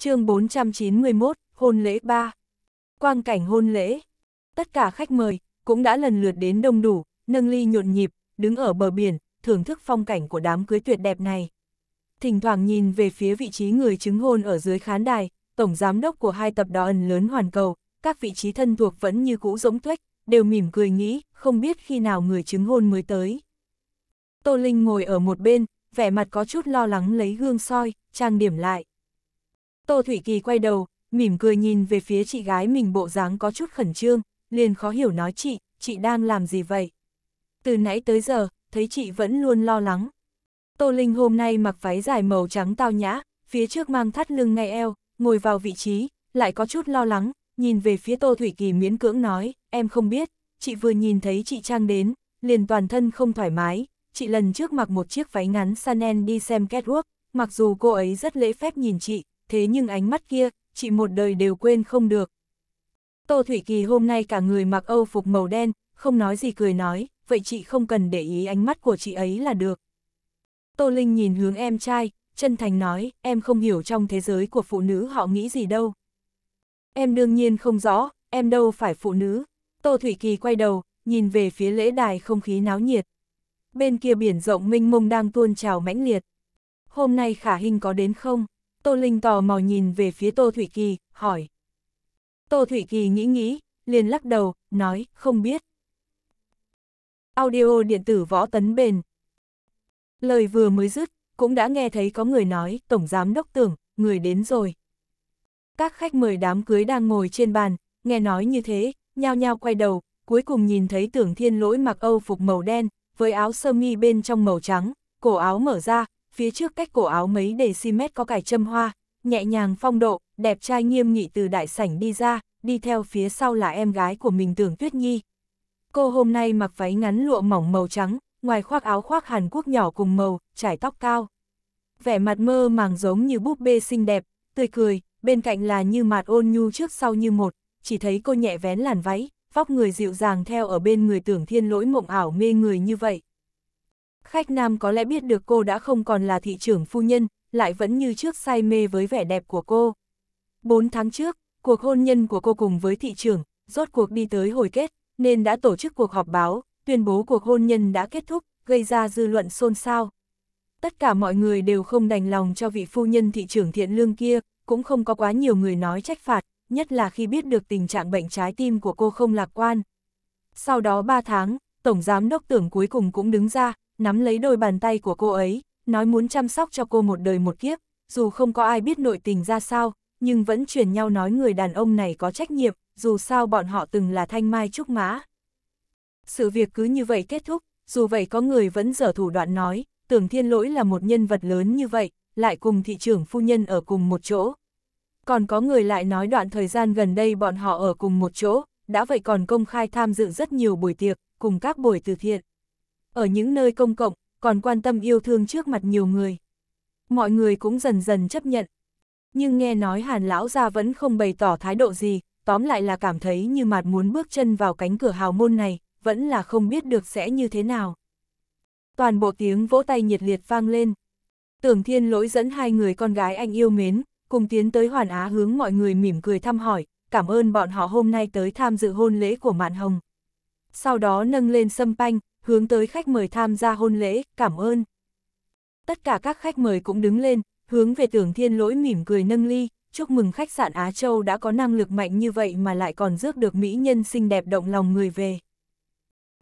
chương 491, hôn lễ 3. Quang cảnh hôn lễ. Tất cả khách mời cũng đã lần lượt đến đông đủ, nâng ly nhộn nhịp, đứng ở bờ biển, thưởng thức phong cảnh của đám cưới tuyệt đẹp này. Thỉnh thoảng nhìn về phía vị trí người chứng hôn ở dưới khán đài, tổng giám đốc của hai tập đoàn lớn hoàn cầu, các vị trí thân thuộc vẫn như cũ rỗng tuếch, đều mỉm cười nghĩ, không biết khi nào người chứng hôn mới tới. Tô Linh ngồi ở một bên, vẻ mặt có chút lo lắng lấy gương soi, trang điểm lại. Tô Thủy Kỳ quay đầu, mỉm cười nhìn về phía chị gái mình bộ dáng có chút khẩn trương, liền khó hiểu nói chị, chị đang làm gì vậy? Từ nãy tới giờ, thấy chị vẫn luôn lo lắng. Tô Linh hôm nay mặc váy dài màu trắng tao nhã, phía trước mang thắt lưng ngay eo, ngồi vào vị trí, lại có chút lo lắng, nhìn về phía Tô Thủy Kỳ miễn cưỡng nói, em không biết, chị vừa nhìn thấy chị Trang đến, liền toàn thân không thoải mái, chị lần trước mặc một chiếc váy ngắn Sanen đi xem catwalk, mặc dù cô ấy rất lễ phép nhìn chị, thế nhưng ánh mắt kia, chị một đời đều quên không được. Tô Thủy Kỳ hôm nay cả người mặc âu phục màu đen, không nói gì cười nói, vậy chị không cần để ý ánh mắt của chị ấy là được. Tô Linh nhìn hướng em trai, chân thành nói, em không hiểu trong thế giới của phụ nữ họ nghĩ gì đâu. Em đương nhiên không rõ, em đâu phải phụ nữ. Tô Thủy Kỳ quay đầu, nhìn về phía lễ đài không khí náo nhiệt. Bên kia biển rộng minh mông đang tuôn trào mãnh liệt. Hôm nay khả hình có đến không? Tô Linh tò mò nhìn về phía Tô Thủy Kỳ, hỏi. Tô Thủy Kỳ nghĩ nghĩ, liền lắc đầu, nói, không biết. Audio điện tử võ tấn bền. Lời vừa mới dứt, cũng đã nghe thấy có người nói, Tổng Giám Đốc Tưởng, người đến rồi. Các khách mời đám cưới đang ngồi trên bàn, nghe nói như thế, nhao nhao quay đầu, cuối cùng nhìn thấy Tưởng Thiên Lỗi mặc âu phục màu đen, với áo sơ mi bên trong màu trắng, cổ áo mở ra, phía trước cách cổ áo mấy đề xi mét có cải châm hoa, nhẹ nhàng phong độ, đẹp trai nghiêm nghị từ đại sảnh đi ra, đi theo phía sau là em gái của mình Tưởng Tuyết Nhi. Cô hôm nay mặc váy ngắn lụa mỏng màu trắng, ngoài khoác áo khoác Hàn Quốc nhỏ cùng màu, trải tóc cao. Vẻ mặt mơ màng giống như búp bê xinh đẹp, tươi cười, bên cạnh là như mạt ôn nhu trước sau như một, chỉ thấy cô nhẹ vén làn váy, vóc người dịu dàng theo ở bên người tưởng thiên lỗi mộng ảo mê người như vậy khách nam có lẽ biết được cô đã không còn là thị trưởng phu nhân, lại vẫn như trước say mê với vẻ đẹp của cô. Bốn tháng trước, cuộc hôn nhân của cô cùng với thị trưởng, rốt cuộc đi tới hồi kết, nên đã tổ chức cuộc họp báo, tuyên bố cuộc hôn nhân đã kết thúc, gây ra dư luận xôn xao. Tất cả mọi người đều không đành lòng cho vị phu nhân thị trưởng thiện lương kia, cũng không có quá nhiều người nói trách phạt, nhất là khi biết được tình trạng bệnh trái tim của cô không lạc quan. Sau đó 3 tháng, Tổng Giám Đốc Tưởng cuối cùng cũng đứng ra, nắm lấy đôi bàn tay của cô ấy, nói muốn chăm sóc cho cô một đời một kiếp, dù không có ai biết nội tình ra sao, nhưng vẫn truyền nhau nói người đàn ông này có trách nhiệm, dù sao bọn họ từng là thanh mai trúc mã. Sự việc cứ như vậy kết thúc, dù vậy có người vẫn dở thủ đoạn nói, tưởng thiên lỗi là một nhân vật lớn như vậy, lại cùng thị trưởng phu nhân ở cùng một chỗ. Còn có người lại nói đoạn thời gian gần đây bọn họ ở cùng một chỗ, đã vậy còn công khai tham dự rất nhiều buổi tiệc, cùng các buổi từ thiện ở những nơi công cộng, còn quan tâm yêu thương trước mặt nhiều người. Mọi người cũng dần dần chấp nhận. Nhưng nghe nói Hàn Lão Gia vẫn không bày tỏ thái độ gì, tóm lại là cảm thấy như mặt muốn bước chân vào cánh cửa hào môn này, vẫn là không biết được sẽ như thế nào. Toàn bộ tiếng vỗ tay nhiệt liệt vang lên. Tưởng Thiên lỗi dẫn hai người con gái anh yêu mến, cùng tiến tới Hoàn Á hướng mọi người mỉm cười thăm hỏi, cảm ơn bọn họ hôm nay tới tham dự hôn lễ của Mạn Hồng. Sau đó nâng lên sâm panh, hướng tới khách mời tham gia hôn lễ, cảm ơn. Tất cả các khách mời cũng đứng lên, hướng về tưởng thiên lỗi mỉm cười nâng ly, chúc mừng khách sạn Á Châu đã có năng lực mạnh như vậy mà lại còn rước được mỹ nhân xinh đẹp động lòng người về.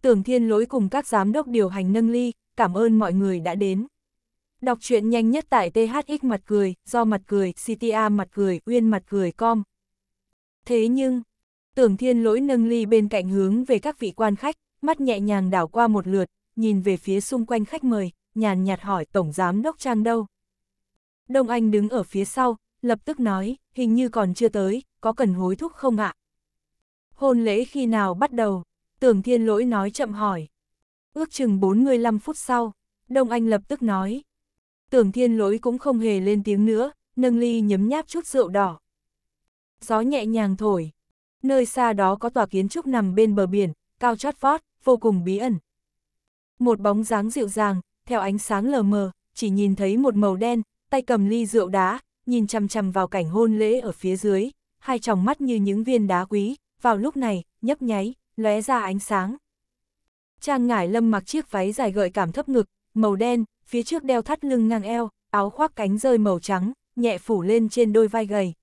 Tưởng thiên lỗi cùng các giám đốc điều hành nâng ly, cảm ơn mọi người đã đến. Đọc truyện nhanh nhất tại THX mặt cười, do mặt cười, CTA mặt cười, uyên mặt cười com. Thế nhưng, tưởng thiên lỗi nâng ly bên cạnh hướng về các vị quan khách, mắt nhẹ nhàng đảo qua một lượt, nhìn về phía xung quanh khách mời, nhàn nhạt hỏi Tổng Giám Đốc Trang đâu. Đông Anh đứng ở phía sau, lập tức nói, hình như còn chưa tới, có cần hối thúc không ạ? Hôn lễ khi nào bắt đầu? Tưởng Thiên Lỗi nói chậm hỏi. Ước chừng 45 phút sau, Đông Anh lập tức nói. Tưởng Thiên Lỗi cũng không hề lên tiếng nữa, nâng ly nhấm nháp chút rượu đỏ. Gió nhẹ nhàng thổi. Nơi xa đó có tòa kiến trúc nằm bên bờ biển, cao chót vót vô cùng bí ẩn. Một bóng dáng dịu dàng, theo ánh sáng lờ mờ, chỉ nhìn thấy một màu đen, tay cầm ly rượu đá, nhìn chằm chằm vào cảnh hôn lễ ở phía dưới, hai tròng mắt như những viên đá quý, vào lúc này, nhấp nháy, lóe ra ánh sáng. Trang ngải lâm mặc chiếc váy dài gợi cảm thấp ngực, màu đen, phía trước đeo thắt lưng ngang eo, áo khoác cánh rơi màu trắng, nhẹ phủ lên trên đôi vai gầy.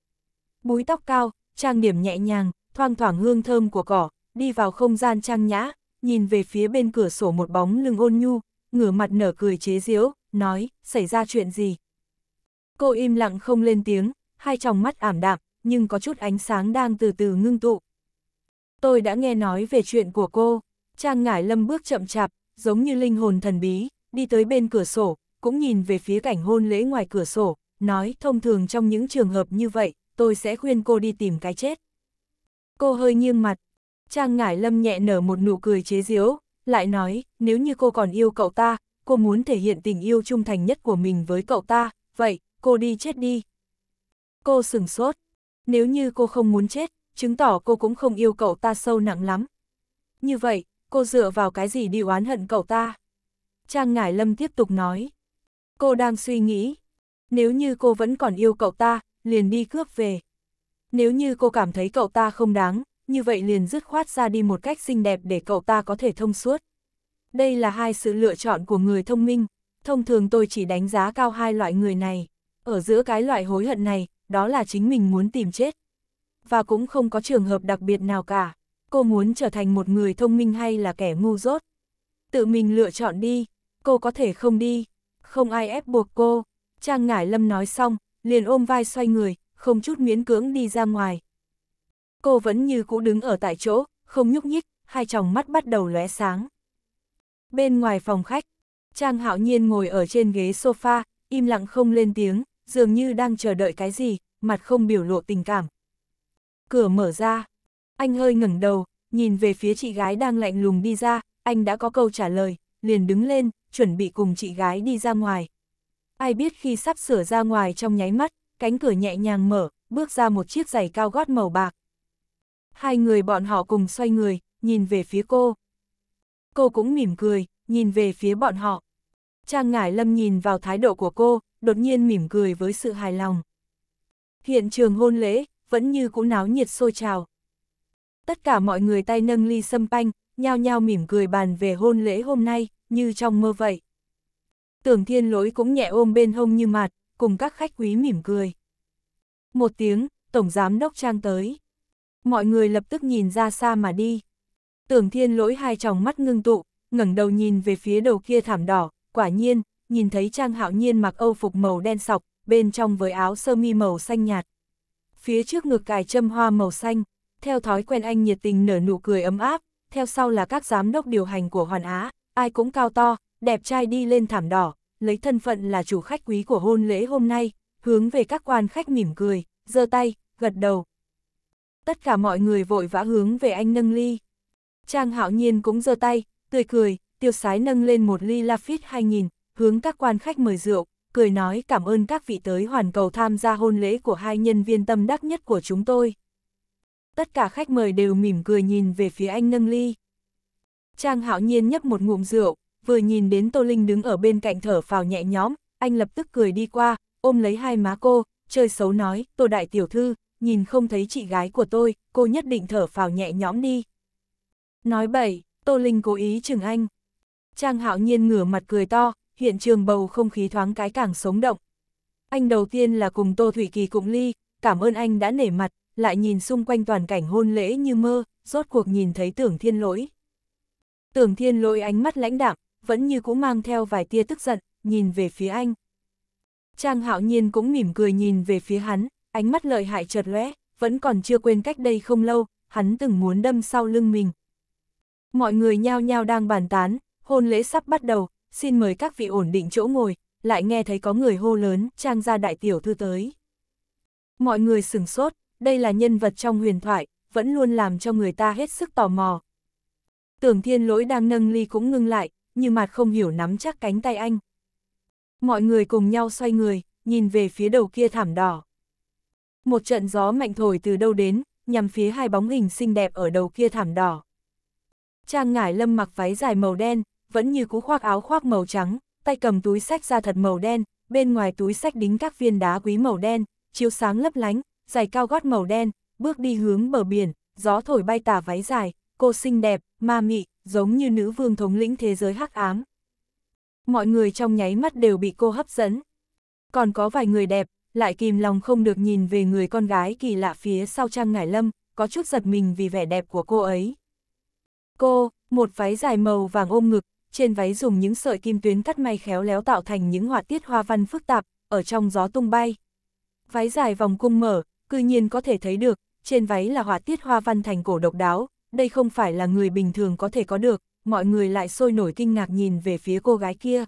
Búi tóc cao, trang điểm nhẹ nhàng, thoang thoảng hương thơm của cỏ, đi vào không gian trang nhã, nhìn về phía bên cửa sổ một bóng lưng ôn nhu, ngửa mặt nở cười chế giễu, nói, xảy ra chuyện gì? Cô im lặng không lên tiếng, hai tròng mắt ảm đạm, nhưng có chút ánh sáng đang từ từ ngưng tụ. Tôi đã nghe nói về chuyện của cô, Trang Ngải Lâm bước chậm chạp, giống như linh hồn thần bí, đi tới bên cửa sổ, cũng nhìn về phía cảnh hôn lễ ngoài cửa sổ, nói thông thường trong những trường hợp như vậy, tôi sẽ khuyên cô đi tìm cái chết. Cô hơi nghiêng mặt, Trang Ngải Lâm nhẹ nở một nụ cười chế giễu, lại nói, nếu như cô còn yêu cậu ta, cô muốn thể hiện tình yêu trung thành nhất của mình với cậu ta, vậy, cô đi chết đi. Cô sừng sốt, nếu như cô không muốn chết, chứng tỏ cô cũng không yêu cậu ta sâu nặng lắm. Như vậy, cô dựa vào cái gì đi oán hận cậu ta? Trang Ngải Lâm tiếp tục nói, cô đang suy nghĩ, nếu như cô vẫn còn yêu cậu ta, liền đi cướp về. Nếu như cô cảm thấy cậu ta không đáng, như vậy liền dứt khoát ra đi một cách xinh đẹp để cậu ta có thể thông suốt. Đây là hai sự lựa chọn của người thông minh, thông thường tôi chỉ đánh giá cao hai loại người này, ở giữa cái loại hối hận này, đó là chính mình muốn tìm chết. Và cũng không có trường hợp đặc biệt nào cả, cô muốn trở thành một người thông minh hay là kẻ ngu dốt. Tự mình lựa chọn đi, cô có thể không đi, không ai ép buộc cô. Trang Ngải Lâm nói xong, liền ôm vai xoay người, không chút miễn cưỡng đi ra ngoài, cô vẫn như cũ đứng ở tại chỗ, không nhúc nhích, hai tròng mắt bắt đầu lóe sáng. Bên ngoài phòng khách, Trang Hạo Nhiên ngồi ở trên ghế sofa, im lặng không lên tiếng, dường như đang chờ đợi cái gì, mặt không biểu lộ tình cảm. Cửa mở ra, anh hơi ngẩng đầu, nhìn về phía chị gái đang lạnh lùng đi ra, anh đã có câu trả lời, liền đứng lên, chuẩn bị cùng chị gái đi ra ngoài. Ai biết khi sắp sửa ra ngoài trong nháy mắt, cánh cửa nhẹ nhàng mở, bước ra một chiếc giày cao gót màu bạc, Hai người bọn họ cùng xoay người, nhìn về phía cô. Cô cũng mỉm cười, nhìn về phía bọn họ. Trang Ngải Lâm nhìn vào thái độ của cô, đột nhiên mỉm cười với sự hài lòng. Hiện trường hôn lễ, vẫn như cũ náo nhiệt sôi trào. Tất cả mọi người tay nâng ly sâm panh, nhao nhao mỉm cười bàn về hôn lễ hôm nay, như trong mơ vậy. Tưởng thiên lỗi cũng nhẹ ôm bên hông như mặt, cùng các khách quý mỉm cười. Một tiếng, Tổng Giám Đốc Trang tới mọi người lập tức nhìn ra xa mà đi. Tưởng thiên lỗi hai tròng mắt ngưng tụ, ngẩng đầu nhìn về phía đầu kia thảm đỏ, quả nhiên, nhìn thấy Trang Hạo Nhiên mặc âu phục màu đen sọc, bên trong với áo sơ mi màu xanh nhạt. Phía trước ngực cài châm hoa màu xanh, theo thói quen anh nhiệt tình nở nụ cười ấm áp, theo sau là các giám đốc điều hành của Hoàn Á, ai cũng cao to, đẹp trai đi lên thảm đỏ, lấy thân phận là chủ khách quý của hôn lễ hôm nay, hướng về các quan khách mỉm cười, giơ tay, gật đầu, tất cả mọi người vội vã hướng về anh nâng ly. Trang hạo nhiên cũng giơ tay, tươi cười, tiêu sái nâng lên một ly Lafite 2000, hướng các quan khách mời rượu, cười nói cảm ơn các vị tới hoàn cầu tham gia hôn lễ của hai nhân viên tâm đắc nhất của chúng tôi. Tất cả khách mời đều mỉm cười nhìn về phía anh nâng ly. Trang hạo nhiên nhấp một ngụm rượu, vừa nhìn đến Tô Linh đứng ở bên cạnh thở phào nhẹ nhõm, anh lập tức cười đi qua, ôm lấy hai má cô, chơi xấu nói, Tô Đại Tiểu Thư, nhìn không thấy chị gái của tôi, cô nhất định thở phào nhẹ nhõm đi. Nói bậy, Tô Linh cố ý chừng anh. Trang hạo nhiên ngửa mặt cười to, hiện trường bầu không khí thoáng cái càng sống động. Anh đầu tiên là cùng Tô Thủy Kỳ cùng ly, cảm ơn anh đã nể mặt, lại nhìn xung quanh toàn cảnh hôn lễ như mơ, rốt cuộc nhìn thấy tưởng thiên lỗi. Tưởng thiên lỗi ánh mắt lãnh đạm, vẫn như cũ mang theo vài tia tức giận, nhìn về phía anh. Trang hạo nhiên cũng mỉm cười nhìn về phía hắn, ánh mắt lợi hại chợt lóe, vẫn còn chưa quên cách đây không lâu, hắn từng muốn đâm sau lưng mình. Mọi người nhao nhao đang bàn tán, hôn lễ sắp bắt đầu, xin mời các vị ổn định chỗ ngồi, lại nghe thấy có người hô lớn, trang ra đại tiểu thư tới. Mọi người sửng sốt, đây là nhân vật trong huyền thoại, vẫn luôn làm cho người ta hết sức tò mò. Tưởng thiên lỗi đang nâng ly cũng ngưng lại, như mặt không hiểu nắm chắc cánh tay anh. Mọi người cùng nhau xoay người, nhìn về phía đầu kia thảm đỏ một trận gió mạnh thổi từ đâu đến, nhằm phía hai bóng hình xinh đẹp ở đầu kia thảm đỏ. Trang ngải lâm mặc váy dài màu đen, vẫn như cú khoác áo khoác màu trắng, tay cầm túi sách ra thật màu đen, bên ngoài túi sách đính các viên đá quý màu đen, chiếu sáng lấp lánh, giày cao gót màu đen, bước đi hướng bờ biển, gió thổi bay tả váy dài, cô xinh đẹp, ma mị, giống như nữ vương thống lĩnh thế giới hắc ám. Mọi người trong nháy mắt đều bị cô hấp dẫn. Còn có vài người đẹp, lại kìm lòng không được nhìn về người con gái kỳ lạ phía sau Trang Ngải Lâm, có chút giật mình vì vẻ đẹp của cô ấy. Cô, một váy dài màu vàng ôm ngực, trên váy dùng những sợi kim tuyến cắt may khéo léo tạo thành những họa tiết hoa văn phức tạp, ở trong gió tung bay. Váy dài vòng cung mở, cư nhiên có thể thấy được, trên váy là họa tiết hoa văn thành cổ độc đáo, đây không phải là người bình thường có thể có được, mọi người lại sôi nổi kinh ngạc nhìn về phía cô gái kia.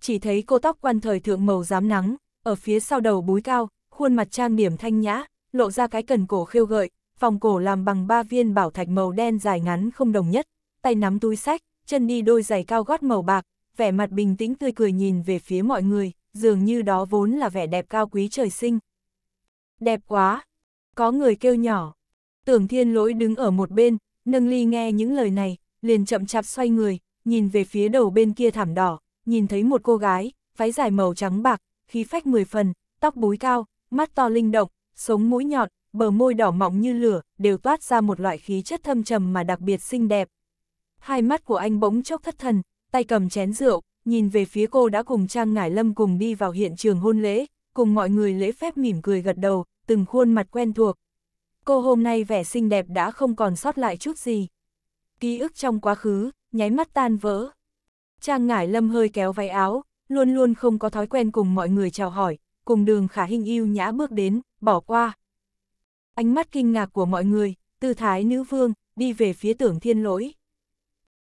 Chỉ thấy cô tóc quan thời thượng màu giám nắng, ở phía sau đầu búi cao, khuôn mặt trang điểm thanh nhã, lộ ra cái cần cổ khiêu gợi, vòng cổ làm bằng ba viên bảo thạch màu đen dài ngắn không đồng nhất, tay nắm túi sách, chân đi đôi giày cao gót màu bạc, vẻ mặt bình tĩnh tươi cười nhìn về phía mọi người, dường như đó vốn là vẻ đẹp cao quý trời sinh. Đẹp quá! Có người kêu nhỏ. Tưởng thiên lỗi đứng ở một bên, nâng ly nghe những lời này, liền chậm chạp xoay người, nhìn về phía đầu bên kia thảm đỏ, nhìn thấy một cô gái, váy dài màu trắng bạc, khí phách mười phần, tóc búi cao, mắt to linh động, sống mũi nhọn, bờ môi đỏ mọng như lửa, đều toát ra một loại khí chất thâm trầm mà đặc biệt xinh đẹp. Hai mắt của anh bỗng chốc thất thần, tay cầm chén rượu, nhìn về phía cô đã cùng Trang Ngải Lâm cùng đi vào hiện trường hôn lễ, cùng mọi người lễ phép mỉm cười gật đầu, từng khuôn mặt quen thuộc. Cô hôm nay vẻ xinh đẹp đã không còn sót lại chút gì. Ký ức trong quá khứ, nháy mắt tan vỡ. Trang Ngải Lâm hơi kéo váy áo, luôn luôn không có thói quen cùng mọi người chào hỏi, cùng đường khả hình yêu nhã bước đến, bỏ qua. Ánh mắt kinh ngạc của mọi người, tư thái nữ vương, đi về phía tưởng thiên lỗi.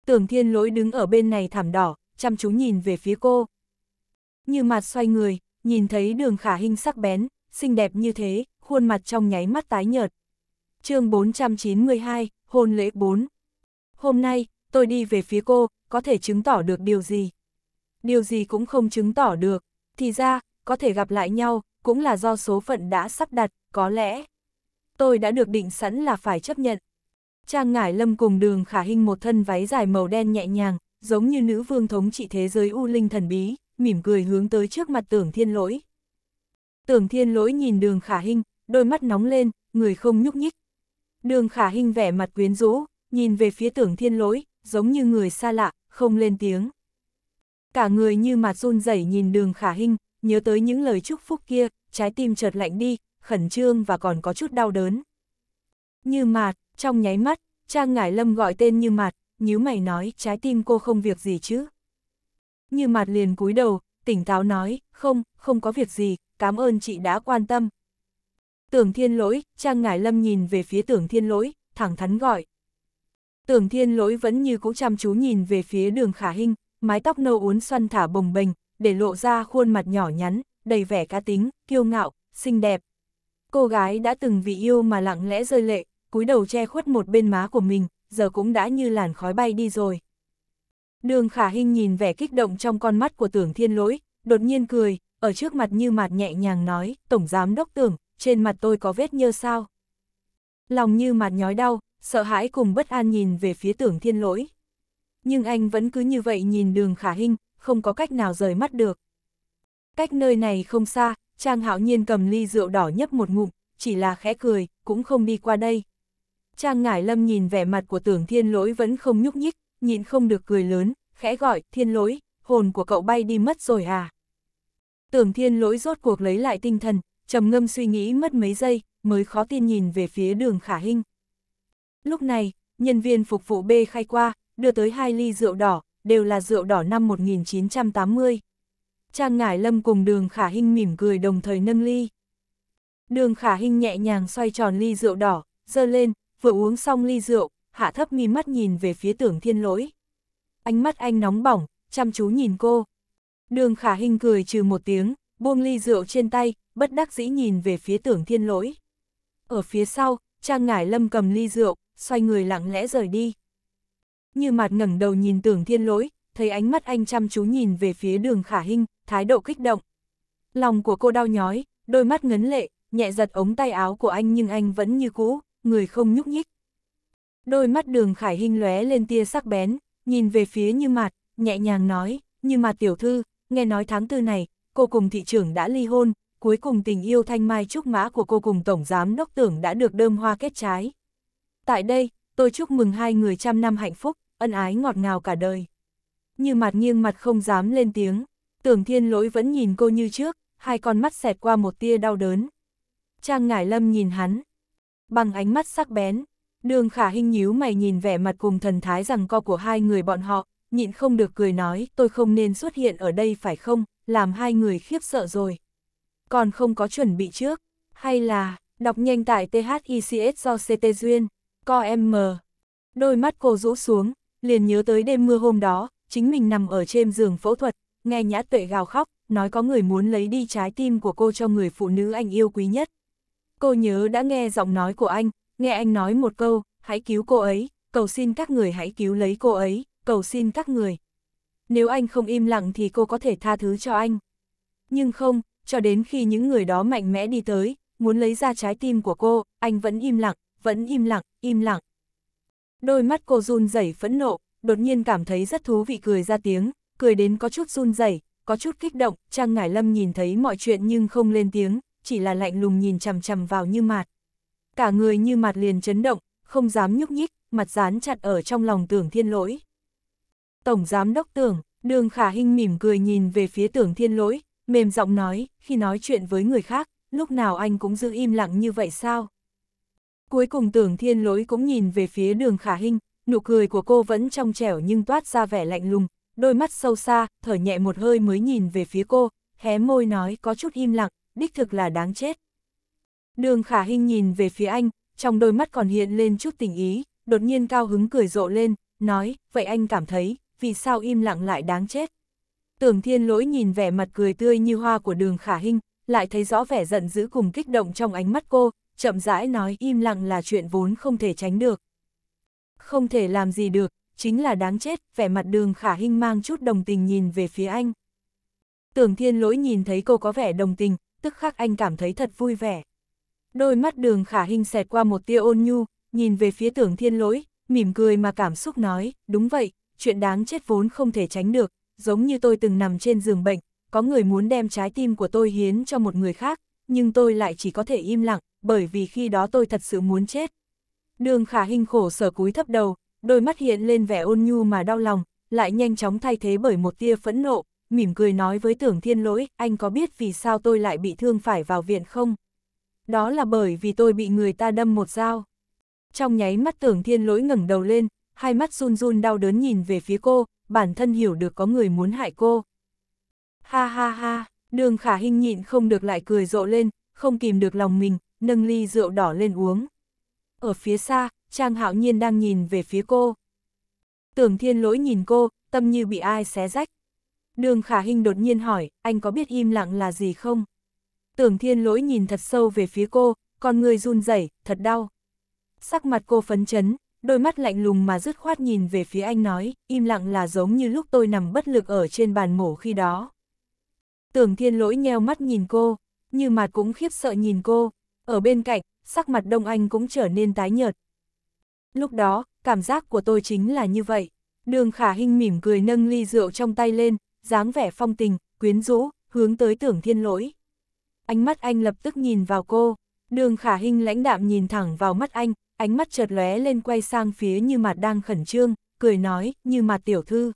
Tưởng thiên lỗi đứng ở bên này thảm đỏ, chăm chú nhìn về phía cô. Như mặt xoay người, nhìn thấy đường khả hình sắc bén, xinh đẹp như thế, khuôn mặt trong nháy mắt tái nhợt. chương 492, hôn lễ 4. Hôm nay, tôi đi về phía cô, có thể chứng tỏ được điều gì? điều gì cũng không chứng tỏ được. Thì ra, có thể gặp lại nhau, cũng là do số phận đã sắp đặt, có lẽ. Tôi đã được định sẵn là phải chấp nhận. Trang Ngải Lâm cùng đường khả hình một thân váy dài màu đen nhẹ nhàng, giống như nữ vương thống trị thế giới U Linh thần bí, mỉm cười hướng tới trước mặt tưởng thiên lỗi. Tưởng thiên lỗi nhìn đường khả hình, đôi mắt nóng lên, người không nhúc nhích. Đường khả hình vẻ mặt quyến rũ, nhìn về phía tưởng thiên lỗi, giống như người xa lạ, không lên tiếng. Cả người như mặt run rẩy nhìn đường khả hình, nhớ tới những lời chúc phúc kia, trái tim chợt lạnh đi, khẩn trương và còn có chút đau đớn. Như mạt, trong nháy mắt, Trang Ngải Lâm gọi tên như mạt, nhíu mày nói trái tim cô không việc gì chứ. Như mạt liền cúi đầu, tỉnh táo nói, không, không có việc gì, cảm ơn chị đã quan tâm. Tưởng thiên lỗi, Trang Ngải Lâm nhìn về phía tưởng thiên lỗi, thẳng thắn gọi. Tưởng thiên lỗi vẫn như cũ chăm chú nhìn về phía đường khả hình, mái tóc nâu uốn xoăn thả bồng bềnh, để lộ ra khuôn mặt nhỏ nhắn, đầy vẻ cá tính, kiêu ngạo, xinh đẹp. Cô gái đã từng vì yêu mà lặng lẽ rơi lệ, cúi đầu che khuất một bên má của mình, giờ cũng đã như làn khói bay đi rồi. Đường khả hình nhìn vẻ kích động trong con mắt của tưởng thiên lỗi, đột nhiên cười, ở trước mặt như mặt nhẹ nhàng nói, Tổng Giám Đốc Tưởng, trên mặt tôi có vết nhơ sao? Lòng như mặt nhói đau, sợ hãi cùng bất an nhìn về phía tưởng thiên lỗi nhưng anh vẫn cứ như vậy nhìn đường khả hình, không có cách nào rời mắt được. Cách nơi này không xa, Trang Hạo Nhiên cầm ly rượu đỏ nhấp một ngụm, chỉ là khẽ cười, cũng không đi qua đây. Trang Ngải Lâm nhìn vẻ mặt của tưởng thiên lỗi vẫn không nhúc nhích, nhịn không được cười lớn, khẽ gọi, thiên lỗi, hồn của cậu bay đi mất rồi à. Tưởng thiên lỗi rốt cuộc lấy lại tinh thần, trầm ngâm suy nghĩ mất mấy giây, mới khó tin nhìn về phía đường khả hình. Lúc này, nhân viên phục vụ B khai qua, đưa tới hai ly rượu đỏ, đều là rượu đỏ năm 1980. Trang Ngải Lâm cùng đường Khả Hinh mỉm cười đồng thời nâng ly. Đường Khả Hinh nhẹ nhàng xoay tròn ly rượu đỏ, dơ lên, vừa uống xong ly rượu, hạ thấp mi mắt nhìn về phía tưởng thiên lỗi. Ánh mắt anh nóng bỏng, chăm chú nhìn cô. Đường Khả Hinh cười trừ một tiếng, buông ly rượu trên tay, bất đắc dĩ nhìn về phía tưởng thiên lỗi. Ở phía sau, Trang Ngải Lâm cầm ly rượu, xoay người lặng lẽ rời đi. Như mặt ngẩng đầu nhìn tưởng thiên lỗi, thấy ánh mắt anh chăm chú nhìn về phía đường khả hinh, thái độ kích động. Lòng của cô đau nhói, đôi mắt ngấn lệ, nhẹ giật ống tay áo của anh nhưng anh vẫn như cũ, người không nhúc nhích. Đôi mắt đường khải hinh lóe lên tia sắc bén, nhìn về phía như mặt, nhẹ nhàng nói, như mặt tiểu thư, nghe nói tháng tư này, cô cùng thị trưởng đã ly hôn, cuối cùng tình yêu thanh mai trúc mã của cô cùng tổng giám đốc tưởng đã được đơm hoa kết trái. Tại đây, tôi chúc mừng hai người trăm năm hạnh phúc, ân ái ngọt ngào cả đời. Như mặt nghiêng mặt không dám lên tiếng, tưởng thiên lỗi vẫn nhìn cô như trước, hai con mắt xẹt qua một tia đau đớn. Trang Ngải Lâm nhìn hắn, bằng ánh mắt sắc bén, đường khả hình nhíu mày nhìn vẻ mặt cùng thần thái rằng co của hai người bọn họ, nhịn không được cười nói tôi không nên xuất hiện ở đây phải không, làm hai người khiếp sợ rồi. Còn không có chuẩn bị trước, hay là, đọc nhanh tại THICS do CT Duyên. Co em mờ. Đôi mắt cô rũ xuống, liền nhớ tới đêm mưa hôm đó, chính mình nằm ở trên giường phẫu thuật, nghe nhã tuệ gào khóc, nói có người muốn lấy đi trái tim của cô cho người phụ nữ anh yêu quý nhất. Cô nhớ đã nghe giọng nói của anh, nghe anh nói một câu, hãy cứu cô ấy, cầu xin các người hãy cứu lấy cô ấy, cầu xin các người. Nếu anh không im lặng thì cô có thể tha thứ cho anh. Nhưng không, cho đến khi những người đó mạnh mẽ đi tới, muốn lấy ra trái tim của cô, anh vẫn im lặng vẫn im lặng, im lặng. Đôi mắt cô run rẩy phẫn nộ, đột nhiên cảm thấy rất thú vị cười ra tiếng, cười đến có chút run rẩy, có chút kích động, Trang Ngải Lâm nhìn thấy mọi chuyện nhưng không lên tiếng, chỉ là lạnh lùng nhìn chằm chằm vào Như Mạt. Cả người Như Mạt liền chấn động, không dám nhúc nhích, mặt dán chặt ở trong lòng Tưởng Thiên Lỗi. Tổng giám đốc Tưởng, Đường Khả Hinh mỉm cười nhìn về phía Tưởng Thiên Lỗi, mềm giọng nói, khi nói chuyện với người khác, lúc nào anh cũng giữ im lặng như vậy sao? Cuối cùng tưởng thiên lỗi cũng nhìn về phía đường khả hình, nụ cười của cô vẫn trong trẻo nhưng toát ra vẻ lạnh lùng, đôi mắt sâu xa, thở nhẹ một hơi mới nhìn về phía cô, hé môi nói có chút im lặng, đích thực là đáng chết. Đường khả hình nhìn về phía anh, trong đôi mắt còn hiện lên chút tình ý, đột nhiên cao hứng cười rộ lên, nói, vậy anh cảm thấy, vì sao im lặng lại đáng chết. Tưởng thiên lỗi nhìn vẻ mặt cười tươi như hoa của đường khả hình, lại thấy rõ vẻ giận dữ cùng kích động trong ánh mắt cô, chậm rãi nói im lặng là chuyện vốn không thể tránh được. Không thể làm gì được, chính là đáng chết, vẻ mặt đường khả hinh mang chút đồng tình nhìn về phía anh. Tưởng thiên lỗi nhìn thấy cô có vẻ đồng tình, tức khắc anh cảm thấy thật vui vẻ. Đôi mắt đường khả hinh xẹt qua một tia ôn nhu, nhìn về phía tưởng thiên lỗi, mỉm cười mà cảm xúc nói, đúng vậy, chuyện đáng chết vốn không thể tránh được, giống như tôi từng nằm trên giường bệnh, có người muốn đem trái tim của tôi hiến cho một người khác, nhưng tôi lại chỉ có thể im lặng, bởi vì khi đó tôi thật sự muốn chết. Đường khả hình khổ sở cúi thấp đầu, đôi mắt hiện lên vẻ ôn nhu mà đau lòng, lại nhanh chóng thay thế bởi một tia phẫn nộ, mỉm cười nói với tưởng thiên lỗi, anh có biết vì sao tôi lại bị thương phải vào viện không? Đó là bởi vì tôi bị người ta đâm một dao. Trong nháy mắt tưởng thiên lỗi ngẩng đầu lên, hai mắt run run đau đớn nhìn về phía cô, bản thân hiểu được có người muốn hại cô. Ha ha ha, đường khả hình nhịn không được lại cười rộ lên, không kìm được lòng mình, nâng ly rượu đỏ lên uống. Ở phía xa, Trang Hạo Nhiên đang nhìn về phía cô. Tưởng Thiên Lỗi nhìn cô, tâm như bị ai xé rách. Đường Khả Hinh đột nhiên hỏi, anh có biết im lặng là gì không? Tưởng Thiên Lỗi nhìn thật sâu về phía cô, con người run rẩy, thật đau. Sắc mặt cô phấn chấn, đôi mắt lạnh lùng mà dứt khoát nhìn về phía anh nói, im lặng là giống như lúc tôi nằm bất lực ở trên bàn mổ khi đó. Tưởng Thiên Lỗi nheo mắt nhìn cô, như mặt cũng khiếp sợ nhìn cô. Ở bên cạnh, sắc mặt Đông Anh cũng trở nên tái nhợt. Lúc đó, cảm giác của tôi chính là như vậy. Đường khả Hinh mỉm cười nâng ly rượu trong tay lên, dáng vẻ phong tình, quyến rũ, hướng tới tưởng thiên lỗi. Ánh mắt anh lập tức nhìn vào cô, đường khả Hinh lãnh đạm nhìn thẳng vào mắt anh, ánh mắt chợt lóe lên quay sang phía như mặt đang khẩn trương, cười nói, như mặt tiểu thư.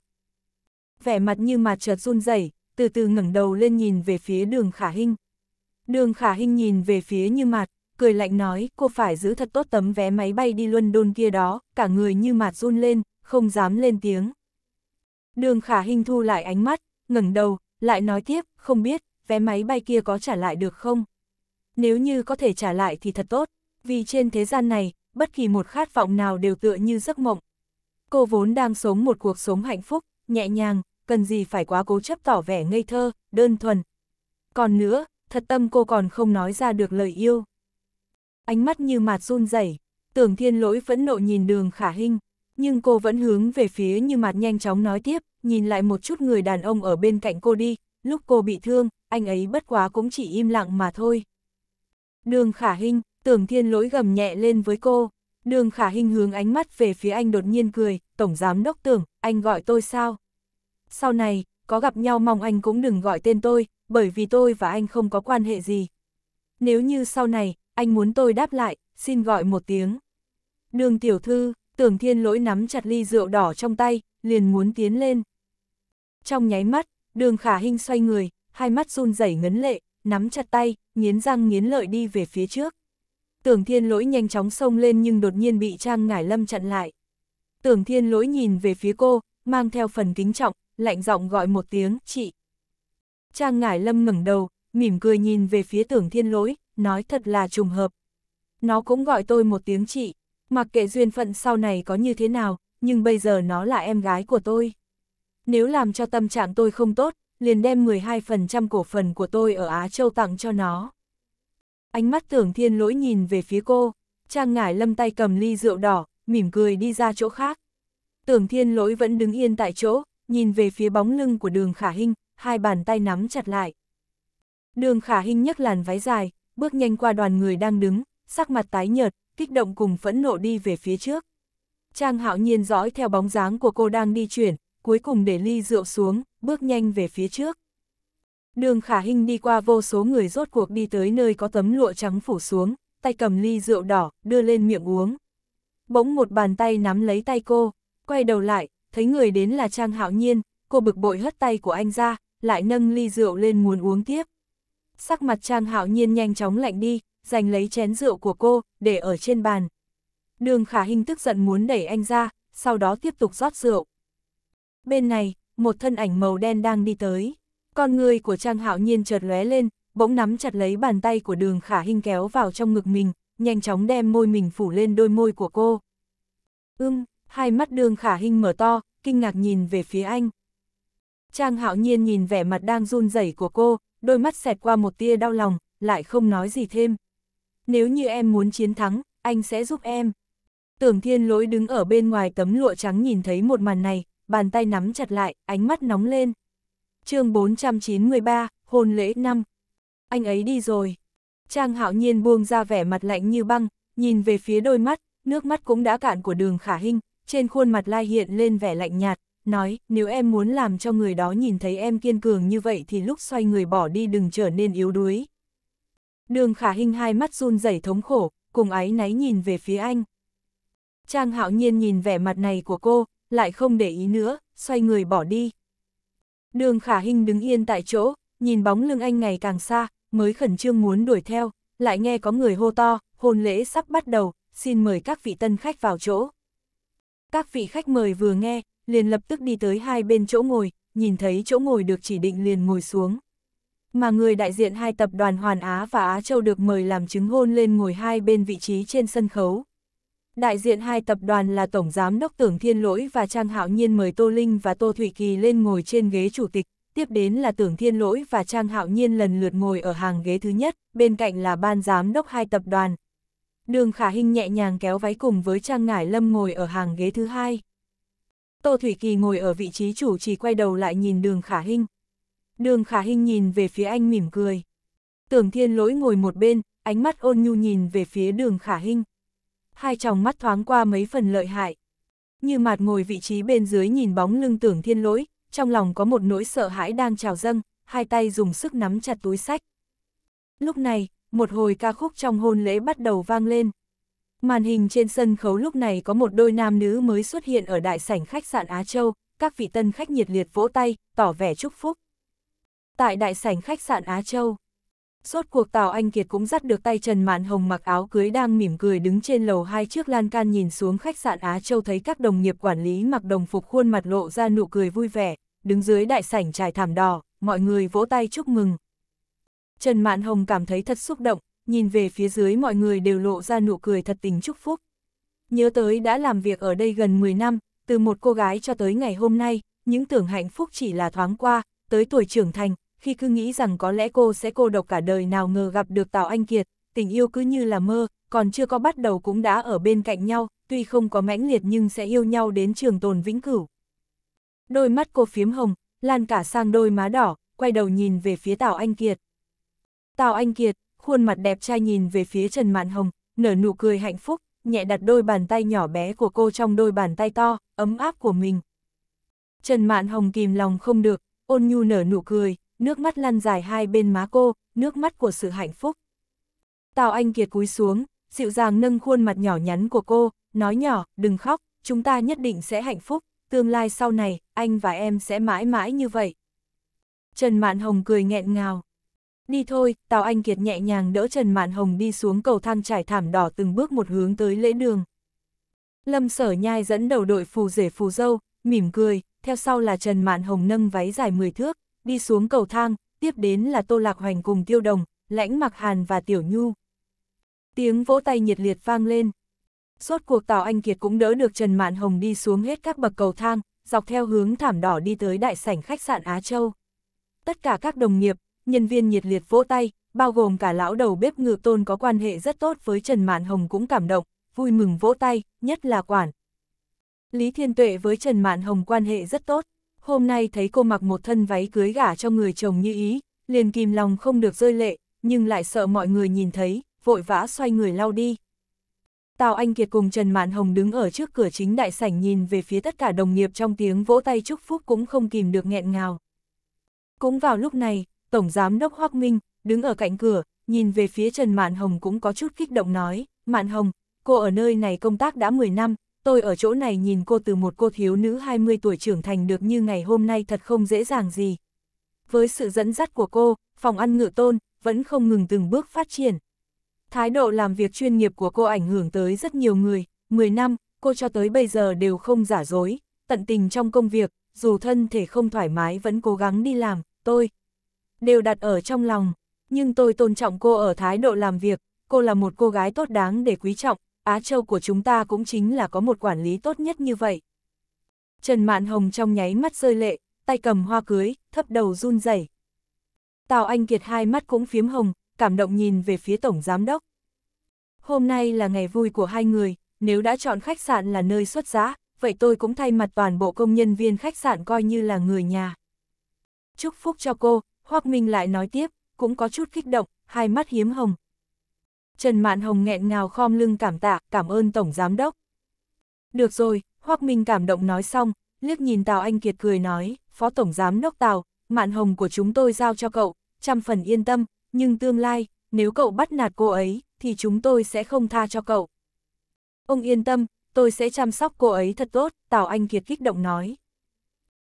Vẻ mặt như mặt chợt run rẩy từ từ ngẩng đầu lên nhìn về phía đường khả Hinh Đường khả hình nhìn về phía như mặt, cười lạnh nói cô phải giữ thật tốt tấm vé máy bay đi luân đôn kia đó, cả người như mặt run lên, không dám lên tiếng. Đường khả hình thu lại ánh mắt, ngẩng đầu, lại nói tiếp, không biết, vé máy bay kia có trả lại được không? Nếu như có thể trả lại thì thật tốt, vì trên thế gian này, bất kỳ một khát vọng nào đều tựa như giấc mộng. Cô vốn đang sống một cuộc sống hạnh phúc, nhẹ nhàng, cần gì phải quá cố chấp tỏ vẻ ngây thơ, đơn thuần. Còn nữa, thật tâm cô còn không nói ra được lời yêu. Ánh mắt như mạt run rẩy, tưởng thiên lỗi phẫn nộ nhìn đường khả hình, nhưng cô vẫn hướng về phía như mạt nhanh chóng nói tiếp, nhìn lại một chút người đàn ông ở bên cạnh cô đi, lúc cô bị thương, anh ấy bất quá cũng chỉ im lặng mà thôi. Đường khả hình, tưởng thiên lỗi gầm nhẹ lên với cô, đường khả hình hướng ánh mắt về phía anh đột nhiên cười, tổng giám đốc tưởng, anh gọi tôi sao? Sau này, có gặp nhau mong anh cũng đừng gọi tên tôi, bởi vì tôi và anh không có quan hệ gì. Nếu như sau này, anh muốn tôi đáp lại, xin gọi một tiếng. Đường tiểu thư, tưởng thiên lỗi nắm chặt ly rượu đỏ trong tay, liền muốn tiến lên. Trong nháy mắt, đường khả hình xoay người, hai mắt run rẩy ngấn lệ, nắm chặt tay, nghiến răng nghiến lợi đi về phía trước. Tưởng thiên lỗi nhanh chóng xông lên nhưng đột nhiên bị Trang Ngải Lâm chặn lại. Tưởng thiên lỗi nhìn về phía cô, mang theo phần kính trọng, lạnh giọng gọi một tiếng, chị. Trang Ngải Lâm ngẩng đầu, mỉm cười nhìn về phía tưởng thiên lỗi, nói thật là trùng hợp. Nó cũng gọi tôi một tiếng chị, mặc kệ duyên phận sau này có như thế nào, nhưng bây giờ nó là em gái của tôi. Nếu làm cho tâm trạng tôi không tốt, liền đem 12% cổ phần của tôi ở Á Châu tặng cho nó. Ánh mắt tưởng thiên lỗi nhìn về phía cô, Trang Ngải Lâm tay cầm ly rượu đỏ, mỉm cười đi ra chỗ khác. Tưởng thiên lỗi vẫn đứng yên tại chỗ, nhìn về phía bóng lưng của đường khả hình, hai bàn tay nắm chặt lại. Đường khả hình nhấc làn váy dài, bước nhanh qua đoàn người đang đứng, sắc mặt tái nhợt, kích động cùng phẫn nộ đi về phía trước. Trang hạo nhiên dõi theo bóng dáng của cô đang đi chuyển, cuối cùng để ly rượu xuống, bước nhanh về phía trước. Đường khả hình đi qua vô số người rốt cuộc đi tới nơi có tấm lụa trắng phủ xuống, tay cầm ly rượu đỏ, đưa lên miệng uống. Bỗng một bàn tay nắm lấy tay cô, quay đầu lại, thấy người đến là Trang Hạo Nhiên, cô bực bội hất tay của anh ra, lại nâng ly rượu lên muốn uống tiếp. Sắc mặt Trang Hạo Nhiên nhanh chóng lạnh đi, giành lấy chén rượu của cô, để ở trên bàn. Đường Khả Hinh tức giận muốn đẩy anh ra, sau đó tiếp tục rót rượu. Bên này, một thân ảnh màu đen đang đi tới. Con người của Trang Hạo Nhiên chợt lóe lên, bỗng nắm chặt lấy bàn tay của Đường Khả Hinh kéo vào trong ngực mình, nhanh chóng đem môi mình phủ lên đôi môi của cô. Ưm, hai mắt đường khả hình mở to, kinh ngạc nhìn về phía anh. Trang hạo nhiên nhìn vẻ mặt đang run rẩy của cô, đôi mắt xẹt qua một tia đau lòng, lại không nói gì thêm. Nếu như em muốn chiến thắng, anh sẽ giúp em. Tưởng thiên lỗi đứng ở bên ngoài tấm lụa trắng nhìn thấy một màn này, bàn tay nắm chặt lại, ánh mắt nóng lên. chương 493, hôn lễ năm Anh ấy đi rồi. Trang hạo nhiên buông ra vẻ mặt lạnh như băng, nhìn về phía đôi mắt, nước mắt cũng đã cạn của đường khả hình, trên khuôn mặt Lai hiện lên vẻ lạnh nhạt, nói, nếu em muốn làm cho người đó nhìn thấy em kiên cường như vậy thì lúc xoay người bỏ đi đừng trở nên yếu đuối. Đường khả hình hai mắt run rẩy thống khổ, cùng ái náy nhìn về phía anh. Trang hạo nhiên nhìn vẻ mặt này của cô, lại không để ý nữa, xoay người bỏ đi. Đường khả hình đứng yên tại chỗ, nhìn bóng lưng anh ngày càng xa, mới khẩn trương muốn đuổi theo, lại nghe có người hô to, hôn lễ sắp bắt đầu, xin mời các vị tân khách vào chỗ. Các vị khách mời vừa nghe, liền lập tức đi tới hai bên chỗ ngồi, nhìn thấy chỗ ngồi được chỉ định liền ngồi xuống. Mà người đại diện hai tập đoàn Hoàn Á và Á Châu được mời làm chứng hôn lên ngồi hai bên vị trí trên sân khấu. Đại diện hai tập đoàn là Tổng Giám đốc Tưởng Thiên Lỗi và Trang Hạo Nhiên mời Tô Linh và Tô Thủy Kỳ lên ngồi trên ghế chủ tịch, tiếp đến là Tưởng Thiên Lỗi và Trang Hạo Nhiên lần lượt ngồi ở hàng ghế thứ nhất, bên cạnh là Ban Giám đốc hai tập đoàn, đường khả hình nhẹ nhàng kéo váy cùng với Trang Ngải Lâm ngồi ở hàng ghế thứ hai. Tô Thủy Kỳ ngồi ở vị trí chủ trì quay đầu lại nhìn đường khả hình. Đường khả hình nhìn về phía anh mỉm cười. Tưởng thiên lỗi ngồi một bên, ánh mắt ôn nhu nhìn về phía đường khả hình. Hai tròng mắt thoáng qua mấy phần lợi hại. Như mặt ngồi vị trí bên dưới nhìn bóng lưng tưởng thiên lỗi, trong lòng có một nỗi sợ hãi đang trào dâng, hai tay dùng sức nắm chặt túi sách. Lúc này, một hồi ca khúc trong hôn lễ bắt đầu vang lên. Màn hình trên sân khấu lúc này có một đôi nam nữ mới xuất hiện ở đại sảnh khách sạn Á Châu, các vị tân khách nhiệt liệt vỗ tay, tỏ vẻ chúc phúc. Tại đại sảnh khách sạn Á Châu, Suốt cuộc Tào Anh Kiệt cũng dắt được tay Trần Mạn Hồng mặc áo cưới đang mỉm cười đứng trên lầu hai trước lan can nhìn xuống khách sạn Á Châu thấy các đồng nghiệp quản lý mặc đồng phục khuôn mặt lộ ra nụ cười vui vẻ, đứng dưới đại sảnh trải thảm đỏ, mọi người vỗ tay chúc mừng, Trần Mạn Hồng cảm thấy thật xúc động, nhìn về phía dưới mọi người đều lộ ra nụ cười thật tình chúc phúc. Nhớ tới đã làm việc ở đây gần 10 năm, từ một cô gái cho tới ngày hôm nay, những tưởng hạnh phúc chỉ là thoáng qua, tới tuổi trưởng thành, khi cứ nghĩ rằng có lẽ cô sẽ cô độc cả đời nào ngờ gặp được Tào Anh Kiệt, tình yêu cứ như là mơ, còn chưa có bắt đầu cũng đã ở bên cạnh nhau, tuy không có mãnh liệt nhưng sẽ yêu nhau đến trường tồn vĩnh cửu. Đôi mắt cô phiếm hồng, lan cả sang đôi má đỏ, quay đầu nhìn về phía Tào Anh Kiệt. Tào Anh Kiệt, khuôn mặt đẹp trai nhìn về phía Trần Mạn Hồng, nở nụ cười hạnh phúc, nhẹ đặt đôi bàn tay nhỏ bé của cô trong đôi bàn tay to, ấm áp của mình. Trần Mạn Hồng kìm lòng không được, ôn nhu nở nụ cười, nước mắt lăn dài hai bên má cô, nước mắt của sự hạnh phúc. Tào Anh Kiệt cúi xuống, dịu dàng nâng khuôn mặt nhỏ nhắn của cô, nói nhỏ, đừng khóc, chúng ta nhất định sẽ hạnh phúc, tương lai sau này, anh và em sẽ mãi mãi như vậy. Trần Mạn Hồng cười nghẹn ngào, Đi thôi, Tào Anh Kiệt nhẹ nhàng đỡ Trần Mạn Hồng đi xuống cầu thang trải thảm đỏ từng bước một hướng tới lễ đường. Lâm Sở Nhai dẫn đầu đội phù rể phù dâu, mỉm cười, theo sau là Trần Mạn Hồng nâng váy dài 10 thước, đi xuống cầu thang, tiếp đến là Tô Lạc Hoành cùng Tiêu Đồng, Lãnh Mặc Hàn và Tiểu Nhu. Tiếng vỗ tay nhiệt liệt vang lên. Suốt cuộc Tào Anh Kiệt cũng đỡ được Trần Mạn Hồng đi xuống hết các bậc cầu thang, dọc theo hướng thảm đỏ đi tới đại sảnh khách sạn Á Châu. Tất cả các đồng nghiệp, nhân viên nhiệt liệt vỗ tay, bao gồm cả lão đầu bếp ngự tôn có quan hệ rất tốt với Trần Mạn Hồng cũng cảm động, vui mừng vỗ tay, nhất là quản. Lý Thiên Tuệ với Trần Mạn Hồng quan hệ rất tốt, hôm nay thấy cô mặc một thân váy cưới gả cho người chồng như ý, liền kìm lòng không được rơi lệ, nhưng lại sợ mọi người nhìn thấy, vội vã xoay người lau đi. Tào Anh Kiệt cùng Trần Mạn Hồng đứng ở trước cửa chính đại sảnh nhìn về phía tất cả đồng nghiệp trong tiếng vỗ tay chúc phúc cũng không kìm được nghẹn ngào. Cũng vào lúc này, Tổng Giám đốc Hoác Minh, đứng ở cạnh cửa, nhìn về phía Trần Mạn Hồng cũng có chút kích động nói, Mạn Hồng, cô ở nơi này công tác đã 10 năm, tôi ở chỗ này nhìn cô từ một cô thiếu nữ 20 tuổi trưởng thành được như ngày hôm nay thật không dễ dàng gì. Với sự dẫn dắt của cô, phòng ăn ngựa tôn, vẫn không ngừng từng bước phát triển. Thái độ làm việc chuyên nghiệp của cô ảnh hưởng tới rất nhiều người, 10 năm, cô cho tới bây giờ đều không giả dối, tận tình trong công việc, dù thân thể không thoải mái vẫn cố gắng đi làm, tôi, đều đặt ở trong lòng. Nhưng tôi tôn trọng cô ở thái độ làm việc, cô là một cô gái tốt đáng để quý trọng, Á Châu của chúng ta cũng chính là có một quản lý tốt nhất như vậy. Trần Mạn Hồng trong nháy mắt rơi lệ, tay cầm hoa cưới, thấp đầu run rẩy. Tào Anh Kiệt hai mắt cũng phiếm hồng, cảm động nhìn về phía Tổng Giám Đốc. Hôm nay là ngày vui của hai người, nếu đã chọn khách sạn là nơi xuất giá, vậy tôi cũng thay mặt toàn bộ công nhân viên khách sạn coi như là người nhà. Chúc phúc cho cô, Hoác Minh lại nói tiếp, cũng có chút kích động, hai mắt hiếm hồng. Trần Mạn Hồng nghẹn ngào khom lưng cảm tạ, cảm ơn Tổng Giám Đốc. Được rồi, Hoác Minh cảm động nói xong, liếc nhìn Tào Anh Kiệt cười nói, Phó Tổng Giám Đốc Tào, Mạn Hồng của chúng tôi giao cho cậu, trăm phần yên tâm, nhưng tương lai, nếu cậu bắt nạt cô ấy, thì chúng tôi sẽ không tha cho cậu. Ông yên tâm, tôi sẽ chăm sóc cô ấy thật tốt, Tào Anh Kiệt kích động nói.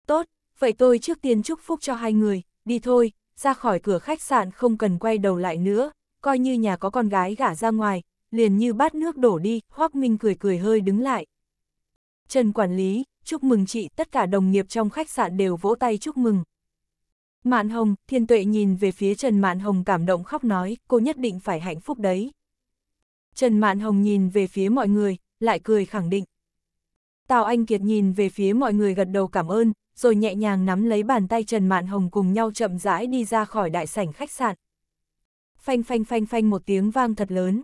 Tốt, vậy tôi trước tiên chúc phúc cho hai người, đi thôi, ra khỏi cửa khách sạn không cần quay đầu lại nữa, coi như nhà có con gái gả ra ngoài, liền như bát nước đổ đi, Hoác Minh cười cười hơi đứng lại. Trần quản lý, chúc mừng chị, tất cả đồng nghiệp trong khách sạn đều vỗ tay chúc mừng. Mạn Hồng, Thiên Tuệ nhìn về phía Trần Mạn Hồng cảm động khóc nói, cô nhất định phải hạnh phúc đấy. Trần Mạn Hồng nhìn về phía mọi người, lại cười khẳng định. Tào Anh Kiệt nhìn về phía mọi người gật đầu cảm ơn, rồi nhẹ nhàng nắm lấy bàn tay Trần Mạn Hồng cùng nhau chậm rãi đi ra khỏi đại sảnh khách sạn. Phanh phanh phanh phanh một tiếng vang thật lớn.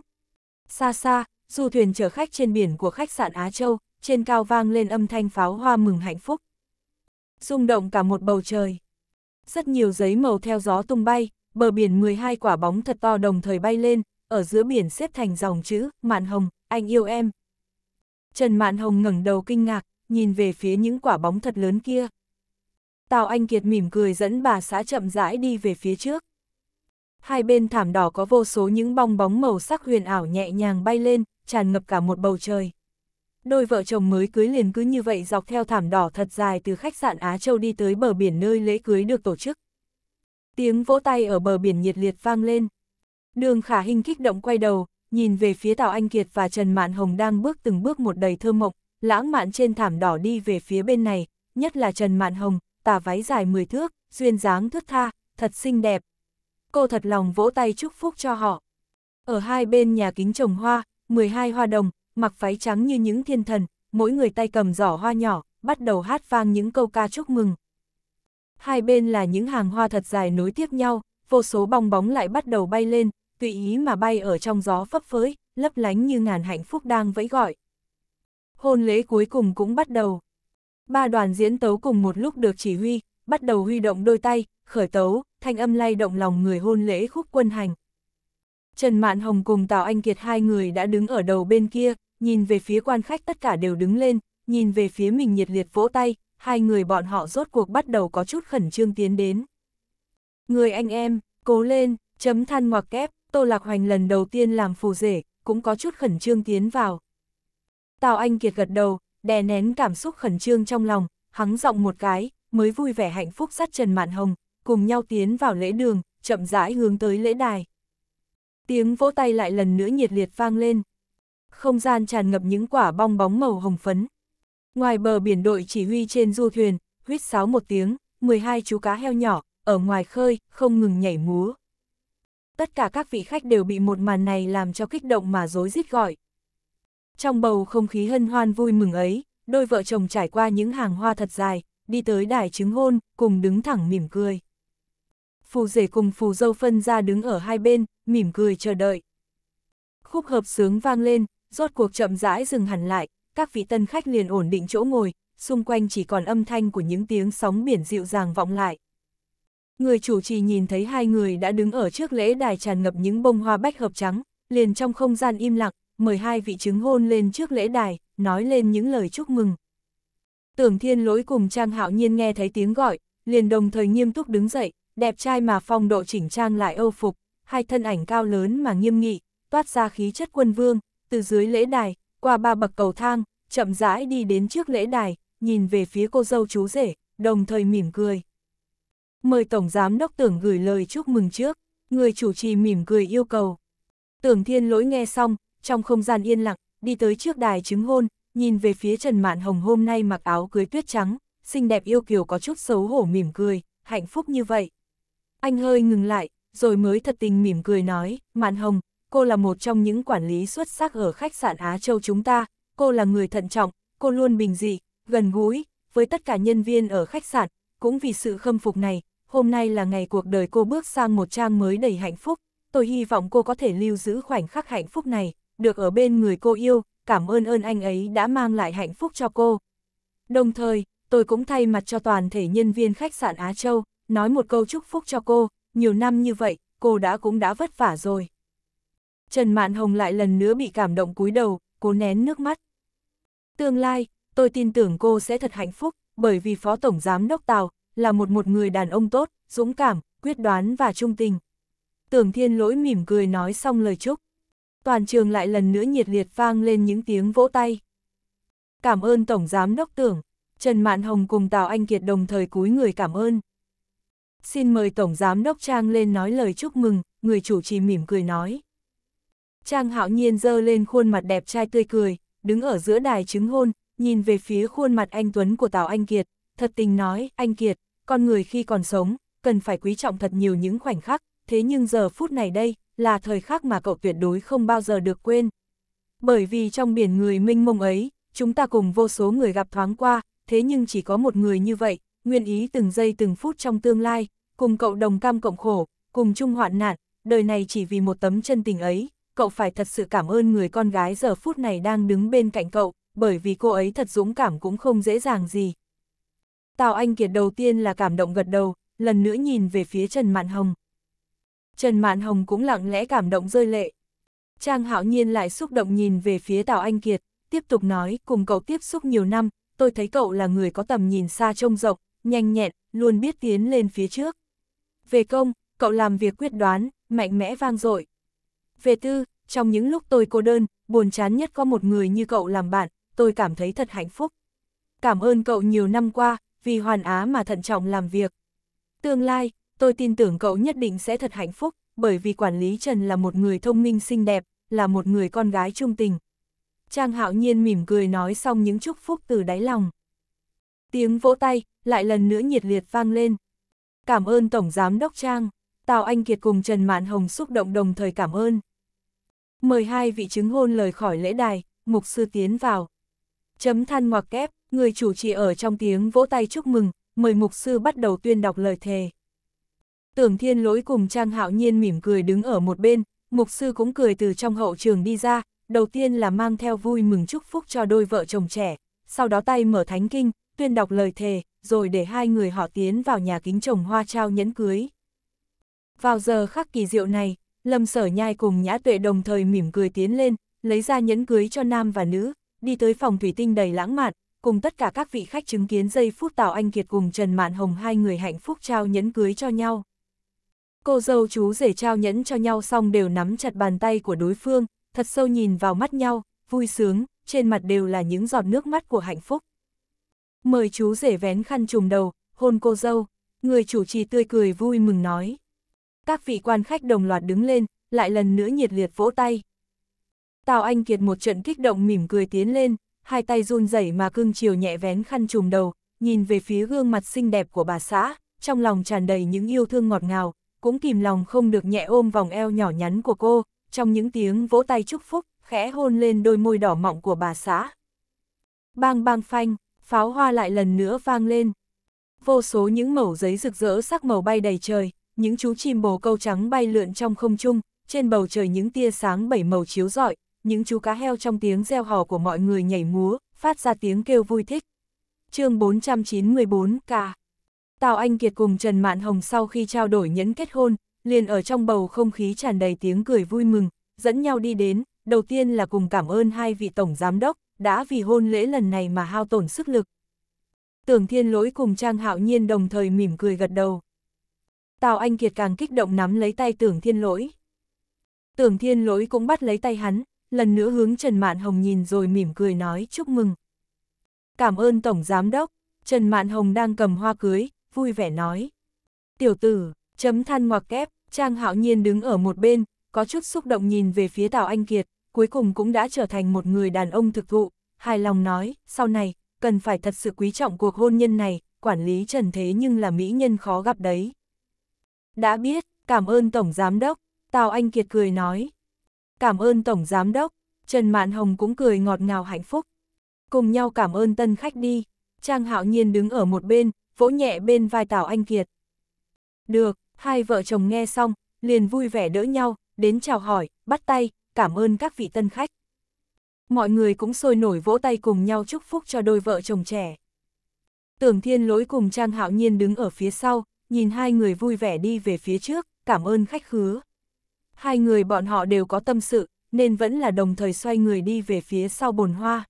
Xa xa, du thuyền chở khách trên biển của khách sạn Á Châu, trên cao vang lên âm thanh pháo hoa mừng hạnh phúc. rung động cả một bầu trời. Rất nhiều giấy màu theo gió tung bay, bờ biển 12 quả bóng thật to đồng thời bay lên, ở giữa biển xếp thành dòng chữ, Mạn Hồng, anh yêu em. Trần Mạn Hồng ngẩng đầu kinh ngạc, nhìn về phía những quả bóng thật lớn kia. Tào Anh Kiệt mỉm cười dẫn bà xã chậm rãi đi về phía trước. Hai bên thảm đỏ có vô số những bong bóng màu sắc huyền ảo nhẹ nhàng bay lên, tràn ngập cả một bầu trời. Đôi vợ chồng mới cưới liền cứ như vậy dọc theo thảm đỏ thật dài từ khách sạn Á Châu đi tới bờ biển nơi lễ cưới được tổ chức. Tiếng vỗ tay ở bờ biển nhiệt liệt vang lên. Đường khả hình kích động quay đầu, nhìn về phía Tào Anh Kiệt và Trần Mạn Hồng đang bước từng bước một đầy thơ mộng, lãng mạn trên thảm đỏ đi về phía bên này, nhất là Trần Mạn Hồng, tà váy dài 10 thước, duyên dáng thước tha, thật xinh đẹp. Cô thật lòng vỗ tay chúc phúc cho họ. Ở hai bên nhà kính trồng hoa, 12 hoa đồng, mặc váy trắng như những thiên thần, mỗi người tay cầm giỏ hoa nhỏ, bắt đầu hát vang những câu ca chúc mừng. Hai bên là những hàng hoa thật dài nối tiếp nhau, vô số bong bóng lại bắt đầu bay lên, tùy ý mà bay ở trong gió phấp phới, lấp lánh như ngàn hạnh phúc đang vẫy gọi. Hôn lễ cuối cùng cũng bắt đầu. Ba đoàn diễn tấu cùng một lúc được chỉ huy, bắt đầu huy động đôi tay, khởi tấu, thanh âm lay động lòng người hôn lễ khúc quân hành. Trần Mạn Hồng cùng Tào Anh Kiệt hai người đã đứng ở đầu bên kia, nhìn về phía quan khách tất cả đều đứng lên, nhìn về phía mình nhiệt liệt vỗ tay, hai người bọn họ rốt cuộc bắt đầu có chút khẩn trương tiến đến. Người anh em, cố lên, chấm than ngoặc kép, Tô Lạc Hoành lần đầu tiên làm phù rể, cũng có chút khẩn trương tiến vào. Tào Anh Kiệt gật đầu, đè nén cảm xúc khẩn trương trong lòng, hắng giọng một cái, mới vui vẻ hạnh phúc sát Trần Mạn Hồng, cùng nhau tiến vào lễ đường, chậm rãi hướng tới lễ đài. Tiếng vỗ tay lại lần nữa nhiệt liệt vang lên. Không gian tràn ngập những quả bong bóng màu hồng phấn. Ngoài bờ biển đội chỉ huy trên du thuyền, huyết sáo một tiếng, 12 chú cá heo nhỏ, ở ngoài khơi, không ngừng nhảy múa. Tất cả các vị khách đều bị một màn này làm cho kích động mà rối rít gọi. Trong bầu không khí hân hoan vui mừng ấy, đôi vợ chồng trải qua những hàng hoa thật dài, đi tới đài chứng hôn, cùng đứng thẳng mỉm cười. Phù rể cùng phù dâu phân ra đứng ở hai bên, mỉm cười chờ đợi. Khúc hợp sướng vang lên, rốt cuộc chậm rãi dừng hẳn lại, các vị tân khách liền ổn định chỗ ngồi, xung quanh chỉ còn âm thanh của những tiếng sóng biển dịu dàng vọng lại. Người chủ trì nhìn thấy hai người đã đứng ở trước lễ đài tràn ngập những bông hoa bách hợp trắng, liền trong không gian im lặng, mời hai vị chứng hôn lên trước lễ đài, nói lên những lời chúc mừng. Tưởng thiên lỗi cùng Trang Hạo Nhiên nghe thấy tiếng gọi, liền đồng thời nghiêm túc đứng dậy, đẹp trai mà phong độ chỉnh trang lại âu phục, hai thân ảnh cao lớn mà nghiêm nghị, toát ra khí chất quân vương, từ dưới lễ đài, qua ba bậc cầu thang, chậm rãi đi đến trước lễ đài, nhìn về phía cô dâu chú rể, đồng thời mỉm cười. Mời Tổng Giám Đốc Tưởng gửi lời chúc mừng trước, người chủ trì mỉm cười yêu cầu. Tưởng Thiên Lỗi nghe xong, trong không gian yên lặng, đi tới trước đài chứng hôn, nhìn về phía Trần Mạn Hồng hôm nay mặc áo cưới tuyết trắng, xinh đẹp yêu kiều có chút xấu hổ mỉm cười, hạnh phúc như vậy. Anh hơi ngừng lại, rồi mới thật tình mỉm cười nói, Mạn Hồng, cô là một trong những quản lý xuất sắc ở khách sạn Á Châu chúng ta, cô là người thận trọng, cô luôn bình dị, gần gũi, với tất cả nhân viên ở khách sạn, cũng vì sự khâm phục này, hôm nay là ngày cuộc đời cô bước sang một trang mới đầy hạnh phúc, tôi hy vọng cô có thể lưu giữ khoảnh khắc hạnh phúc này, được ở bên người cô yêu, cảm ơn ơn anh ấy đã mang lại hạnh phúc cho cô. Đồng thời, tôi cũng thay mặt cho toàn thể nhân viên khách sạn Á Châu, nói một câu chúc phúc cho cô, nhiều năm như vậy, cô đã cũng đã vất vả rồi. Trần Mạn Hồng lại lần nữa bị cảm động cúi đầu, cố nén nước mắt. Tương lai, tôi tin tưởng cô sẽ thật hạnh phúc, bởi vì Phó Tổng Giám Đốc Tào là một một người đàn ông tốt, dũng cảm, quyết đoán và trung tình. Tưởng Thiên Lỗi mỉm cười nói xong lời chúc toàn trường lại lần nữa nhiệt liệt vang lên những tiếng vỗ tay. Cảm ơn Tổng Giám Đốc Tưởng, Trần Mạn Hồng cùng Tào Anh Kiệt đồng thời cúi người cảm ơn. Xin mời Tổng Giám Đốc Trang lên nói lời chúc mừng, người chủ trì mỉm cười nói. Trang hạo nhiên dơ lên khuôn mặt đẹp trai tươi cười, đứng ở giữa đài chứng hôn, nhìn về phía khuôn mặt anh Tuấn của Tào Anh Kiệt, thật tình nói, anh Kiệt, con người khi còn sống, cần phải quý trọng thật nhiều những khoảnh khắc, thế nhưng giờ phút này đây, là thời khắc mà cậu tuyệt đối không bao giờ được quên. Bởi vì trong biển người minh mông ấy, chúng ta cùng vô số người gặp thoáng qua, thế nhưng chỉ có một người như vậy, nguyện ý từng giây từng phút trong tương lai, cùng cậu đồng cam cộng khổ, cùng chung hoạn nạn, đời này chỉ vì một tấm chân tình ấy, cậu phải thật sự cảm ơn người con gái giờ phút này đang đứng bên cạnh cậu, bởi vì cô ấy thật dũng cảm cũng không dễ dàng gì. Tào Anh Kiệt đầu tiên là cảm động gật đầu, lần nữa nhìn về phía Trần Mạn Hồng. Trần Mạn Hồng cũng lặng lẽ cảm động rơi lệ. Trang hạo nhiên lại xúc động nhìn về phía Tào Anh Kiệt, tiếp tục nói, cùng cậu tiếp xúc nhiều năm, tôi thấy cậu là người có tầm nhìn xa trông rộng, nhanh nhẹn, luôn biết tiến lên phía trước. Về công, cậu làm việc quyết đoán, mạnh mẽ vang dội. Về tư, trong những lúc tôi cô đơn, buồn chán nhất có một người như cậu làm bạn, tôi cảm thấy thật hạnh phúc. Cảm ơn cậu nhiều năm qua, vì hoàn á mà thận trọng làm việc. Tương lai, tôi tin tưởng cậu nhất định sẽ thật hạnh phúc, bởi vì quản lý Trần là một người thông minh xinh đẹp, là một người con gái trung tình. Trang hạo nhiên mỉm cười nói xong những chúc phúc từ đáy lòng. Tiếng vỗ tay, lại lần nữa nhiệt liệt vang lên. Cảm ơn Tổng Giám Đốc Trang, Tào Anh Kiệt cùng Trần Mạn Hồng xúc động đồng thời cảm ơn. Mời hai vị chứng hôn lời khỏi lễ đài, mục sư tiến vào. Chấm than ngoặc kép, người chủ trì ở trong tiếng vỗ tay chúc mừng, mời mục sư bắt đầu tuyên đọc lời thề. Tưởng thiên lỗi cùng Trang Hạo Nhiên mỉm cười đứng ở một bên, mục sư cũng cười từ trong hậu trường đi ra, đầu tiên là mang theo vui mừng chúc phúc cho đôi vợ chồng trẻ, sau đó tay mở thánh kinh, tuyên đọc lời thề, rồi để hai người họ tiến vào nhà kính trồng hoa trao nhẫn cưới. Vào giờ khắc kỳ diệu này, Lâm Sở Nhai cùng Nhã Tuệ đồng thời mỉm cười tiến lên, lấy ra nhẫn cưới cho nam và nữ, đi tới phòng thủy tinh đầy lãng mạn, cùng tất cả các vị khách chứng kiến giây phút Tào Anh Kiệt cùng Trần Mạn Hồng hai người hạnh phúc trao nhẫn cưới cho nhau. Cô dâu chú rể trao nhẫn cho nhau xong đều nắm chặt bàn tay của đối phương, thật sâu nhìn vào mắt nhau, vui sướng, trên mặt đều là những giọt nước mắt của hạnh phúc. Mời chú rể vén khăn trùm đầu, hôn cô dâu, người chủ trì tươi cười vui mừng nói. Các vị quan khách đồng loạt đứng lên, lại lần nữa nhiệt liệt vỗ tay. Tào Anh Kiệt một trận kích động mỉm cười tiến lên, hai tay run rẩy mà cưng chiều nhẹ vén khăn trùm đầu, nhìn về phía gương mặt xinh đẹp của bà xã, trong lòng tràn đầy những yêu thương ngọt ngào, cũng kìm lòng không được nhẹ ôm vòng eo nhỏ nhắn của cô, trong những tiếng vỗ tay chúc phúc, khẽ hôn lên đôi môi đỏ mọng của bà xã. Bang bang phanh, pháo hoa lại lần nữa vang lên. Vô số những mẩu giấy rực rỡ sắc màu bay đầy trời, những chú chim bồ câu trắng bay lượn trong không trung, trên bầu trời những tia sáng bảy màu chiếu rọi, những chú cá heo trong tiếng reo hò của mọi người nhảy múa, phát ra tiếng kêu vui thích. chương 494 cả Tào Anh Kiệt cùng Trần Mạn Hồng sau khi trao đổi nhẫn kết hôn, liền ở trong bầu không khí tràn đầy tiếng cười vui mừng, dẫn nhau đi đến, đầu tiên là cùng cảm ơn hai vị tổng giám đốc, đã vì hôn lễ lần này mà hao tổn sức lực. Tưởng Thiên Lỗi cùng Trang Hạo Nhiên đồng thời mỉm cười gật đầu. Tào Anh Kiệt càng kích động nắm lấy tay Tưởng Thiên Lỗi. Tưởng Thiên Lỗi cũng bắt lấy tay hắn, lần nữa hướng Trần Mạn Hồng nhìn rồi mỉm cười nói chúc mừng. Cảm ơn Tổng Giám Đốc, Trần Mạn Hồng đang cầm hoa cưới, vui vẻ nói. Tiểu tử, chấm than ngoặc kép, Trang Hạo Nhiên đứng ở một bên, có chút xúc động nhìn về phía Tào Anh Kiệt, cuối cùng cũng đã trở thành một người đàn ông thực thụ, hài lòng nói, sau này, cần phải thật sự quý trọng cuộc hôn nhân này, quản lý trần thế nhưng là mỹ nhân khó gặp đấy. Đã biết, cảm ơn Tổng Giám Đốc, Tào Anh Kiệt cười nói. Cảm ơn Tổng Giám Đốc, Trần Mạn Hồng cũng cười ngọt ngào hạnh phúc. Cùng nhau cảm ơn tân khách đi, Trang Hạo Nhiên đứng ở một bên, vỗ nhẹ bên vai Tào Anh Kiệt. Được, hai vợ chồng nghe xong, liền vui vẻ đỡ nhau, đến chào hỏi, bắt tay, cảm ơn các vị tân khách. Mọi người cũng sôi nổi vỗ tay cùng nhau chúc phúc cho đôi vợ chồng trẻ. Tưởng Thiên Lỗi cùng Trang Hạo Nhiên đứng ở phía sau, nhìn hai người vui vẻ đi về phía trước, cảm ơn khách khứa. Hai người bọn họ đều có tâm sự, nên vẫn là đồng thời xoay người đi về phía sau bồn hoa.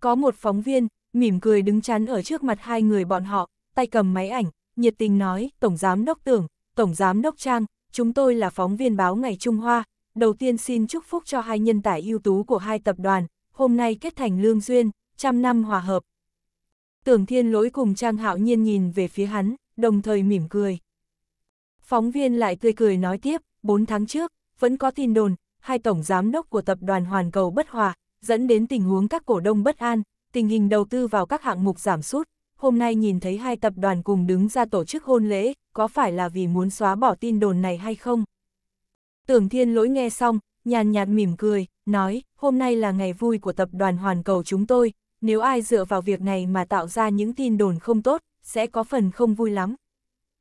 Có một phóng viên, mỉm cười đứng chắn ở trước mặt hai người bọn họ, tay cầm máy ảnh, nhiệt tình nói, Tổng Giám Đốc Tưởng, Tổng Giám Đốc Trang, chúng tôi là phóng viên báo Ngày Trung Hoa, đầu tiên xin chúc phúc cho hai nhân tài ưu tú của hai tập đoàn, hôm nay kết thành lương duyên, trăm năm hòa hợp. Tưởng Thiên Lỗi cùng Trang Hạo Nhiên nhìn về phía hắn, đồng thời mỉm cười. Phóng viên lại tươi cười nói tiếp, 4 tháng trước, vẫn có tin đồn, hai tổng giám đốc của tập đoàn Hoàn Cầu bất hòa, dẫn đến tình huống các cổ đông bất an, tình hình đầu tư vào các hạng mục giảm sút, hôm nay nhìn thấy hai tập đoàn cùng đứng ra tổ chức hôn lễ, có phải là vì muốn xóa bỏ tin đồn này hay không? Tưởng Thiên Lỗi nghe xong, nhàn nhạt mỉm cười, nói, hôm nay là ngày vui của tập đoàn hoàn cầu chúng tôi, nếu ai dựa vào việc này mà tạo ra những tin đồn không tốt, sẽ có phần không vui lắm.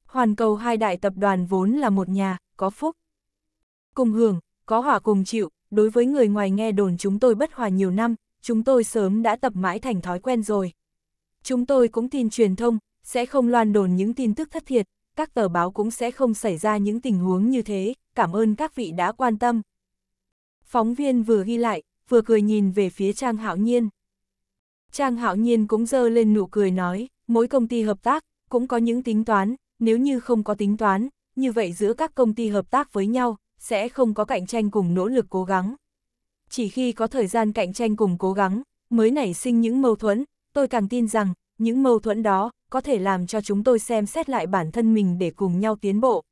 Hoàn cầu hai đại tập đoàn vốn là một nhà, có phúc. Cùng hưởng, có hỏa cùng chịu, đối với người ngoài nghe đồn chúng tôi bất hòa nhiều năm, chúng tôi sớm đã tập mãi thành thói quen rồi. Chúng tôi cũng tin truyền thông, sẽ không loan đồn những tin tức thất thiệt, các tờ báo cũng sẽ không xảy ra những tình huống như thế, cảm ơn các vị đã quan tâm. Phóng viên vừa ghi lại, vừa cười nhìn về phía Trang Hạo Nhiên. Trang Hạo Nhiên cũng dơ lên nụ cười nói, mỗi công ty hợp tác, cũng có những tính toán, nếu như không có tính toán, như vậy giữa các công ty hợp tác với nhau, sẽ không có cạnh tranh cùng nỗ lực cố gắng chỉ khi có thời gian cạnh tranh cùng cố gắng, mới nảy sinh những mâu thuẫn, tôi càng tin rằng, những mâu thuẫn đó có thể làm cho chúng tôi xem xét lại bản thân mình để cùng nhau tiến bộ.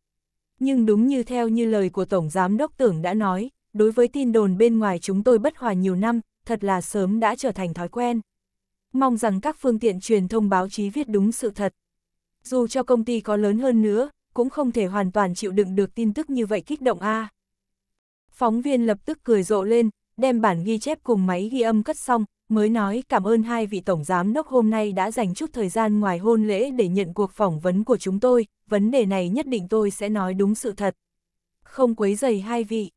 Nhưng đúng như theo như lời của Tổng Giám Đốc Tưởng đã nói, đối với tin đồn bên ngoài chúng tôi bất hòa nhiều năm, thật là sớm đã trở thành thói quen. Mong rằng các phương tiện truyền thông báo chí viết đúng sự thật. Dù cho công ty có lớn hơn nữa, cũng không thể hoàn toàn chịu đựng được tin tức như vậy kích động a. Phóng viên lập tức cười rộ lên, đem bản ghi chép cùng máy ghi âm cất xong, mới nói cảm ơn hai vị tổng giám đốc hôm nay đã dành chút thời gian ngoài hôn lễ để nhận cuộc phỏng vấn của chúng tôi, vấn đề này nhất định tôi sẽ nói đúng sự thật. Không quấy dày hai vị.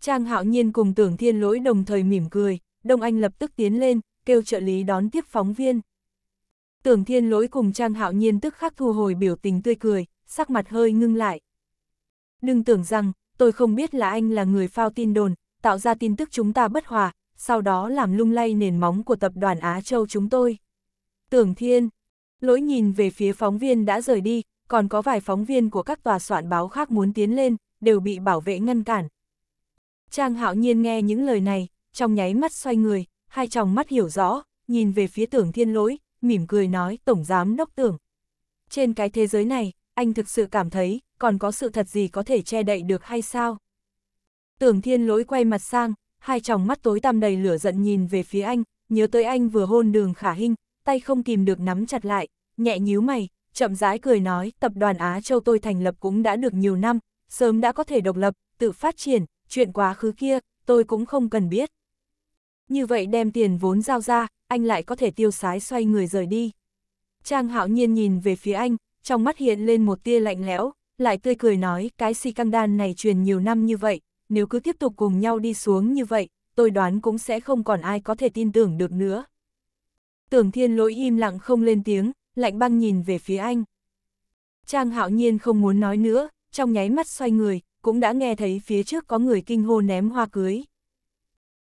Trang hạo nhiên cùng tưởng thiên lỗi đồng thời mỉm cười, Đông Anh lập tức tiến lên, kêu trợ lý đón tiếp phóng viên. Tưởng thiên lỗi cùng Trang hạo nhiên tức khắc thu hồi biểu tình tươi cười, sắc mặt hơi ngưng lại. Đừng tưởng rằng, tôi không biết là anh là người phao tin đồn, tạo ra tin tức chúng ta bất hòa, sau đó làm lung lay nền móng của tập đoàn Á Châu chúng tôi. Tưởng Thiên, lỗi nhìn về phía phóng viên đã rời đi, còn có vài phóng viên của các tòa soạn báo khác muốn tiến lên, đều bị bảo vệ ngăn cản. Trang hạo nhiên nghe những lời này, trong nháy mắt xoay người, hai tròng mắt hiểu rõ, nhìn về phía tưởng thiên lỗi, mỉm cười nói tổng giám đốc tưởng. Trên cái thế giới này, anh thực sự cảm thấy, còn có sự thật gì có thể che đậy được hay sao? Tưởng thiên lỗi quay mặt sang, hai tròng mắt tối tăm đầy lửa giận nhìn về phía anh, nhớ tới anh vừa hôn đường khả hình, tay không kìm được nắm chặt lại, nhẹ nhíu mày, chậm rãi cười nói, tập đoàn Á Châu tôi thành lập cũng đã được nhiều năm, sớm đã có thể độc lập, tự phát triển, chuyện quá khứ kia, tôi cũng không cần biết. Như vậy đem tiền vốn giao ra, anh lại có thể tiêu sái xoay người rời đi. Trang hạo nhiên nhìn về phía anh, trong mắt hiện lên một tia lạnh lẽo, lại tươi cười nói cái si căng đan này truyền nhiều năm như vậy, nếu cứ tiếp tục cùng nhau đi xuống như vậy, tôi đoán cũng sẽ không còn ai có thể tin tưởng được nữa. Tưởng thiên lỗi im lặng không lên tiếng, lạnh băng nhìn về phía anh. Trang hạo nhiên không muốn nói nữa, trong nháy mắt xoay người, cũng đã nghe thấy phía trước có người kinh hô ném hoa cưới.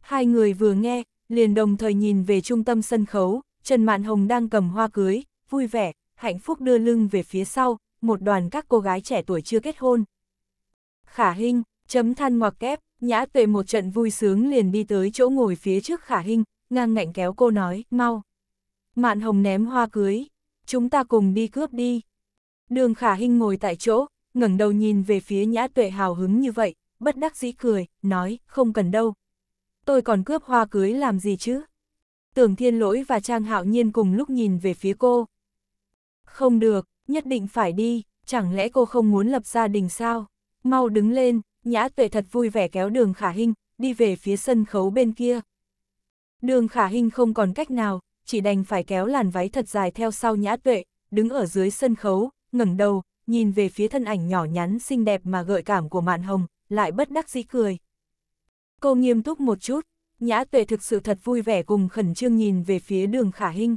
Hai người vừa nghe, liền đồng thời nhìn về trung tâm sân khấu, Trần Mạn Hồng đang cầm hoa cưới, vui vẻ, hạnh phúc đưa lưng về phía sau, một đoàn các cô gái trẻ tuổi chưa kết hôn. Khả Hinh, Chấm than ngoặc kép, nhã tuệ một trận vui sướng liền đi tới chỗ ngồi phía trước khả hình, ngang ngạnh kéo cô nói, mau. Mạn hồng ném hoa cưới, chúng ta cùng đi cướp đi. Đường khả hình ngồi tại chỗ, ngẩng đầu nhìn về phía nhã tuệ hào hứng như vậy, bất đắc dĩ cười, nói, không cần đâu. Tôi còn cướp hoa cưới làm gì chứ? Tưởng thiên lỗi và Trang Hạo Nhiên cùng lúc nhìn về phía cô. Không được, nhất định phải đi, chẳng lẽ cô không muốn lập gia đình sao? Mau đứng lên, Nhã tuệ thật vui vẻ kéo đường khả hình, đi về phía sân khấu bên kia. Đường khả hình không còn cách nào, chỉ đành phải kéo làn váy thật dài theo sau nhã tuệ, đứng ở dưới sân khấu, ngẩng đầu, nhìn về phía thân ảnh nhỏ nhắn xinh đẹp mà gợi cảm của mạn hồng, lại bất đắc dĩ cười. Cô nghiêm túc một chút, nhã tuệ thực sự thật vui vẻ cùng khẩn trương nhìn về phía đường khả hình.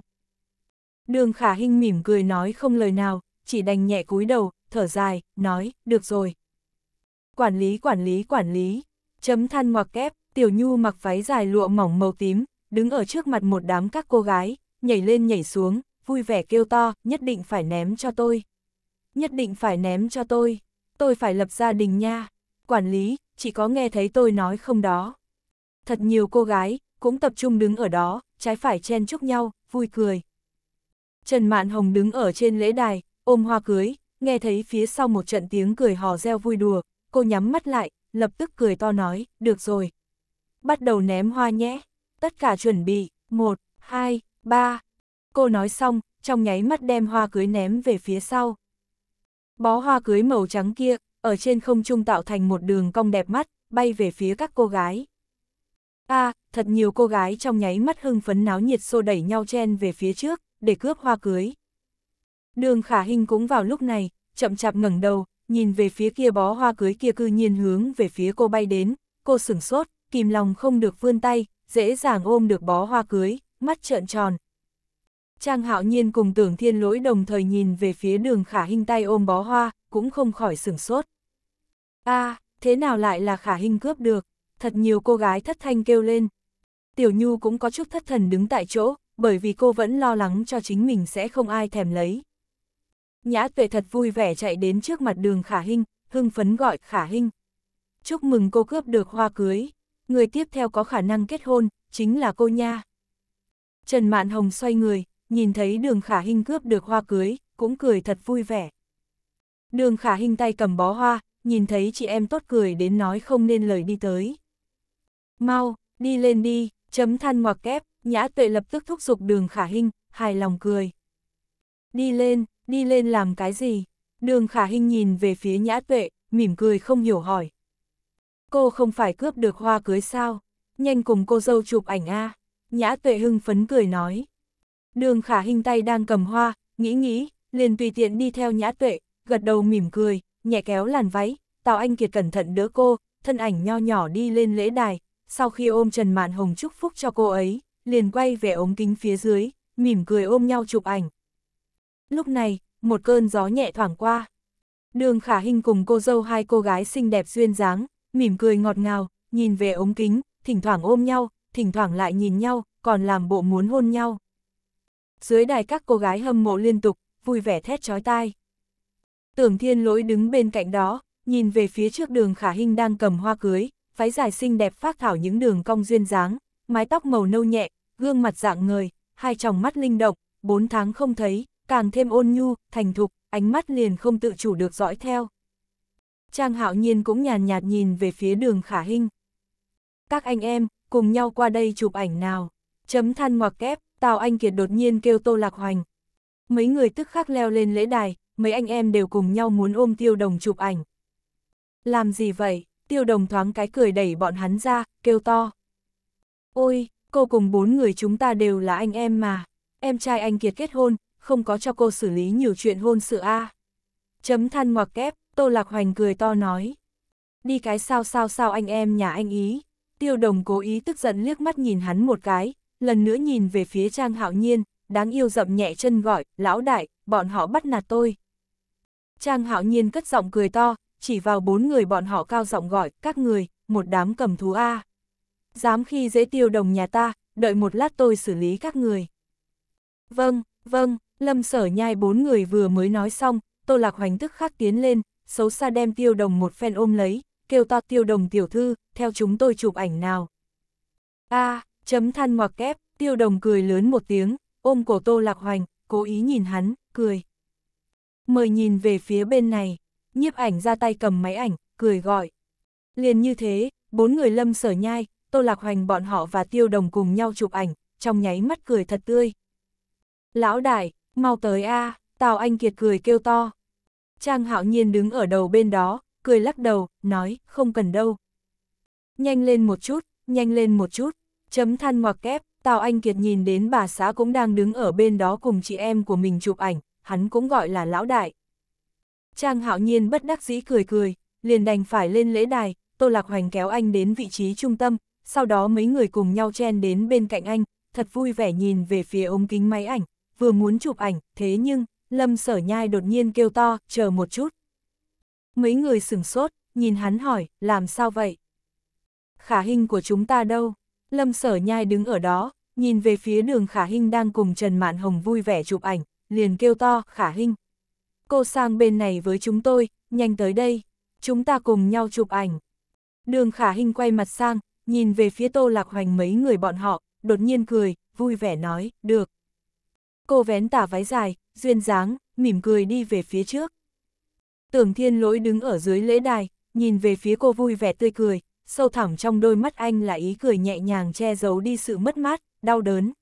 Đường khả hình mỉm cười nói không lời nào, chỉ đành nhẹ cúi đầu, thở dài, nói, được rồi, quản lý quản lý quản lý, chấm than ngoặc kép, tiểu nhu mặc váy dài lụa mỏng màu tím, đứng ở trước mặt một đám các cô gái, nhảy lên nhảy xuống, vui vẻ kêu to, nhất định phải ném cho tôi. Nhất định phải ném cho tôi, tôi phải lập gia đình nha. Quản lý, chỉ có nghe thấy tôi nói không đó. Thật nhiều cô gái, cũng tập trung đứng ở đó, trái phải chen chúc nhau, vui cười. Trần Mạn Hồng đứng ở trên lễ đài, ôm hoa cưới, nghe thấy phía sau một trận tiếng cười hò reo vui đùa, cô nhắm mắt lại, lập tức cười to nói, được rồi. Bắt đầu ném hoa nhé, tất cả chuẩn bị, một, hai, ba. Cô nói xong, trong nháy mắt đem hoa cưới ném về phía sau. Bó hoa cưới màu trắng kia, ở trên không trung tạo thành một đường cong đẹp mắt, bay về phía các cô gái. a à, thật nhiều cô gái trong nháy mắt hưng phấn náo nhiệt xô đẩy nhau chen về phía trước, để cướp hoa cưới. Đường khả hình cũng vào lúc này, chậm chạp ngẩng đầu, nhìn về phía kia bó hoa cưới kia cư nhiên hướng về phía cô bay đến, cô sửng sốt, kìm lòng không được vươn tay, dễ dàng ôm được bó hoa cưới, mắt trợn tròn. Trang hạo nhiên cùng tưởng thiên lỗi đồng thời nhìn về phía đường khả hình tay ôm bó hoa, cũng không khỏi sửng sốt. a à, thế nào lại là khả hình cướp được, thật nhiều cô gái thất thanh kêu lên. Tiểu Nhu cũng có chút thất thần đứng tại chỗ, bởi vì cô vẫn lo lắng cho chính mình sẽ không ai thèm lấy. Nhã tuệ thật vui vẻ chạy đến trước mặt đường Khả Hinh, hưng phấn gọi Khả Hinh. Chúc mừng cô cướp được hoa cưới, người tiếp theo có khả năng kết hôn, chính là cô nha. Trần Mạn Hồng xoay người, nhìn thấy đường Khả Hinh cướp được hoa cưới, cũng cười thật vui vẻ. Đường Khả Hinh tay cầm bó hoa, nhìn thấy chị em tốt cười đến nói không nên lời đi tới. Mau, đi lên đi, chấm than ngoặc kép, nhã tuệ lập tức thúc giục đường Khả Hinh, hài lòng cười. Đi lên, đi lên làm cái gì? Đường khả hình nhìn về phía nhã tuệ, mỉm cười không hiểu hỏi. Cô không phải cướp được hoa cưới sao? Nhanh cùng cô dâu chụp ảnh a Nhã tuệ hưng phấn cười nói. Đường khả hình tay đang cầm hoa, nghĩ nghĩ, liền tùy tiện đi theo nhã tuệ, gật đầu mỉm cười, nhẹ kéo làn váy, Tào Anh Kiệt cẩn thận đỡ cô, thân ảnh nho nhỏ đi lên lễ đài, sau khi ôm Trần Mạn Hồng chúc phúc cho cô ấy, liền quay về ống kính phía dưới, mỉm cười ôm nhau chụp ảnh, Lúc này, một cơn gió nhẹ thoảng qua. Đường khả hình cùng cô dâu hai cô gái xinh đẹp duyên dáng, mỉm cười ngọt ngào, nhìn về ống kính, thỉnh thoảng ôm nhau, thỉnh thoảng lại nhìn nhau, còn làm bộ muốn hôn nhau. Dưới đài các cô gái hâm mộ liên tục, vui vẻ thét chói tai. Tưởng thiên lỗi đứng bên cạnh đó, nhìn về phía trước đường khả hình đang cầm hoa cưới, váy dài xinh đẹp phát thảo những đường cong duyên dáng, mái tóc màu nâu nhẹ, gương mặt dạng người, hai tròng mắt linh động, bốn tháng không thấy, càng thêm ôn nhu, thành thục, ánh mắt liền không tự chủ được dõi theo. Trang hạo nhiên cũng nhàn nhạt nhìn về phía đường khả hinh. Các anh em, cùng nhau qua đây chụp ảnh nào. Chấm than ngoặc kép, Tào Anh Kiệt đột nhiên kêu Tô Lạc Hoành. Mấy người tức khắc leo lên lễ đài, mấy anh em đều cùng nhau muốn ôm Tiêu Đồng chụp ảnh. Làm gì vậy? Tiêu Đồng thoáng cái cười đẩy bọn hắn ra, kêu to. Ôi, cô cùng bốn người chúng ta đều là anh em mà. Em trai anh Kiệt kết hôn, không có cho cô xử lý nhiều chuyện hôn sự a Chấm than ngoặc kép, Tô Lạc Hoành cười to nói. Đi cái sao sao sao anh em nhà anh ý. Tiêu đồng cố ý tức giận liếc mắt nhìn hắn một cái, lần nữa nhìn về phía Trang Hạo Nhiên, đáng yêu dậm nhẹ chân gọi, lão đại, bọn họ bắt nạt tôi. Trang Hạo Nhiên cất giọng cười to, chỉ vào bốn người bọn họ cao giọng gọi, các người, một đám cầm thú A. Dám khi dễ tiêu đồng nhà ta, đợi một lát tôi xử lý các người. Vâng, vâng, Lâm sở nhai bốn người vừa mới nói xong, Tô Lạc Hoành tức khắc tiến lên, xấu xa đem tiêu đồng một phen ôm lấy, kêu to tiêu đồng tiểu thư, theo chúng tôi chụp ảnh nào. a chấm than ngoặc kép, tiêu đồng cười lớn một tiếng, ôm cổ Tô Lạc Hoành, cố ý nhìn hắn, cười. Mời nhìn về phía bên này, nhiếp ảnh ra tay cầm máy ảnh, cười gọi. Liền như thế, bốn người lâm sở nhai, Tô Lạc Hoành bọn họ và tiêu đồng cùng nhau chụp ảnh, trong nháy mắt cười thật tươi. Lão đại, mau tới a à, Tào Anh Kiệt cười kêu to. Trang hạo nhiên đứng ở đầu bên đó, cười lắc đầu, nói, không cần đâu. Nhanh lên một chút, nhanh lên một chút, chấm than ngoặc kép, Tào Anh Kiệt nhìn đến bà xã cũng đang đứng ở bên đó cùng chị em của mình chụp ảnh, hắn cũng gọi là lão đại. Trang hạo nhiên bất đắc dĩ cười cười, liền đành phải lên lễ đài, Tô Lạc Hoành kéo anh đến vị trí trung tâm, sau đó mấy người cùng nhau chen đến bên cạnh anh, thật vui vẻ nhìn về phía ống kính máy ảnh, vừa muốn chụp ảnh, thế nhưng, Lâm Sở Nhai đột nhiên kêu to, chờ một chút. Mấy người sửng sốt, nhìn hắn hỏi, làm sao vậy? Khả hình của chúng ta đâu? Lâm Sở Nhai đứng ở đó, nhìn về phía đường Khả hình đang cùng Trần Mạn Hồng vui vẻ chụp ảnh, liền kêu to, Khả hình Cô sang bên này với chúng tôi, nhanh tới đây, chúng ta cùng nhau chụp ảnh. Đường Khả hình quay mặt sang, nhìn về phía Tô Lạc Hoành mấy người bọn họ, đột nhiên cười, vui vẻ nói, được. Cô vén tả váy dài, duyên dáng, mỉm cười đi về phía trước. Tưởng thiên lỗi đứng ở dưới lễ đài, nhìn về phía cô vui vẻ tươi cười, sâu thẳm trong đôi mắt anh là ý cười nhẹ nhàng che giấu đi sự mất mát, đau đớn.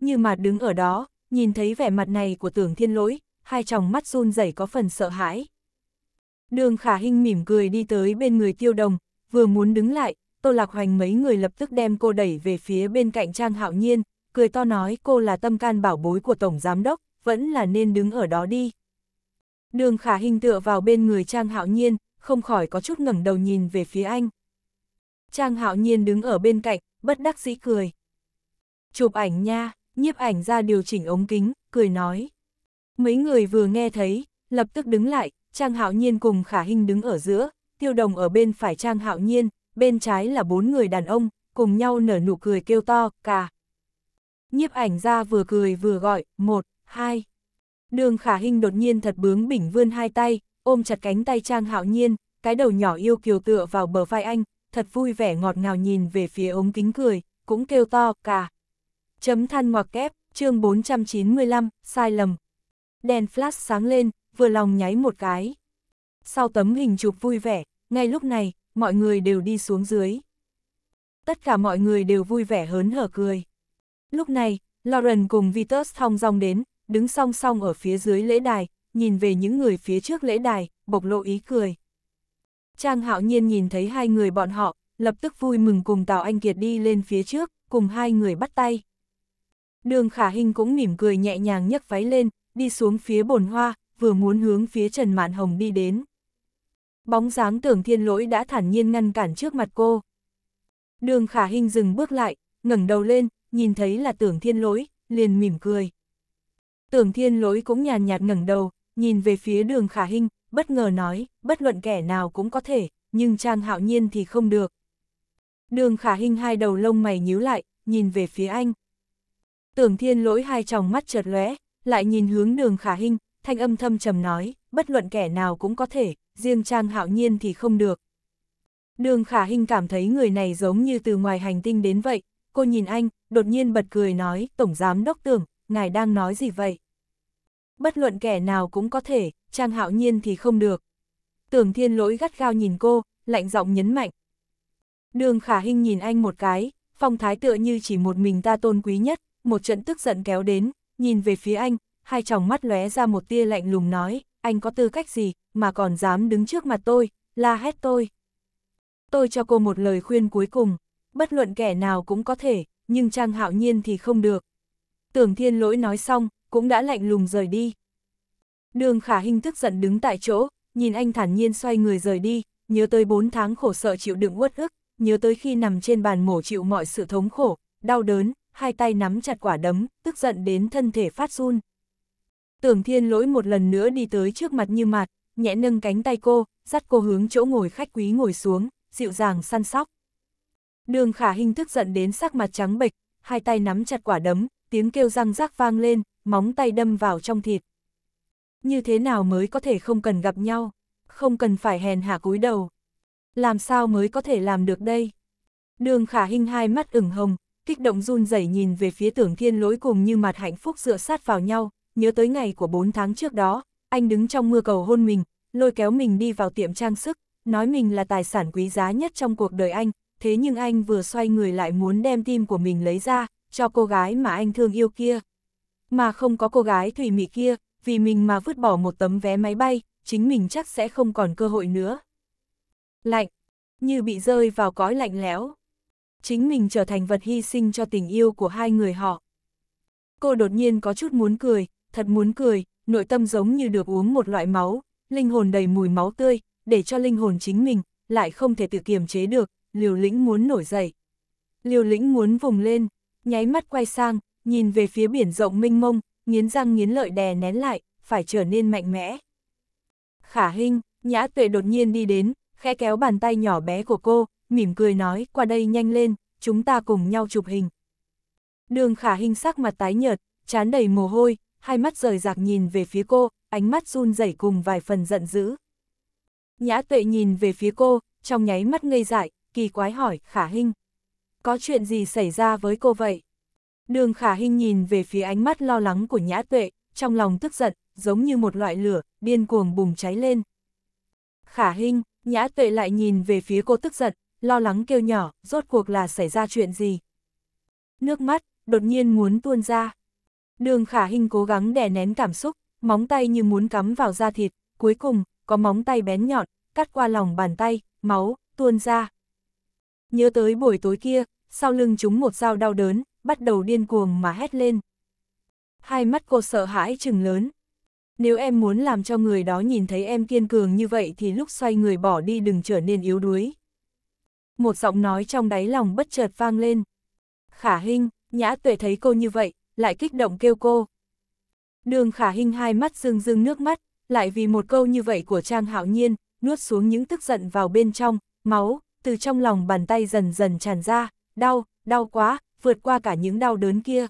Như mà đứng ở đó, nhìn thấy vẻ mặt này của tưởng thiên lỗi, hai tròng mắt run rẩy có phần sợ hãi. Đường khả hình mỉm cười đi tới bên người tiêu đồng, vừa muốn đứng lại, Tô Lạc Hoành mấy người lập tức đem cô đẩy về phía bên cạnh Trang Hạo Nhiên, cười to nói cô là tâm can bảo bối của Tổng Giám Đốc, vẫn là nên đứng ở đó đi. Đường khả hình tựa vào bên người Trang Hạo Nhiên, không khỏi có chút ngẩng đầu nhìn về phía anh. Trang Hạo Nhiên đứng ở bên cạnh, bất đắc dĩ cười. Chụp ảnh nha, nhiếp ảnh ra điều chỉnh ống kính, cười nói. Mấy người vừa nghe thấy, lập tức đứng lại, Trang Hạo Nhiên cùng Khả hình đứng ở giữa, Tiêu Đồng ở bên phải Trang Hạo Nhiên, bên trái là bốn người đàn ông, cùng nhau nở nụ cười kêu to, cả nhiếp ảnh ra vừa cười vừa gọi, một, hai. Đường khả hình đột nhiên thật bướng bỉnh vươn hai tay, ôm chặt cánh tay Trang Hạo Nhiên, cái đầu nhỏ yêu kiều tựa vào bờ vai anh, thật vui vẻ ngọt ngào nhìn về phía ống kính cười, cũng kêu to, cả. Chấm than ngoặc kép, chương 495, sai lầm. Đèn flash sáng lên, vừa lòng nháy một cái. Sau tấm hình chụp vui vẻ, ngay lúc này, mọi người đều đi xuống dưới. Tất cả mọi người đều vui vẻ hớn hở cười. Lúc này, Lauren cùng Vitus thong dong đến, đứng song song ở phía dưới lễ đài, nhìn về những người phía trước lễ đài, bộc lộ ý cười. Trang hạo nhiên nhìn thấy hai người bọn họ, lập tức vui mừng cùng Tào Anh Kiệt đi lên phía trước, cùng hai người bắt tay. Đường khả hình cũng mỉm cười nhẹ nhàng nhấc váy lên, đi xuống phía bồn hoa, vừa muốn hướng phía Trần Mạn Hồng đi đến. Bóng dáng tưởng thiên lỗi đã thản nhiên ngăn cản trước mặt cô. Đường khả hình dừng bước lại, ngẩng đầu lên, nhìn thấy là tưởng thiên lỗi, liền mỉm cười. Tưởng thiên lỗi cũng nhàn nhạt ngẩng đầu, nhìn về phía đường khả hình, bất ngờ nói, bất luận kẻ nào cũng có thể, nhưng Trang Hạo Nhiên thì không được. Đường khả hình hai đầu lông mày nhíu lại, nhìn về phía anh. Tưởng thiên lỗi hai tròng mắt chợt lóe, lại nhìn hướng đường khả hình, thanh âm thâm trầm nói, bất luận kẻ nào cũng có thể, riêng Trang Hạo Nhiên thì không được. Đường khả hình cảm thấy người này giống như từ ngoài hành tinh đến vậy, cô nhìn anh, đột nhiên bật cười nói, Tổng Giám Đốc Tưởng, ngài đang nói gì vậy? Bất luận kẻ nào cũng có thể, Trang Hạo Nhiên thì không được. Tưởng Thiên Lỗi gắt gao nhìn cô, lạnh giọng nhấn mạnh. Đường Khả Hinh nhìn anh một cái, phong thái tựa như chỉ một mình ta tôn quý nhất, một trận tức giận kéo đến, nhìn về phía anh, hai tròng mắt lóe ra một tia lạnh lùng nói, anh có tư cách gì mà còn dám đứng trước mặt tôi, la hét tôi. Tôi cho cô một lời khuyên cuối cùng, bất luận kẻ nào cũng có thể, nhưng Trang Hạo Nhiên thì không được. Tưởng Thiên Lỗi nói xong, cũng đã lạnh lùng rời đi. Đường Khả Hinh tức giận đứng tại chỗ, nhìn anh thản nhiên xoay người rời đi, nhớ tới 4 tháng khổ sợ chịu đựng uất ức, nhớ tới khi nằm trên bàn mổ chịu mọi sự thống khổ, đau đớn, hai tay nắm chặt quả đấm, tức giận đến thân thể phát run. Tưởng Thiên Lỗi một lần nữa đi tới trước mặt Như Mạt, nhẹ nâng cánh tay cô, dắt cô hướng chỗ ngồi khách quý ngồi xuống, dịu dàng săn sóc. Đường khả hình tức giận đến sắc mặt trắng bệch, hai tay nắm chặt quả đấm, tiếng kêu răng rác vang lên, móng tay đâm vào trong thịt. Như thế nào mới có thể không cần gặp nhau, không cần phải hèn hạ cúi đầu. Làm sao mới có thể làm được đây? Đường khả hình hai mắt ửng hồng, kích động run rẩy nhìn về phía tưởng thiên lỗi cùng như mặt hạnh phúc dựa sát vào nhau, nhớ tới ngày của bốn tháng trước đó, anh đứng trong mưa cầu hôn mình, lôi kéo mình đi vào tiệm trang sức, nói mình là tài sản quý giá nhất trong cuộc đời anh, thế nhưng anh vừa xoay người lại muốn đem tim của mình lấy ra, cho cô gái mà anh thương yêu kia. Mà không có cô gái thủy mị kia, vì mình mà vứt bỏ một tấm vé máy bay, chính mình chắc sẽ không còn cơ hội nữa. Lạnh, như bị rơi vào cõi lạnh lẽo. Chính mình trở thành vật hy sinh cho tình yêu của hai người họ. Cô đột nhiên có chút muốn cười, thật muốn cười, nội tâm giống như được uống một loại máu, linh hồn đầy mùi máu tươi, để cho linh hồn chính mình, lại không thể tự kiềm chế được, liều lĩnh muốn nổi dậy. Liều lĩnh muốn vùng lên, nháy mắt quay sang, nhìn về phía biển rộng mênh mông, nghiến răng nghiến lợi đè nén lại, phải trở nên mạnh mẽ. Khả Hinh, Nhã Tuệ đột nhiên đi đến, khẽ kéo bàn tay nhỏ bé của cô, mỉm cười nói, qua đây nhanh lên, chúng ta cùng nhau chụp hình. Đường Khả Hinh sắc mặt tái nhợt, chán đầy mồ hôi, hai mắt rời rạc nhìn về phía cô, ánh mắt run rẩy cùng vài phần giận dữ. Nhã Tuệ nhìn về phía cô, trong nháy mắt ngây dại, kỳ quái hỏi, khả Hinh Có chuyện gì xảy ra với cô vậy? Đường khả Hinh nhìn về phía ánh mắt lo lắng của nhã tuệ, trong lòng tức giận, giống như một loại lửa, điên cuồng bùng cháy lên. Khả Hinh nhã tuệ lại nhìn về phía cô tức giận, lo lắng kêu nhỏ, rốt cuộc là xảy ra chuyện gì? Nước mắt, đột nhiên muốn tuôn ra. Đường khả Hinh cố gắng đè nén cảm xúc, móng tay như muốn cắm vào da thịt, cuối cùng, có móng tay bén nhọn, cắt qua lòng bàn tay, máu, tuôn ra, Nhớ tới buổi tối kia, sau lưng chúng một dao đau đớn, bắt đầu điên cuồng mà hét lên. Hai mắt cô sợ hãi chừng lớn. Nếu em muốn làm cho người đó nhìn thấy em kiên cường như vậy thì lúc xoay người bỏ đi đừng trở nên yếu đuối. Một giọng nói trong đáy lòng bất chợt vang lên. Khả Hinh, Nhã Tuệ thấy cô như vậy, lại kích động kêu cô. Đường Khả Hinh hai mắt rưng rưng nước mắt, lại vì một câu như vậy của Trang Hạo Nhiên, nuốt xuống những tức giận vào bên trong, máu, từ trong lòng bàn tay dần dần tràn ra, đau, đau quá, vượt qua cả những đau đớn kia.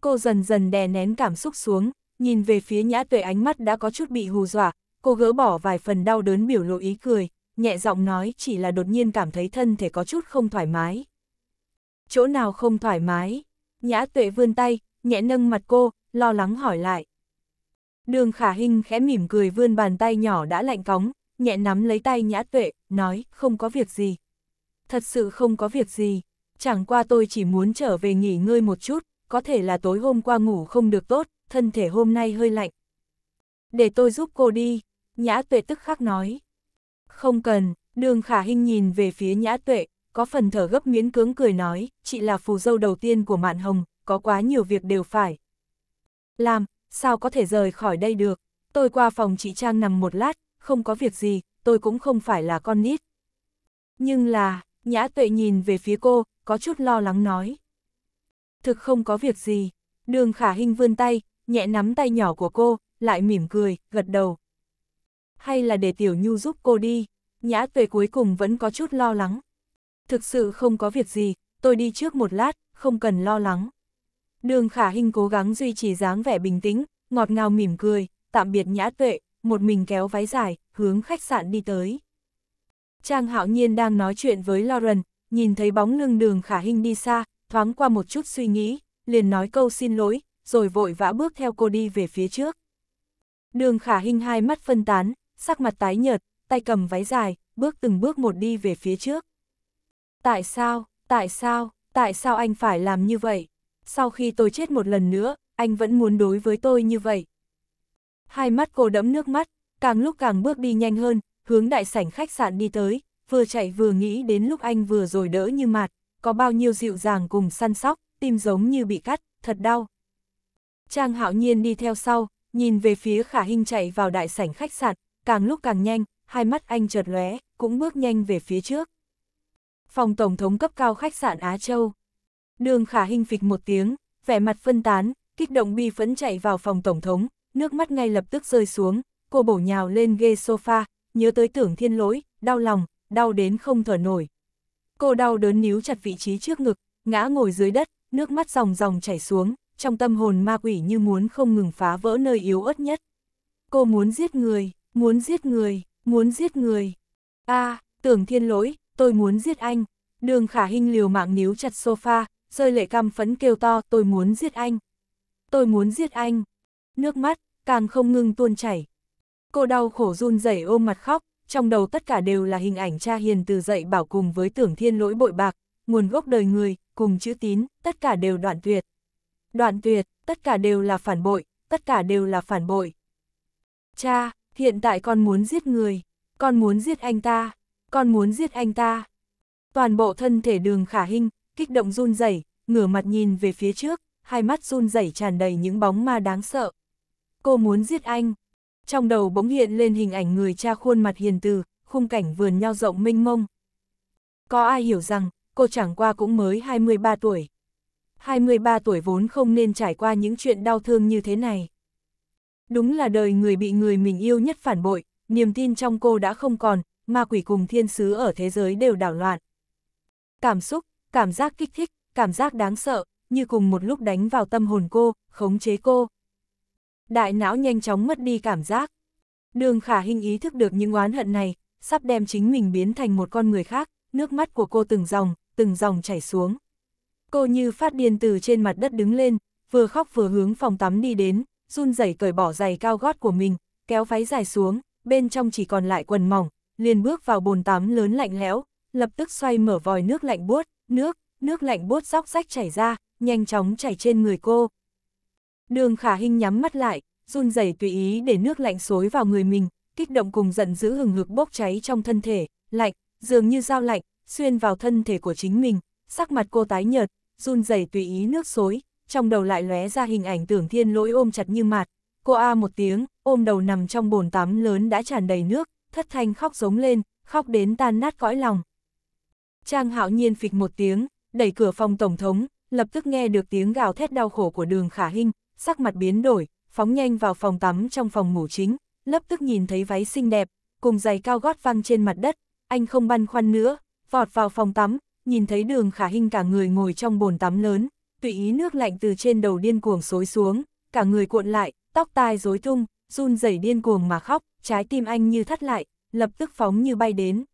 Cô dần dần đè nén cảm xúc xuống, nhìn về phía nhã tuệ ánh mắt đã có chút bị hù dọa, cô gỡ bỏ vài phần đau đớn biểu lộ ý cười, nhẹ giọng nói chỉ là đột nhiên cảm thấy thân thể có chút không thoải mái. Chỗ nào không thoải mái? Nhã tuệ vươn tay, nhẹ nâng mặt cô, lo lắng hỏi lại. Đường khả hình khẽ mỉm cười vươn bàn tay nhỏ đã lạnh cóng, nhẹ nắm lấy tay nhã tuệ, nói, không có việc gì. Thật sự không có việc gì, chẳng qua tôi chỉ muốn trở về nghỉ ngơi một chút, có thể là tối hôm qua ngủ không được tốt, thân thể hôm nay hơi lạnh. Để tôi giúp cô đi, nhã tuệ tức khắc nói. Không cần, đường khả hình nhìn về phía nhã tuệ, có phần thở gấp miễn cưỡng cười nói, chị là phù dâu đầu tiên của mạn hồng, có quá nhiều việc đều phải. Làm, sao có thể rời khỏi đây được, tôi qua phòng chị Trang nằm một lát, không có việc gì, tôi cũng không phải là con nít. Nhưng là, nhã tuệ nhìn về phía cô, có chút lo lắng nói. Thực không có việc gì, đường khả hình vươn tay, nhẹ nắm tay nhỏ của cô, lại mỉm cười, gật đầu. Hay là để tiểu nhu giúp cô đi, nhã tuệ cuối cùng vẫn có chút lo lắng. Thực sự không có việc gì, tôi đi trước một lát, không cần lo lắng. Đường khả hình cố gắng duy trì dáng vẻ bình tĩnh, ngọt ngào mỉm cười, tạm biệt nhã tuệ một mình kéo váy dài, hướng khách sạn đi tới. Trang hạo nhiên đang nói chuyện với Lauren, nhìn thấy bóng lưng đường khả hình đi xa, thoáng qua một chút suy nghĩ, liền nói câu xin lỗi, rồi vội vã bước theo cô đi về phía trước. Đường khả hình hai mắt phân tán, sắc mặt tái nhợt, tay cầm váy dài, bước từng bước một đi về phía trước. Tại sao, tại sao, tại sao anh phải làm như vậy? Sau khi tôi chết một lần nữa, anh vẫn muốn đối với tôi như vậy. Hai mắt cô đẫm nước mắt, càng lúc càng bước đi nhanh hơn, hướng đại sảnh khách sạn đi tới, vừa chạy vừa nghĩ đến lúc anh vừa rồi đỡ như mạt, có bao nhiêu dịu dàng cùng săn sóc, tim giống như bị cắt, thật đau. Trang hạo nhiên đi theo sau, nhìn về phía khả hình chạy vào đại sảnh khách sạn, càng lúc càng nhanh, hai mắt anh chợt lóe, cũng bước nhanh về phía trước. Phòng Tổng thống cấp cao khách sạn Á Châu. Đường khả hình phịch một tiếng, vẻ mặt phân tán, kích động bi phấn chạy vào phòng Tổng thống, nước mắt ngay lập tức rơi xuống, cô bổ nhào lên ghê sofa, nhớ tới tưởng thiên lỗi, đau lòng, đau đến không thở nổi. Cô đau đớn níu chặt vị trí trước ngực, ngã ngồi dưới đất, nước mắt ròng ròng chảy xuống, trong tâm hồn ma quỷ như muốn không ngừng phá vỡ nơi yếu ớt nhất. Cô muốn giết người, muốn giết người, muốn giết người. a tưởng thiên lỗi, tôi muốn giết anh. Đường khả hình liều mạng níu chặt sofa, rơi lệ căm phấn kêu to, tôi muốn giết anh. Tôi muốn giết anh. Nước mắt, càng không ngưng tuôn chảy. Cô đau khổ run rẩy ôm mặt khóc, trong đầu tất cả đều là hình ảnh cha hiền từ dậy bảo cùng với tưởng thiên lỗi bội bạc, nguồn gốc đời người, cùng chữ tín, tất cả đều đoạn tuyệt. Đoạn tuyệt, tất cả đều là phản bội, tất cả đều là phản bội. Cha, hiện tại con muốn giết người, con muốn giết anh ta, con muốn giết anh ta. Toàn bộ thân thể đường khả hình, kích động run rẩy ngửa mặt nhìn về phía trước, hai mắt run rẩy tràn đầy những bóng ma đáng sợ cô muốn giết anh. Trong đầu bỗng hiện lên hình ảnh người cha khuôn mặt hiền từ, khung cảnh vườn nho rộng mênh mông. Có ai hiểu rằng, cô chẳng qua cũng mới 23 tuổi. 23 tuổi vốn không nên trải qua những chuyện đau thương như thế này. Đúng là đời người bị người mình yêu nhất phản bội, niềm tin trong cô đã không còn, ma quỷ cùng thiên sứ ở thế giới đều đảo loạn. Cảm xúc, cảm giác kích thích, cảm giác đáng sợ, như cùng một lúc đánh vào tâm hồn cô, khống chế cô. Đại não nhanh chóng mất đi cảm giác. Đường khả hình ý thức được những oán hận này, sắp đem chính mình biến thành một con người khác, nước mắt của cô từng dòng, từng dòng chảy xuống. Cô như phát điên từ trên mặt đất đứng lên, vừa khóc vừa hướng phòng tắm đi đến, run rẩy cởi bỏ giày cao gót của mình, kéo váy dài xuống, bên trong chỉ còn lại quần mỏng, liền bước vào bồn tắm lớn lạnh lẽo, lập tức xoay mở vòi nước lạnh buốt, nước, nước lạnh buốt róc rách chảy ra, nhanh chóng chảy trên người cô, Đường khả hình nhắm mắt lại, run rẩy tùy ý để nước lạnh xối vào người mình, kích động cùng giận dữ hừng hực bốc cháy trong thân thể, lạnh, dường như dao lạnh, xuyên vào thân thể của chính mình, sắc mặt cô tái nhợt, run rẩy tùy ý nước xối, trong đầu lại lóe ra hình ảnh tưởng thiên lỗi ôm chặt như mạt, cô a một tiếng, ôm đầu nằm trong bồn tắm lớn đã tràn đầy nước, thất thanh khóc giống lên, khóc đến tan nát cõi lòng. Trang hạo nhiên phịch một tiếng, đẩy cửa phòng tổng thống, lập tức nghe được tiếng gào thét đau khổ của đường khả hình, sắc mặt biến đổi, phóng nhanh vào phòng tắm trong phòng ngủ chính, lập tức nhìn thấy váy xinh đẹp, cùng giày cao gót văng trên mặt đất, anh không băn khoăn nữa, vọt vào phòng tắm, nhìn thấy đường khả hình cả người ngồi trong bồn tắm lớn, tùy ý nước lạnh từ trên đầu điên cuồng xối xuống, cả người cuộn lại, tóc tai rối tung, run rẩy điên cuồng mà khóc, trái tim anh như thắt lại, lập tức phóng như bay đến.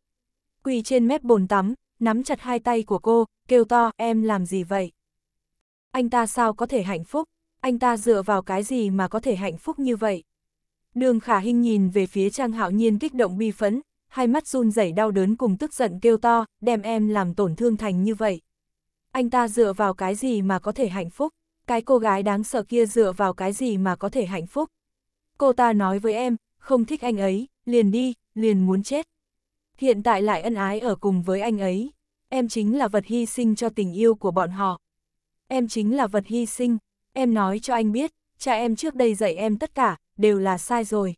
Quỳ trên mép bồn tắm, nắm chặt hai tay của cô, kêu to, em làm gì vậy? Anh ta sao có thể hạnh phúc, anh ta dựa vào cái gì mà có thể hạnh phúc như vậy? Đường khả hình nhìn về phía Trang Hạo Nhiên kích động bi phấn, hai mắt run rẩy đau đớn cùng tức giận kêu to, đem em làm tổn thương thành như vậy. Anh ta dựa vào cái gì mà có thể hạnh phúc? Cái cô gái đáng sợ kia dựa vào cái gì mà có thể hạnh phúc? Cô ta nói với em, không thích anh ấy, liền đi, liền muốn chết. Hiện tại lại ân ái ở cùng với anh ấy. Em chính là vật hy sinh cho tình yêu của bọn họ. Em chính là vật hy sinh, em nói cho anh biết, cha em trước đây dạy em tất cả, đều là sai rồi.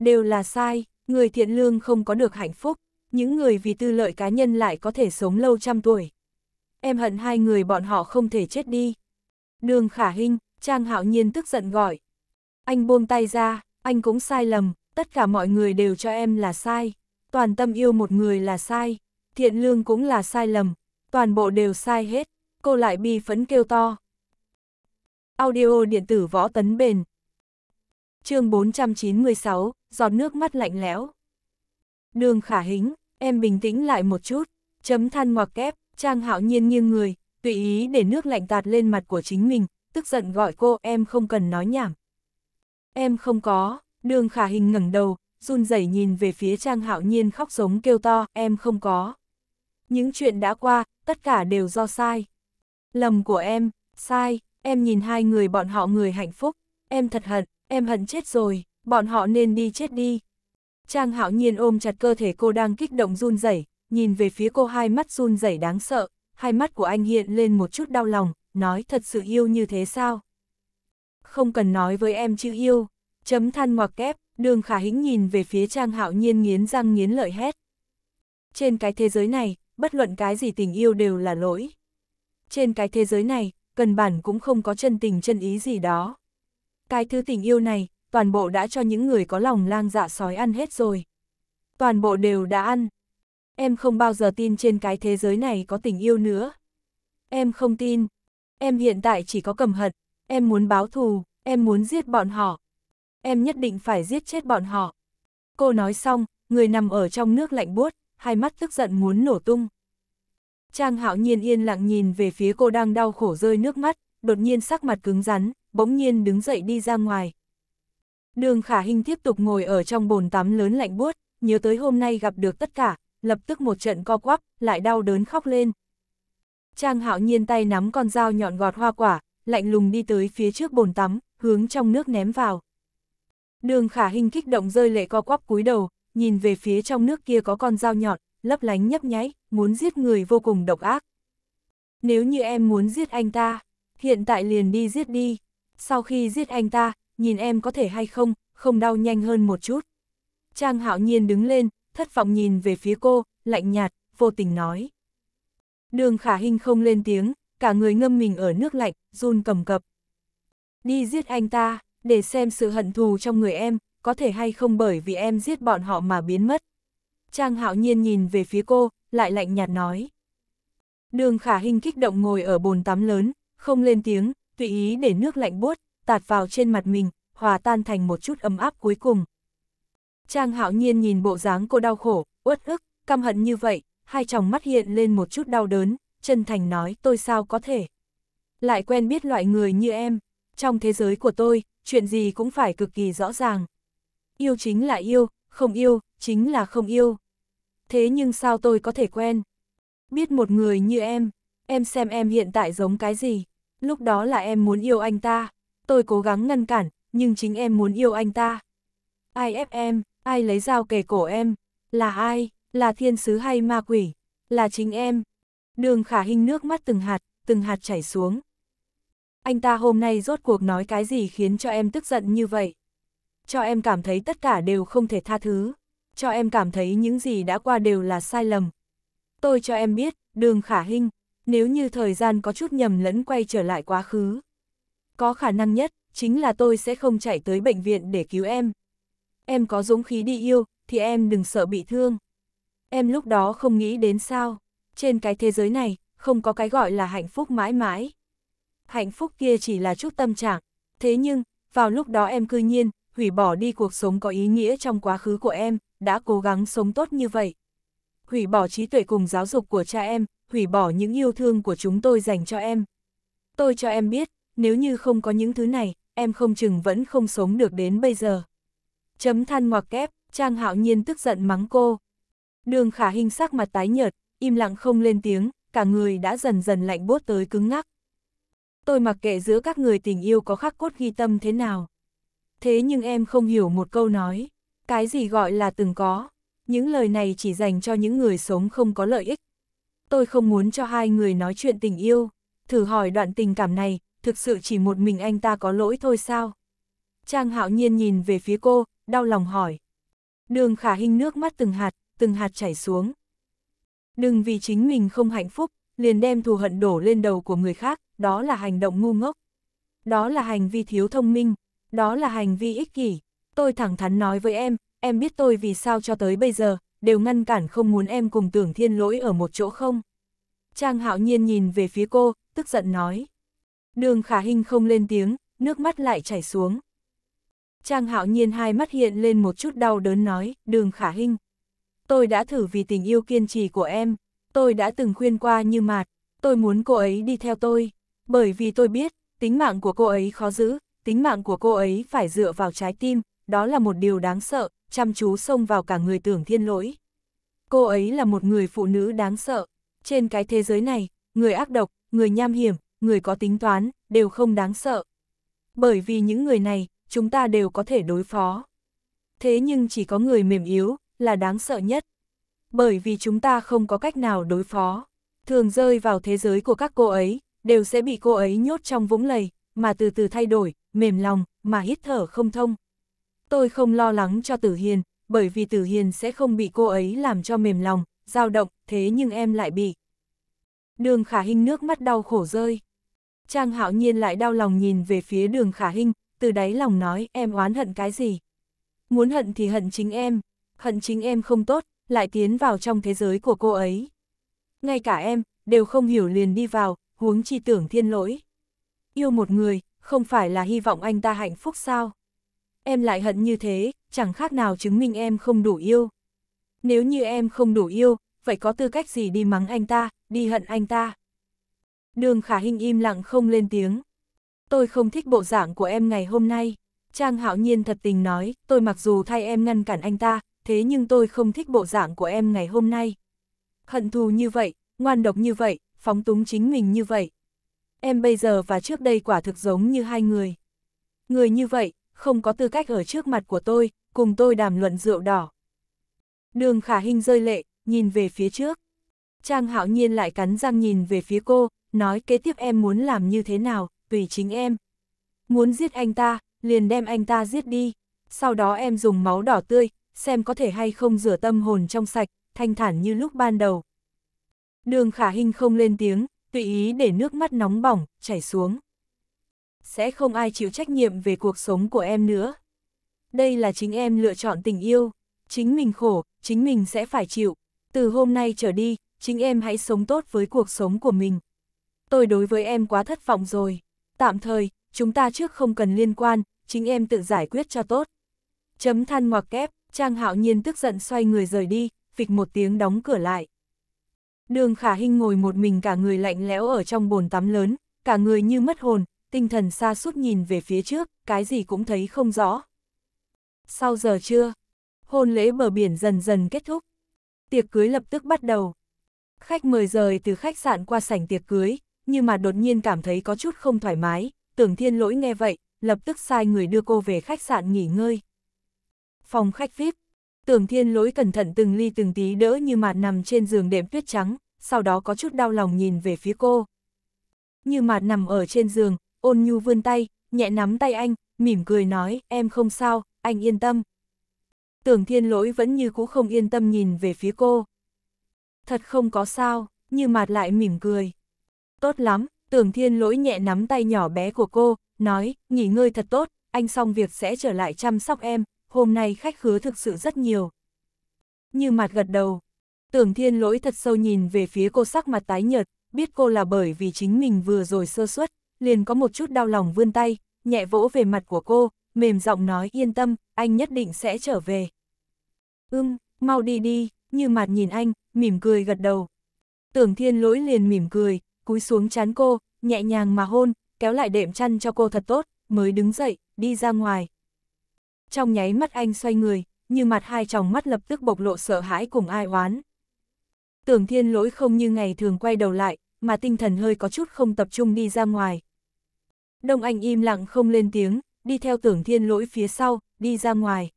Đều là sai, người thiện lương không có được hạnh phúc, những người vì tư lợi cá nhân lại có thể sống lâu trăm tuổi. Em hận hai người bọn họ không thể chết đi. Đường khả hình, Trang hạo nhiên tức giận gọi. Anh buông tay ra, anh cũng sai lầm, tất cả mọi người đều cho em là sai. Toàn tâm yêu một người là sai, thiện lương cũng là sai lầm, toàn bộ đều sai hết. Cô lại bi phấn kêu to. Audio điện tử võ tấn bền. chương 496, giọt nước mắt lạnh lẽo. Đường khả hính, em bình tĩnh lại một chút, chấm than ngoặc kép, trang hạo nhiên nghiêng người, tùy ý để nước lạnh tạt lên mặt của chính mình, tức giận gọi cô em không cần nói nhảm. Em không có, đường khả hình ngẩng đầu, run rẩy nhìn về phía trang hạo nhiên khóc giống kêu to, em không có. Những chuyện đã qua, tất cả đều do sai. Lầm của em, sai, em nhìn hai người bọn họ người hạnh phúc, em thật hận, em hận chết rồi, bọn họ nên đi chết đi. Trang hạo nhiên ôm chặt cơ thể cô đang kích động run rẩy, nhìn về phía cô hai mắt run rẩy đáng sợ, hai mắt của anh hiện lên một chút đau lòng, nói thật sự yêu như thế sao? Không cần nói với em chữ yêu, chấm than ngoặc kép, đường khả hĩnh nhìn về phía trang hạo nhiên nghiến răng nghiến lợi hét. Trên cái thế giới này, bất luận cái gì tình yêu đều là lỗi. Trên cái thế giới này, cần bản cũng không có chân tình chân ý gì đó. Cái thứ tình yêu này, toàn bộ đã cho những người có lòng lang dạ sói ăn hết rồi. Toàn bộ đều đã ăn. Em không bao giờ tin trên cái thế giới này có tình yêu nữa. Em không tin. Em hiện tại chỉ có cầm hận. Em muốn báo thù, em muốn giết bọn họ. Em nhất định phải giết chết bọn họ. Cô nói xong, người nằm ở trong nước lạnh buốt, hai mắt tức giận muốn nổ tung. Trang hạo nhiên yên lặng nhìn về phía cô đang đau khổ rơi nước mắt, đột nhiên sắc mặt cứng rắn, bỗng nhiên đứng dậy đi ra ngoài. Đường khả hình tiếp tục ngồi ở trong bồn tắm lớn lạnh buốt, nhớ tới hôm nay gặp được tất cả, lập tức một trận co quắp, lại đau đớn khóc lên. Trang hạo nhiên tay nắm con dao nhọn gọt hoa quả, lạnh lùng đi tới phía trước bồn tắm, hướng trong nước ném vào. Đường khả hình kích động rơi lệ co quắp cúi đầu, nhìn về phía trong nước kia có con dao nhọn, lấp lánh nhấp nháy, muốn giết người vô cùng độc ác. Nếu như em muốn giết anh ta, hiện tại liền đi giết đi. Sau khi giết anh ta, nhìn em có thể hay không, không đau nhanh hơn một chút. Trang hạo nhiên đứng lên, thất vọng nhìn về phía cô, lạnh nhạt, vô tình nói. Đường khả hình không lên tiếng, cả người ngâm mình ở nước lạnh, run cầm cập. Đi giết anh ta, để xem sự hận thù trong người em, có thể hay không bởi vì em giết bọn họ mà biến mất. Trang hạo nhiên nhìn về phía cô, lại lạnh nhạt nói. Đường khả Hinh kích động ngồi ở bồn tắm lớn, không lên tiếng, tùy ý để nước lạnh buốt, tạt vào trên mặt mình, hòa tan thành một chút ấm áp cuối cùng. Trang hạo nhiên nhìn bộ dáng cô đau khổ, uất ức, căm hận như vậy, hai chồng mắt hiện lên một chút đau đớn, chân thành nói tôi sao có thể. Lại quen biết loại người như em, trong thế giới của tôi, chuyện gì cũng phải cực kỳ rõ ràng. Yêu chính là yêu, không yêu, chính là không yêu thế nhưng sao tôi có thể quen? Biết một người như em, em xem em hiện tại giống cái gì? Lúc đó là em muốn yêu anh ta, tôi cố gắng ngăn cản, nhưng chính em muốn yêu anh ta. Ai ép em, ai lấy dao kề cổ em, là ai, là thiên sứ hay ma quỷ, là chính em. Đường khả hình nước mắt từng hạt, từng hạt chảy xuống. Anh ta hôm nay rốt cuộc nói cái gì khiến cho em tức giận như vậy? Cho em cảm thấy tất cả đều không thể tha thứ cho em cảm thấy những gì đã qua đều là sai lầm. Tôi cho em biết, đường khả hình, nếu như thời gian có chút nhầm lẫn quay trở lại quá khứ. Có khả năng nhất, chính là tôi sẽ không chạy tới bệnh viện để cứu em. Em có dũng khí đi yêu, thì em đừng sợ bị thương. Em lúc đó không nghĩ đến sao, trên cái thế giới này, không có cái gọi là hạnh phúc mãi mãi. Hạnh phúc kia chỉ là chút tâm trạng, thế nhưng, vào lúc đó em cư nhiên, hủy bỏ đi cuộc sống có ý nghĩa trong quá khứ của em, đã cố gắng sống tốt như vậy. Hủy bỏ trí tuệ cùng giáo dục của cha em, hủy bỏ những yêu thương của chúng tôi dành cho em. Tôi cho em biết, nếu như không có những thứ này, em không chừng vẫn không sống được đến bây giờ. Chấm than ngoặc kép, Trang Hạo Nhiên tức giận mắng cô. Đường khả hình sắc mặt tái nhợt, im lặng không lên tiếng, cả người đã dần dần lạnh bốt tới cứng ngắc. Tôi mặc kệ giữa các người tình yêu có khắc cốt ghi tâm thế nào. Thế nhưng em không hiểu một câu nói. Cái gì gọi là từng có? Những lời này chỉ dành cho những người sống không có lợi ích. Tôi không muốn cho hai người nói chuyện tình yêu. Thử hỏi đoạn tình cảm này, thực sự chỉ một mình anh ta có lỗi thôi sao? Trang hạo nhiên nhìn về phía cô, đau lòng hỏi. Đường khả hình nước mắt từng hạt, từng hạt chảy xuống. Đừng vì chính mình không hạnh phúc, liền đem thù hận đổ lên đầu của người khác, đó là hành động ngu ngốc. Đó là hành vi thiếu thông minh, đó là hành vi ích kỷ tôi thẳng thắn nói với em, em biết tôi vì sao cho tới bây giờ, đều ngăn cản không muốn em cùng tưởng thiên lỗi ở một chỗ không. Trang hạo nhiên nhìn về phía cô, tức giận nói. Đường khả hình không lên tiếng, nước mắt lại chảy xuống. Trang hạo nhiên hai mắt hiện lên một chút đau đớn nói, đường khả hình. Tôi đã thử vì tình yêu kiên trì của em, tôi đã từng khuyên qua như mạt, tôi muốn cô ấy đi theo tôi, bởi vì tôi biết, tính mạng của cô ấy khó giữ, tính mạng của cô ấy phải dựa vào trái tim, đó là một điều đáng sợ, chăm chú xông vào cả người tưởng thiên lỗi. Cô ấy là một người phụ nữ đáng sợ. Trên cái thế giới này, người ác độc, người nham hiểm, người có tính toán, đều không đáng sợ. Bởi vì những người này, chúng ta đều có thể đối phó. Thế nhưng chỉ có người mềm yếu, là đáng sợ nhất. Bởi vì chúng ta không có cách nào đối phó. Thường rơi vào thế giới của các cô ấy, đều sẽ bị cô ấy nhốt trong vũng lầy, mà từ từ thay đổi, mềm lòng, mà hít thở không thông, tôi không lo lắng cho Tử Hiền, bởi vì Tử Hiền sẽ không bị cô ấy làm cho mềm lòng, dao động, thế nhưng em lại bị. Đường khả hình nước mắt đau khổ rơi. Trang hạo nhiên lại đau lòng nhìn về phía đường khả hình, từ đáy lòng nói em oán hận cái gì. Muốn hận thì hận chính em, hận chính em không tốt, lại tiến vào trong thế giới của cô ấy. Ngay cả em, đều không hiểu liền đi vào, huống chi tưởng thiên lỗi. Yêu một người, không phải là hy vọng anh ta hạnh phúc sao? em lại hận như thế, chẳng khác nào chứng minh em không đủ yêu. Nếu như em không đủ yêu, vậy có tư cách gì đi mắng anh ta, đi hận anh ta. Đường khả hình im lặng không lên tiếng. Tôi không thích bộ dạng của em ngày hôm nay. Trang hạo nhiên thật tình nói, tôi mặc dù thay em ngăn cản anh ta, thế nhưng tôi không thích bộ dạng của em ngày hôm nay. Hận thù như vậy, ngoan độc như vậy, phóng túng chính mình như vậy. Em bây giờ và trước đây quả thực giống như hai người. Người như vậy, không có tư cách ở trước mặt của tôi, cùng tôi đàm luận rượu đỏ. Đường khả hình rơi lệ, nhìn về phía trước. Trang hạo nhiên lại cắn răng nhìn về phía cô, nói kế tiếp em muốn làm như thế nào, tùy chính em. Muốn giết anh ta, liền đem anh ta giết đi. Sau đó em dùng máu đỏ tươi, xem có thể hay không rửa tâm hồn trong sạch, thanh thản như lúc ban đầu. Đường khả hình không lên tiếng, tùy ý để nước mắt nóng bỏng, chảy xuống sẽ không ai chịu trách nhiệm về cuộc sống của em nữa. Đây là chính em lựa chọn tình yêu, chính mình khổ, chính mình sẽ phải chịu. Từ hôm nay trở đi, chính em hãy sống tốt với cuộc sống của mình. Tôi đối với em quá thất vọng rồi. Tạm thời, chúng ta trước không cần liên quan, chính em tự giải quyết cho tốt. Chấm than ngoặc kép, Trang Hạo Nhiên tức giận xoay người rời đi, phịch một tiếng đóng cửa lại. Đường Khả Hinh ngồi một mình cả người lạnh lẽo ở trong bồn tắm lớn, cả người như mất hồn, tinh thần xa suốt nhìn về phía trước, cái gì cũng thấy không rõ. Sau giờ trưa, hôn lễ bờ biển dần dần kết thúc. Tiệc cưới lập tức bắt đầu. Khách mời rời từ khách sạn qua sảnh tiệc cưới, nhưng mà đột nhiên cảm thấy có chút không thoải mái, tưởng thiên lỗi nghe vậy, lập tức sai người đưa cô về khách sạn nghỉ ngơi. Phòng khách VIP, tưởng thiên lỗi cẩn thận từng ly từng tí đỡ như mạt nằm trên giường đệm tuyết trắng, sau đó có chút đau lòng nhìn về phía cô. Như mạt nằm ở trên giường, ôn nhu vươn tay, nhẹ nắm tay anh, mỉm cười nói, em không sao, anh yên tâm. Tưởng thiên lỗi vẫn như cũ không yên tâm nhìn về phía cô. Thật không có sao, như mạt lại mỉm cười. Tốt lắm, tưởng thiên lỗi nhẹ nắm tay nhỏ bé của cô, nói, nghỉ ngơi thật tốt, anh xong việc sẽ trở lại chăm sóc em, hôm nay khách khứa thực sự rất nhiều. Như mặt gật đầu, tưởng thiên lỗi thật sâu nhìn về phía cô sắc mặt tái nhợt, biết cô là bởi vì chính mình vừa rồi sơ suất, liền có một chút đau lòng vươn tay, nhẹ vỗ về mặt của cô, mềm giọng nói yên tâm, anh nhất định sẽ trở về. Ưm, mau đi đi, như mặt nhìn anh, mỉm cười gật đầu. Tưởng thiên lỗi liền mỉm cười, cúi xuống chán cô, nhẹ nhàng mà hôn, kéo lại đệm chăn cho cô thật tốt, mới đứng dậy, đi ra ngoài. Trong nháy mắt anh xoay người, như mặt hai tròng mắt lập tức bộc lộ sợ hãi cùng ai oán. Tưởng thiên lỗi không như ngày thường quay đầu lại, mà tinh thần hơi có chút không tập trung đi ra ngoài. Đông Anh im lặng không lên tiếng, đi theo tưởng thiên lỗi phía sau, đi ra ngoài.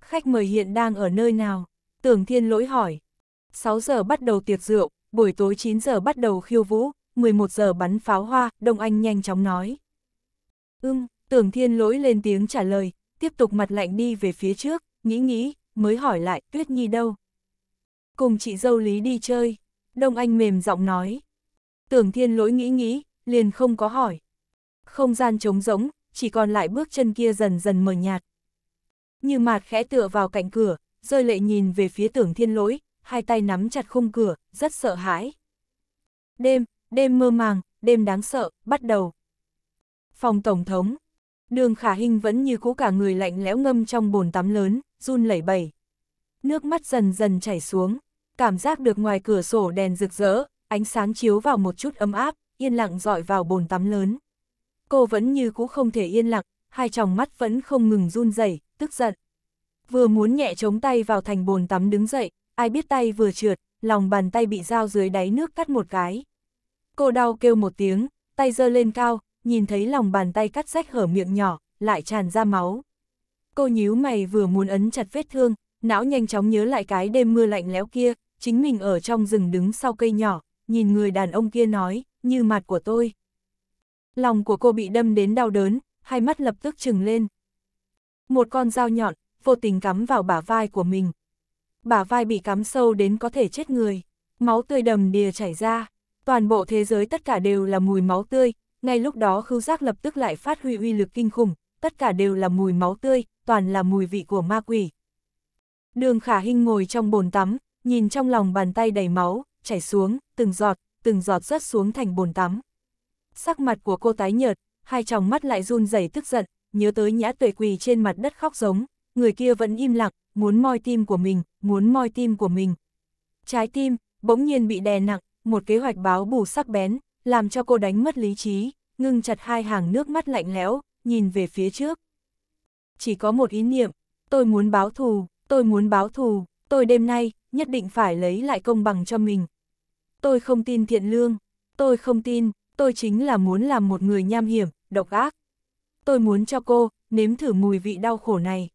Khách mời hiện đang ở nơi nào? Tưởng thiên lỗi hỏi. 6 giờ bắt đầu tiệc rượu, buổi tối 9 giờ bắt đầu khiêu vũ, 11 giờ bắn pháo hoa, Đông Anh nhanh chóng nói. Ưm, tưởng thiên lỗi lên tiếng trả lời, tiếp tục mặt lạnh đi về phía trước, nghĩ nghĩ, mới hỏi lại Tuyết Nhi đâu. Cùng chị dâu Lý đi chơi, Đông Anh mềm giọng nói. Tưởng thiên lỗi nghĩ nghĩ, liền không có hỏi. Không gian trống rỗng, chỉ còn lại bước chân kia dần dần mờ nhạt. Như mạt khẽ tựa vào cạnh cửa, rơi lệ nhìn về phía tưởng thiên lỗi, hai tay nắm chặt khung cửa, rất sợ hãi. Đêm, đêm mơ màng, đêm đáng sợ, bắt đầu. Phòng Tổng thống, đường khả hình vẫn như cũ cả người lạnh lẽo ngâm trong bồn tắm lớn, run lẩy bẩy. Nước mắt dần dần chảy xuống, cảm giác được ngoài cửa sổ đèn rực rỡ, ánh sáng chiếu vào một chút ấm áp, yên lặng dọi vào bồn tắm lớn. Cô vẫn như cũ không thể yên lặng, hai tròng mắt vẫn không ngừng run rẩy, tức giận. Vừa muốn nhẹ chống tay vào thành bồn tắm đứng dậy, ai biết tay vừa trượt, lòng bàn tay bị dao dưới đáy nước cắt một cái. Cô đau kêu một tiếng, tay giơ lên cao, nhìn thấy lòng bàn tay cắt rách hở miệng nhỏ, lại tràn ra máu. Cô nhíu mày vừa muốn ấn chặt vết thương, não nhanh chóng nhớ lại cái đêm mưa lạnh lẽo kia, chính mình ở trong rừng đứng sau cây nhỏ, nhìn người đàn ông kia nói, như mặt của tôi. Lòng của cô bị đâm đến đau đớn, hai mắt lập tức trừng lên. Một con dao nhọn, vô tình cắm vào bả vai của mình. Bả vai bị cắm sâu đến có thể chết người, máu tươi đầm đìa chảy ra, toàn bộ thế giới tất cả đều là mùi máu tươi, ngay lúc đó khứu giác lập tức lại phát huy uy lực kinh khủng, tất cả đều là mùi máu tươi, toàn là mùi vị của ma quỷ. Đường Khả hình ngồi trong bồn tắm, nhìn trong lòng bàn tay đầy máu, chảy xuống, từng giọt, từng giọt rớt xuống thành bồn tắm. Sắc mặt của cô tái nhợt, hai tròng mắt lại run rẩy tức giận, nhớ tới nhã tuệ quỳ trên mặt đất khóc giống, người kia vẫn im lặng, muốn moi tim của mình, muốn moi tim của mình. Trái tim, bỗng nhiên bị đè nặng, một kế hoạch báo bù sắc bén, làm cho cô đánh mất lý trí, ngưng chặt hai hàng nước mắt lạnh lẽo, nhìn về phía trước. Chỉ có một ý niệm, tôi muốn báo thù, tôi muốn báo thù, tôi đêm nay, nhất định phải lấy lại công bằng cho mình tôi không tin thiện lương, tôi không tin, tôi chính là muốn làm một người nham hiểm, độc ác. Tôi muốn cho cô nếm thử mùi vị đau khổ này.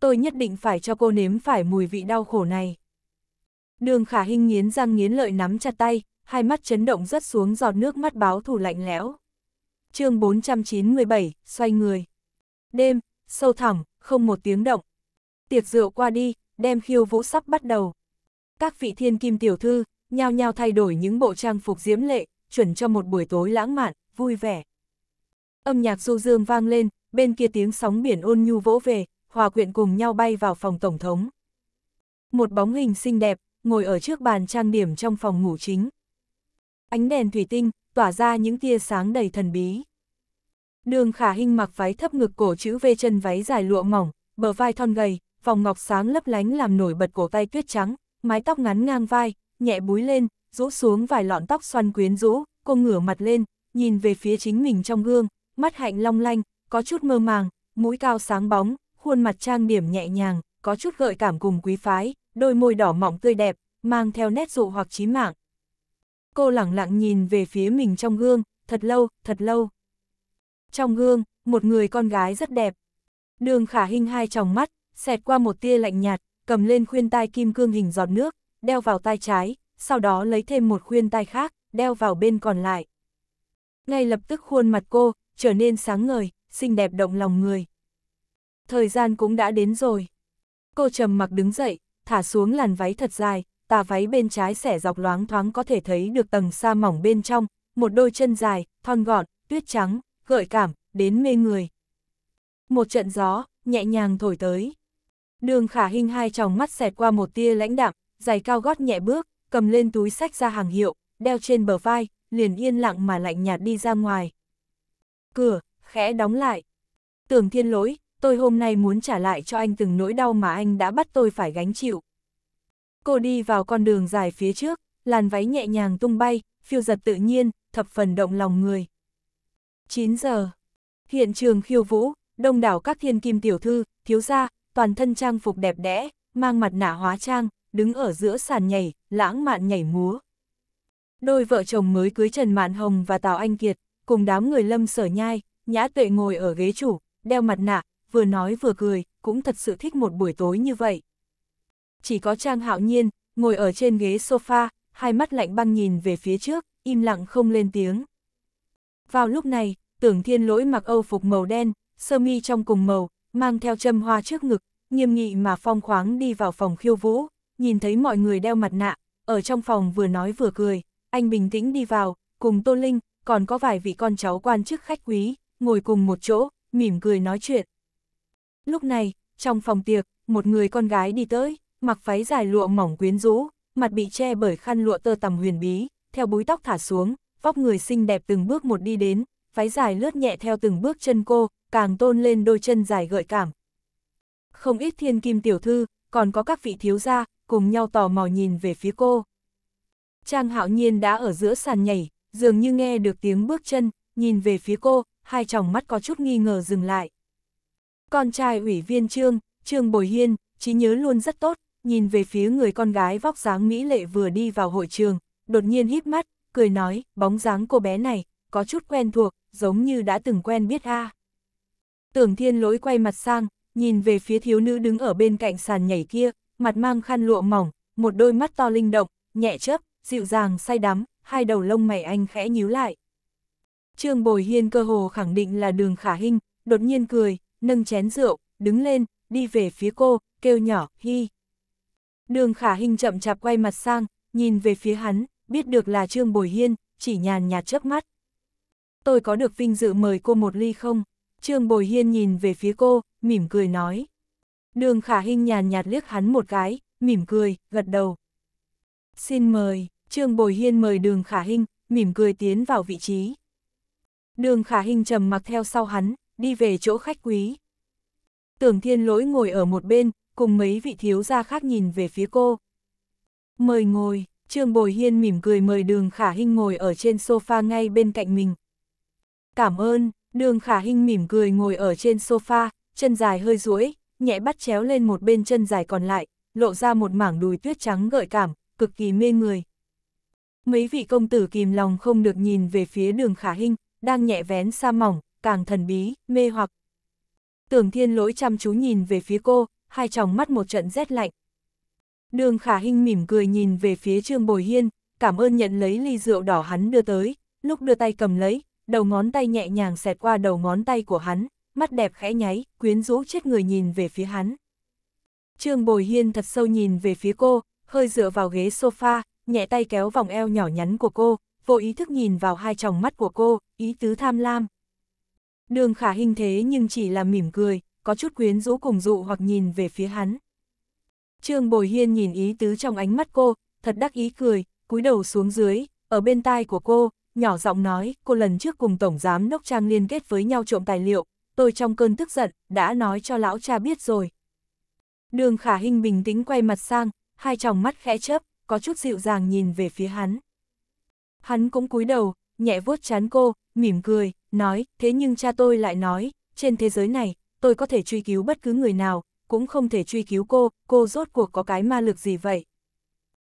Tôi nhất định phải cho cô nếm phải mùi vị đau khổ này. Đường khả hình nghiến răng nghiến lợi nắm chặt tay, hai mắt chấn động rất xuống giọt nước mắt báo thù lạnh lẽo. chương 497, xoay người. Đêm, sâu thẳm, không một tiếng động. Tiệc rượu qua đi, đem khiêu vũ sắp bắt đầu. Các vị thiên kim tiểu thư, nhao nhao thay đổi những bộ trang phục diễm lệ, chuẩn cho một buổi tối lãng mạn, vui vẻ. Âm nhạc du dương vang lên, bên kia tiếng sóng biển ôn nhu vỗ về, hòa quyện cùng nhau bay vào phòng tổng thống. Một bóng hình xinh đẹp, ngồi ở trước bàn trang điểm trong phòng ngủ chính. Ánh đèn thủy tinh, tỏa ra những tia sáng đầy thần bí. Đường khả hình mặc váy thấp ngực cổ chữ V chân váy dài lụa mỏng, bờ vai thon gầy, vòng ngọc sáng lấp lánh làm nổi bật cổ tay tuyết trắng, mái tóc ngắn ngang vai, nhẹ búi lên, rũ xuống vài lọn tóc xoăn quyến rũ, cô ngửa mặt lên, nhìn về phía chính mình trong gương, mắt hạnh long lanh, có chút mơ màng, mũi cao sáng bóng, khuôn mặt trang điểm nhẹ nhàng, có chút gợi cảm cùng quý phái, đôi môi đỏ mọng tươi đẹp, mang theo nét dụ hoặc chí mạng. Cô lặng lặng nhìn về phía mình trong gương, thật lâu, thật lâu. Trong gương, một người con gái rất đẹp. Đường khả hình hai tròng mắt, xẹt qua một tia lạnh nhạt, cầm lên khuyên tai kim cương hình giọt nước, đeo vào tai trái, sau đó lấy thêm một khuyên tai khác, đeo vào bên còn lại. Ngay lập tức khuôn mặt cô, trở nên sáng ngời, xinh đẹp động lòng người. Thời gian cũng đã đến rồi. Cô trầm mặc đứng dậy, thả xuống làn váy thật dài, tà váy bên trái xẻ dọc loáng thoáng có thể thấy được tầng sa mỏng bên trong, một đôi chân dài, thon gọn, tuyết trắng, gợi cảm, đến mê người. Một trận gió, nhẹ nhàng thổi tới. Đường khả hình hai tròng mắt xẹt qua một tia lãnh đạm, giày cao gót nhẹ bước, cầm lên túi sách ra hàng hiệu, đeo trên bờ vai, liền yên lặng mà lạnh nhạt đi ra ngoài. Cửa, khẽ đóng lại. Tưởng thiên lỗi, tôi hôm nay muốn trả lại cho anh từng nỗi đau mà anh đã bắt tôi phải gánh chịu. Cô đi vào con đường dài phía trước, làn váy nhẹ nhàng tung bay, phiêu giật tự nhiên, thập phần động lòng người. 9 giờ, hiện trường khiêu vũ, đông đảo các thiên kim tiểu thư, thiếu gia, toàn thân trang phục đẹp đẽ, mang mặt nạ hóa trang, đứng ở giữa sàn nhảy, lãng mạn nhảy múa. Đôi vợ chồng mới cưới Trần Mạn Hồng và Tào Anh Kiệt, cùng đám người lâm sở nhai, nhã tuệ ngồi ở ghế chủ, đeo mặt nạ, vừa nói vừa cười, cũng thật sự thích một buổi tối như vậy. Chỉ có Trang Hạo Nhiên, ngồi ở trên ghế sofa, hai mắt lạnh băng nhìn về phía trước, im lặng không lên tiếng. Vào lúc này, tưởng thiên lỗi mặc âu phục màu đen, sơ mi trong cùng màu, mang theo châm hoa trước ngực, nghiêm nghị mà phong khoáng đi vào phòng khiêu vũ, nhìn thấy mọi người đeo mặt nạ, ở trong phòng vừa nói vừa cười, anh bình tĩnh đi vào, cùng Tô Linh, còn có vài vị con cháu quan chức khách quý, ngồi cùng một chỗ, mỉm cười nói chuyện. Lúc này, trong phòng tiệc, một người con gái đi tới, mặc váy dài lụa mỏng quyến rũ, mặt bị che bởi khăn lụa tơ tằm huyền bí, theo búi tóc thả xuống, vóc người xinh đẹp từng bước một đi đến, váy dài lướt nhẹ theo từng bước chân cô, càng tôn lên đôi chân dài gợi cảm. Không ít thiên kim tiểu thư, còn có các vị thiếu gia, cùng nhau tò mò nhìn về phía cô. Trang hạo nhiên đã ở giữa sàn nhảy, dường như nghe được tiếng bước chân, nhìn về phía cô, hai tròng mắt có chút nghi ngờ dừng lại. Con trai ủy viên Trương, Trương Bồi Hiên, trí nhớ luôn rất tốt, nhìn về phía người con gái vóc dáng mỹ lệ vừa đi vào hội trường, đột nhiên híp mắt, cười nói, bóng dáng cô bé này, có chút quen thuộc, giống như đã từng quen biết a. Tưởng thiên lỗi quay mặt sang, nhìn về phía thiếu nữ đứng ở bên cạnh sàn nhảy kia, mặt mang khăn lụa mỏng, một đôi mắt to linh động, nhẹ chớp, dịu dàng say đắm, hai đầu lông mày anh khẽ nhíu lại. Trương Bồi Hiên cơ hồ khẳng định là đường khả hình, đột nhiên cười, nâng chén rượu, đứng lên, đi về phía cô, kêu nhỏ, hi. Đường khả hình chậm chạp quay mặt sang, nhìn về phía hắn, biết được là Trương Bồi Hiên, chỉ nhàn nhạt chớp mắt. Tôi có được vinh dự mời cô một ly không? Trương Bồi Hiên nhìn về phía cô, mỉm cười nói. Đường khả hình nhàn nhạt liếc hắn một cái, mỉm cười, gật đầu. Xin mời, Trương Bồi Hiên mời đường khả hình, mỉm cười tiến vào vị trí. Đường khả hình trầm mặc theo sau hắn, đi về chỗ khách quý. Tưởng thiên lỗi ngồi ở một bên, cùng mấy vị thiếu gia khác nhìn về phía cô. Mời ngồi, Trương Bồi Hiên mỉm cười mời đường khả hình ngồi ở trên sofa ngay bên cạnh mình. Cảm ơn, đường khả hình mỉm cười ngồi ở trên sofa, chân dài hơi duỗi, nhẹ bắt chéo lên một bên chân dài còn lại, lộ ra một mảng đùi tuyết trắng gợi cảm, cực kỳ mê người. Mấy vị công tử kìm lòng không được nhìn về phía đường khả hinh, đang nhẹ vén sa mỏng, càng thần bí, mê hoặc. Tưởng thiên lỗi chăm chú nhìn về phía cô, hai tròng mắt một trận rét lạnh. Đường khả hinh mỉm cười nhìn về phía trương bồi hiên, cảm ơn nhận lấy ly rượu đỏ hắn đưa tới, lúc đưa tay cầm lấy, đầu ngón tay nhẹ nhàng xẹt qua đầu ngón tay của hắn, mắt đẹp khẽ nháy, quyến rũ chết người nhìn về phía hắn. Trương Bồi Hiên thật sâu nhìn về phía cô, hơi dựa vào ghế sofa, nhẹ tay kéo vòng eo nhỏ nhắn của cô, vô ý thức nhìn vào hai tròng mắt của cô, ý tứ tham lam. Đường khả hình thế nhưng chỉ là mỉm cười, có chút quyến rũ cùng dụ hoặc nhìn về phía hắn. Trương Bồi Hiên nhìn ý tứ trong ánh mắt cô, thật đắc ý cười, cúi đầu xuống dưới, ở bên tai của cô, nhỏ giọng nói, cô lần trước cùng Tổng Giám Đốc Trang liên kết với nhau trộm tài liệu, tôi trong cơn tức giận, đã nói cho lão cha biết rồi. Đường khả hình bình tĩnh quay mặt sang, hai tròng mắt khẽ chớp, có chút dịu dàng nhìn về phía hắn. Hắn cũng cúi đầu, nhẹ vuốt chán cô, mỉm cười, nói, thế nhưng cha tôi lại nói, trên thế giới này, tôi có thể truy cứu bất cứ người nào, cũng không thể truy cứu cô, cô rốt cuộc có cái ma lực gì vậy.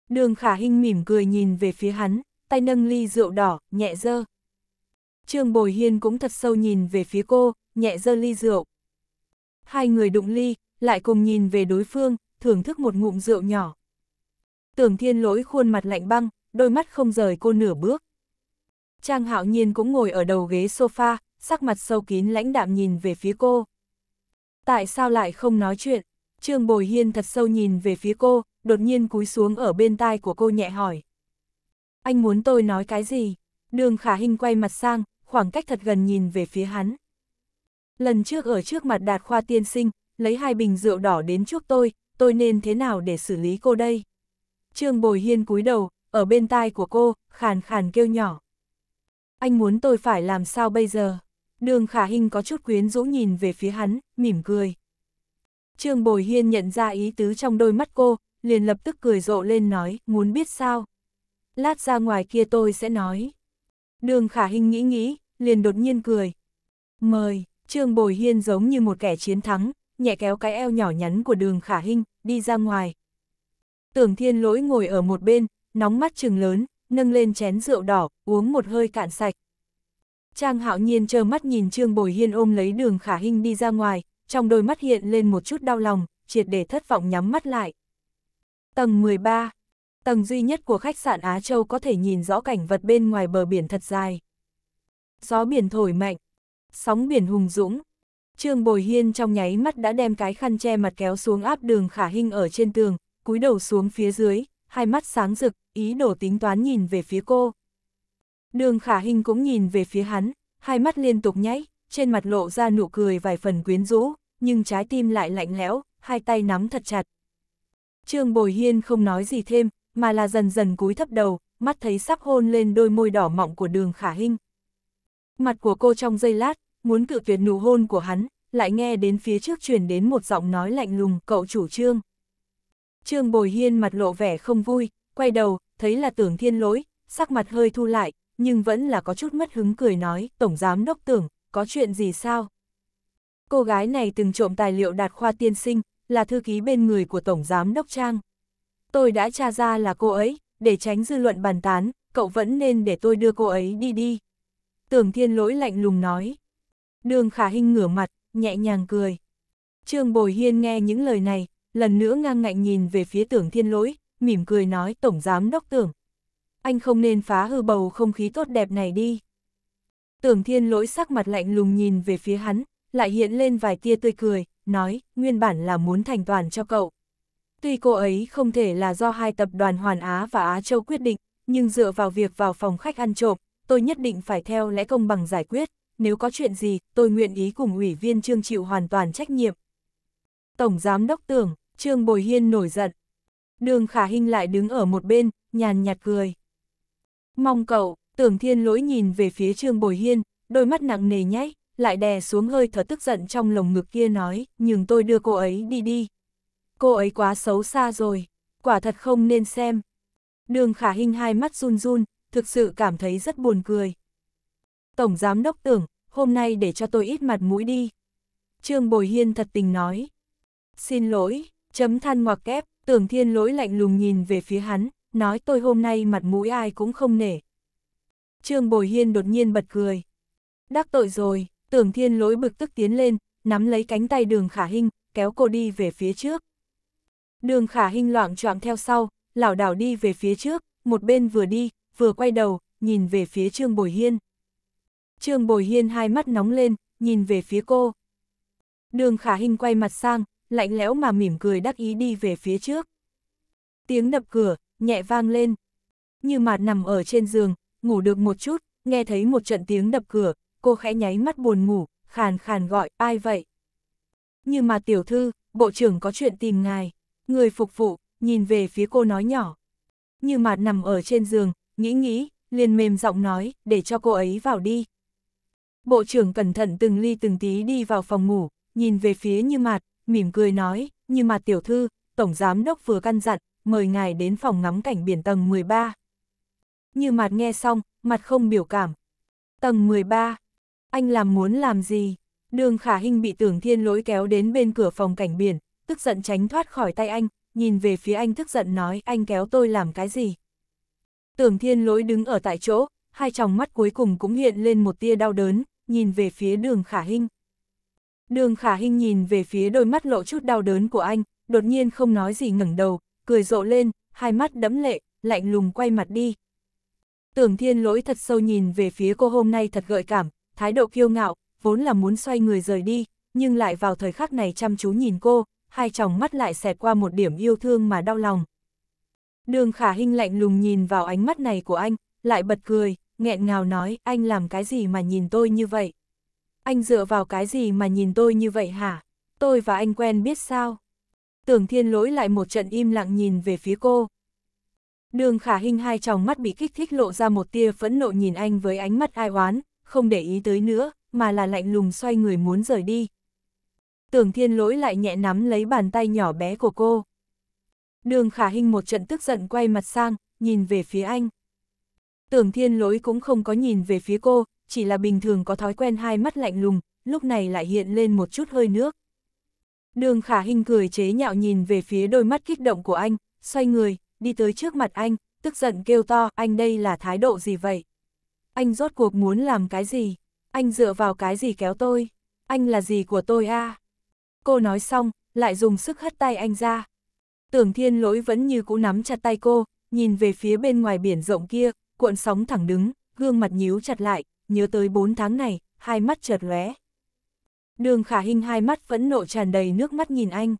Đường khả hình mỉm cười nhìn về phía hắn, tay nâng ly rượu đỏ, nhẹ dơ. Trương Bồi Hiên cũng thật sâu nhìn về phía cô, nhẹ dơ ly rượu. Hai người đụng ly, lại cùng nhìn về đối phương, thưởng thức một ngụm rượu nhỏ. Tưởng thiên lỗi khuôn mặt lạnh băng, đôi mắt không rời cô nửa bước. Trang hạo nhiên cũng ngồi ở đầu ghế sofa, sắc mặt sâu kín lãnh đạm nhìn về phía cô. Tại sao lại không nói chuyện? Trương Bồi Hiên thật sâu nhìn về phía cô, đột nhiên cúi xuống ở bên tai của cô nhẹ hỏi. Anh muốn tôi nói cái gì? Đường khả hình quay mặt sang, khoảng cách thật gần nhìn về phía hắn. Lần trước ở trước mặt đạt khoa tiên sinh, lấy hai bình rượu đỏ đến trước tôi, tôi nên thế nào để xử lý cô đây? Trương Bồi Hiên cúi đầu, ở bên tai của cô, khàn khàn kêu nhỏ. Anh muốn tôi phải làm sao bây giờ? Đường khả Hinh có chút quyến rũ nhìn về phía hắn, mỉm cười. Trương Bồi Hiên nhận ra ý tứ trong đôi mắt cô, liền lập tức cười rộ lên nói, muốn biết sao? Lát ra ngoài kia tôi sẽ nói. Đường khả Hinh nghĩ nghĩ, liền đột nhiên cười. Mời. Trương Bồi Hiên giống như một kẻ chiến thắng, nhẹ kéo cái eo nhỏ nhắn của đường khả hinh, đi ra ngoài. Tưởng thiên lỗi ngồi ở một bên, nóng mắt trừng lớn, nâng lên chén rượu đỏ, uống một hơi cạn sạch. Trang hạo nhiên trơ mắt nhìn Trương Bồi Hiên ôm lấy đường khả hinh đi ra ngoài, trong đôi mắt hiện lên một chút đau lòng, triệt để thất vọng nhắm mắt lại. Tầng 13 Tầng duy nhất của khách sạn Á Châu có thể nhìn rõ cảnh vật bên ngoài bờ biển thật dài. Gió biển thổi mạnh, sóng biển hùng dũng. Trương Bồi Hiên trong nháy mắt đã đem cái khăn che mặt kéo xuống áp đường khả hình ở trên tường, cúi đầu xuống phía dưới, hai mắt sáng rực, ý đồ tính toán nhìn về phía cô. Đường khả hình cũng nhìn về phía hắn, hai mắt liên tục nháy, trên mặt lộ ra nụ cười vài phần quyến rũ, nhưng trái tim lại lạnh lẽo, hai tay nắm thật chặt. Trương Bồi Hiên không nói gì thêm, mà là dần dần cúi thấp đầu, mắt thấy sắp hôn lên đôi môi đỏ mọng của đường khả hình. Mặt của cô trong giây lát, muốn cự tuyệt nụ hôn của hắn, lại nghe đến phía trước truyền đến một giọng nói lạnh lùng, cậu chủ trương. Trương Bồi Hiên mặt lộ vẻ không vui, quay đầu, thấy là tưởng thiên lỗi, sắc mặt hơi thu lại, nhưng vẫn là có chút mất hứng cười nói, Tổng Giám Đốc Tưởng, có chuyện gì sao? Cô gái này từng trộm tài liệu đạt khoa tiên sinh, là thư ký bên người của Tổng Giám Đốc Trang. Tôi đã tra ra là cô ấy, để tránh dư luận bàn tán, cậu vẫn nên để tôi đưa cô ấy đi đi. Tưởng thiên lỗi lạnh lùng nói. Đường khả hình ngửa mặt, nhẹ nhàng cười. Trương Bồi Hiên nghe những lời này, lần nữa ngang ngạnh nhìn về phía tưởng thiên lỗi, mỉm cười nói Tổng Giám Đốc Tưởng. Anh không nên phá hư bầu không khí tốt đẹp này đi. Tưởng thiên lỗi sắc mặt lạnh lùng nhìn về phía hắn, lại hiện lên vài tia tươi cười, nói, nguyên bản là muốn thành toàn cho cậu. Tuy cô ấy không thể là do hai tập đoàn Hoàn Á và Á Châu quyết định, nhưng dựa vào việc vào phòng khách ăn trộm, tôi nhất định phải theo lẽ công bằng giải quyết, nếu có chuyện gì, tôi nguyện ý cùng ủy viên Trương chịu hoàn toàn trách nhiệm. Tổng Giám Đốc Tưởng, Trương Bồi Hiên nổi giận. Đường Khả Hinh lại đứng ở một bên, nhàn nhạt cười. Mong cậu, Tưởng Thiên lỗi nhìn về phía Trương Bồi Hiên, đôi mắt nặng nề nháy, lại đè xuống hơi thở tức giận trong lồng ngực kia nói, nhưng tôi đưa cô ấy đi đi. Cô ấy quá xấu xa rồi, quả thật không nên xem. Đường Khả Hinh hai mắt run run, thực sự cảm thấy rất buồn cười. Tổng Giám Đốc tưởng, hôm nay để cho tôi ít mặt mũi đi. Trương Bồi Hiên thật tình nói. Xin lỗi, chấm than ngoặc kép, tưởng thiên lỗi lạnh lùng nhìn về phía hắn, nói tôi hôm nay mặt mũi ai cũng không nể. Trương Bồi Hiên đột nhiên bật cười. Đắc tội rồi, tưởng thiên lỗi bực tức tiến lên, nắm lấy cánh tay đường khả hinh, kéo cô đi về phía trước. Đường khả hinh loạn choạng theo sau, lảo đảo đi về phía trước, một bên vừa đi, vừa quay đầu, nhìn về phía Trương Bồi Hiên. Trương Bồi Hiên hai mắt nóng lên, nhìn về phía cô. Đường khả Hinh quay mặt sang, lạnh lẽo mà mỉm cười đắc ý đi về phía trước. Tiếng đập cửa, nhẹ vang lên. Như mạt nằm ở trên giường, ngủ được một chút, nghe thấy một trận tiếng đập cửa, cô khẽ nháy mắt buồn ngủ, khàn khàn gọi, ai vậy? Như mà tiểu thư, bộ trưởng có chuyện tìm ngài. Người phục vụ, nhìn về phía cô nói nhỏ. Như mạt nằm ở trên giường, nghĩ nghĩ, liền mềm giọng nói, để cho cô ấy vào đi, Bộ trưởng cẩn thận từng ly từng tí đi vào phòng ngủ, nhìn về phía Như Mạt, mỉm cười nói, Như Mạt tiểu thư, Tổng Giám Đốc vừa căn dặn, mời ngài đến phòng ngắm cảnh biển tầng 13. Như Mạt nghe xong, mặt không biểu cảm. Tầng 13. Anh làm muốn làm gì? Đường khả Hinh bị tưởng thiên lỗi kéo đến bên cửa phòng cảnh biển, tức giận tránh thoát khỏi tay anh, nhìn về phía anh tức giận nói anh kéo tôi làm cái gì. Tưởng thiên lỗi đứng ở tại chỗ, hai tròng mắt cuối cùng cũng hiện lên một tia đau đớn, nhìn về phía đường khả hinh. Đường khả hinh nhìn về phía đôi mắt lộ chút đau đớn của anh, đột nhiên không nói gì ngẩng đầu, cười rộ lên, hai mắt đẫm lệ, lạnh lùng quay mặt đi. Tưởng thiên lỗi thật sâu nhìn về phía cô hôm nay thật gợi cảm, thái độ kiêu ngạo, vốn là muốn xoay người rời đi, nhưng lại vào thời khắc này chăm chú nhìn cô, hai tròng mắt lại xẹt qua một điểm yêu thương mà đau lòng. Đường khả hinh lạnh lùng nhìn vào ánh mắt này của anh, lại bật cười nghẹn ngào nói, anh làm cái gì mà nhìn tôi như vậy? Anh dựa vào cái gì mà nhìn tôi như vậy hả? Tôi và anh quen biết sao? Tưởng thiên lỗi lại một trận im lặng nhìn về phía cô. Đường khả hình hai tròng mắt bị kích thích lộ ra một tia phẫn nộ nhìn anh với ánh mắt ai oán, không để ý tới nữa, mà là lạnh lùng xoay người muốn rời đi. Tưởng thiên lỗi lại nhẹ nắm lấy bàn tay nhỏ bé của cô. Đường khả hình một trận tức giận quay mặt sang, nhìn về phía anh. Tưởng thiên lỗi cũng không có nhìn về phía cô, chỉ là bình thường có thói quen hai mắt lạnh lùng, lúc này lại hiện lên một chút hơi nước. Đường khả hình cười chế nhạo nhìn về phía đôi mắt kích động của anh, xoay người, đi tới trước mặt anh, tức giận kêu to, anh đây là thái độ gì vậy? Anh rốt cuộc muốn làm cái gì? Anh dựa vào cái gì kéo tôi? Anh là gì của tôi a? À? Cô nói xong, lại dùng sức hất tay anh ra. Tưởng thiên lỗi vẫn như cũ nắm chặt tay cô, nhìn về phía bên ngoài biển rộng kia, cuộn sóng thẳng đứng, gương mặt nhíu chặt lại, nhớ tới 4 tháng này, hai mắt chợt lóe. Đường khả hình hai mắt vẫn nộ tràn đầy nước mắt nhìn anh.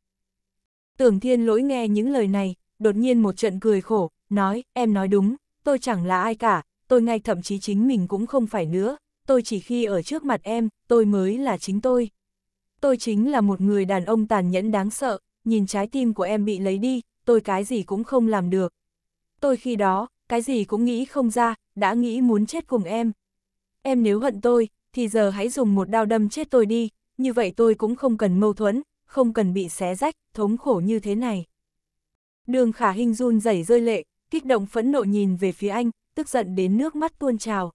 Tưởng thiên lỗi nghe những lời này, đột nhiên một trận cười khổ, nói, em nói đúng, tôi chẳng là ai cả, tôi ngay thậm chí chính mình cũng không phải nữa, tôi chỉ khi ở trước mặt em, tôi mới là chính tôi. Tôi chính là một người đàn ông tàn nhẫn đáng sợ, nhìn trái tim của em bị lấy đi, tôi cái gì cũng không làm được. Tôi khi đó, cái gì cũng nghĩ không ra, đã nghĩ muốn chết cùng em. Em nếu hận tôi, thì giờ hãy dùng một đao đâm chết tôi đi, như vậy tôi cũng không cần mâu thuẫn, không cần bị xé rách, thống khổ như thế này. Đường khả hình run rẩy rơi lệ, kích động phẫn nộ nhìn về phía anh, tức giận đến nước mắt tuôn trào.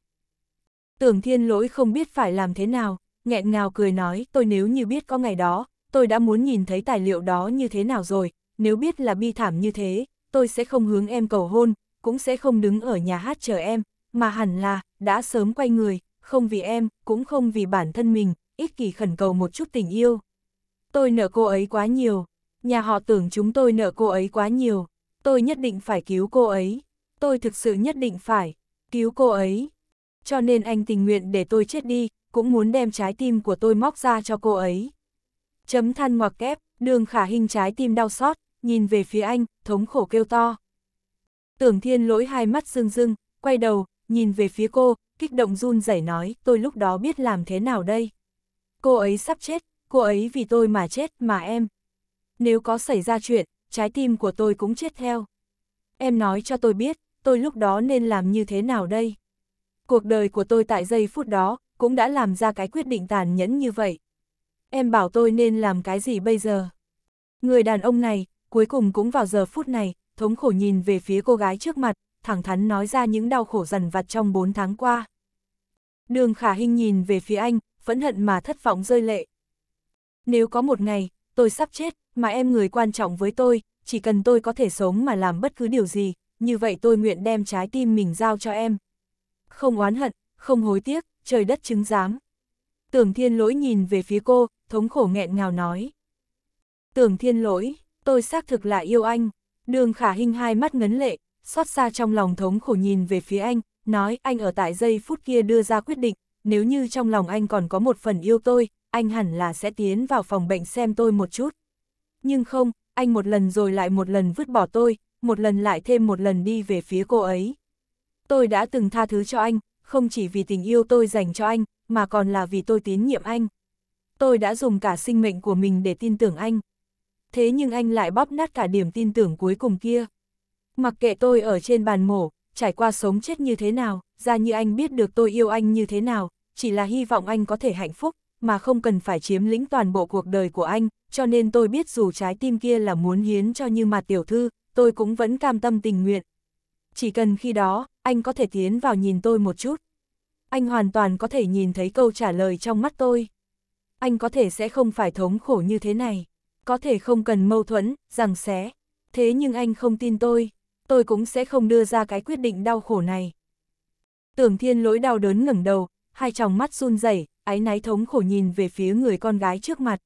Tưởng thiên lỗi không biết phải làm thế nào, nghẹn ngào cười nói tôi nếu như biết có ngày đó, tôi đã muốn nhìn thấy tài liệu đó như thế nào rồi, nếu biết là bi thảm như thế, tôi sẽ không hướng em cầu hôn, cũng sẽ không đứng ở nhà hát chờ em, mà hẳn là, đã sớm quay người, không vì em, cũng không vì bản thân mình, ích kỷ khẩn cầu một chút tình yêu. Tôi nợ cô ấy quá nhiều, nhà họ tưởng chúng tôi nợ cô ấy quá nhiều, tôi nhất định phải cứu cô ấy, tôi thực sự nhất định phải, cứu cô ấy. Cho nên anh tình nguyện để tôi chết đi, cũng muốn đem trái tim của tôi móc ra cho cô ấy. Chấm than ngoặc kép, đường khả hình trái tim đau xót, nhìn về phía anh, thống khổ kêu to. Tưởng thiên lỗi hai mắt rưng rưng, quay đầu, nhìn về phía cô, kích động run rẩy nói, tôi lúc đó biết làm thế nào đây. Cô ấy sắp chết, cô ấy vì tôi mà chết mà em. Nếu có xảy ra chuyện, trái tim của tôi cũng chết theo. Em nói cho tôi biết, tôi lúc đó nên làm như thế nào đây. Cuộc đời của tôi tại giây phút đó, cũng đã làm ra cái quyết định tàn nhẫn như vậy. Em bảo tôi nên làm cái gì bây giờ? Người đàn ông này, cuối cùng cũng vào giờ phút này, thống khổ nhìn về phía cô gái trước mặt, thẳng thắn nói ra những đau khổ dần vặt trong 4 tháng qua. Đường khả hình nhìn về phía anh, phẫn hận mà thất vọng rơi lệ. Nếu có một ngày, tôi sắp chết, mà em người quan trọng với tôi, chỉ cần tôi có thể sống mà làm bất cứ điều gì, như vậy tôi nguyện đem trái tim mình giao cho em. Không oán hận, không hối tiếc, trời đất chứng giám. Tưởng thiên lỗi nhìn về phía cô, thống khổ nghẹn ngào nói. Tưởng thiên lỗi, tôi xác thực là yêu anh. Đường khả hình hai mắt ngấn lệ, xót xa trong lòng thống khổ nhìn về phía anh, nói anh ở tại giây phút kia đưa ra quyết định, nếu như trong lòng anh còn có một phần yêu tôi, anh hẳn là sẽ tiến vào phòng bệnh xem tôi một chút. Nhưng không, anh một lần rồi lại một lần vứt bỏ tôi, một lần lại thêm một lần đi về phía cô ấy. Tôi đã từng tha thứ cho anh, không chỉ vì tình yêu tôi dành cho anh, mà còn là vì tôi tín nhiệm anh. Tôi đã dùng cả sinh mệnh của mình để tin tưởng anh thế nhưng anh lại bóp nát cả điểm tin tưởng cuối cùng kia. Mặc kệ tôi ở trên bàn mổ, trải qua sống chết như thế nào, ra như anh biết được tôi yêu anh như thế nào, chỉ là hy vọng anh có thể hạnh phúc, mà không cần phải chiếm lĩnh toàn bộ cuộc đời của anh, cho nên tôi biết dù trái tim kia là muốn hiến cho như mà tiểu thư, tôi cũng vẫn cam tâm tình nguyện. Chỉ cần khi đó, anh có thể tiến vào nhìn tôi một chút. Anh hoàn toàn có thể nhìn thấy câu trả lời trong mắt tôi. Anh có thể sẽ không phải thống khổ như thế này có thể không cần mâu thuẫn, rằng xé. Thế nhưng anh không tin tôi, tôi cũng sẽ không đưa ra cái quyết định đau khổ này. Tưởng thiên lỗi đau đớn ngẩng đầu, hai tròng mắt run rẩy, ái náy thống khổ nhìn về phía người con gái trước mặt.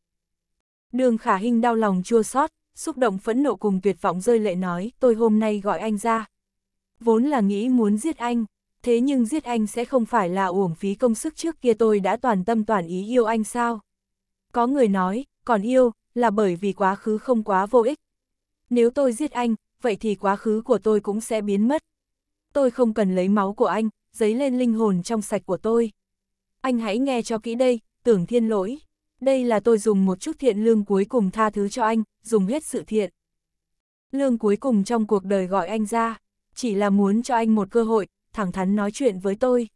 Đường khả hình đau lòng chua xót, xúc động phẫn nộ cùng tuyệt vọng rơi lệ nói, tôi hôm nay gọi anh ra. Vốn là nghĩ muốn giết anh, thế nhưng giết anh sẽ không phải là uổng phí công sức trước kia tôi đã toàn tâm toàn ý yêu anh sao? Có người nói, còn yêu, là bởi vì quá khứ không quá vô ích. Nếu tôi giết anh, vậy thì quá khứ của tôi cũng sẽ biến mất. Tôi không cần lấy máu của anh, giấy lên linh hồn trong sạch của tôi. Anh hãy nghe cho kỹ đây, tưởng thiên lỗi. Đây là tôi dùng một chút thiện lương cuối cùng tha thứ cho anh, dùng hết sự thiện. Lương cuối cùng trong cuộc đời gọi anh ra, chỉ là muốn cho anh một cơ hội, thẳng thắn nói chuyện với tôi.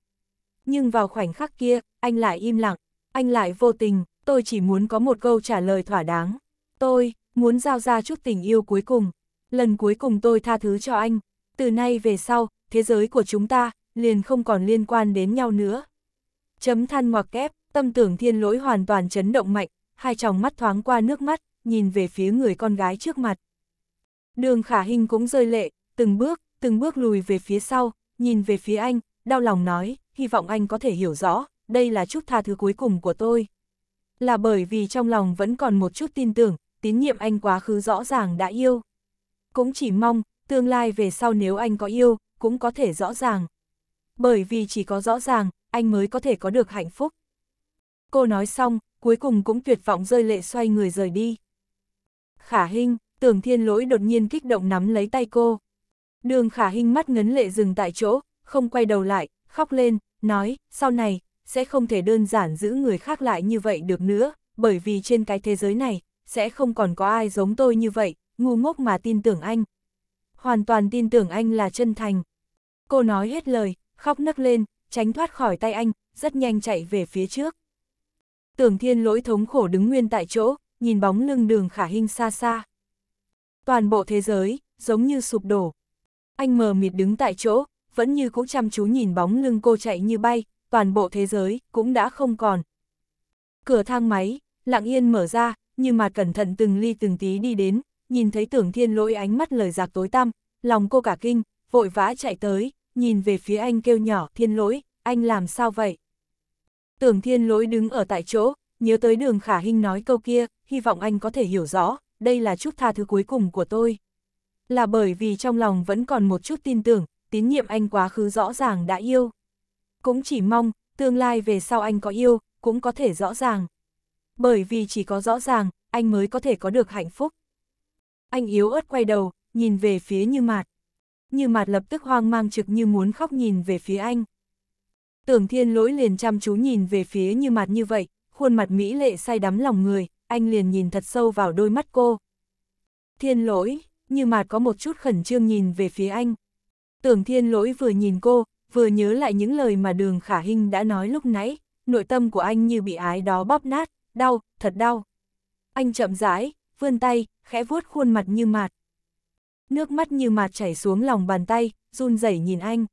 Nhưng vào khoảnh khắc kia, anh lại im lặng, anh lại vô tình, tôi chỉ muốn có một câu trả lời thỏa đáng. Tôi, muốn giao ra chút tình yêu cuối cùng. Lần cuối cùng tôi tha thứ cho anh. Từ nay về sau, thế giới của chúng ta, liền không còn liên quan đến nhau nữa. Chấm than ngoặc kép, tâm tưởng thiên lỗi hoàn toàn chấn động mạnh, hai tròng mắt thoáng qua nước mắt, nhìn về phía người con gái trước mặt. Đường khả hình cũng rơi lệ, từng bước, từng bước lùi về phía sau, nhìn về phía anh, đau lòng nói, hy vọng anh có thể hiểu rõ, đây là chút tha thứ cuối cùng của tôi là bởi vì trong lòng vẫn còn một chút tin tưởng, tín nhiệm anh quá khứ rõ ràng đã yêu. Cũng chỉ mong, tương lai về sau nếu anh có yêu, cũng có thể rõ ràng. Bởi vì chỉ có rõ ràng, anh mới có thể có được hạnh phúc. Cô nói xong, cuối cùng cũng tuyệt vọng rơi lệ xoay người rời đi. Khả Hinh, Tưởng Thiên Lỗi đột nhiên kích động nắm lấy tay cô. Đường Khả Hinh mắt ngấn lệ dừng tại chỗ, không quay đầu lại, khóc lên, nói, sau này, sẽ không thể đơn giản giữ người khác lại như vậy được nữa, bởi vì trên cái thế giới này, sẽ không còn có ai giống tôi như vậy, ngu ngốc mà tin tưởng anh. Hoàn toàn tin tưởng anh là chân thành. Cô nói hết lời, khóc nấc lên, tránh thoát khỏi tay anh, rất nhanh chạy về phía trước. Tưởng thiên lỗi thống khổ đứng nguyên tại chỗ, nhìn bóng lưng đường khả hình xa xa. Toàn bộ thế giới, giống như sụp đổ. Anh mờ mịt đứng tại chỗ, vẫn như cũ chăm chú nhìn bóng lưng cô chạy như bay, toàn bộ thế giới cũng đã không còn. Cửa thang máy, lặng yên mở ra, nhưng mà cẩn thận từng ly từng tí đi đến, nhìn thấy tưởng thiên lỗi ánh mắt lời giặc tối tăm, lòng cô cả kinh, vội vã chạy tới, nhìn về phía anh kêu nhỏ, thiên lỗi, anh làm sao vậy? Tưởng thiên lỗi đứng ở tại chỗ, nhớ tới đường khả hình nói câu kia, hy vọng anh có thể hiểu rõ, đây là chút tha thứ cuối cùng của tôi. Là bởi vì trong lòng vẫn còn một chút tin tưởng, tín nhiệm anh quá khứ rõ ràng đã yêu. Cũng chỉ mong, tương lai về sau anh có yêu, cũng có thể rõ ràng. Bởi vì chỉ có rõ ràng, anh mới có thể có được hạnh phúc. Anh yếu ớt quay đầu, nhìn về phía Như Mạt. Như Mạt lập tức hoang mang trực như muốn khóc nhìn về phía anh. Tưởng thiên lỗi liền chăm chú nhìn về phía Như Mạt như vậy, khuôn mặt mỹ lệ say đắm lòng người, anh liền nhìn thật sâu vào đôi mắt cô. Thiên lỗi, Như Mạt có một chút khẩn trương nhìn về phía anh. Tưởng thiên lỗi vừa nhìn cô, vừa nhớ lại những lời mà đường khả hinh đã nói lúc nãy, nội tâm của anh như bị ái đó bóp nát, đau, thật đau. Anh chậm rãi, vươn tay, khẽ vuốt khuôn mặt như mạt. Nước mắt như mạt chảy xuống lòng bàn tay, run rẩy nhìn anh.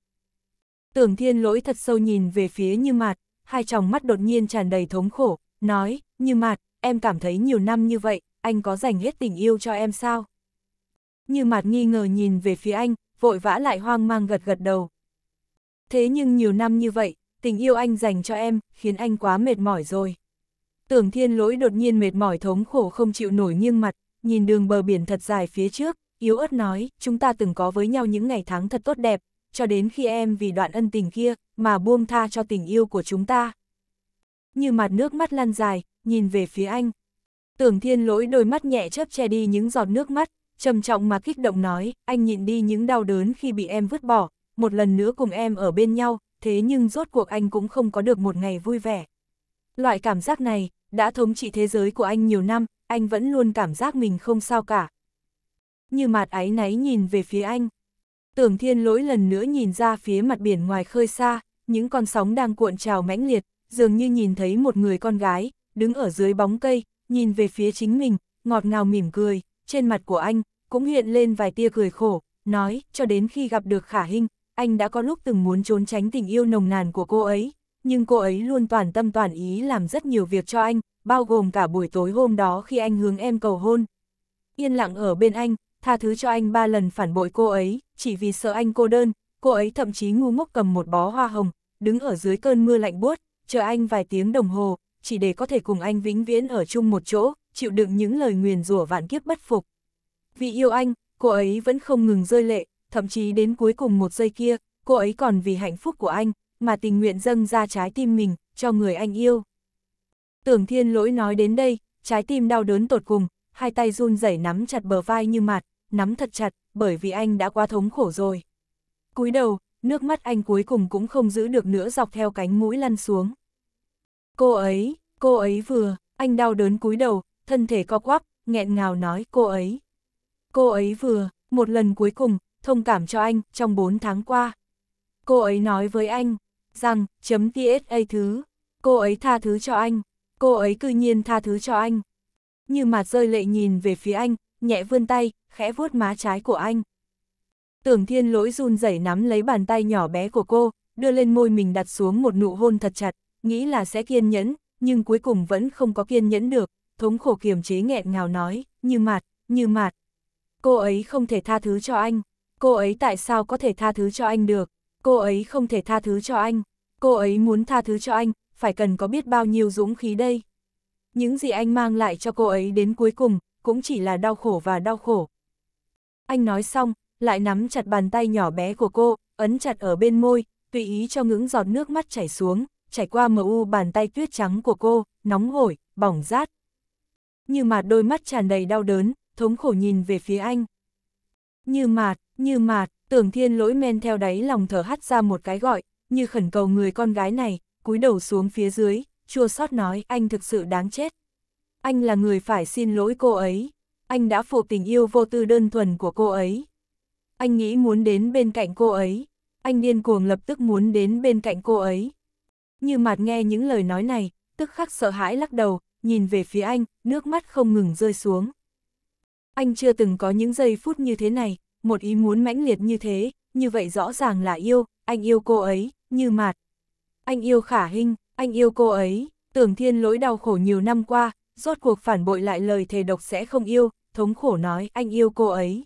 Tưởng thiên lỗi thật sâu nhìn về phía như mạt, hai tròng mắt đột nhiên tràn đầy thống khổ, nói, như mạt, em cảm thấy nhiều năm như vậy, anh có dành hết tình yêu cho em sao? Như mạt nghi ngờ nhìn về phía anh, vội vã lại hoang mang gật gật đầu. Thế nhưng nhiều năm như vậy, tình yêu anh dành cho em, khiến anh quá mệt mỏi rồi. Tưởng thiên lỗi đột nhiên mệt mỏi thống khổ không chịu nổi nghiêng mặt, nhìn đường bờ biển thật dài phía trước, yếu ớt nói, chúng ta từng có với nhau những ngày tháng thật tốt đẹp, cho đến khi em vì đoạn ân tình kia, mà buông tha cho tình yêu của chúng ta. Như mặt nước mắt lăn dài, nhìn về phía anh. Tưởng thiên lỗi đôi mắt nhẹ chớp che đi những giọt nước mắt, trầm trọng mà kích động nói, anh nhịn đi những đau đớn khi bị em vứt bỏ, một lần nữa cùng em ở bên nhau, thế nhưng rốt cuộc anh cũng không có được một ngày vui vẻ. Loại cảm giác này, đã thống trị thế giới của anh nhiều năm, anh vẫn luôn cảm giác mình không sao cả. Như mặt áy náy nhìn về phía anh. Tưởng thiên lỗi lần nữa nhìn ra phía mặt biển ngoài khơi xa, những con sóng đang cuộn trào mãnh liệt, dường như nhìn thấy một người con gái, đứng ở dưới bóng cây, nhìn về phía chính mình, ngọt ngào mỉm cười, trên mặt của anh, cũng hiện lên vài tia cười khổ, nói, cho đến khi gặp được khả hình, anh đã có lúc từng muốn trốn tránh tình yêu nồng nàn của cô ấy, nhưng cô ấy luôn toàn tâm toàn ý làm rất nhiều việc cho anh, bao gồm cả buổi tối hôm đó khi anh hướng em cầu hôn. Yên lặng ở bên anh, tha thứ cho anh ba lần phản bội cô ấy, chỉ vì sợ anh cô đơn, cô ấy thậm chí ngu ngốc cầm một bó hoa hồng, đứng ở dưới cơn mưa lạnh buốt, chờ anh vài tiếng đồng hồ, chỉ để có thể cùng anh vĩnh viễn ở chung một chỗ, chịu đựng những lời nguyền rủa vạn kiếp bất phục. Vì yêu anh, cô ấy vẫn không ngừng rơi lệ, thậm chí đến cuối cùng một giây kia, cô ấy còn vì hạnh phúc của anh, mà tình nguyện dâng ra trái tim mình, cho người anh yêu. Tưởng thiên lỗi nói đến đây, trái tim đau đớn tột cùng, hai tay run rẩy nắm chặt bờ vai như mạt, nắm thật chặt, bởi vì anh đã quá thống khổ rồi. cúi đầu, nước mắt anh cuối cùng cũng không giữ được nữa dọc theo cánh mũi lăn xuống. Cô ấy, cô ấy vừa, anh đau đớn cúi đầu, thân thể co quắp, nghẹn ngào nói cô ấy. Cô ấy vừa, một lần cuối cùng, thông cảm cho anh, trong 4 tháng qua. Cô ấy nói với anh, rằng, chấm TSA thứ, cô ấy tha thứ cho anh, cô ấy cư nhiên tha thứ cho anh. Như mặt rơi lệ nhìn về phía anh, nhẹ vươn tay, khẽ vuốt má trái của anh. Tưởng thiên lỗi run rẩy nắm lấy bàn tay nhỏ bé của cô, đưa lên môi mình đặt xuống một nụ hôn thật chặt, nghĩ là sẽ kiên nhẫn, nhưng cuối cùng vẫn không có kiên nhẫn được, thống khổ kiềm chế nghẹn ngào nói, như mặt, như mặt. Cô ấy không thể tha thứ cho anh cô ấy tại sao có thể tha thứ cho anh được, cô ấy không thể tha thứ cho anh, cô ấy muốn tha thứ cho anh, phải cần có biết bao nhiêu dũng khí đây. Những gì anh mang lại cho cô ấy đến cuối cùng, cũng chỉ là đau khổ và đau khổ. Anh nói xong, lại nắm chặt bàn tay nhỏ bé của cô, ấn chặt ở bên môi, tùy ý cho ngưỡng giọt nước mắt chảy xuống, chảy qua mờ u bàn tay tuyết trắng của cô, nóng hổi, bỏng rát. Như mà đôi mắt tràn đầy đau đớn, thống khổ nhìn về phía anh. Như mạt, như mà tưởng thiên lỗi men theo đáy lòng thở hắt ra một cái gọi, như khẩn cầu người con gái này, cúi đầu xuống phía dưới, chua xót nói anh thực sự đáng chết. Anh là người phải xin lỗi cô ấy, anh đã phụ tình yêu vô tư đơn thuần của cô ấy. Anh nghĩ muốn đến bên cạnh cô ấy, anh điên cuồng lập tức muốn đến bên cạnh cô ấy. Như mạt nghe những lời nói này, tức khắc sợ hãi lắc đầu, nhìn về phía anh, nước mắt không ngừng rơi xuống. Anh chưa từng có những giây phút như thế này, một ý muốn mãnh liệt như thế, như vậy rõ ràng là yêu, anh yêu cô ấy, như mạt. Anh yêu khả hình, anh yêu cô ấy, tưởng thiên lỗi đau khổ nhiều năm qua, rốt cuộc phản bội lại lời thề độc sẽ không yêu, thống khổ nói anh yêu cô ấy.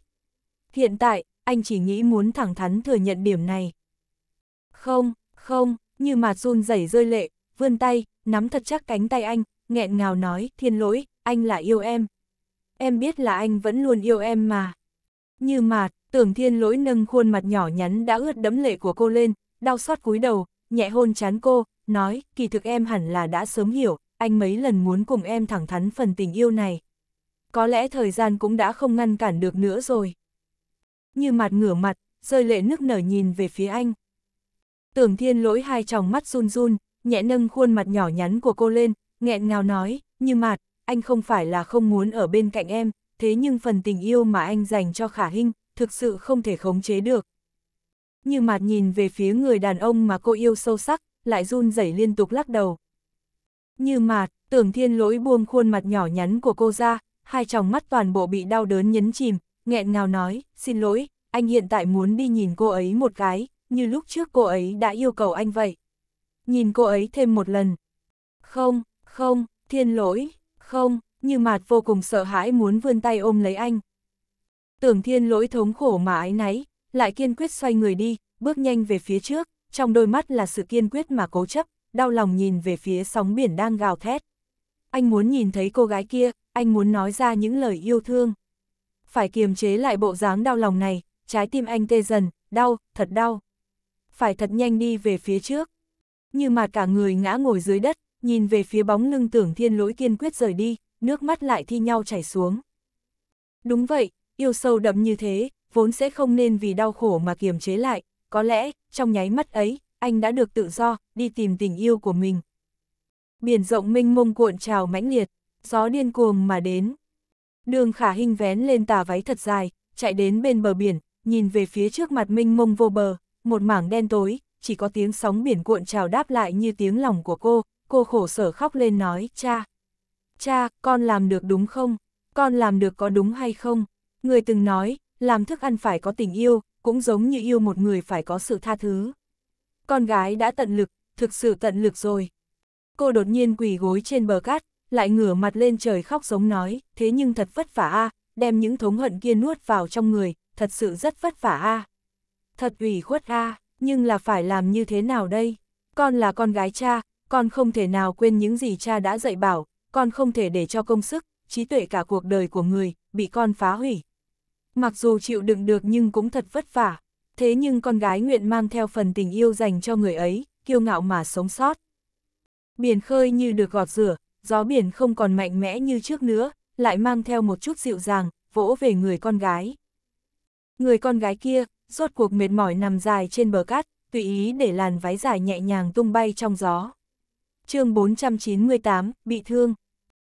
Hiện tại, anh chỉ nghĩ muốn thẳng thắn thừa nhận điểm này. Không, không, như mạt run rẩy rơi lệ, vươn tay, nắm thật chắc cánh tay anh, nghẹn ngào nói, thiên lỗi, anh là yêu em. Em biết là anh vẫn luôn yêu em mà. Như mạt, tưởng thiên lỗi nâng khuôn mặt nhỏ nhắn đã ướt đẫm lệ của cô lên, đau xót cúi đầu, nhẹ hôn chán cô, nói, kỳ thực em hẳn là đã sớm hiểu, anh mấy lần muốn cùng em thẳng thắn phần tình yêu này. Có lẽ thời gian cũng đã không ngăn cản được nữa rồi. Như mạt ngửa mặt, rơi lệ nước nở nhìn về phía anh. Tưởng thiên lỗi hai tròng mắt run run, nhẹ nâng khuôn mặt nhỏ nhắn của cô lên, nghẹn ngào nói, như mạt anh không phải là không muốn ở bên cạnh em, thế nhưng phần tình yêu mà anh dành cho Khả Hinh thực sự không thể khống chế được. Như mặt nhìn về phía người đàn ông mà cô yêu sâu sắc, lại run rẩy liên tục lắc đầu. Như mạt, tưởng thiên lỗi buông khuôn mặt nhỏ nhắn của cô ra, hai tròng mắt toàn bộ bị đau đớn nhấn chìm, nghẹn ngào nói, xin lỗi, anh hiện tại muốn đi nhìn cô ấy một cái, như lúc trước cô ấy đã yêu cầu anh vậy. Nhìn cô ấy thêm một lần. Không, không, thiên lỗi, không, như mạt vô cùng sợ hãi muốn vươn tay ôm lấy anh. Tưởng thiên lỗi thống khổ mà ái náy, lại kiên quyết xoay người đi, bước nhanh về phía trước, trong đôi mắt là sự kiên quyết mà cố chấp, đau lòng nhìn về phía sóng biển đang gào thét. Anh muốn nhìn thấy cô gái kia, anh muốn nói ra những lời yêu thương. Phải kiềm chế lại bộ dáng đau lòng này, trái tim anh tê dần, đau, thật đau. Phải thật nhanh đi về phía trước. Như mà cả người ngã ngồi dưới đất, nhìn về phía bóng lưng tưởng thiên lỗi kiên quyết rời đi, nước mắt lại thi nhau chảy xuống. Đúng vậy, yêu sâu đậm như thế, vốn sẽ không nên vì đau khổ mà kiềm chế lại, có lẽ, trong nháy mắt ấy, anh đã được tự do, đi tìm tình yêu của mình. Biển rộng mênh mông cuộn trào mãnh liệt, gió điên cuồng mà đến. Đường khả hình vén lên tà váy thật dài, chạy đến bên bờ biển, nhìn về phía trước mặt mênh mông vô bờ, một mảng đen tối, chỉ có tiếng sóng biển cuộn trào đáp lại như tiếng lòng của cô, cô khổ sở khóc lên nói, cha cha, con làm được đúng không? Con làm được có đúng hay không? Người từng nói, làm thức ăn phải có tình yêu, cũng giống như yêu một người phải có sự tha thứ. Con gái đã tận lực, thực sự tận lực rồi. Cô đột nhiên quỳ gối trên bờ cát, lại ngửa mặt lên trời khóc giống nói, thế nhưng thật vất vả a, đem những thống hận kia nuốt vào trong người, thật sự rất vất vả a. Thật ủy khuất a, nhưng là phải làm như thế nào đây? Con là con gái cha, con không thể nào quên những gì cha đã dạy bảo, con không thể để cho công sức, trí tuệ cả cuộc đời của người, bị con phá hủy. Mặc dù chịu đựng được nhưng cũng thật vất vả, thế nhưng con gái nguyện mang theo phần tình yêu dành cho người ấy, kiêu ngạo mà sống sót. Biển khơi như được gọt rửa, gió biển không còn mạnh mẽ như trước nữa, lại mang theo một chút dịu dàng, vỗ về người con gái. Người con gái kia, rốt cuộc mệt mỏi nằm dài trên bờ cát, tùy ý để làn váy dài nhẹ nhàng tung bay trong gió chương 498, bị thương.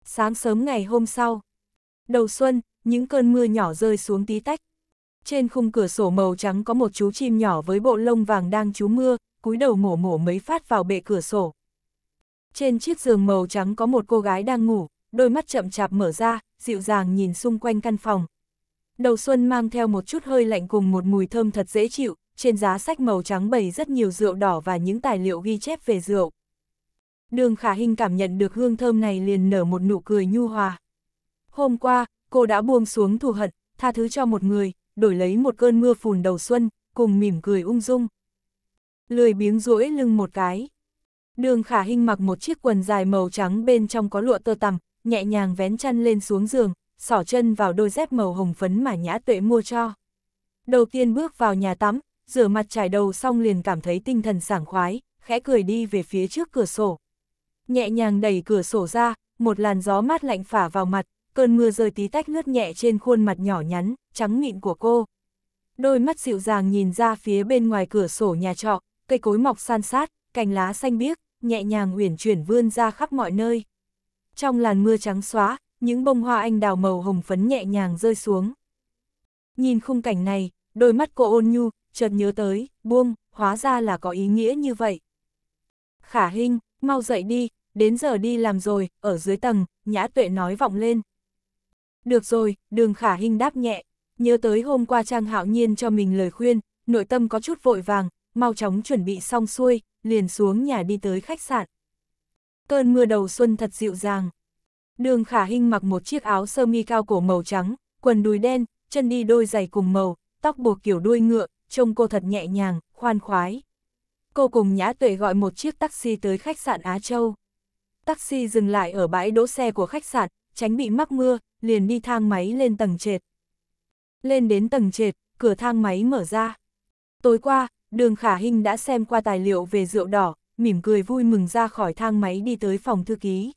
Sáng sớm ngày hôm sau, đầu xuân, những cơn mưa nhỏ rơi xuống tí tách. Trên khung cửa sổ màu trắng có một chú chim nhỏ với bộ lông vàng đang trú mưa, cúi đầu mổ mổ mấy phát vào bệ cửa sổ. Trên chiếc giường màu trắng có một cô gái đang ngủ, đôi mắt chậm chạp mở ra, dịu dàng nhìn xung quanh căn phòng. Đầu xuân mang theo một chút hơi lạnh cùng một mùi thơm thật dễ chịu, trên giá sách màu trắng bày rất nhiều rượu đỏ và những tài liệu ghi chép về rượu. Đường khả hình cảm nhận được hương thơm này liền nở một nụ cười nhu hòa. Hôm qua, cô đã buông xuống thù hận, tha thứ cho một người, đổi lấy một cơn mưa phùn đầu xuân, cùng mỉm cười ung dung. Lười biếng rũi lưng một cái. Đường khả hình mặc một chiếc quần dài màu trắng bên trong có lụa tơ tằm, nhẹ nhàng vén chăn lên xuống giường, xỏ chân vào đôi dép màu hồng phấn mà nhã tuệ mua cho. Đầu tiên bước vào nhà tắm, rửa mặt trải đầu xong liền cảm thấy tinh thần sảng khoái, khẽ cười đi về phía trước cửa sổ nhẹ nhàng đẩy cửa sổ ra, một làn gió mát lạnh phả vào mặt, cơn mưa rơi tí tách lướt nhẹ trên khuôn mặt nhỏ nhắn, trắng mịn của cô. Đôi mắt dịu dàng nhìn ra phía bên ngoài cửa sổ nhà trọ, cây cối mọc san sát, cành lá xanh biếc, nhẹ nhàng uyển chuyển vươn ra khắp mọi nơi. Trong làn mưa trắng xóa, những bông hoa anh đào màu hồng phấn nhẹ nhàng rơi xuống. Nhìn khung cảnh này, đôi mắt cô ôn nhu, chợt nhớ tới, buông, hóa ra là có ý nghĩa như vậy. Khả Hinh, mau dậy đi, đến giờ đi làm rồi, ở dưới tầng, nhã tuệ nói vọng lên. Được rồi, đường khả hình đáp nhẹ, nhớ tới hôm qua Trang Hạo Nhiên cho mình lời khuyên, nội tâm có chút vội vàng, mau chóng chuẩn bị xong xuôi, liền xuống nhà đi tới khách sạn. Cơn mưa đầu xuân thật dịu dàng. Đường khả hình mặc một chiếc áo sơ mi cao cổ màu trắng, quần đùi đen, chân đi đôi giày cùng màu, tóc buộc kiểu đuôi ngựa, trông cô thật nhẹ nhàng, khoan khoái. Cô cùng Nhã Tuệ gọi một chiếc taxi tới khách sạn Á Châu taxi dừng lại ở bãi đỗ xe của khách sạn, tránh bị mắc mưa, liền đi thang máy lên tầng trệt. Lên đến tầng trệt, cửa thang máy mở ra. Tối qua, đường khả Hinh đã xem qua tài liệu về rượu đỏ, mỉm cười vui mừng ra khỏi thang máy đi tới phòng thư ký.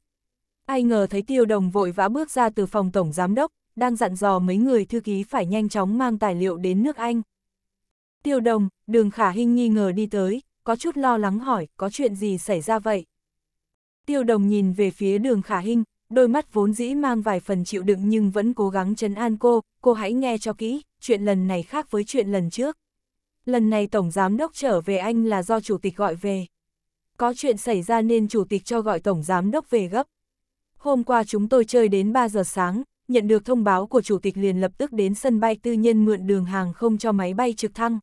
Ai ngờ thấy tiêu đồng vội vã bước ra từ phòng tổng giám đốc, đang dặn dò mấy người thư ký phải nhanh chóng mang tài liệu đến nước Anh. Tiêu đồng, đường khả Hinh nghi ngờ đi tới, có chút lo lắng hỏi, có chuyện gì xảy ra vậy? Tiêu đồng nhìn về phía đường khả hình, đôi mắt vốn dĩ mang vài phần chịu đựng nhưng vẫn cố gắng chấn an cô, cô hãy nghe cho kỹ, chuyện lần này khác với chuyện lần trước. Lần này Tổng Giám Đốc trở về anh là do Chủ tịch gọi về. Có chuyện xảy ra nên Chủ tịch cho gọi Tổng Giám Đốc về gấp. Hôm qua chúng tôi chơi đến 3 giờ sáng, nhận được thông báo của Chủ tịch liền lập tức đến sân bay tư nhân mượn đường hàng không cho máy bay trực thăng.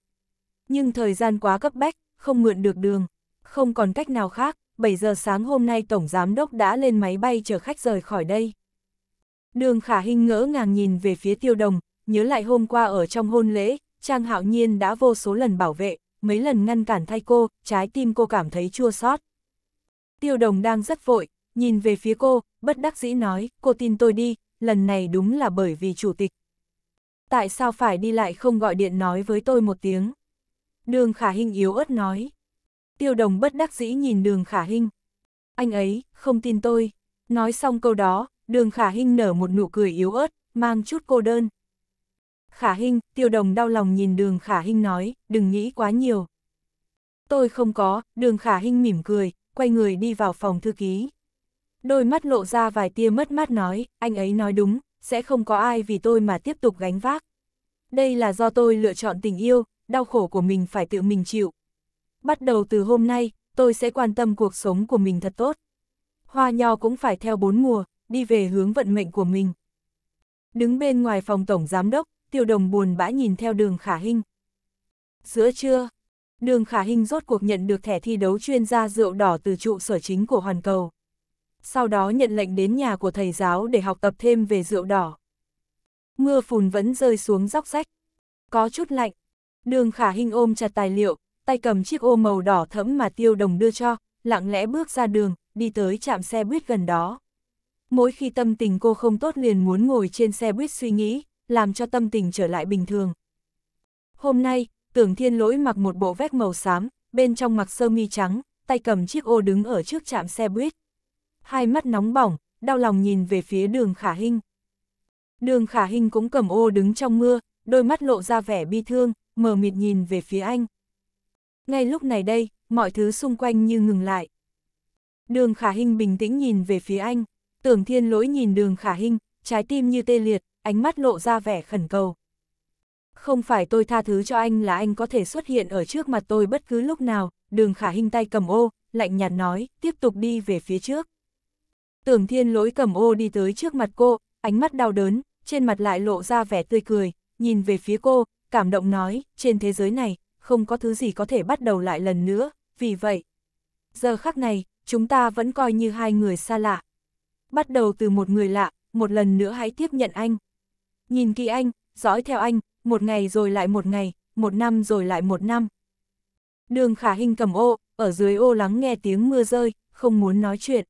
Nhưng thời gian quá cấp bách, không mượn được đường, không còn cách nào khác, 7 giờ sáng hôm nay Tổng Giám Đốc đã lên máy bay chở khách rời khỏi đây. Đường khả hình ngỡ ngàng nhìn về phía tiêu đồng, nhớ lại hôm qua ở trong hôn lễ, Trang Hạo Nhiên đã vô số lần bảo vệ, mấy lần ngăn cản thay cô, trái tim cô cảm thấy chua xót. Tiêu đồng đang rất vội, nhìn về phía cô, bất đắc dĩ nói, cô tin tôi đi, lần này đúng là bởi vì chủ tịch. Tại sao phải đi lại không gọi điện nói với tôi một tiếng? Đường khả hình yếu ớt nói tiêu đồng bất đắc dĩ nhìn đường khả hinh. Anh ấy, không tin tôi. Nói xong câu đó, đường khả hinh nở một nụ cười yếu ớt, mang chút cô đơn. Khả hinh, tiêu đồng đau lòng nhìn đường khả hinh nói, đừng nghĩ quá nhiều. Tôi không có, đường khả hinh mỉm cười, quay người đi vào phòng thư ký. Đôi mắt lộ ra vài tia mất mát nói, anh ấy nói đúng, sẽ không có ai vì tôi mà tiếp tục gánh vác. Đây là do tôi lựa chọn tình yêu, đau khổ của mình phải tự mình chịu, bắt đầu từ hôm nay, tôi sẽ quan tâm cuộc sống của mình thật tốt. Hoa nho cũng phải theo bốn mùa, đi về hướng vận mệnh của mình. Đứng bên ngoài phòng tổng giám đốc, tiêu đồng buồn bã nhìn theo đường khả hình. Giữa trưa, đường khả hình rốt cuộc nhận được thẻ thi đấu chuyên gia rượu đỏ từ trụ sở chính của Hoàn Cầu. Sau đó nhận lệnh đến nhà của thầy giáo để học tập thêm về rượu đỏ. Mưa phùn vẫn rơi xuống róc rách. Có chút lạnh. Đường khả hình ôm chặt tài liệu, tay cầm chiếc ô màu đỏ thẫm mà tiêu đồng đưa cho, lặng lẽ bước ra đường, đi tới trạm xe buýt gần đó. Mỗi khi tâm tình cô không tốt liền muốn ngồi trên xe buýt suy nghĩ, làm cho tâm tình trở lại bình thường. Hôm nay, tưởng thiên lỗi mặc một bộ vest màu xám, bên trong mặc sơ mi trắng, tay cầm chiếc ô đứng ở trước trạm xe buýt. Hai mắt nóng bỏng, đau lòng nhìn về phía đường khả hinh. Đường khả hinh cũng cầm ô đứng trong mưa, đôi mắt lộ ra vẻ bi thương, mờ mịt nhìn về phía anh ngay lúc này đây, mọi thứ xung quanh như ngừng lại. Đường Khả Hinh bình tĩnh nhìn về phía anh, tưởng thiên lỗi nhìn đường Khả Hinh, trái tim như tê liệt, ánh mắt lộ ra vẻ khẩn cầu. Không phải tôi tha thứ cho anh là anh có thể xuất hiện ở trước mặt tôi bất cứ lúc nào, đường Khả Hinh tay cầm ô, lạnh nhạt nói, tiếp tục đi về phía trước. Tưởng thiên lỗi cầm ô đi tới trước mặt cô, ánh mắt đau đớn, trên mặt lại lộ ra vẻ tươi cười, nhìn về phía cô, cảm động nói, trên thế giới này, không có thứ gì có thể bắt đầu lại lần nữa, vì vậy. Giờ khắc này, chúng ta vẫn coi như hai người xa lạ. Bắt đầu từ một người lạ, một lần nữa hãy tiếp nhận anh. Nhìn kỹ anh, dõi theo anh, một ngày rồi lại một ngày, một năm rồi lại một năm. Đường khả hình cầm ô, ở dưới ô lắng nghe tiếng mưa rơi, không muốn nói chuyện.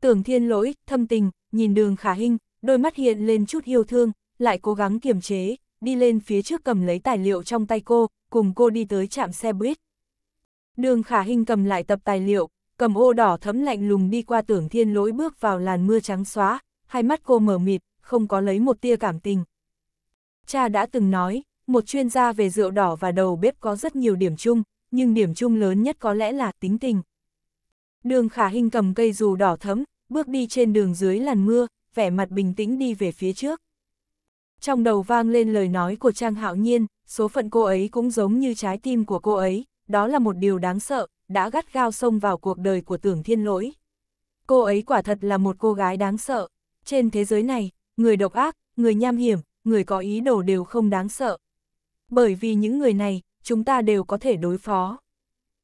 Tưởng thiên lỗi, thâm tình, nhìn đường khả hình, đôi mắt hiện lên chút yêu thương, lại cố gắng kiềm chế, đi lên phía trước cầm lấy tài liệu trong tay cô, cùng cô đi tới trạm xe buýt. Đường khả hình cầm lại tập tài liệu, cầm ô đỏ thấm lạnh lùng đi qua tưởng thiên lỗi bước vào làn mưa trắng xóa, hai mắt cô mở mịt, không có lấy một tia cảm tình. Cha đã từng nói, một chuyên gia về rượu đỏ và đầu bếp có rất nhiều điểm chung, nhưng điểm chung lớn nhất có lẽ là tính tình. Đường khả hình cầm cây dù đỏ thấm, bước đi trên đường dưới làn mưa, vẻ mặt bình tĩnh đi về phía trước. Trong đầu vang lên lời nói của Trang Hạo Nhiên, số phận cô ấy cũng giống như trái tim của cô ấy, đó là một điều đáng sợ, đã gắt gao xông vào cuộc đời của tưởng thiên lỗi. Cô ấy quả thật là một cô gái đáng sợ. Trên thế giới này, người độc ác, người nham hiểm, người có ý đồ đều không đáng sợ. Bởi vì những người này, chúng ta đều có thể đối phó.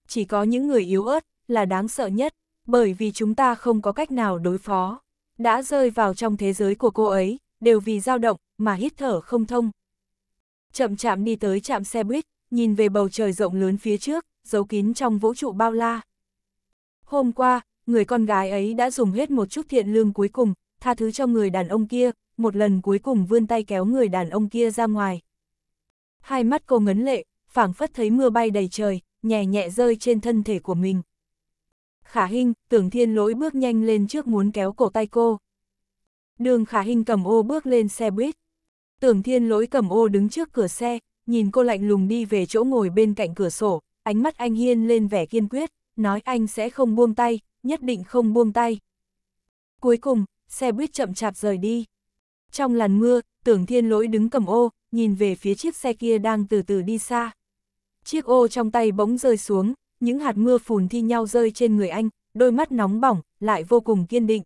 Chỉ có những người yếu ớt là đáng sợ nhất, bởi vì chúng ta không có cách nào đối phó. Đã rơi vào trong thế giới của cô ấy, đều vì dao động, mà hít thở không thông. Chậm chạm đi tới trạm xe buýt, nhìn về bầu trời rộng lớn phía trước, giấu kín trong vũ trụ bao la. Hôm qua, người con gái ấy đã dùng hết một chút thiện lương cuối cùng, tha thứ cho người đàn ông kia, một lần cuối cùng vươn tay kéo người đàn ông kia ra ngoài. Hai mắt cô ngấn lệ, phảng phất thấy mưa bay đầy trời, nhẹ nhẹ rơi trên thân thể của mình. Khả Hinh, tưởng thiên lỗi bước nhanh lên trước muốn kéo cổ tay cô. Đường Khả Hinh cầm ô bước lên xe buýt, Tưởng thiên lỗi cầm ô đứng trước cửa xe, nhìn cô lạnh lùng đi về chỗ ngồi bên cạnh cửa sổ, ánh mắt anh hiên lên vẻ kiên quyết, nói anh sẽ không buông tay, nhất định không buông tay. Cuối cùng, xe buýt chậm chạp rời đi. Trong làn mưa, tưởng thiên lỗi đứng cầm ô, nhìn về phía chiếc xe kia đang từ từ đi xa. Chiếc ô trong tay bỗng rơi xuống, những hạt mưa phùn thi nhau rơi trên người anh, đôi mắt nóng bỏng, lại vô cùng kiên định.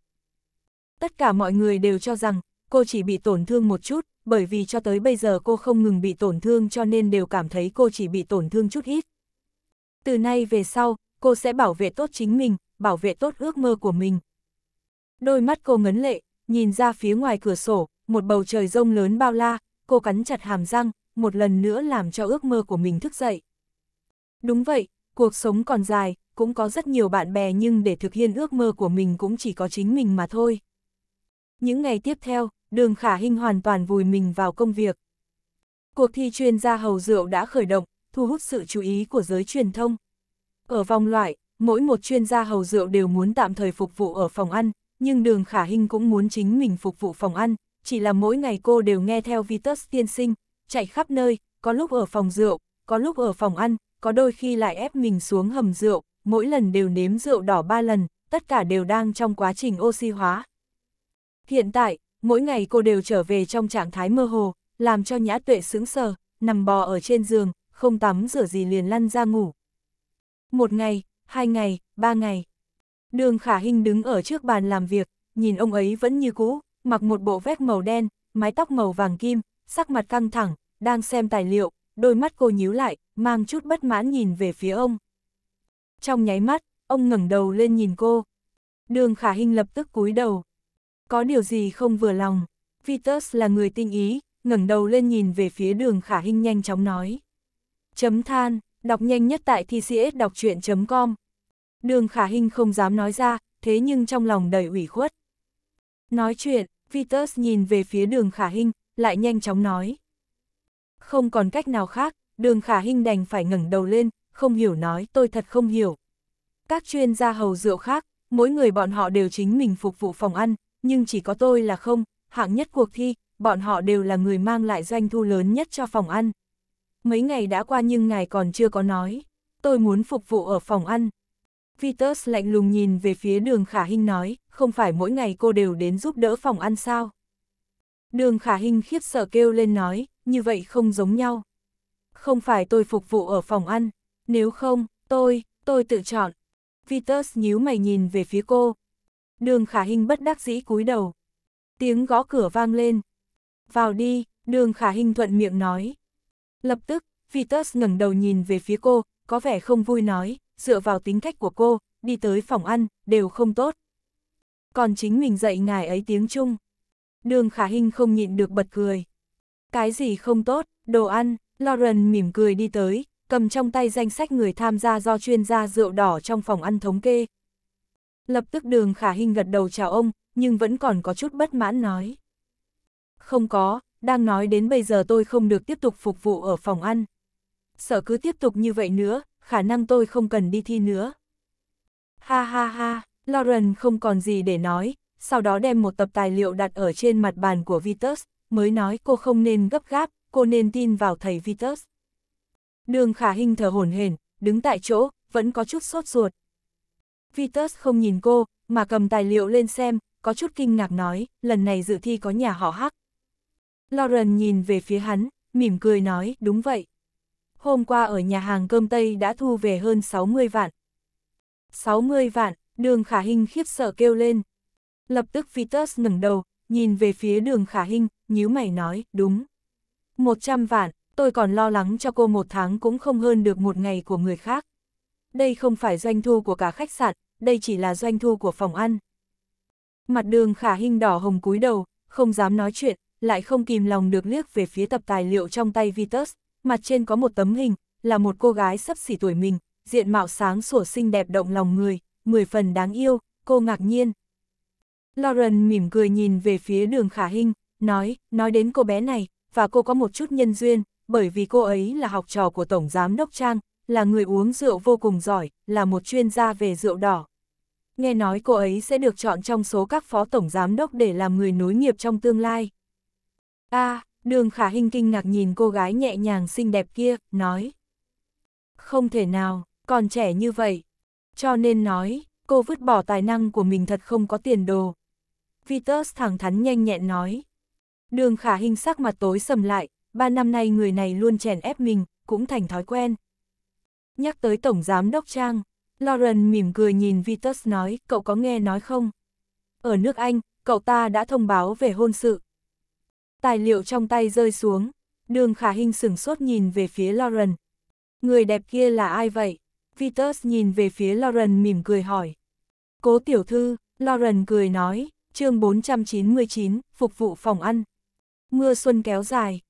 Tất cả mọi người đều cho rằng, cô chỉ bị tổn thương một chút, bởi vì cho tới bây giờ cô không ngừng bị tổn thương cho nên đều cảm thấy cô chỉ bị tổn thương chút ít. Từ nay về sau, cô sẽ bảo vệ tốt chính mình, bảo vệ tốt ước mơ của mình. Đôi mắt cô ngấn lệ, nhìn ra phía ngoài cửa sổ, một bầu trời rông lớn bao la, cô cắn chặt hàm răng, một lần nữa làm cho ước mơ của mình thức dậy. Đúng vậy, cuộc sống còn dài, cũng có rất nhiều bạn bè nhưng để thực hiện ước mơ của mình cũng chỉ có chính mình mà thôi. Những ngày tiếp theo, đường khả Hinh hoàn toàn vùi mình vào công việc. Cuộc thi chuyên gia hầu rượu đã khởi động, thu hút sự chú ý của giới truyền thông. Ở vòng loại, mỗi một chuyên gia hầu rượu đều muốn tạm thời phục vụ ở phòng ăn, nhưng đường khả Hinh cũng muốn chính mình phục vụ phòng ăn, chỉ là mỗi ngày cô đều nghe theo Vitus tiên sinh, chạy khắp nơi, có lúc ở phòng rượu, có lúc ở phòng ăn, có đôi khi lại ép mình xuống hầm rượu, mỗi lần đều nếm rượu đỏ ba lần, tất cả đều đang trong quá trình oxy hóa. Hiện tại, mỗi ngày cô đều trở về trong trạng thái mơ hồ, làm cho nhã tuệ sững sờ, nằm bò ở trên giường, không tắm rửa gì liền lăn ra ngủ. Một ngày, hai ngày, ba ngày. Đường khả hình đứng ở trước bàn làm việc, nhìn ông ấy vẫn như cũ, mặc một bộ vest màu đen, mái tóc màu vàng kim, sắc mặt căng thẳng, đang xem tài liệu, đôi mắt cô nhíu lại, mang chút bất mãn nhìn về phía ông. Trong nháy mắt, ông ngẩng đầu lên nhìn cô. Đường khả hình lập tức cúi đầu có điều gì không vừa lòng. Vitus là người tinh ý, ngẩng đầu lên nhìn về phía đường khả hình nhanh chóng nói. Chấm than, đọc nhanh nhất tại thi sĩ đọc chuyện.com. Đường khả hình không dám nói ra, thế nhưng trong lòng đầy ủy khuất. Nói chuyện, Vitus nhìn về phía đường khả hình, lại nhanh chóng nói. Không còn cách nào khác, đường khả hình đành phải ngẩng đầu lên, không hiểu nói tôi thật không hiểu. Các chuyên gia hầu rượu khác, mỗi người bọn họ đều chính mình phục vụ phòng ăn, nhưng chỉ có tôi là không, hạng nhất cuộc thi, bọn họ đều là người mang lại doanh thu lớn nhất cho phòng ăn. Mấy ngày đã qua nhưng ngài còn chưa có nói, tôi muốn phục vụ ở phòng ăn. Vitus lạnh lùng nhìn về phía đường khả hình nói, không phải mỗi ngày cô đều đến giúp đỡ phòng ăn sao. Đường khả hình khiếp sợ kêu lên nói, như vậy không giống nhau. Không phải tôi phục vụ ở phòng ăn, nếu không, tôi, tôi tự chọn. Vitus nhíu mày nhìn về phía cô, Đường khả hình bất đắc dĩ cúi đầu. Tiếng gõ cửa vang lên. Vào đi, đường khả hình thuận miệng nói. Lập tức, Vitus ngẩng đầu nhìn về phía cô, có vẻ không vui nói, dựa vào tính cách của cô, đi tới phòng ăn, đều không tốt. Còn chính mình dạy ngài ấy tiếng Trung. Đường khả hình không nhịn được bật cười. Cái gì không tốt, đồ ăn, Lauren mỉm cười đi tới, cầm trong tay danh sách người tham gia do chuyên gia rượu đỏ trong phòng ăn thống kê, Lập tức đường khả hình gật đầu chào ông, nhưng vẫn còn có chút bất mãn nói. Không có, đang nói đến bây giờ tôi không được tiếp tục phục vụ ở phòng ăn. Sợ cứ tiếp tục như vậy nữa, khả năng tôi không cần đi thi nữa. Ha ha ha, Lauren không còn gì để nói, sau đó đem một tập tài liệu đặt ở trên mặt bàn của Vitus, mới nói cô không nên gấp gáp, cô nên tin vào thầy Vitus. Đường khả hình thở hổn hển, đứng tại chỗ, vẫn có chút sốt ruột. Vitus không nhìn cô, mà cầm tài liệu lên xem, có chút kinh ngạc nói, lần này dự thi có nhà họ Hắc. Lauren nhìn về phía hắn, mỉm cười nói, đúng vậy. Hôm qua ở nhà hàng cơm Tây đã thu về hơn 60 vạn. 60 vạn, đường khả hình khiếp sợ kêu lên. Lập tức Vitus ngẩng đầu, nhìn về phía đường khả hình, nhíu mày nói, đúng. 100 vạn, tôi còn lo lắng cho cô một tháng cũng không hơn được một ngày của người khác. Đây không phải doanh thu của cả khách sạn, đây chỉ là doanh thu của phòng ăn. Mặt đường khả hình đỏ hồng cúi đầu, không dám nói chuyện, lại không kìm lòng được liếc về phía tập tài liệu trong tay Vitus, mặt trên có một tấm hình, là một cô gái sắp xỉ tuổi mình, diện mạo sáng sủa xinh đẹp động lòng người, mười phần đáng yêu, cô ngạc nhiên. Lauren mỉm cười nhìn về phía đường khả hình, nói, nói đến cô bé này, và cô có một chút nhân duyên, bởi vì cô ấy là học trò của Tổng Giám Đốc Trang, là người uống rượu vô cùng giỏi, là một chuyên gia về rượu đỏ nghe nói cô ấy sẽ được chọn trong số các phó tổng giám đốc để làm người nối nghiệp trong tương lai. A, à, đường khả hình kinh ngạc nhìn cô gái nhẹ nhàng xinh đẹp kia, nói. Không thể nào, còn trẻ như vậy. Cho nên nói, cô vứt bỏ tài năng của mình thật không có tiền đồ. Vitus thẳng thắn nhanh nhẹn nói. Đường khả hình sắc mặt tối sầm lại, ba năm nay người này luôn chèn ép mình, cũng thành thói quen. Nhắc tới Tổng Giám Đốc Trang, Lauren mỉm cười nhìn Vitus nói, cậu có nghe nói không? Ở nước Anh, cậu ta đã thông báo về hôn sự. Tài liệu trong tay rơi xuống, đường khả hình sửng sốt nhìn về phía Lauren. Người đẹp kia là ai vậy? Vitus nhìn về phía Lauren mỉm cười hỏi. Cố tiểu thư, Lauren cười nói, chương 499, phục vụ phòng ăn. Mưa xuân kéo dài.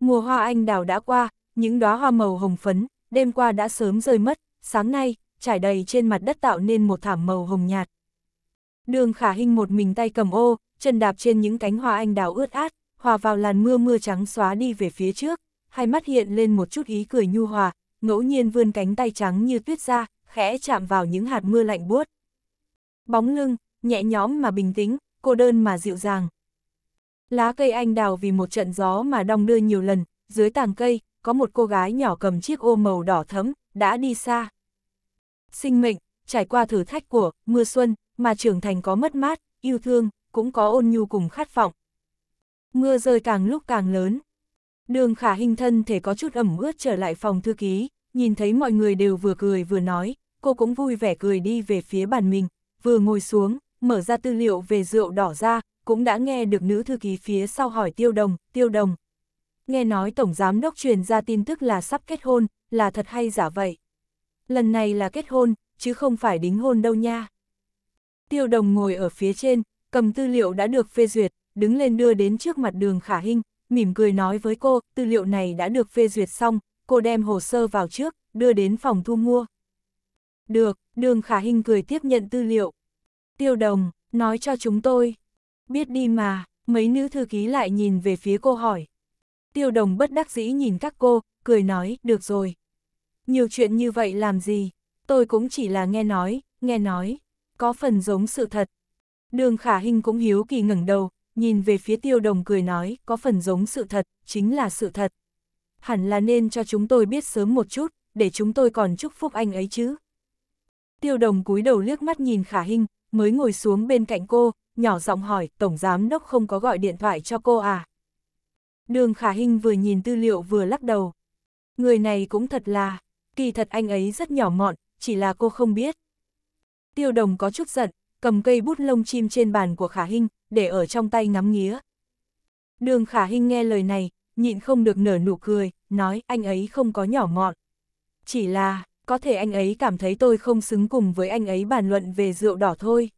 Mùa hoa anh đào đã qua, những đóa hoa màu hồng phấn, đêm qua đã sớm rơi mất, sáng nay, trải đầy trên mặt đất tạo nên một thảm màu hồng nhạt. Đường khả hình một mình tay cầm ô, chân đạp trên những cánh hoa anh đào ướt át, hòa vào làn mưa mưa trắng xóa đi về phía trước, hai mắt hiện lên một chút ý cười nhu hòa, ngẫu nhiên vươn cánh tay trắng như tuyết ra, khẽ chạm vào những hạt mưa lạnh buốt. Bóng lưng, nhẹ nhõm mà bình tĩnh, cô đơn mà dịu dàng. Lá cây anh đào vì một trận gió mà đong đưa nhiều lần, dưới tàng cây, có một cô gái nhỏ cầm chiếc ô màu đỏ thấm, đã đi xa sinh mệnh, trải qua thử thách của mưa xuân, mà trưởng thành có mất mát, yêu thương, cũng có ôn nhu cùng khát vọng. Mưa rơi càng lúc càng lớn. Đường khả hình thân thể có chút ẩm ướt trở lại phòng thư ký, nhìn thấy mọi người đều vừa cười vừa nói, cô cũng vui vẻ cười đi về phía bàn mình, vừa ngồi xuống, mở ra tư liệu về rượu đỏ ra, cũng đã nghe được nữ thư ký phía sau hỏi tiêu đồng, tiêu đồng. Nghe nói Tổng Giám Đốc truyền ra tin tức là sắp kết hôn, là thật hay giả vậy? lần này là kết hôn, chứ không phải đính hôn đâu nha. Tiêu đồng ngồi ở phía trên, cầm tư liệu đã được phê duyệt, đứng lên đưa đến trước mặt đường khả hình, mỉm cười nói với cô, tư liệu này đã được phê duyệt xong, cô đem hồ sơ vào trước, đưa đến phòng thu mua. Được, đường khả hình cười tiếp nhận tư liệu. Tiêu đồng, nói cho chúng tôi. Biết đi mà, mấy nữ thư ký lại nhìn về phía cô hỏi. Tiêu đồng bất đắc dĩ nhìn các cô, cười nói, được rồi, nhiều chuyện như vậy làm gì? Tôi cũng chỉ là nghe nói, nghe nói, có phần giống sự thật. Đường khả hình cũng hiếu kỳ ngẩng đầu, nhìn về phía tiêu đồng cười nói, có phần giống sự thật, chính là sự thật. Hẳn là nên cho chúng tôi biết sớm một chút, để chúng tôi còn chúc phúc anh ấy chứ. Tiêu đồng cúi đầu liếc mắt nhìn khả hình, mới ngồi xuống bên cạnh cô, nhỏ giọng hỏi, Tổng Giám Đốc không có gọi điện thoại cho cô à? Đường khả hình vừa nhìn tư liệu vừa lắc đầu. Người này cũng thật là, kỳ thật anh ấy rất nhỏ mọn, chỉ là cô không biết. Tiêu đồng có chút giận, cầm cây bút lông chim trên bàn của Khả Hinh, để ở trong tay ngắm nghía. Đường Khả Hinh nghe lời này, nhịn không được nở nụ cười, nói anh ấy không có nhỏ mọn. Chỉ là, có thể anh ấy cảm thấy tôi không xứng cùng với anh ấy bàn luận về rượu đỏ thôi.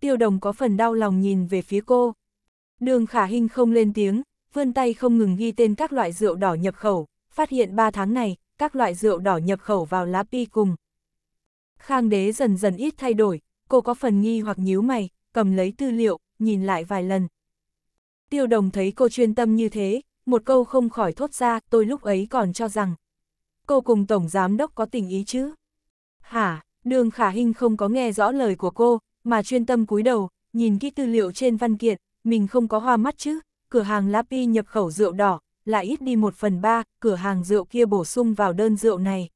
Tiêu đồng có phần đau lòng nhìn về phía cô. Đường Khả Hinh không lên tiếng, vươn tay không ngừng ghi tên các loại rượu đỏ nhập khẩu, phát hiện 3 tháng này, các loại rượu đỏ nhập khẩu vào lá pi cùng. Khang đế dần dần ít thay đổi, cô có phần nghi hoặc nhíu mày, cầm lấy tư liệu, nhìn lại vài lần. Tiêu đồng thấy cô chuyên tâm như thế, một câu không khỏi thốt ra, tôi lúc ấy còn cho rằng. Cô cùng Tổng Giám Đốc có tình ý chứ? Hả, đường khả hình không có nghe rõ lời của cô, mà chuyên tâm cúi đầu, nhìn kỹ tư liệu trên văn kiện, mình không có hoa mắt chứ, cửa hàng pi nhập khẩu rượu đỏ, lại ít đi một phần ba, cửa hàng rượu kia bổ sung vào đơn rượu này.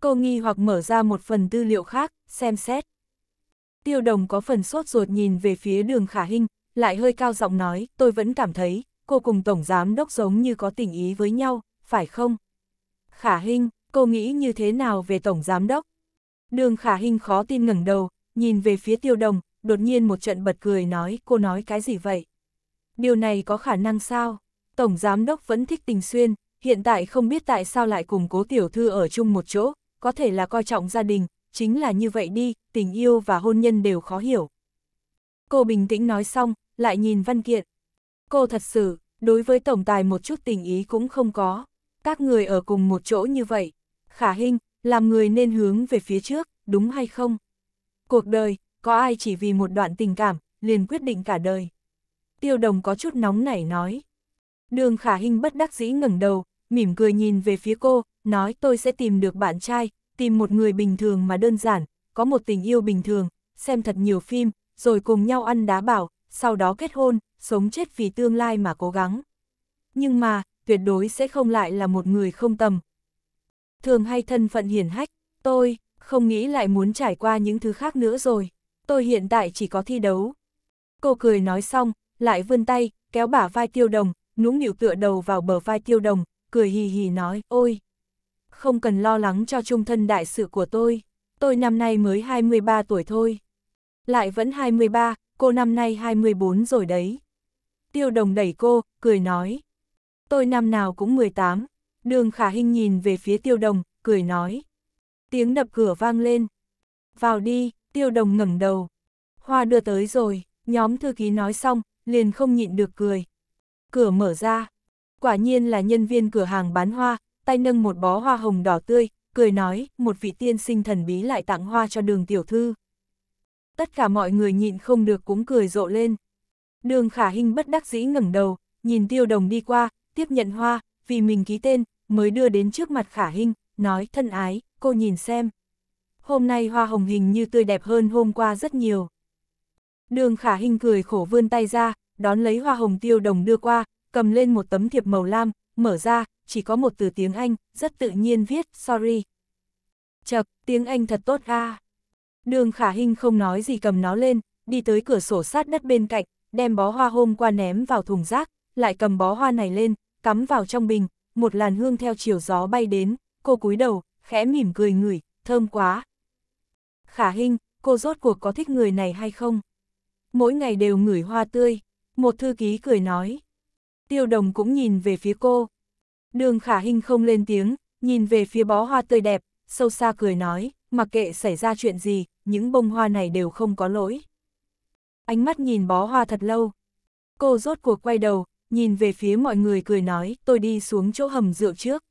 Cô nghi hoặc mở ra một phần tư liệu khác, xem xét. Tiêu đồng có phần sốt ruột nhìn về phía đường khả hình, lại hơi cao giọng nói, tôi vẫn cảm thấy, cô cùng tổng giám đốc giống như có tình ý với nhau, phải không? Khả hình, cô nghĩ như thế nào về tổng giám đốc? Đường khả hình khó tin ngẩng đầu, nhìn về phía tiêu đồng, đột nhiên một trận bật cười nói, cô nói cái gì vậy? Điều này có khả năng sao? Tổng Giám Đốc vẫn thích tình xuyên, hiện tại không biết tại sao lại cùng cố tiểu thư ở chung một chỗ, có thể là coi trọng gia đình, chính là như vậy đi, tình yêu và hôn nhân đều khó hiểu. Cô bình tĩnh nói xong, lại nhìn văn kiện. Cô thật sự, đối với tổng tài một chút tình ý cũng không có. Các người ở cùng một chỗ như vậy. Khả hình, làm người nên hướng về phía trước, đúng hay không? Cuộc đời, có ai chỉ vì một đoạn tình cảm, liền quyết định cả đời. Tiêu đồng có chút nóng nảy nói. Đường khả hình bất đắc dĩ ngẩng đầu, mỉm cười nhìn về phía cô, nói tôi sẽ tìm được bạn trai, tìm một người bình thường mà đơn giản, có một tình yêu bình thường, xem thật nhiều phim, rồi cùng nhau ăn đá bảo, sau đó kết hôn, sống chết vì tương lai mà cố gắng. Nhưng mà, tuyệt đối sẽ không lại là một người không tầm. Thường hay thân phận hiển hách, tôi không nghĩ lại muốn trải qua những thứ khác nữa rồi, tôi hiện tại chỉ có thi đấu. Cô cười nói xong, lại vươn tay, kéo bả vai tiêu đồng, nũng nịu tựa đầu vào bờ vai tiêu đồng, cười hì hì nói, ôi, không cần lo lắng cho trung thân đại sự của tôi, tôi năm nay mới 23 tuổi thôi. Lại vẫn 23, cô năm nay 24 rồi đấy. Tiêu đồng đẩy cô, cười nói, tôi năm nào cũng 18. Đường khả hình nhìn về phía tiêu đồng, cười nói. Tiếng đập cửa vang lên. Vào đi, tiêu đồng ngẩng đầu. Hoa đưa tới rồi, nhóm thư ký nói xong, liền không nhịn được cười, cửa mở ra. Quả nhiên là nhân viên cửa hàng bán hoa, tay nâng một bó hoa hồng đỏ tươi, cười nói, một vị tiên sinh thần bí lại tặng hoa cho đường tiểu thư. Tất cả mọi người nhịn không được cũng cười rộ lên. Đường khả hình bất đắc dĩ ngẩng đầu, nhìn tiêu đồng đi qua, tiếp nhận hoa, vì mình ký tên, mới đưa đến trước mặt khả hình, nói thân ái, cô nhìn xem. Hôm nay hoa hồng hình như tươi đẹp hơn hôm qua rất nhiều. Đường khả hình cười khổ vươn tay ra, đón lấy hoa hồng tiêu đồng đưa qua, cầm lên một tấm thiệp màu lam, mở ra, chỉ có một từ tiếng Anh, rất tự nhiên viết, sorry. Chập, tiếng Anh thật tốt a. Đường khả hình không nói gì cầm nó lên, đi tới cửa sổ sát đất bên cạnh, đem bó hoa hôm qua ném vào thùng rác, lại cầm bó hoa này lên, cắm vào trong bình, một làn hương theo chiều gió bay đến, cô cúi đầu, khẽ mỉm cười ngửi, thơm quá. Khả hình, cô rốt cuộc có thích người này hay không? Mỗi ngày đều ngửi hoa tươi. Một thư ký cười nói. Tiêu đồng cũng nhìn về phía cô. Đường khả hình không lên tiếng, nhìn về phía bó hoa tươi đẹp, sâu xa cười nói, mặc kệ xảy ra chuyện gì, những bông hoa này đều không có lỗi. Ánh mắt nhìn bó hoa thật lâu. Cô rốt cuộc quay đầu, nhìn về phía mọi người cười nói, tôi đi xuống chỗ hầm rượu trước.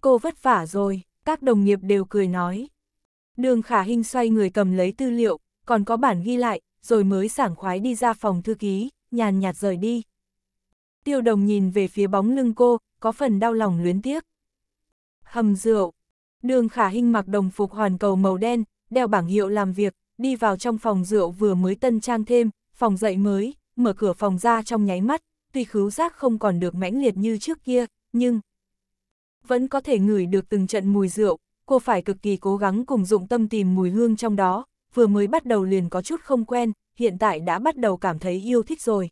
Cô vất vả rồi, các đồng nghiệp đều cười nói. Đường khả hình xoay người cầm lấy tư liệu, còn có bản ghi lại, rồi mới sảng khoái đi ra phòng thư ký, nhàn nhạt rời đi. Tiêu đồng nhìn về phía bóng lưng cô, có phần đau lòng luyến tiếc. Hầm rượu. Đường khả hình mặc đồng phục hoàn cầu màu đen, đeo bảng hiệu làm việc, đi vào trong phòng rượu vừa mới tân trang thêm, phòng dậy mới, mở cửa phòng ra trong nháy mắt, tuy khứu giác không còn được mãnh liệt như trước kia, nhưng vẫn có thể ngửi được từng trận mùi rượu, cô phải cực kỳ cố gắng cùng dụng tâm tìm mùi hương trong đó, vừa mới bắt đầu liền có chút không quen, hiện tại đã bắt đầu cảm thấy yêu thích rồi.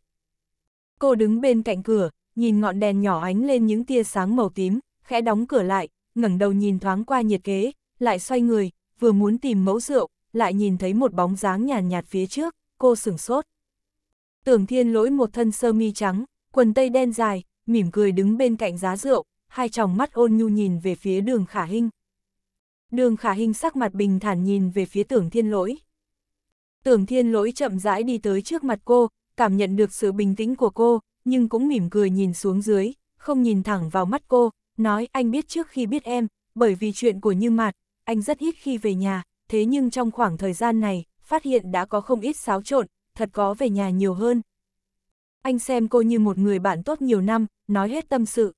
Cô đứng bên cạnh cửa, nhìn ngọn đèn nhỏ ánh lên những tia sáng màu tím, khẽ đóng cửa lại, ngẩng đầu nhìn thoáng qua nhiệt kế, lại xoay người, vừa muốn tìm mẫu rượu, lại nhìn thấy một bóng dáng nhàn nhạt, nhạt phía trước, cô sửng sốt. Tưởng thiên lỗi một thân sơ mi trắng, quần tây đen dài, mỉm cười đứng bên cạnh giá rượu, hai tròng mắt ôn nhu nhìn về phía đường khả hinh. Đường khả hinh sắc mặt bình thản nhìn về phía tưởng thiên lỗi. Tưởng thiên lỗi chậm rãi đi tới trước mặt cô, cảm nhận được sự bình tĩnh của cô, nhưng cũng mỉm cười nhìn xuống dưới, không nhìn thẳng vào mắt cô, nói anh biết trước khi biết em, bởi vì chuyện của Như Mạt, anh rất ít khi về nhà, thế nhưng trong khoảng thời gian này, phát hiện đã có không ít xáo trộn, thật có về nhà nhiều hơn. Anh xem cô như một người bạn tốt nhiều năm, nói hết tâm sự.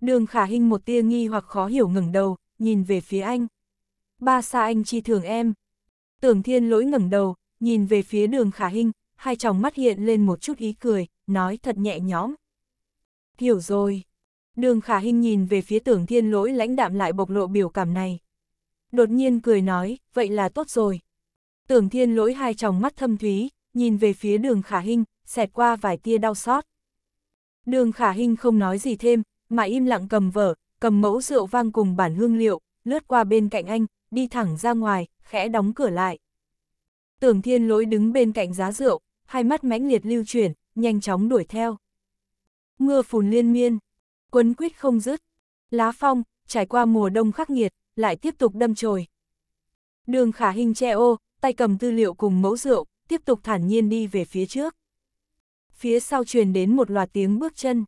Đường khả hình một tia nghi hoặc khó hiểu ngẩng đầu, nhìn về phía anh. Ba xa anh chi thường em, Tưởng thiên lỗi ngẩng đầu, nhìn về phía đường khả hình, hai tròng mắt hiện lên một chút ý cười, nói thật nhẹ nhõm. Hiểu rồi. Đường khả hình nhìn về phía tưởng thiên lỗi lãnh đạm lại bộc lộ biểu cảm này. Đột nhiên cười nói, vậy là tốt rồi. Tưởng thiên lỗi hai tròng mắt thâm thúy, nhìn về phía đường khả hình, xẹt qua vài tia đau xót. Đường khả hình không nói gì thêm, mà im lặng cầm vở, cầm mẫu rượu vang cùng bản hương liệu, lướt qua bên cạnh anh, đi thẳng ra ngoài, khẽ đóng cửa lại. Tưởng thiên lỗi đứng bên cạnh giá rượu, hai mắt mãnh liệt lưu chuyển, nhanh chóng đuổi theo. Mưa phùn liên miên, quấn quýt không dứt, lá phong, trải qua mùa đông khắc nghiệt, lại tiếp tục đâm chồi. Đường khả hình che ô, tay cầm tư liệu cùng mẫu rượu, tiếp tục thản nhiên đi về phía trước. Phía sau truyền đến một loạt tiếng bước chân.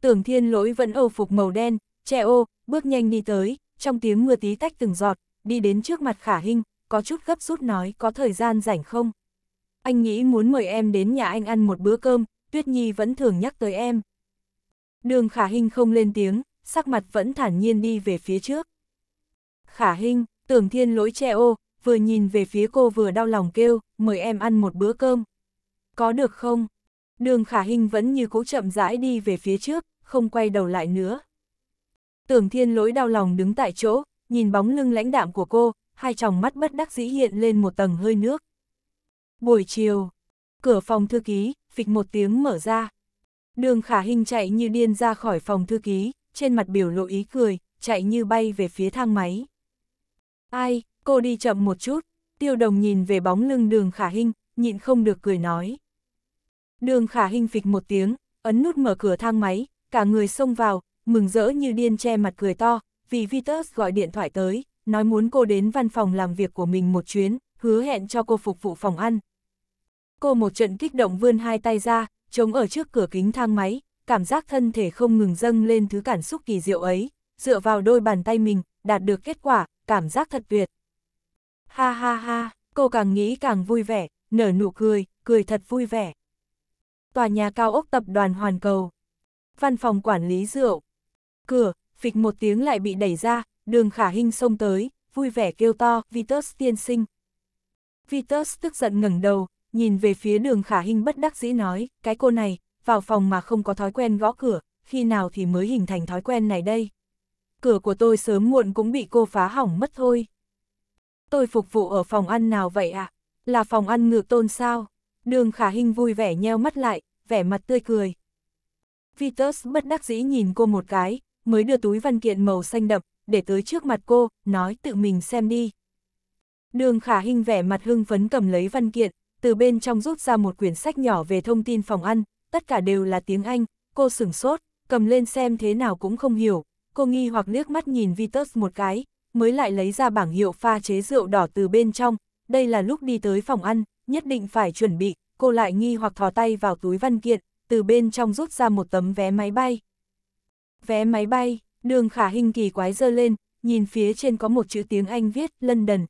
Tưởng thiên lỗi vẫn âu phục màu đen, che ô, bước nhanh đi tới, trong tiếng mưa tí tách từng giọt, đi đến trước mặt Khả Hinh, có chút gấp rút nói có thời gian rảnh không. Anh nghĩ muốn mời em đến nhà anh ăn một bữa cơm, Tuyết Nhi vẫn thường nhắc tới em. Đường Khả Hinh không lên tiếng, sắc mặt vẫn thản nhiên đi về phía trước. Khả Hinh, tưởng thiên lỗi che ô, vừa nhìn về phía cô vừa đau lòng kêu, mời em ăn một bữa cơm. Có được không? Đường Khả Hinh vẫn như cũ chậm rãi đi về phía trước, không quay đầu lại nữa. Tưởng thiên lỗi đau lòng đứng tại chỗ, nhìn bóng lưng lãnh đạm của cô, hai tròng mắt bất đắc dĩ hiện lên một tầng hơi nước. Buổi chiều, cửa phòng thư ký, phịch một tiếng mở ra. Đường khả hình chạy như điên ra khỏi phòng thư ký, trên mặt biểu lộ ý cười, chạy như bay về phía thang máy. Ai, cô đi chậm một chút, tiêu đồng nhìn về bóng lưng đường khả hình, nhịn không được cười nói. Đường khả hình phịch một tiếng, ấn nút mở cửa thang máy, cả người xông vào, mừng rỡ như điên che mặt cười to, vì Vitus gọi điện thoại tới, nói muốn cô đến văn phòng làm việc của mình một chuyến, hứa hẹn cho cô phục vụ phòng ăn. Cô một trận kích động vươn hai tay ra, chống ở trước cửa kính thang máy, cảm giác thân thể không ngừng dâng lên thứ cảm xúc kỳ diệu ấy, dựa vào đôi bàn tay mình, đạt được kết quả, cảm giác thật tuyệt. Ha ha ha, cô càng nghĩ càng vui vẻ, nở nụ cười, cười thật vui vẻ. Tòa nhà cao ốc tập đoàn Hoàn Cầu Văn phòng quản lý rượu Cửa, phịch một tiếng lại bị đẩy ra, đường khả hình xông tới, vui vẻ kêu to, Vitus tiên sinh. Vitus tức giận ngẩng đầu, nhìn về phía đường khả hình bất đắc dĩ nói, cái cô này, vào phòng mà không có thói quen gõ cửa, khi nào thì mới hình thành thói quen này đây. Cửa của tôi sớm muộn cũng bị cô phá hỏng mất thôi. Tôi phục vụ ở phòng ăn nào vậy ạ? À? Là phòng ăn ngựa tôn sao? Đường khả hình vui vẻ nheo mắt lại, vẻ mặt tươi cười. Vitus bất đắc dĩ nhìn cô một cái, mới đưa túi văn kiện màu xanh đậm, để tới trước mặt cô, nói tự mình xem đi. Đường khả hình vẻ mặt hưng phấn cầm lấy văn kiện, từ bên trong rút ra một quyển sách nhỏ về thông tin phòng ăn, tất cả đều là tiếng Anh, cô sửng sốt, cầm lên xem thế nào cũng không hiểu, cô nghi hoặc liếc mắt nhìn Vitus một cái, mới lại lấy ra bảng hiệu pha chế rượu đỏ từ bên trong, đây là lúc đi tới phòng ăn, nhất định phải chuẩn bị, cô lại nghi hoặc thò tay vào túi văn kiện, từ bên trong rút ra một tấm vé máy bay. Vé máy bay, đường khả hình kỳ quái dơ lên, nhìn phía trên có một chữ tiếng Anh viết London.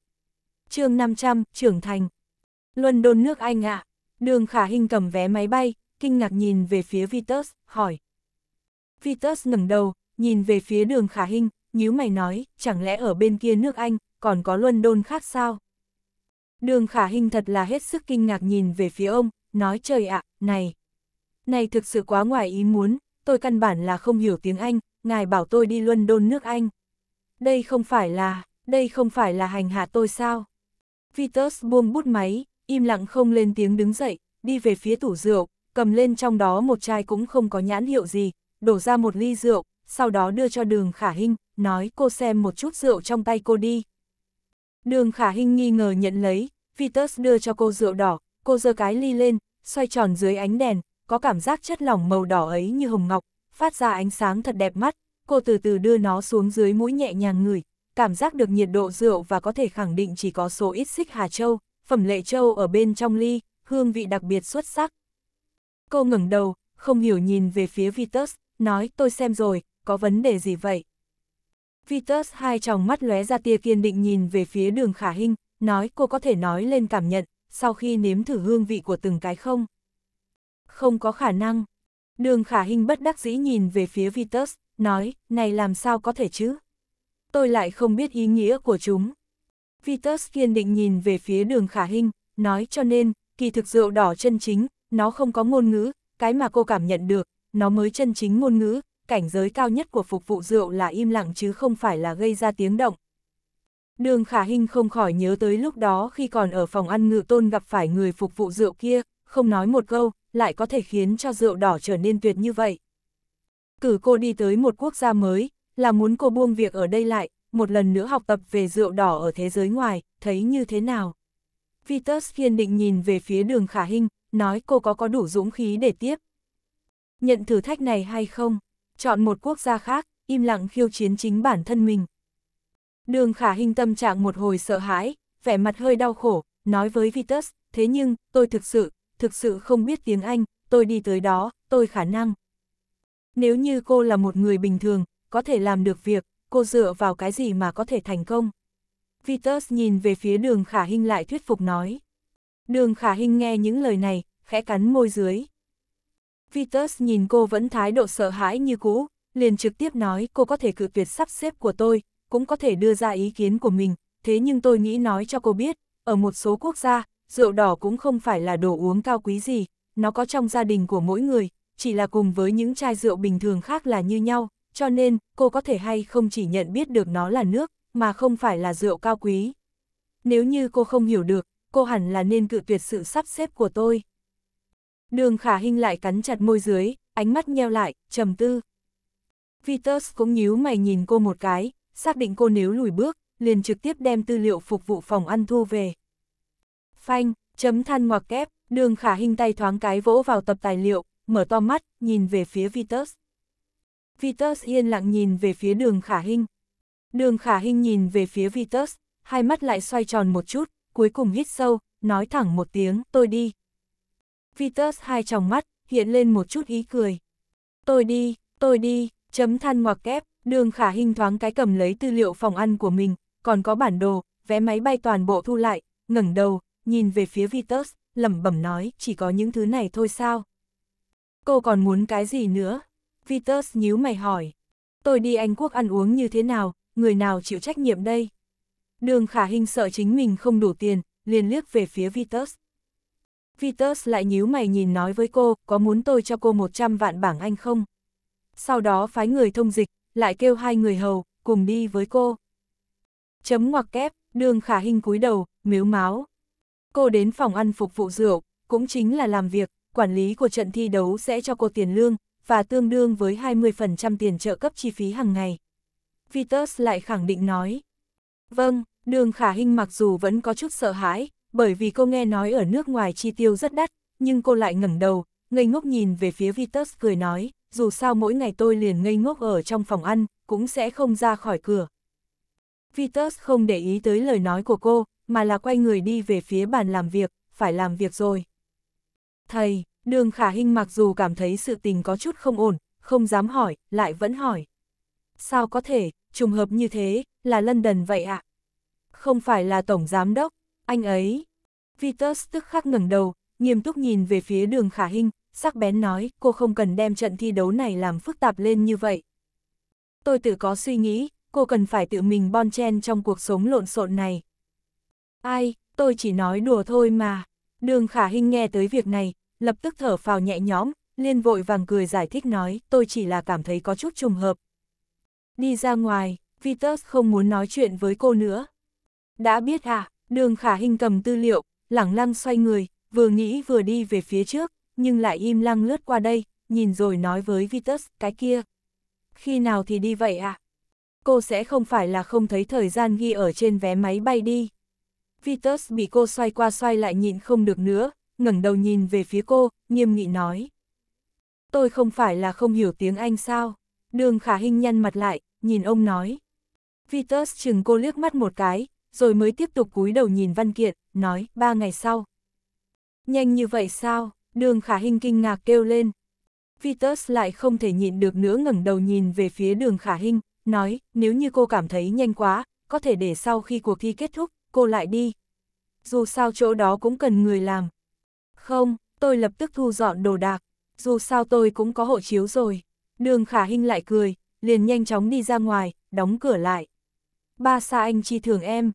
chương 500, trưởng thành. luân đôn nước Anh ạ. À. Đường khả hình cầm vé máy bay, kinh ngạc nhìn về phía Vitus, hỏi. Vitus ngẩng đầu, nhìn về phía đường khả hình, nhíu mày nói, chẳng lẽ ở bên kia nước Anh, còn có luân đôn khác sao? Đường khả hình thật là hết sức kinh ngạc nhìn về phía ông, nói trời ạ, à, này. Này thực sự quá ngoài ý muốn, tôi căn bản là không hiểu tiếng Anh, ngài bảo tôi đi luân đôn nước Anh. Đây không phải là, đây không phải là hành hạ tôi sao? Vitus buông bút máy, im lặng không lên tiếng đứng dậy, đi về phía tủ rượu, cầm lên trong đó một chai cũng không có nhãn hiệu gì, đổ ra một ly rượu, sau đó đưa cho đường khả hinh, nói cô xem một chút rượu trong tay cô đi. Đường khả hinh nghi ngờ nhận lấy, Vitus đưa cho cô rượu đỏ, cô giơ cái ly lên, xoay tròn dưới ánh đèn, có cảm giác chất lỏng màu đỏ ấy như hồng ngọc, phát ra ánh sáng thật đẹp mắt, cô từ từ đưa nó xuống dưới mũi nhẹ nhàng ngửi, cảm giác được nhiệt độ rượu và có thể khẳng định chỉ có số ít xích Hà Châu, phẩm lệ Châu ở bên trong ly, hương vị đặc biệt xuất sắc. Cô ngẩng đầu, không hiểu nhìn về phía Vitus, nói tôi xem rồi, có vấn đề gì vậy? Vitus hai tròng mắt lóe ra tia kiên định nhìn về phía đường khả hình, nói cô có thể nói lên cảm nhận, sau khi nếm thử hương vị của từng cái không? không có khả năng. Đường khả hình bất đắc dĩ nhìn về phía Vitus, nói, này làm sao có thể chứ? Tôi lại không biết ý nghĩa của chúng. Vitus kiên định nhìn về phía đường khả hình, nói cho nên, kỳ thực rượu đỏ chân chính, nó không có ngôn ngữ, cái mà cô cảm nhận được, nó mới chân chính ngôn ngữ, cảnh giới cao nhất của phục vụ rượu là im lặng chứ không phải là gây ra tiếng động. Đường khả hình không khỏi nhớ tới lúc đó khi còn ở phòng ăn ngự tôn gặp phải người phục vụ rượu kia, không nói một câu, lại có thể khiến cho rượu đỏ trở nên tuyệt như vậy. Cử cô đi tới một quốc gia mới, là muốn cô buông việc ở đây lại, một lần nữa học tập về rượu đỏ ở thế giới ngoài, thấy như thế nào. Vitus kiên định nhìn về phía đường khả hình, nói cô có có đủ dũng khí để tiếp. Nhận thử thách này hay không? Chọn một quốc gia khác, im lặng khiêu chiến chính bản thân mình. Đường khả hình tâm trạng một hồi sợ hãi, vẻ mặt hơi đau khổ, nói với Vitus, thế nhưng, tôi thực sự, thực sự không biết tiếng Anh, tôi đi tới đó, tôi khả năng. Nếu như cô là một người bình thường, có thể làm được việc, cô dựa vào cái gì mà có thể thành công. Vitus nhìn về phía đường khả hình lại thuyết phục nói. Đường khả hình nghe những lời này, khẽ cắn môi dưới. Vitus nhìn cô vẫn thái độ sợ hãi như cũ, liền trực tiếp nói cô có thể cự tuyệt sắp xếp của tôi, cũng có thể đưa ra ý kiến của mình, thế nhưng tôi nghĩ nói cho cô biết, ở một số quốc gia, rượu đỏ cũng không phải là đồ uống cao quý gì, nó có trong gia đình của mỗi người, chỉ là cùng với những chai rượu bình thường khác là như nhau, cho nên cô có thể hay không chỉ nhận biết được nó là nước, mà không phải là rượu cao quý. Nếu như cô không hiểu được, cô hẳn là nên cự tuyệt sự sắp xếp của tôi. Đường khả hình lại cắn chặt môi dưới, ánh mắt nheo lại, trầm tư. Vitus cũng nhíu mày nhìn cô một cái, xác định cô nếu lùi bước, liền trực tiếp đem tư liệu phục vụ phòng ăn thu về phanh, chấm than ngoặc kép, đường khả hình tay thoáng cái vỗ vào tập tài liệu, mở to mắt, nhìn về phía Vitus. Vitus yên lặng nhìn về phía đường khả hình. Đường khả hình nhìn về phía Vitus, hai mắt lại xoay tròn một chút, cuối cùng hít sâu, nói thẳng một tiếng, tôi đi. Vitus hai tròng mắt, hiện lên một chút ý cười. Tôi đi, tôi đi, chấm than ngoặc kép, đường khả hình thoáng cái cầm lấy tư liệu phòng ăn của mình, còn có bản đồ, vé máy bay toàn bộ thu lại, ngẩng đầu, nhìn về phía Vitus, lẩm bẩm nói, chỉ có những thứ này thôi sao? Cô còn muốn cái gì nữa? Vitus nhíu mày hỏi. Tôi đi Anh Quốc ăn uống như thế nào, người nào chịu trách nhiệm đây? Đường khả hình sợ chính mình không đủ tiền, liền liếc về phía Vitus. Vitus lại nhíu mày nhìn nói với cô, có muốn tôi cho cô 100 vạn bảng Anh không? Sau đó phái người thông dịch, lại kêu hai người hầu, cùng đi với cô. Chấm ngoặc kép, đường khả hình cúi đầu, miếu máu. Cô đến phòng ăn phục vụ rượu, cũng chính là làm việc, quản lý của trận thi đấu sẽ cho cô tiền lương, và tương đương với 20% tiền trợ cấp chi phí hàng ngày. Vitus lại khẳng định nói. Vâng, đường khả hình mặc dù vẫn có chút sợ hãi, bởi vì cô nghe nói ở nước ngoài chi tiêu rất đắt, nhưng cô lại ngẩng đầu, ngây ngốc nhìn về phía Vitus cười nói, dù sao mỗi ngày tôi liền ngây ngốc ở trong phòng ăn, cũng sẽ không ra khỏi cửa. Vitus không để ý tới lời nói của cô, mà là quay người đi về phía bàn làm việc, phải làm việc rồi. Thầy, đường khả hình mặc dù cảm thấy sự tình có chút không ổn, không dám hỏi, lại vẫn hỏi. Sao có thể, trùng hợp như thế, là lân đần vậy ạ? À? Không phải là Tổng Giám Đốc, anh ấy. Vitus tức khắc ngẩng đầu, nghiêm túc nhìn về phía đường khả hình, sắc bén nói cô không cần đem trận thi đấu này làm phức tạp lên như vậy. Tôi tự có suy nghĩ, cô cần phải tự mình bon chen trong cuộc sống lộn xộn này. Ai, tôi chỉ nói đùa thôi mà. Đường khả hình nghe tới việc này, lập tức thở phào nhẹ nhõm, liên vội vàng cười giải thích nói, tôi chỉ là cảm thấy có chút trùng hợp. Đi ra ngoài, Vitus không muốn nói chuyện với cô nữa. Đã biết à, đường khả hình cầm tư liệu, lẳng lăng xoay người, vừa nghĩ vừa đi về phía trước, nhưng lại im lăng lướt qua đây, nhìn rồi nói với Vitus, cái kia. Khi nào thì đi vậy à? Cô sẽ không phải là không thấy thời gian ghi ở trên vé máy bay đi. Vitus bị cô xoay qua xoay lại nhịn không được nữa, ngẩng đầu nhìn về phía cô, nghiêm nghị nói. Tôi không phải là không hiểu tiếng Anh sao? Đường khả hình nhăn mặt lại, nhìn ông nói. Vitus chừng cô liếc mắt một cái, rồi mới tiếp tục cúi đầu nhìn văn kiện, nói, ba ngày sau. Nhanh như vậy sao? Đường khả hình kinh ngạc kêu lên. Vitus lại không thể nhịn được nữa ngẩng đầu nhìn về phía đường khả hình, nói, nếu như cô cảm thấy nhanh quá, có thể để sau khi cuộc thi kết thúc, cô lại đi. Dù sao chỗ đó cũng cần người làm. Không, tôi lập tức thu dọn đồ đạc, dù sao tôi cũng có hộ chiếu rồi. Đường khả hình lại cười, liền nhanh chóng đi ra ngoài, đóng cửa lại. Ba xa anh chi thường em.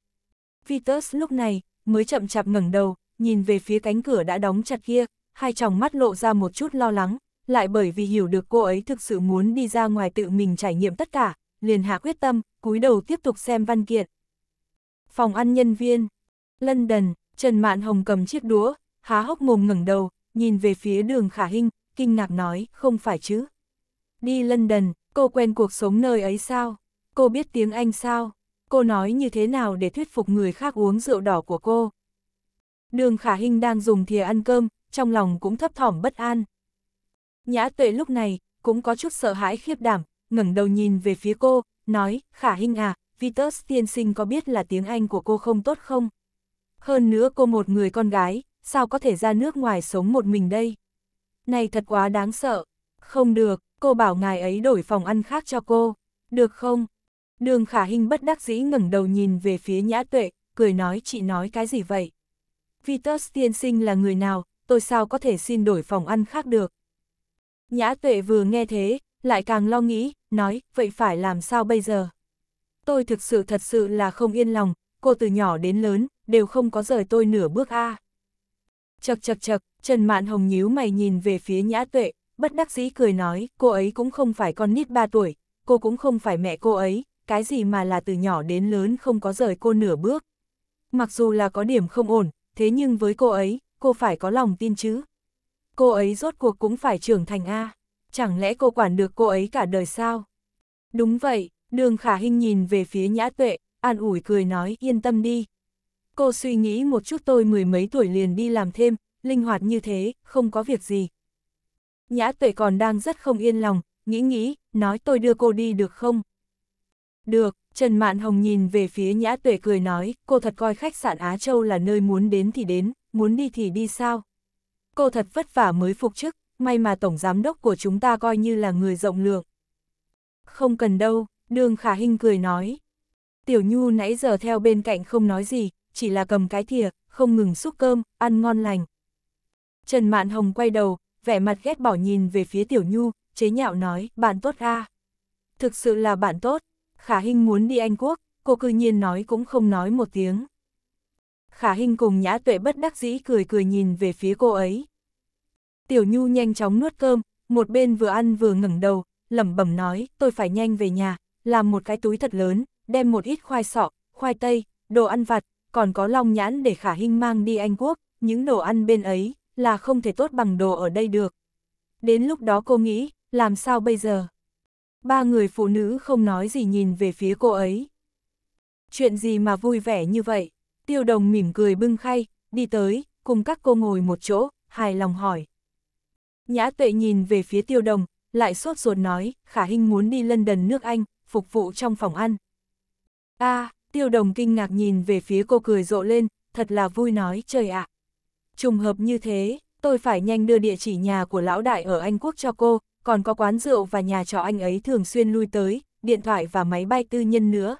Vitus lúc này, mới chậm chạp ngẩng đầu, nhìn về phía cánh cửa đã đóng chặt kia, hai tròng mắt lộ ra một chút lo lắng, lại bởi vì hiểu được cô ấy thực sự muốn đi ra ngoài tự mình trải nghiệm tất cả, liền hạ quyết tâm, cúi đầu tiếp tục xem văn kiện phòng ăn nhân viên, lân đần Trần Mạn Hồng cầm chiếc đũa, há hốc mồm ngẩng đầu, nhìn về phía đường khả hình, kinh ngạc nói, không phải chứ. Đi lân đần cô quen cuộc sống nơi ấy sao? Cô biết tiếng Anh sao? Cô nói như thế nào để thuyết phục người khác uống rượu đỏ của cô? Đường khả hình đang dùng thìa ăn cơm, trong lòng cũng thấp thỏm bất an. Nhã tuệ lúc này, cũng có chút sợ hãi khiếp đảm, ngẩng đầu nhìn về phía cô, nói, khả hình à, Vitus tiên sinh có biết là tiếng Anh của cô không tốt không? Hơn nữa cô một người con gái, sao có thể ra nước ngoài sống một mình đây? Này thật quá đáng sợ. Không được, cô bảo ngài ấy đổi phòng ăn khác cho cô. Được không? Đường khả hình bất đắc dĩ ngẩng đầu nhìn về phía nhã tuệ, cười nói chị nói cái gì vậy? Vitus tiên sinh là người nào, tôi sao có thể xin đổi phòng ăn khác được? Nhã tuệ vừa nghe thế, lại càng lo nghĩ, nói, vậy phải làm sao bây giờ? tôi thực sự thật sự là không yên lòng, cô từ nhỏ đến lớn, đều không có rời tôi nửa bước a. Chật chật chật, Trần Mạn Hồng nhíu mày nhìn về phía Nhã Tuệ, bất đắc dĩ cười nói, cô ấy cũng không phải con nít 3 tuổi, cô cũng không phải mẹ cô ấy, cái gì mà là từ nhỏ đến lớn không có rời cô nửa bước. Mặc dù là có điểm không ổn, thế nhưng với cô ấy, cô phải có lòng tin chứ. Cô ấy rốt cuộc cũng phải trưởng thành A, chẳng lẽ cô quản được cô ấy cả đời sao? Đúng vậy, Đường khả hình nhìn về phía nhã tuệ, an ủi cười nói yên tâm đi. Cô suy nghĩ một chút tôi mười mấy tuổi liền đi làm thêm, linh hoạt như thế, không có việc gì. Nhã tuệ còn đang rất không yên lòng, nghĩ nghĩ, nói tôi đưa cô đi được không? Được, Trần Mạn Hồng nhìn về phía nhã tuệ cười nói, cô thật coi khách sạn Á Châu là nơi muốn đến thì đến, muốn đi thì đi sao? Cô thật vất vả mới phục chức, may mà Tổng Giám Đốc của chúng ta coi như là người rộng lượng. Không cần đâu, Đường khả Hinh cười nói. Tiểu Nhu nãy giờ theo bên cạnh không nói gì, chỉ là cầm cái thìa, không ngừng xúc cơm, ăn ngon lành. Trần Mạn Hồng quay đầu, vẻ mặt ghét bỏ nhìn về phía Tiểu Nhu, chế nhạo nói, bạn tốt ra, Thực sự là bạn tốt, Khả Hinh muốn đi Anh Quốc, cô cư nhiên nói cũng không nói một tiếng. Khả Hinh cùng Nhã Tuệ bất đắc dĩ cười cười nhìn về phía cô ấy. Tiểu Nhu nhanh chóng nuốt cơm, một bên vừa ăn vừa ngẩng đầu, lẩm bẩm nói, tôi phải nhanh về nhà, làm một cái túi thật lớn, đem một ít khoai sọ, khoai tây, đồ ăn vặt, còn có long nhãn để khả hình mang đi Anh Quốc, những đồ ăn bên ấy là không thể tốt bằng đồ ở đây được. Đến lúc đó cô nghĩ, làm sao bây giờ? Ba người phụ nữ không nói gì nhìn về phía cô ấy. Chuyện gì mà vui vẻ như vậy? Tiêu đồng mỉm cười bưng khay, đi tới, cùng các cô ngồi một chỗ, hài lòng hỏi. Nhã tuệ nhìn về phía tiêu đồng, lại sốt ruột nói, khả hình muốn đi London nước Anh, phục vụ trong phòng ăn. a à, tiêu đồng kinh ngạc nhìn về phía cô cười rộ lên, thật là vui nói trời ạ. À. Trùng hợp như thế, tôi phải nhanh đưa địa chỉ nhà của lão đại ở Anh Quốc cho cô, còn có quán rượu và nhà trọ anh ấy thường xuyên lui tới, điện thoại và máy bay tư nhân nữa.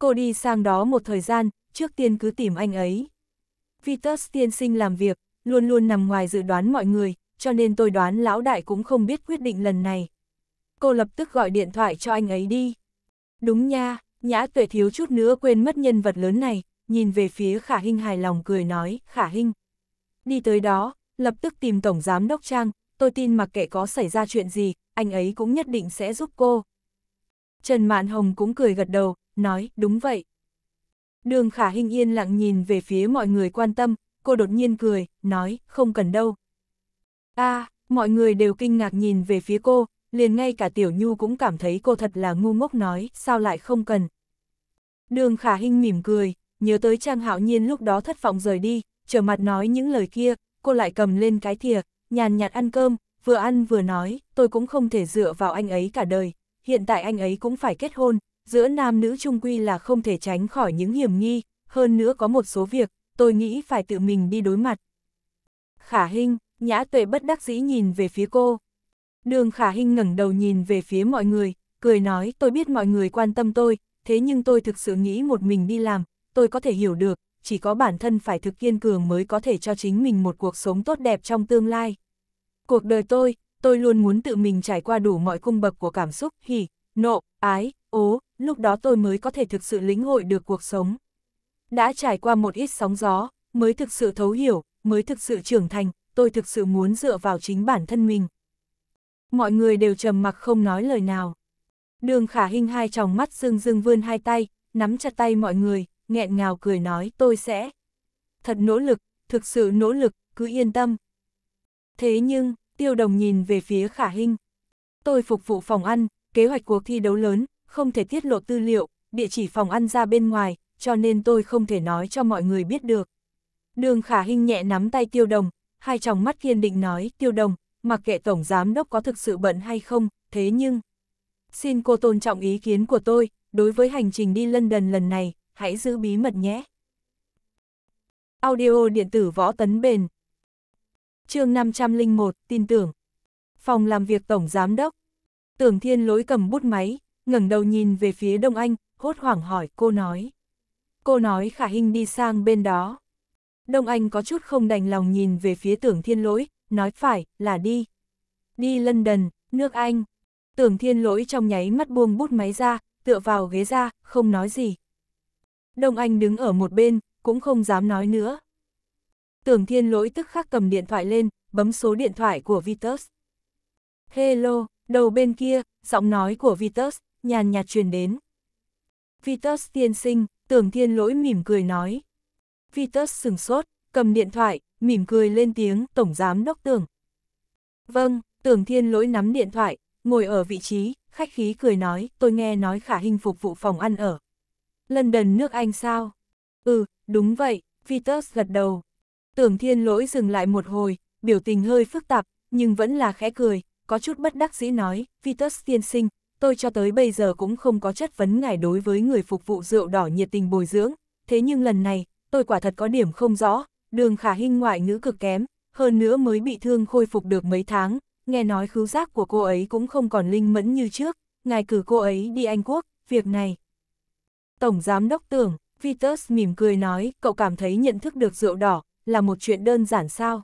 Cô đi sang đó một thời gian, trước tiên cứ tìm anh ấy. Vitus tiên sinh làm việc, luôn luôn nằm ngoài dự đoán mọi người, cho nên tôi đoán lão đại cũng không biết quyết định lần này cô lập tức gọi điện thoại cho anh ấy đi. Đúng nha, nhã tuệ thiếu chút nữa quên mất nhân vật lớn này, nhìn về phía khả hinh hài lòng cười nói, khả hinh. Đi tới đó, lập tức tìm Tổng Giám Đốc Trang, tôi tin mặc kệ có xảy ra chuyện gì, anh ấy cũng nhất định sẽ giúp cô. Trần Mạn Hồng cũng cười gật đầu, nói, đúng vậy. Đường khả hinh yên lặng nhìn về phía mọi người quan tâm, cô đột nhiên cười, nói, không cần đâu. a à, mọi người đều kinh ngạc nhìn về phía cô, liền ngay cả Tiểu Nhu cũng cảm thấy cô thật là ngu ngốc nói, sao lại không cần. Đường Khả Hinh mỉm cười, nhớ tới Trang Hạo Nhiên lúc đó thất vọng rời đi, trở mặt nói những lời kia, cô lại cầm lên cái thìa, nhàn nhạt ăn cơm, vừa ăn vừa nói, tôi cũng không thể dựa vào anh ấy cả đời, hiện tại anh ấy cũng phải kết hôn, giữa nam nữ chung quy là không thể tránh khỏi những hiểm nghi, hơn nữa có một số việc, tôi nghĩ phải tự mình đi đối mặt. Khả Hinh, Nhã Tuệ bất đắc dĩ nhìn về phía cô, Đường khả hình ngẩng đầu nhìn về phía mọi người, cười nói tôi biết mọi người quan tâm tôi, thế nhưng tôi thực sự nghĩ một mình đi làm, tôi có thể hiểu được, chỉ có bản thân phải thực kiên cường mới có thể cho chính mình một cuộc sống tốt đẹp trong tương lai. Cuộc đời tôi, tôi luôn muốn tự mình trải qua đủ mọi cung bậc của cảm xúc, hỉ, nộ, ái, ố, lúc đó tôi mới có thể thực sự lĩnh hội được cuộc sống. Đã trải qua một ít sóng gió, mới thực sự thấu hiểu, mới thực sự trưởng thành, tôi thực sự muốn dựa vào chính bản thân mình mọi người đều trầm mặc không nói lời nào. Đường khả hình hai tròng mắt rưng rưng vươn hai tay, nắm chặt tay mọi người, nghẹn ngào cười nói tôi sẽ. Thật nỗ lực, thực sự nỗ lực, cứ yên tâm. Thế nhưng, tiêu đồng nhìn về phía khả hình. Tôi phục vụ phòng ăn, kế hoạch cuộc thi đấu lớn, không thể tiết lộ tư liệu, địa chỉ phòng ăn ra bên ngoài, cho nên tôi không thể nói cho mọi người biết được. Đường khả hình nhẹ nắm tay tiêu đồng, hai tròng mắt kiên định nói tiêu đồng, mặc kệ Tổng Giám Đốc có thực sự bận hay không, thế nhưng... Xin cô tôn trọng ý kiến của tôi, đối với hành trình đi London lần này, hãy giữ bí mật nhé. Audio điện tử võ tấn bền chương 501, tin tưởng. Phòng làm việc Tổng Giám Đốc. Tưởng Thiên lối cầm bút máy, ngẩng đầu nhìn về phía Đông Anh, hốt hoảng hỏi cô nói. Cô nói khả hình đi sang bên đó. Đông Anh có chút không đành lòng nhìn về phía tưởng thiên lỗi, nói phải, là đi. Đi London, nước Anh. Tưởng thiên lỗi trong nháy mắt buông bút máy ra, tựa vào ghế ra, không nói gì. Đông Anh đứng ở một bên, cũng không dám nói nữa. Tưởng thiên lỗi tức khắc cầm điện thoại lên, bấm số điện thoại của Vitus. Hello, đầu bên kia, giọng nói của Vitus, nhàn nhạt truyền đến. Vitus tiên sinh, tưởng thiên lỗi mỉm cười nói. Vitus sừng sốt, cầm điện thoại, mỉm cười lên tiếng, Tổng Giám Đốc Tưởng. Vâng, Tưởng Thiên lỗi nắm điện thoại, ngồi ở vị trí, khách khí cười nói, tôi nghe nói khả hình phục vụ phòng ăn ở. London nước Anh sao? Ừ, đúng vậy, Vitus gật đầu. Tưởng Thiên lỗi dừng lại một hồi, biểu tình hơi phức tạp, nhưng vẫn là khẽ cười, có chút bất đắc dĩ nói, Vitus tiên sinh, tôi cho tới bây giờ cũng không có chất vấn ngài đối với người phục vụ rượu đỏ nhiệt tình bồi dưỡng, thế nhưng lần này, tôi quả thật có điểm không rõ, đường khả hinh ngoại ngữ cực kém, hơn nữa mới bị thương khôi phục được mấy tháng, nghe nói khứu giác của cô ấy cũng không còn linh mẫn như trước, ngài cử cô ấy đi Anh Quốc, việc này. Tổng Giám Đốc tưởng, Vitus mỉm cười nói, cậu cảm thấy nhận thức được rượu đỏ, là một chuyện đơn giản sao?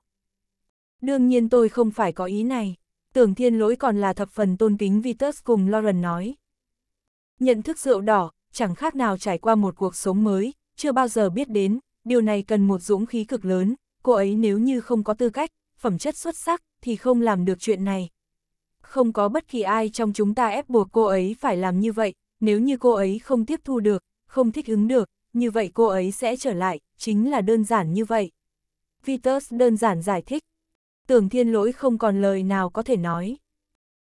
Đương nhiên tôi không phải có ý này, tưởng thiên lỗi còn là thập phần tôn kính Vitus cùng Lauren nói. Nhận thức rượu đỏ, chẳng khác nào trải qua một cuộc sống mới, chưa bao giờ biết đến, điều này cần một dũng khí cực lớn, cô ấy nếu như không có tư cách, phẩm chất xuất sắc, thì không làm được chuyện này. Không có bất kỳ ai trong chúng ta ép buộc cô ấy phải làm như vậy, nếu như cô ấy không tiếp thu được, không thích ứng được, như vậy cô ấy sẽ trở lại, chính là đơn giản như vậy. Vitus đơn giản giải thích. Tưởng thiên lỗi không còn lời nào có thể nói.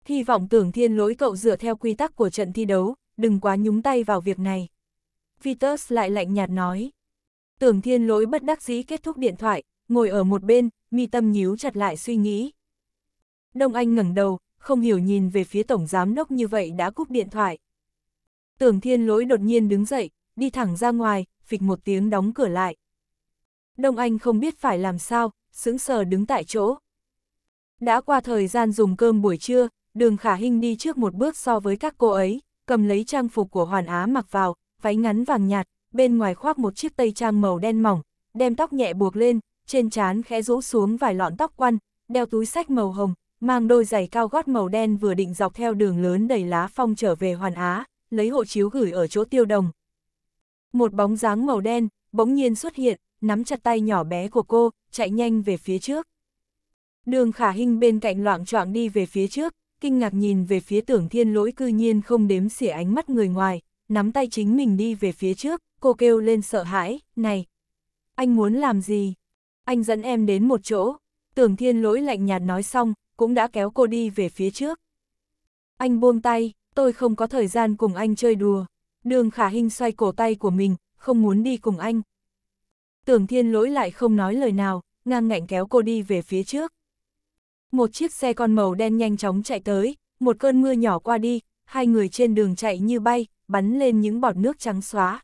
Hy vọng tưởng thiên lỗi cậu dựa theo quy tắc của trận thi đấu, đừng quá nhúng tay vào việc này. Vitus lại lạnh nhạt nói. Tưởng thiên lỗi bất đắc dĩ kết thúc điện thoại, ngồi ở một bên, mi tâm nhíu chặt lại suy nghĩ. Đông Anh ngẩng đầu, không hiểu nhìn về phía tổng giám đốc như vậy đã cúp điện thoại. Tưởng thiên lỗi đột nhiên đứng dậy, đi thẳng ra ngoài, phịch một tiếng đóng cửa lại. Đông Anh không biết phải làm sao, sững sờ đứng tại chỗ. Đã qua thời gian dùng cơm buổi trưa, đường khả hinh đi trước một bước so với các cô ấy, cầm lấy trang phục của hoàn á mặc vào, váy ngắn vàng nhạt, bên ngoài khoác một chiếc tây trang màu đen mỏng, đem tóc nhẹ buộc lên, trên trán khẽ rũ xuống vài lọn tóc quăn, đeo túi sách màu hồng, mang đôi giày cao gót màu đen vừa định dọc theo đường lớn đầy lá phong trở về Hoàn Á, lấy hộ chiếu gửi ở chỗ tiêu đồng. Một bóng dáng màu đen, bỗng nhiên xuất hiện, nắm chặt tay nhỏ bé của cô, chạy nhanh về phía trước. Đường khả hình bên cạnh loạn choạng đi về phía trước, kinh ngạc nhìn về phía tưởng thiên lỗi cư nhiên không đếm xỉa ánh mắt người ngoài, nắm tay chính mình đi về phía trước, cô kêu lên sợ hãi, này, anh muốn làm gì? Anh dẫn em đến một chỗ, tưởng thiên lỗi lạnh nhạt nói xong, cũng đã kéo cô đi về phía trước. Anh buông tay, tôi không có thời gian cùng anh chơi đùa, đường khả hình xoay cổ tay của mình, không muốn đi cùng anh. Tưởng thiên lỗi lại không nói lời nào, ngang ngạnh kéo cô đi về phía trước. Một chiếc xe con màu đen nhanh chóng chạy tới, một cơn mưa nhỏ qua đi, hai người trên đường chạy như bay, bắn lên những bọt nước trắng xóa.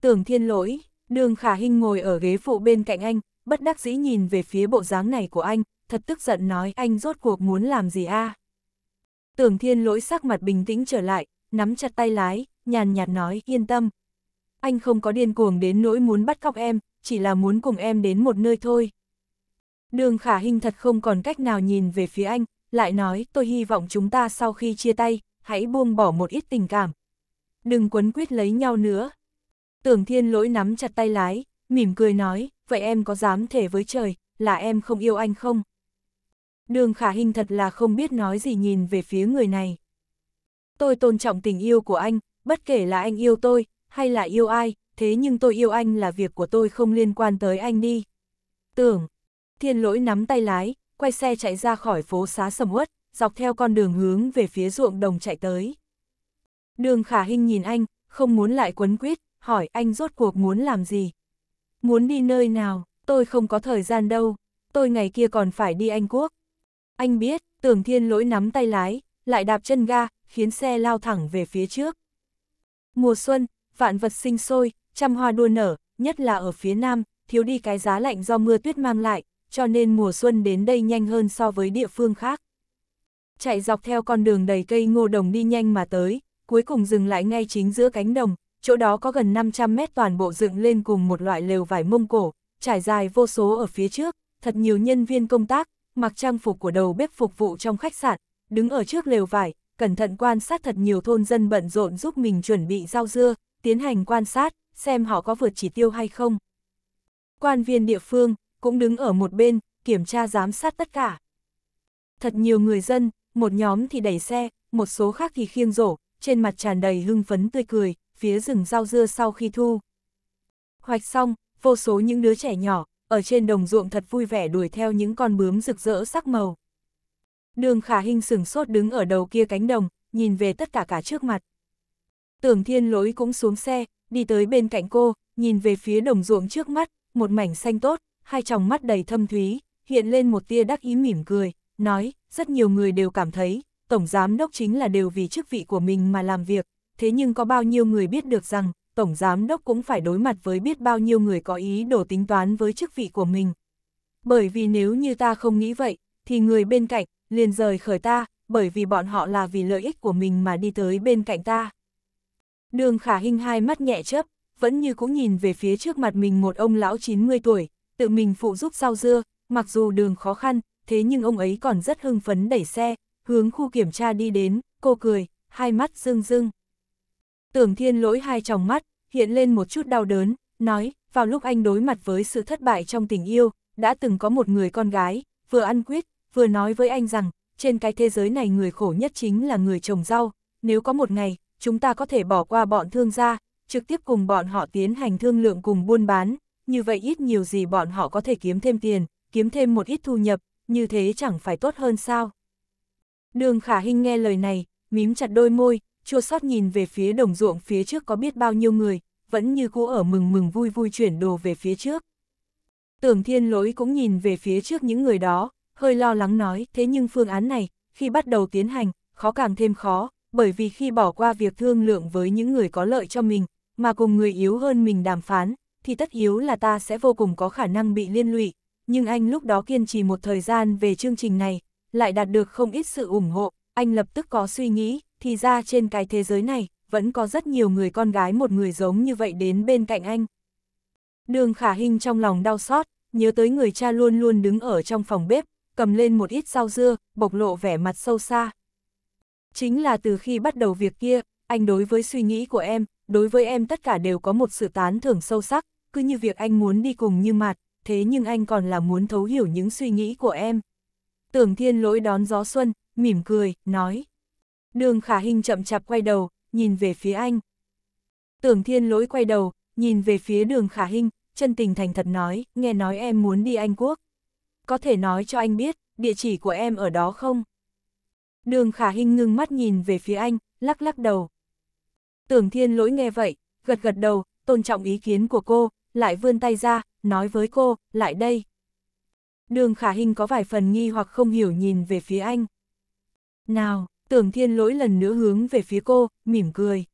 Tưởng thiên lỗi, đường khả hình ngồi ở ghế phụ bên cạnh anh, bất đắc dĩ nhìn về phía bộ dáng này của anh, thật tức giận nói anh rốt cuộc muốn làm gì a Tưởng thiên lỗi sắc mặt bình tĩnh trở lại, nắm chặt tay lái, nhàn nhạt nói yên tâm. Anh không có điên cuồng đến nỗi muốn bắt cóc em, chỉ là muốn cùng em đến một nơi thôi. Đường khả hình thật không còn cách nào nhìn về phía anh, lại nói tôi hy vọng chúng ta sau khi chia tay, hãy buông bỏ một ít tình cảm, đừng quấn quýt lấy nhau nữa. Tưởng thiên lỗi nắm chặt tay lái, mỉm cười nói, vậy em có dám thể với trời, là em không yêu anh không? Đường khả hình thật là không biết nói gì nhìn về phía người này. Tôi tôn trọng tình yêu của anh, bất kể là anh yêu tôi, hay là yêu ai, thế nhưng tôi yêu anh là việc của tôi không liên quan tới anh đi. Tưởng, thiên lỗi nắm tay lái, quay xe chạy ra khỏi phố xá sầm uất, dọc theo con đường hướng về phía ruộng đồng chạy tới. Đường khả hình nhìn anh, không muốn lại quấn quýt, hỏi anh rốt cuộc muốn làm gì. Muốn đi nơi nào, tôi không có thời gian đâu, tôi ngày kia còn phải đi Anh Quốc. Anh biết, tưởng thiên lỗi nắm tay lái, lại đạp chân ga, khiến xe lao thẳng về phía trước. Mùa xuân, vạn vật sinh sôi, trăm hoa đua nở, nhất là ở phía nam, thiếu đi cái giá lạnh do mưa tuyết mang lại, cho nên mùa xuân đến đây nhanh hơn so với địa phương khác. Chạy dọc theo con đường đầy cây ngô đồng đi nhanh mà tới, cuối cùng dừng lại ngay chính giữa cánh đồng, chỗ đó có gần 500 mét toàn bộ dựng lên cùng một loại lều vải mông cổ, trải dài vô số ở phía trước, thật nhiều nhân viên công tác, mặc trang phục của đầu bếp phục vụ trong khách sạn, đứng ở trước lều vải, cẩn thận quan sát thật nhiều thôn dân bận rộn giúp mình chuẩn bị rau dưa, tiến hành quan sát, xem họ có vượt chỉ tiêu hay không. Quan viên địa phương cũng đứng ở một bên, kiểm tra giám sát tất cả. Thật nhiều người dân, một nhóm thì đẩy xe, một số khác thì khiêng rổ, trên mặt tràn đầy hưng phấn tươi cười, phía rừng rau dưa sau khi thu. Hoạch xong, vô số những đứa trẻ nhỏ, ở trên đồng ruộng thật vui vẻ đuổi theo những con bướm rực rỡ sắc màu. Đường khả hình sừng sốt đứng ở đầu kia cánh đồng, nhìn về tất cả cả trước mặt. Tưởng thiên lỗi cũng xuống xe, đi tới bên cạnh cô, nhìn về phía đồng ruộng trước mắt, một mảnh xanh tốt, hai tròng mắt đầy thâm thúy, hiện lên một tia đắc ý mỉm cười, nói, rất nhiều người đều cảm thấy, Tổng Giám Đốc chính là đều vì chức vị của mình mà làm việc, thế nhưng có bao nhiêu người biết được rằng, Tổng Giám Đốc cũng phải đối mặt với biết bao nhiêu người có ý đồ tính toán với chức vị của mình. Bởi vì nếu như ta không nghĩ vậy, thì người bên cạnh, liền rời khởi ta, bởi vì bọn họ là vì lợi ích của mình mà đi tới bên cạnh ta. Đường khả Hinh hai mắt nhẹ chớp, vẫn như cũng nhìn về phía trước mặt mình một ông lão 90 tuổi, tự mình phụ giúp sau dưa, mặc dù đường khó khăn, thế nhưng ông ấy còn rất hưng phấn đẩy xe, hướng khu kiểm tra đi đến, cô cười, hai mắt rưng rưng. Tưởng thiên lỗi hai tròng mắt, hiện lên một chút đau đớn, nói, vào lúc anh đối mặt với sự thất bại trong tình yêu, đã từng có một người con gái, vừa ăn quyết, vừa nói với anh rằng, trên cái thế giới này người khổ nhất chính là người trồng rau, nếu có một ngày, chúng ta có thể bỏ qua bọn thương gia, trực tiếp cùng bọn họ tiến hành thương lượng cùng buôn bán, như vậy ít nhiều gì bọn họ có thể kiếm thêm tiền, kiếm thêm một ít thu nhập, như thế chẳng phải tốt hơn sao? Đường khả hình nghe lời này, mím chặt đôi môi, chua sót nhìn về phía đồng ruộng phía trước có biết bao nhiêu người, vẫn như cũ ở mừng mừng vui vui chuyển đồ về phía trước. Tưởng thiên lỗi cũng nhìn về phía trước những người đó, hơi lo lắng nói, thế nhưng phương án này, khi bắt đầu tiến hành, khó càng thêm khó, bởi vì khi bỏ qua việc thương lượng với những người có lợi cho mình, mà cùng người yếu hơn mình đàm phán, thì tất yếu là ta sẽ vô cùng có khả năng bị liên lụy. Nhưng anh lúc đó kiên trì một thời gian về chương trình này, lại đạt được không ít sự ủng hộ, anh lập tức có suy nghĩ, thì ra trên cái thế giới này, vẫn có rất nhiều người con gái một người giống như vậy đến bên cạnh anh. Đường khả hình trong lòng đau xót, nhớ tới người cha luôn luôn đứng ở trong phòng bếp, cầm lên một ít rau dưa, bộc lộ vẻ mặt sâu xa. Chính là từ khi bắt đầu việc kia, anh đối với suy nghĩ của em, đối với em tất cả đều có một sự tán thưởng sâu sắc, cứ như việc anh muốn đi cùng như mặt, thế nhưng anh còn là muốn thấu hiểu những suy nghĩ của em. Tưởng thiên lỗi đón gió xuân, mỉm cười, nói. Đường khả hình chậm chạp quay đầu, nhìn về phía anh. Tưởng thiên lỗi quay đầu, nhìn về phía đường khả hình, chân tình thành thật nói, nghe nói em muốn đi Anh Quốc. Có thể nói cho anh biết, địa chỉ của em ở đó không? Đường khả hình ngưng mắt nhìn về phía anh, lắc lắc đầu. Tưởng thiên lỗi nghe vậy, gật gật đầu, tôn trọng ý kiến của cô, lại vươn tay ra, nói với cô, lại đây. Đường khả hình có vài phần nghi hoặc không hiểu nhìn về phía anh. Nào, tưởng thiên lỗi lần nữa hướng về phía cô, mỉm cười.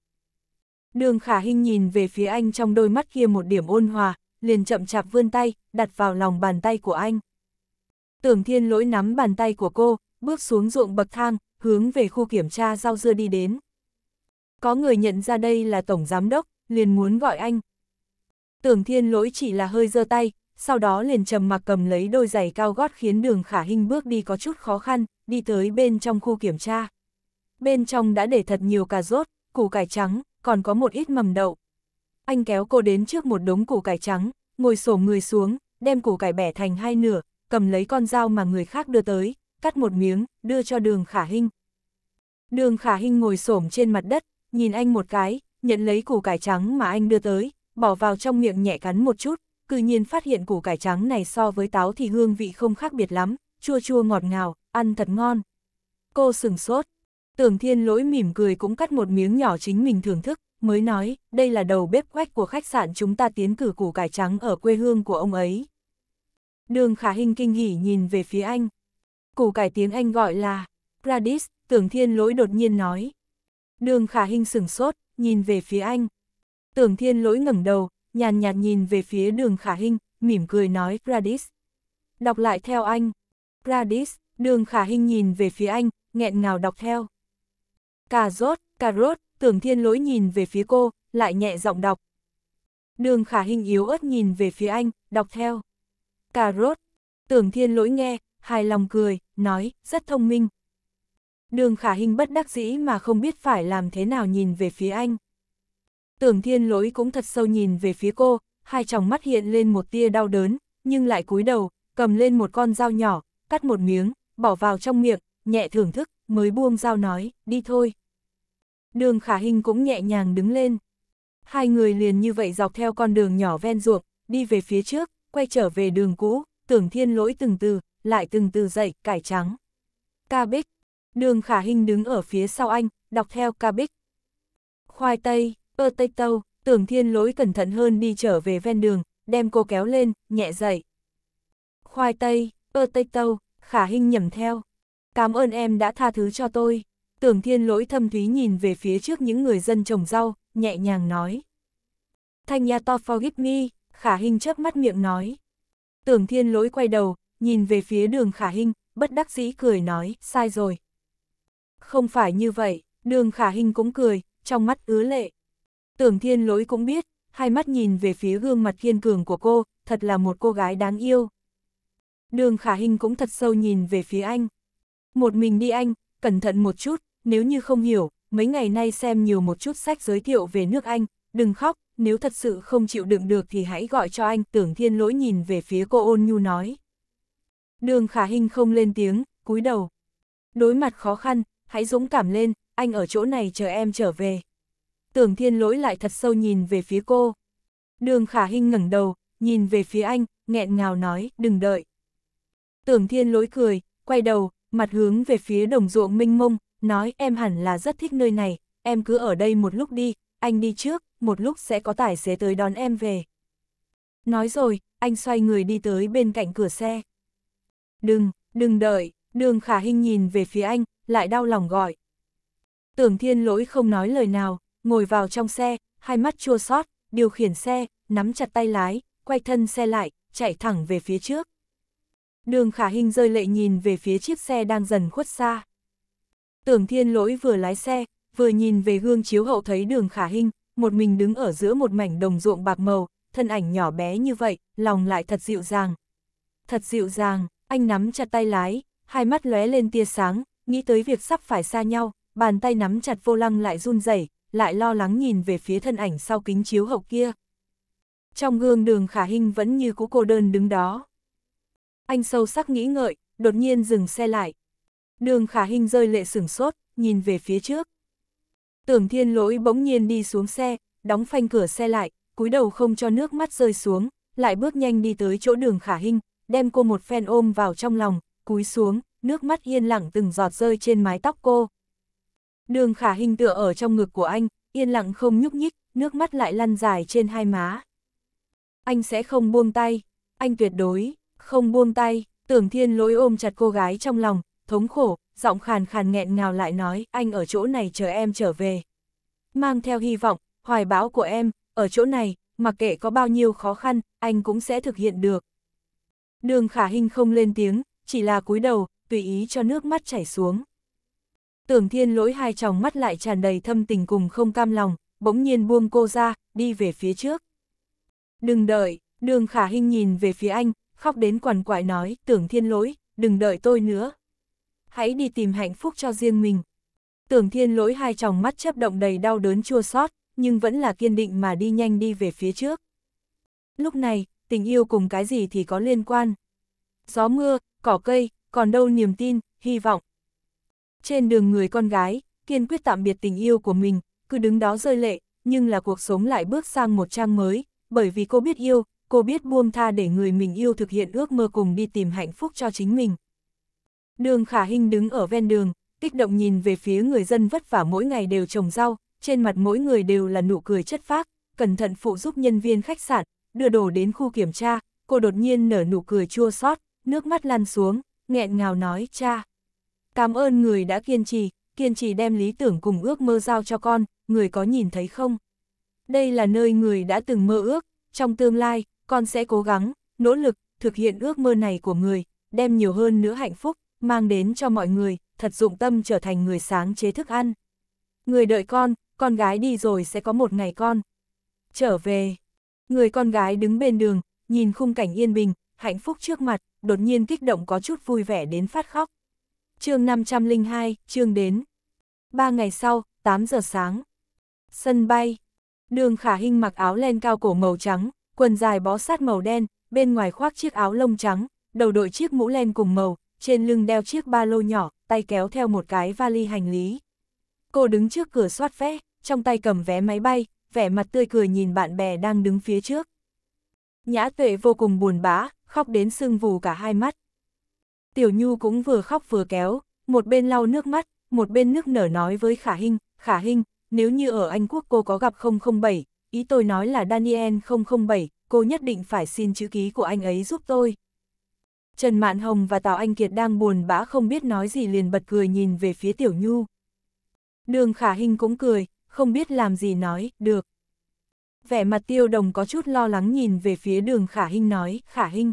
Đường khả hình nhìn về phía anh trong đôi mắt kia một điểm ôn hòa, liền chậm chạp vươn tay, đặt vào lòng bàn tay của anh. Tưởng thiên lỗi nắm bàn tay của cô, bước xuống ruộng bậc thang, hướng về khu kiểm tra rau dưa đi đến. Có người nhận ra đây là tổng giám đốc, liền muốn gọi anh. Tưởng thiên lỗi chỉ là hơi giơ tay, sau đó liền trầm mặc cầm lấy đôi giày cao gót khiến đường khả hình bước đi có chút khó khăn, đi tới bên trong khu kiểm tra. Bên trong đã để thật nhiều cà rốt, củ cải trắng, còn có một ít mầm đậu. Anh kéo cô đến trước một đống củ cải trắng, ngồi sổ người xuống, đem củ cải bẻ thành hai nửa, cầm lấy con dao mà người khác đưa tới, cắt một miếng, đưa cho đường khả hình. Đường khả hình ngồi xổm trên mặt đất, nhìn anh một cái, nhận lấy củ cải trắng mà anh đưa tới, bỏ vào trong miệng nhẹ cắn một chút, cư nhiên phát hiện củ cải trắng này so với táo thì hương vị không khác biệt lắm, chua chua ngọt ngào, ăn thật ngon. Cô sừng sốt, tưởng thiên lỗi mỉm cười cũng cắt một miếng nhỏ chính mình thưởng thức, mới nói, đây là đầu bếp quách của khách sạn chúng ta tiến cử củ cải trắng ở quê hương của ông ấy. Đường khả hình kinh hỉ nhìn về phía anh. Củ cải tiếng anh gọi là Radis, tưởng thiên lỗi đột nhiên nói. Đường khả hình sừng sốt, nhìn về phía anh. Tưởng thiên lỗi ngẩng đầu, nhàn nhạt nhìn về phía đường khả hình mỉm cười nói Gradis. Đọc lại theo anh. Gradis, đường khả hình nhìn về phía anh, nghẹn ngào đọc theo. Cà rốt, cà rốt, tưởng thiên lỗi nhìn về phía cô, lại nhẹ giọng đọc. Đường khả hình yếu ớt nhìn về phía anh, đọc theo. Cà rốt, tưởng thiên lỗi nghe, hài lòng cười, nói, rất thông minh. Đường khả hình bất đắc dĩ mà không biết phải làm thế nào nhìn về phía anh. Tưởng thiên lỗi cũng thật sâu nhìn về phía cô, hai tròng mắt hiện lên một tia đau đớn, nhưng lại cúi đầu, cầm lên một con dao nhỏ, cắt một miếng, bỏ vào trong miệng, nhẹ thưởng thức, mới buông dao nói, đi thôi. Đường khả hình cũng nhẹ nhàng đứng lên. Hai người liền như vậy dọc theo con đường nhỏ ven ruộng, đi về phía trước, quay trở về đường cũ, tưởng thiên lỗi từng từ, lại từng từ dậy, cải trắng. Ca bích. Đường khả hình đứng ở phía sau anh, đọc theo ca bích. Khoai tây. Ơ tưởng thiên lỗi cẩn thận hơn đi trở về ven đường, đem cô kéo lên, nhẹ dậy. Khoai tây, ơ khả hình nhầm theo. Cảm ơn em đã tha thứ cho tôi. Tưởng thiên lỗi thâm thúy nhìn về phía trước những người dân trồng rau, nhẹ nhàng nói. Thanh nhà to forgive me, khả hình chớp mắt miệng nói. Tưởng thiên lỗi quay đầu, nhìn về phía đường khả hình, bất đắc dĩ cười nói, sai rồi. Không phải như vậy, đường khả hình cũng cười, trong mắt ứa lệ. Tưởng thiên lỗi cũng biết, hai mắt nhìn về phía gương mặt kiên cường của cô, thật là một cô gái đáng yêu. Đường khả hình cũng thật sâu nhìn về phía anh. Một mình đi anh, cẩn thận một chút, nếu như không hiểu, mấy ngày nay xem nhiều một chút sách giới thiệu về nước Anh, đừng khóc, nếu thật sự không chịu đựng được thì hãy gọi cho anh. Tưởng thiên lỗi nhìn về phía cô ôn nhu nói. Đường khả hình không lên tiếng, cúi đầu. Đối mặt khó khăn, hãy dũng cảm lên, anh ở chỗ này chờ em trở về tưởng thiên lỗi lại thật sâu nhìn về phía cô. Đường khả hinh ngẩng đầu, nhìn về phía anh, nghẹn ngào nói, đừng đợi. Tưởng thiên lỗi cười, quay đầu, mặt hướng về phía đồng ruộng minh mông, nói em hẳn là rất thích nơi này, em cứ ở đây một lúc đi, anh đi trước, một lúc sẽ có tài xế tới đón em về. Nói rồi, anh xoay người đi tới bên cạnh cửa xe. Đừng, đừng đợi, đường khả hinh nhìn về phía anh, lại đau lòng gọi. Tưởng thiên lỗi không nói lời nào, ngồi vào trong xe, hai mắt chua xót, điều khiển xe, nắm chặt tay lái, quay thân xe lại, chạy thẳng về phía trước. Đường khả Hinh rơi lệ nhìn về phía chiếc xe đang dần khuất xa. Tưởng thiên lỗi vừa lái xe, vừa nhìn về gương chiếu hậu thấy đường khả Hinh một mình đứng ở giữa một mảnh đồng ruộng bạc màu, thân ảnh nhỏ bé như vậy, lòng lại thật dịu dàng. Thật dịu dàng, anh nắm chặt tay lái, hai mắt lóe lên tia sáng, nghĩ tới việc sắp phải xa nhau, bàn tay nắm chặt vô lăng lại run rẩy lại lo lắng nhìn về phía thân ảnh sau kính chiếu hậu kia. Trong gương đường khả hình vẫn như cũ cô đơn đứng đó. Anh sâu sắc nghĩ ngợi, đột nhiên dừng xe lại. Đường khả hình rơi lệ sửng sốt, nhìn về phía trước. Tưởng thiên lỗi bỗng nhiên đi xuống xe, đóng phanh cửa xe lại, cúi đầu không cho nước mắt rơi xuống, lại bước nhanh đi tới chỗ đường khả hình, đem cô một phen ôm vào trong lòng, cúi xuống, nước mắt yên lặng từng giọt rơi trên mái tóc cô, Đường khả hình tựa ở trong ngực của anh, yên lặng không nhúc nhích, nước mắt lại lăn dài trên hai má. Anh sẽ không buông tay, anh tuyệt đối, không buông tay, tưởng thiên lỗi ôm chặt cô gái trong lòng, thống khổ, giọng khàn khàn nghẹn ngào lại nói, anh ở chỗ này chờ em trở về. Mang theo hy vọng, hoài bão của em, ở chỗ này, mặc kệ có bao nhiêu khó khăn, anh cũng sẽ thực hiện được. Đường khả hình không lên tiếng, chỉ là cúi đầu, tùy ý cho nước mắt chảy xuống. Tưởng thiên lỗi hai tròng mắt lại tràn đầy thâm tình cùng không cam lòng, bỗng nhiên buông cô ra, đi về phía trước. Đừng đợi, đường khả hình nhìn về phía anh, khóc đến quằn quại nói, tưởng thiên lỗi, đừng đợi tôi nữa. Hãy đi tìm hạnh phúc cho riêng mình. Tưởng thiên lỗi hai tròng mắt chấp động đầy đau đớn chua xót nhưng vẫn là kiên định mà đi nhanh đi về phía trước. Lúc này, tình yêu cùng cái gì thì có liên quan. Gió mưa, cỏ cây, còn đâu niềm tin, hy vọng, trên đường người con gái, kiên quyết tạm biệt tình yêu của mình, cứ đứng đó rơi lệ, nhưng là cuộc sống lại bước sang một trang mới, bởi vì cô biết yêu, cô biết buông tha để người mình yêu thực hiện ước mơ cùng đi tìm hạnh phúc cho chính mình. Đường Khả Hinh đứng ở ven đường, kích động nhìn về phía người dân vất vả mỗi ngày đều trồng rau, trên mặt mỗi người đều là nụ cười chất phác, cẩn thận phụ giúp nhân viên khách sạn, đưa đồ đến khu kiểm tra, cô đột nhiên nở nụ cười chua xót, nước mắt lan xuống, nghẹn ngào nói cha. Cảm ơn người đã kiên trì, kiên trì đem lý tưởng cùng ước mơ giao cho con, người có nhìn thấy không? Đây là nơi người đã từng mơ ước, trong tương lai, con sẽ cố gắng, nỗ lực, thực hiện ước mơ này của người, đem nhiều hơn nữa hạnh phúc, mang đến cho mọi người, thật dụng tâm trở thành người sáng chế thức ăn. Người đợi con, con gái đi rồi sẽ có một ngày con. Trở về, người con gái đứng bên đường, nhìn khung cảnh yên bình, hạnh phúc trước mặt, đột nhiên kích động có chút vui vẻ đến phát khóc chương 502, chương đến. Ba ngày sau, 8 giờ sáng. Sân bay. Đường khả hình mặc áo len cao cổ màu trắng, quần dài bó sát màu đen, bên ngoài khoác chiếc áo lông trắng, đầu đội chiếc mũ len cùng màu, trên lưng đeo chiếc ba lô nhỏ, tay kéo theo một cái vali hành lý. Cô đứng trước cửa soát vé, trong tay cầm vé máy bay, vẻ mặt tươi cười nhìn bạn bè đang đứng phía trước. Nhã tuệ vô cùng buồn bã, khóc đến sưng vù cả hai mắt. Tiểu Nhu cũng vừa khóc vừa kéo, một bên lau nước mắt, một bên nước nở nói với Khả Hinh, Khả Hinh, nếu như ở Anh Quốc cô có gặp 007, ý tôi nói là Daniel 007, cô nhất định phải xin chữ ký của anh ấy giúp tôi. Trần Mạn Hồng và Tào Anh Kiệt đang buồn bã không biết nói gì liền bật cười nhìn về phía Tiểu Nhu. Đường Khả Hinh cũng cười, không biết làm gì nói, được. Vẻ mặt Tiêu Đồng có chút lo lắng nhìn về phía đường Khả Hinh nói, Khả Hinh.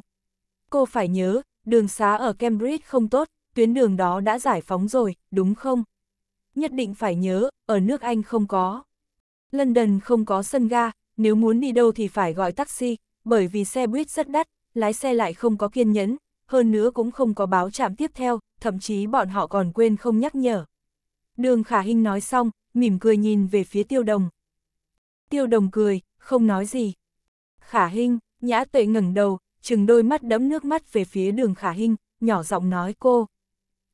Cô phải nhớ, đường xá ở Cambridge không tốt, tuyến đường đó đã giải phóng rồi, đúng không? Nhất định phải nhớ, ở nước Anh không có. London không có sân ga, nếu muốn đi đâu thì phải gọi taxi, bởi vì xe buýt rất đắt, lái xe lại không có kiên nhẫn, hơn nữa cũng không có báo chạm tiếp theo, thậm chí bọn họ còn quên không nhắc nhở. Đường Khả Hinh nói xong, mỉm cười nhìn về phía tiêu đồng. Tiêu đồng cười, không nói gì. Khả Hinh, nhã tuệ ngẩng đầu, chừng đôi mắt đẫm nước mắt về phía đường khả hình nhỏ giọng nói cô.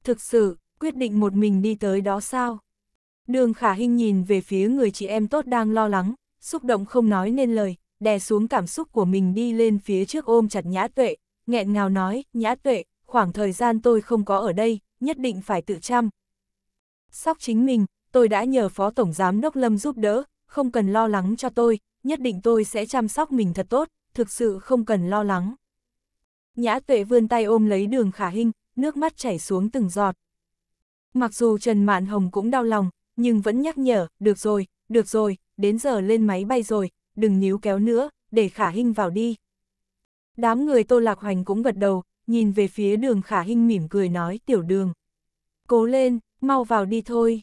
Thực sự, quyết định một mình đi tới đó sao? Đường khả hình nhìn về phía người chị em tốt đang lo lắng, xúc động không nói nên lời, đè xuống cảm xúc của mình đi lên phía trước ôm chặt nhã tuệ, nghẹn ngào nói, nhã tuệ, khoảng thời gian tôi không có ở đây, nhất định phải tự chăm. Sóc chính mình, tôi đã nhờ Phó Tổng Giám Đốc Lâm giúp đỡ, không cần lo lắng cho tôi, nhất định tôi sẽ chăm sóc mình thật tốt, thực sự không cần lo lắng. Nhã tuệ vươn tay ôm lấy đường khả hình, nước mắt chảy xuống từng giọt. Mặc dù Trần Mạn Hồng cũng đau lòng, nhưng vẫn nhắc nhở, được rồi, được rồi, đến giờ lên máy bay rồi, đừng níu kéo nữa, để khả hình vào đi. Đám người Tô Lạc Hoành cũng gật đầu, nhìn về phía đường khả hình mỉm cười nói tiểu đường. Cố lên, mau vào đi thôi.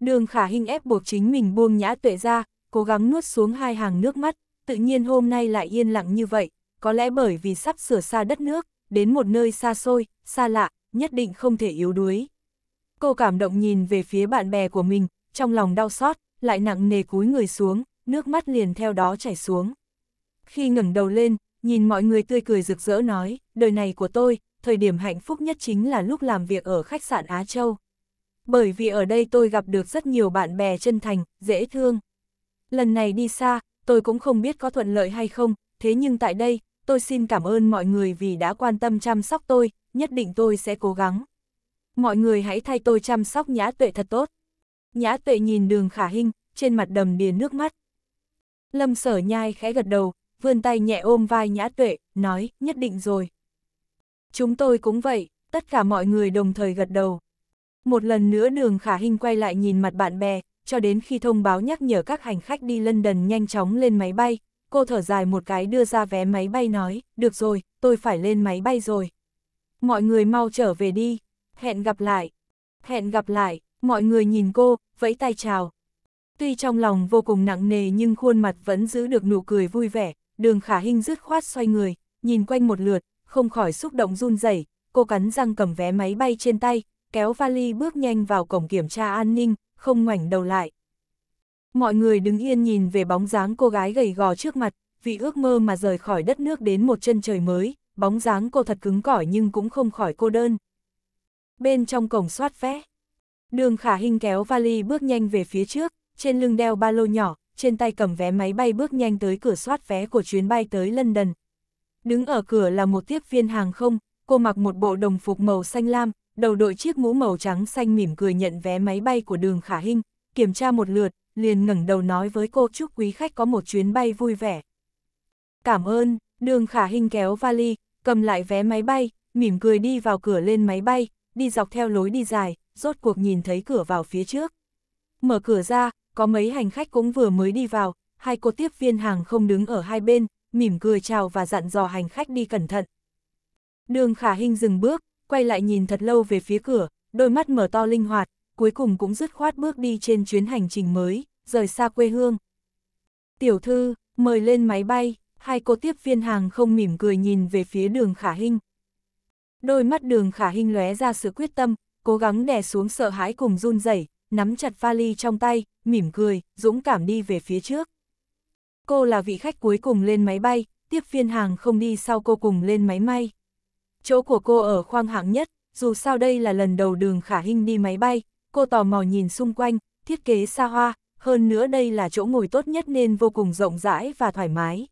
Đường khả hình ép buộc chính mình buông nhã tuệ ra, cố gắng nuốt xuống hai hàng nước mắt, tự nhiên hôm nay lại yên lặng như vậy, có lẽ bởi vì sắp sửa xa đất nước, đến một nơi xa xôi, xa lạ, nhất định không thể yếu đuối. Cô cảm động nhìn về phía bạn bè của mình, trong lòng đau xót, lại nặng nề cúi người xuống, nước mắt liền theo đó chảy xuống. Khi ngẩng đầu lên, nhìn mọi người tươi cười rực rỡ nói, đời này của tôi, thời điểm hạnh phúc nhất chính là lúc làm việc ở khách sạn Á Châu. Bởi vì ở đây tôi gặp được rất nhiều bạn bè chân thành, dễ thương. Lần này đi xa, tôi cũng không biết có thuận lợi hay không, thế nhưng tại đây, tôi xin cảm ơn mọi người vì đã quan tâm chăm sóc tôi, nhất định tôi sẽ cố gắng. Mọi người hãy thay tôi chăm sóc nhã tuệ thật tốt. Nhã tuệ nhìn đường khả hình trên mặt đầm điền nước mắt. Lâm sở nhai khẽ gật đầu, vươn tay nhẹ ôm vai nhã tuệ, nói, nhất định rồi. Chúng tôi cũng vậy, tất cả mọi người đồng thời gật đầu. Một lần nữa đường khả hình quay lại nhìn mặt bạn bè, cho đến khi thông báo nhắc nhở các hành khách đi London nhanh chóng lên máy bay, cô thở dài một cái đưa ra vé máy bay nói, được rồi, tôi phải lên máy bay rồi. Mọi người mau trở về đi, hẹn gặp lại, hẹn gặp lại, mọi người nhìn cô, vẫy tay chào. Tuy trong lòng vô cùng nặng nề nhưng khuôn mặt vẫn giữ được nụ cười vui vẻ, đường khả hình dứt khoát xoay người, nhìn quanh một lượt, không khỏi xúc động run rẩy cô cắn răng cầm vé máy bay trên tay, kéo vali bước nhanh vào cổng kiểm tra an ninh, không ngoảnh đầu lại. Mọi người đứng yên nhìn về bóng dáng cô gái gầy gò trước mặt, vì ước mơ mà rời khỏi đất nước đến một chân trời mới, bóng dáng cô thật cứng cỏi nhưng cũng không khỏi cô đơn. Bên trong cổng soát vé, đường khả hình kéo vali bước nhanh về phía trước, trên lưng đeo ba lô nhỏ, trên tay cầm vé máy bay bước nhanh tới cửa soát vé của chuyến bay tới London. Đứng ở cửa là một tiếp viên hàng không, cô mặc một bộ đồng phục màu xanh lam, đầu đội chiếc mũ màu trắng xanh mỉm cười nhận vé máy bay của đường khả hình, kiểm tra một lượt, liền ngẩng đầu nói với cô chúc quý khách có một chuyến bay vui vẻ. Cảm ơn, đường khả hình kéo vali, cầm lại vé máy bay, mỉm cười đi vào cửa lên máy bay, đi dọc theo lối đi dài, rốt cuộc nhìn thấy cửa vào phía trước. Mở cửa ra, có mấy hành khách cũng vừa mới đi vào, hai cô tiếp viên hàng không đứng ở hai bên, mỉm cười chào và dặn dò hành khách đi cẩn thận. Đường khả hình dừng bước, quay lại nhìn thật lâu về phía cửa, đôi mắt mở to linh hoạt, cuối cùng cũng dứt khoát bước đi trên chuyến hành trình mới, rời xa quê hương. Tiểu thư, mời lên máy bay, hai cô tiếp viên hàng không mỉm cười nhìn về phía đường khả hình. Đôi mắt đường khả hình lóe ra sự quyết tâm, cố gắng đè xuống sợ hãi cùng run rẩy, nắm chặt vali trong tay, mỉm cười, dũng cảm đi về phía trước. Cô là vị khách cuối cùng lên máy bay, tiếp viên hàng không đi sau cô cùng lên máy may. Chỗ của cô ở khoang hạng nhất, dù sao đây là lần đầu đường khả hình đi máy bay, cô tò mò nhìn xung quanh, thiết kế xa hoa, hơn nữa đây là chỗ ngồi tốt nhất nên vô cùng rộng rãi và thoải mái.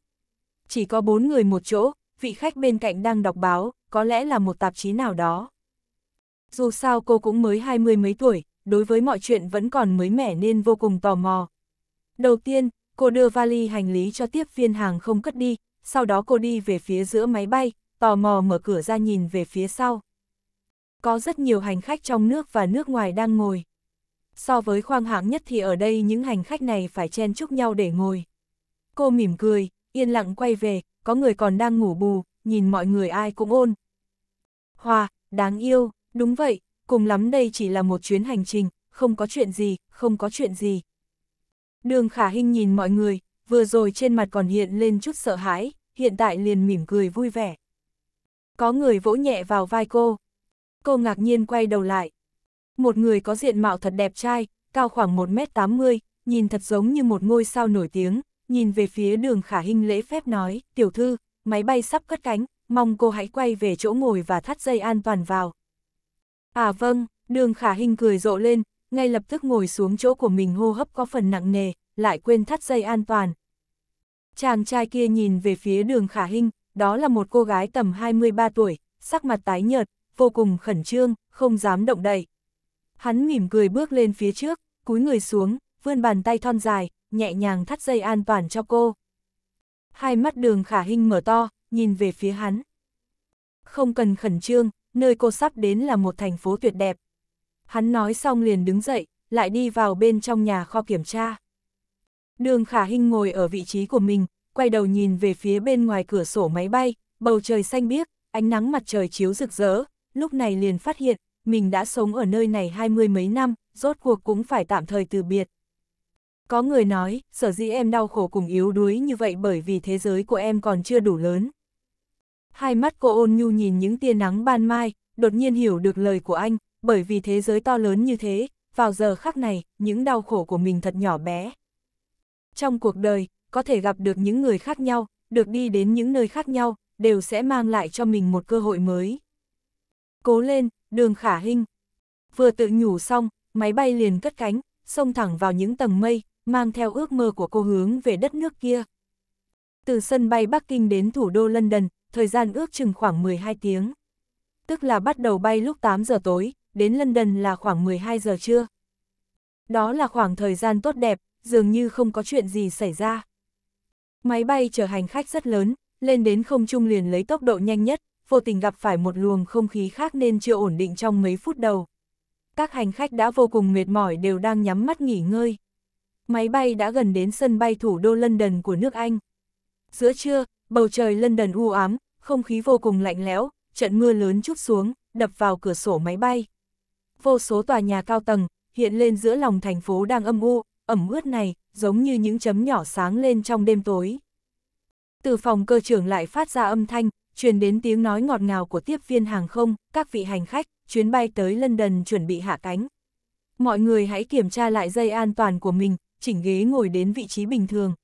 Chỉ có bốn người một chỗ, vị khách bên cạnh đang đọc báo, có lẽ là một tạp chí nào đó. Dù sao cô cũng mới hai mươi mấy tuổi, đối với mọi chuyện vẫn còn mới mẻ nên vô cùng tò mò. Đầu tiên, cô đưa vali hành lý cho tiếp viên hàng không cất đi, sau đó cô đi về phía giữa máy bay, tò mò mở cửa ra nhìn về phía sau có rất nhiều hành khách trong nước và nước ngoài đang ngồi. So với khoang hạng nhất thì ở đây những hành khách này phải chen chúc nhau để ngồi. Cô mỉm cười, yên lặng quay về, có người còn đang ngủ bù, nhìn mọi người ai cũng ôn. Hòa, đáng yêu, đúng vậy, cùng lắm đây chỉ là một chuyến hành trình, không có chuyện gì, không có chuyện gì. Đường khả hình nhìn mọi người, vừa rồi trên mặt còn hiện lên chút sợ hãi, hiện tại liền mỉm cười vui vẻ. Có người vỗ nhẹ vào vai cô cô ngạc nhiên quay đầu lại. Một người có diện mạo thật đẹp trai, cao khoảng 1m80, nhìn thật giống như một ngôi sao nổi tiếng, nhìn về phía đường khả hình lễ phép nói, tiểu thư, máy bay sắp cất cánh, mong cô hãy quay về chỗ ngồi và thắt dây an toàn vào. À vâng, đường khả hình cười rộ lên, ngay lập tức ngồi xuống chỗ của mình hô hấp có phần nặng nề, lại quên thắt dây an toàn. Chàng trai kia nhìn về phía đường khả hình, đó là một cô gái tầm 23 tuổi, sắc mặt tái nhợt, vô cùng khẩn trương, không dám động đậy. Hắn mỉm cười bước lên phía trước, cúi người xuống, vươn bàn tay thon dài, nhẹ nhàng thắt dây an toàn cho cô. Hai mắt đường khả hình mở to, nhìn về phía hắn. Không cần khẩn trương, nơi cô sắp đến là một thành phố tuyệt đẹp. Hắn nói xong liền đứng dậy, lại đi vào bên trong nhà kho kiểm tra. Đường khả hình ngồi ở vị trí của mình, quay đầu nhìn về phía bên ngoài cửa sổ máy bay, bầu trời xanh biếc, ánh nắng mặt trời chiếu rực rỡ, lúc này liền phát hiện, mình đã sống ở nơi này hai mươi mấy năm, rốt cuộc cũng phải tạm thời từ biệt. Có người nói, sở dĩ em đau khổ cùng yếu đuối như vậy bởi vì thế giới của em còn chưa đủ lớn. Hai mắt cô ôn nhu nhìn những tia nắng ban mai, đột nhiên hiểu được lời của anh, bởi vì thế giới to lớn như thế, vào giờ khắc này, những đau khổ của mình thật nhỏ bé. Trong cuộc đời, có thể gặp được những người khác nhau, được đi đến những nơi khác nhau, đều sẽ mang lại cho mình một cơ hội mới cố lên, đường khả hình. Vừa tự nhủ xong, máy bay liền cất cánh, xông thẳng vào những tầng mây, mang theo ước mơ của cô hướng về đất nước kia. Từ sân bay Bắc Kinh đến thủ đô London, thời gian ước chừng khoảng 12 tiếng. Tức là bắt đầu bay lúc 8 giờ tối, đến London là khoảng 12 giờ trưa. Đó là khoảng thời gian tốt đẹp, dường như không có chuyện gì xảy ra. Máy bay chở hành khách rất lớn, lên đến không trung liền lấy tốc độ nhanh nhất, vô tình gặp phải một luồng không khí khác nên chưa ổn định trong mấy phút đầu. Các hành khách đã vô cùng mệt mỏi đều đang nhắm mắt nghỉ ngơi. Máy bay đã gần đến sân bay thủ đô London của nước Anh. Giữa trưa, bầu trời London u ám, không khí vô cùng lạnh lẽo, trận mưa lớn chút xuống, đập vào cửa sổ máy bay. Vô số tòa nhà cao tầng hiện lên giữa lòng thành phố đang âm u, ẩm ướt này, giống như những chấm nhỏ sáng lên trong đêm tối. Từ phòng cơ trưởng lại phát ra âm thanh, truyền đến tiếng nói ngọt ngào của tiếp viên hàng không, các vị hành khách, chuyến bay tới London chuẩn bị hạ cánh. Mọi người hãy kiểm tra lại dây an toàn của mình, chỉnh ghế ngồi đến vị trí bình thường.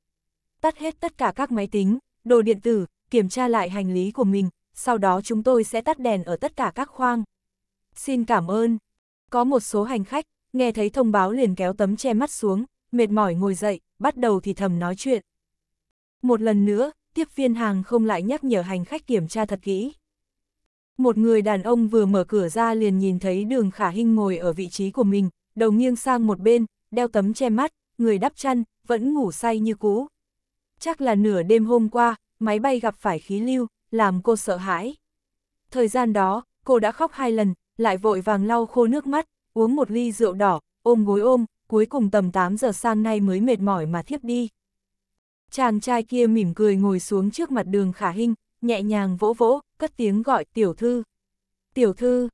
Tắt hết tất cả các máy tính, đồ điện tử, kiểm tra lại hành lý của mình, sau đó chúng tôi sẽ tắt đèn ở tất cả các khoang. Xin cảm ơn. Có một số hành khách, nghe thấy thông báo liền kéo tấm che mắt xuống, mệt mỏi ngồi dậy, bắt đầu thì thầm nói chuyện. Một lần nữa, tiếp viên hàng không lại nhắc nhở hành khách kiểm tra thật kỹ. Một người đàn ông vừa mở cửa ra liền nhìn thấy đường khả hình ngồi ở vị trí của mình, đầu nghiêng sang một bên, đeo tấm che mắt, người đắp chăn, vẫn ngủ say như cũ. Chắc là nửa đêm hôm qua, máy bay gặp phải khí lưu, làm cô sợ hãi. Thời gian đó, cô đã khóc hai lần, lại vội vàng lau khô nước mắt, uống một ly rượu đỏ, ôm gối ôm, cuối cùng tầm 8 giờ sang nay mới mệt mỏi mà thiếp đi. Chàng trai kia mỉm cười ngồi xuống trước mặt đường khả hinh, nhẹ nhàng vỗ vỗ, cất tiếng gọi tiểu thư. Tiểu thư,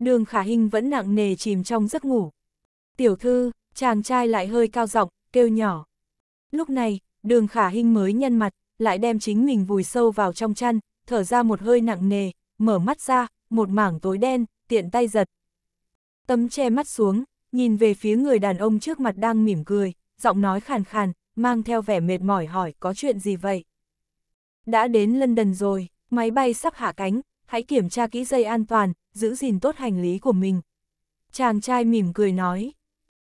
đường khả hinh vẫn nặng nề chìm trong giấc ngủ. Tiểu thư, chàng trai lại hơi cao giọng kêu nhỏ. Lúc này, đường khả hinh mới nhân mặt, lại đem chính mình vùi sâu vào trong chăn, thở ra một hơi nặng nề, mở mắt ra, một mảng tối đen, tiện tay giật. Tấm che mắt xuống, nhìn về phía người đàn ông trước mặt đang mỉm cười, giọng nói khàn khàn, mang theo vẻ mệt mỏi hỏi có chuyện gì vậy. Đã đến London rồi, máy bay sắp hạ cánh, hãy kiểm tra kỹ dây an toàn, giữ gìn tốt hành lý của mình. Chàng trai mỉm cười nói.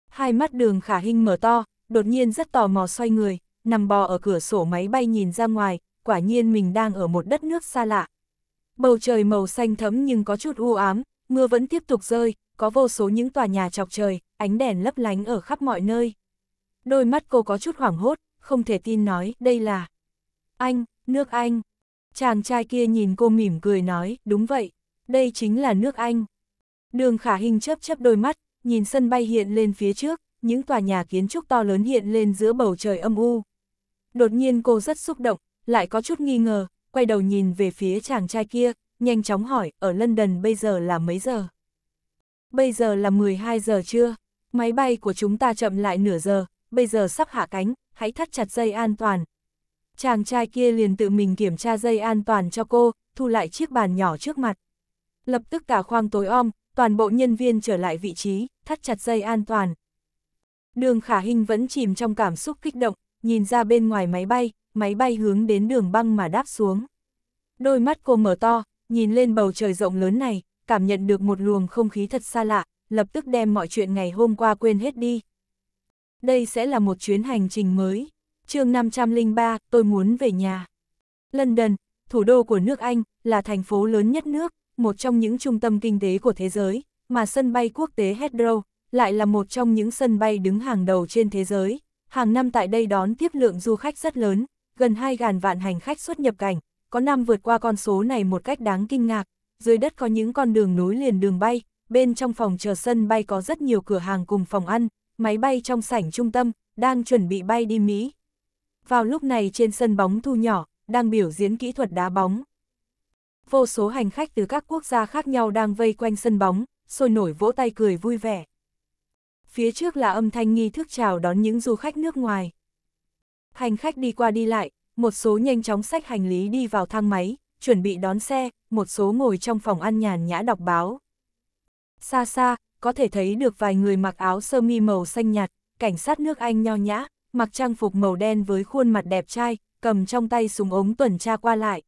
Hai mắt đường khả hình mở to, đột nhiên rất tò mò xoay người, nằm bò ở cửa sổ máy bay nhìn ra ngoài, quả nhiên mình đang ở một đất nước xa lạ. Bầu trời màu xanh thẫm nhưng có chút u ám, mưa vẫn tiếp tục rơi, có vô số những tòa nhà chọc trời, ánh đèn lấp lánh ở khắp mọi nơi. Đôi mắt cô có chút hoảng hốt, không thể tin nói, đây là... Anh, nước Anh. Chàng trai kia nhìn cô mỉm cười nói, đúng vậy, đây chính là nước Anh. Đường khả hình chớp chớp đôi mắt, nhìn sân bay hiện lên phía trước, những tòa nhà kiến trúc to lớn hiện lên giữa bầu trời âm u. Đột nhiên cô rất xúc động, lại có chút nghi ngờ, quay đầu nhìn về phía chàng trai kia, nhanh chóng hỏi, ở London bây giờ là mấy giờ? Bây giờ là 12 giờ trưa, máy bay của chúng ta chậm lại nửa giờ, bây giờ sắp hạ cánh, hãy thắt chặt dây an toàn. Chàng trai kia liền tự mình kiểm tra dây an toàn cho cô, thu lại chiếc bàn nhỏ trước mặt. Lập tức cả khoang tối om, toàn bộ nhân viên trở lại vị trí, thắt chặt dây an toàn. Đường khả hình vẫn chìm trong cảm xúc kích động, nhìn ra bên ngoài máy bay, máy bay hướng đến đường băng mà đáp xuống. Đôi mắt cô mở to, nhìn lên bầu trời rộng lớn này, cảm nhận được một luồng không khí thật xa lạ, lập tức đem mọi chuyện ngày hôm qua quên hết đi. Đây sẽ là một chuyến hành trình mới. chương 503, tôi muốn về nhà. London, thủ đô của nước Anh, là thành phố lớn nhất nước, một trong những trung tâm kinh tế của thế giới, mà sân bay quốc tế Heathrow lại là một trong những sân bay đứng hàng đầu trên thế giới. Hàng năm tại đây đón tiếp lượng du khách rất lớn, gần 2.000 vạn hành khách xuất nhập cảnh, có năm vượt qua con số này một cách đáng kinh ngạc. Dưới đất có những con đường nối liền đường bay, bên trong phòng chờ sân bay có rất nhiều cửa hàng cùng phòng ăn, máy bay trong sảnh trung tâm, đang chuẩn bị bay đi Mỹ. Vào lúc này trên sân bóng thu nhỏ, đang biểu diễn kỹ thuật đá bóng. Vô số hành khách từ các quốc gia khác nhau đang vây quanh sân bóng, sôi nổi vỗ tay cười vui vẻ. Phía trước là âm thanh nghi thức chào đón những du khách nước ngoài. Hành khách đi qua đi lại, một số nhanh chóng xách hành lý đi vào thang máy, chuẩn bị đón xe, một số ngồi trong phòng ăn nhàn nhã đọc báo. Xa xa, có thể thấy được vài người mặc áo sơ mi màu xanh nhạt, cảnh sát nước Anh nho nhã, mặc trang phục màu đen với khuôn mặt đẹp trai, cầm trong tay súng ống tuần tra qua lại.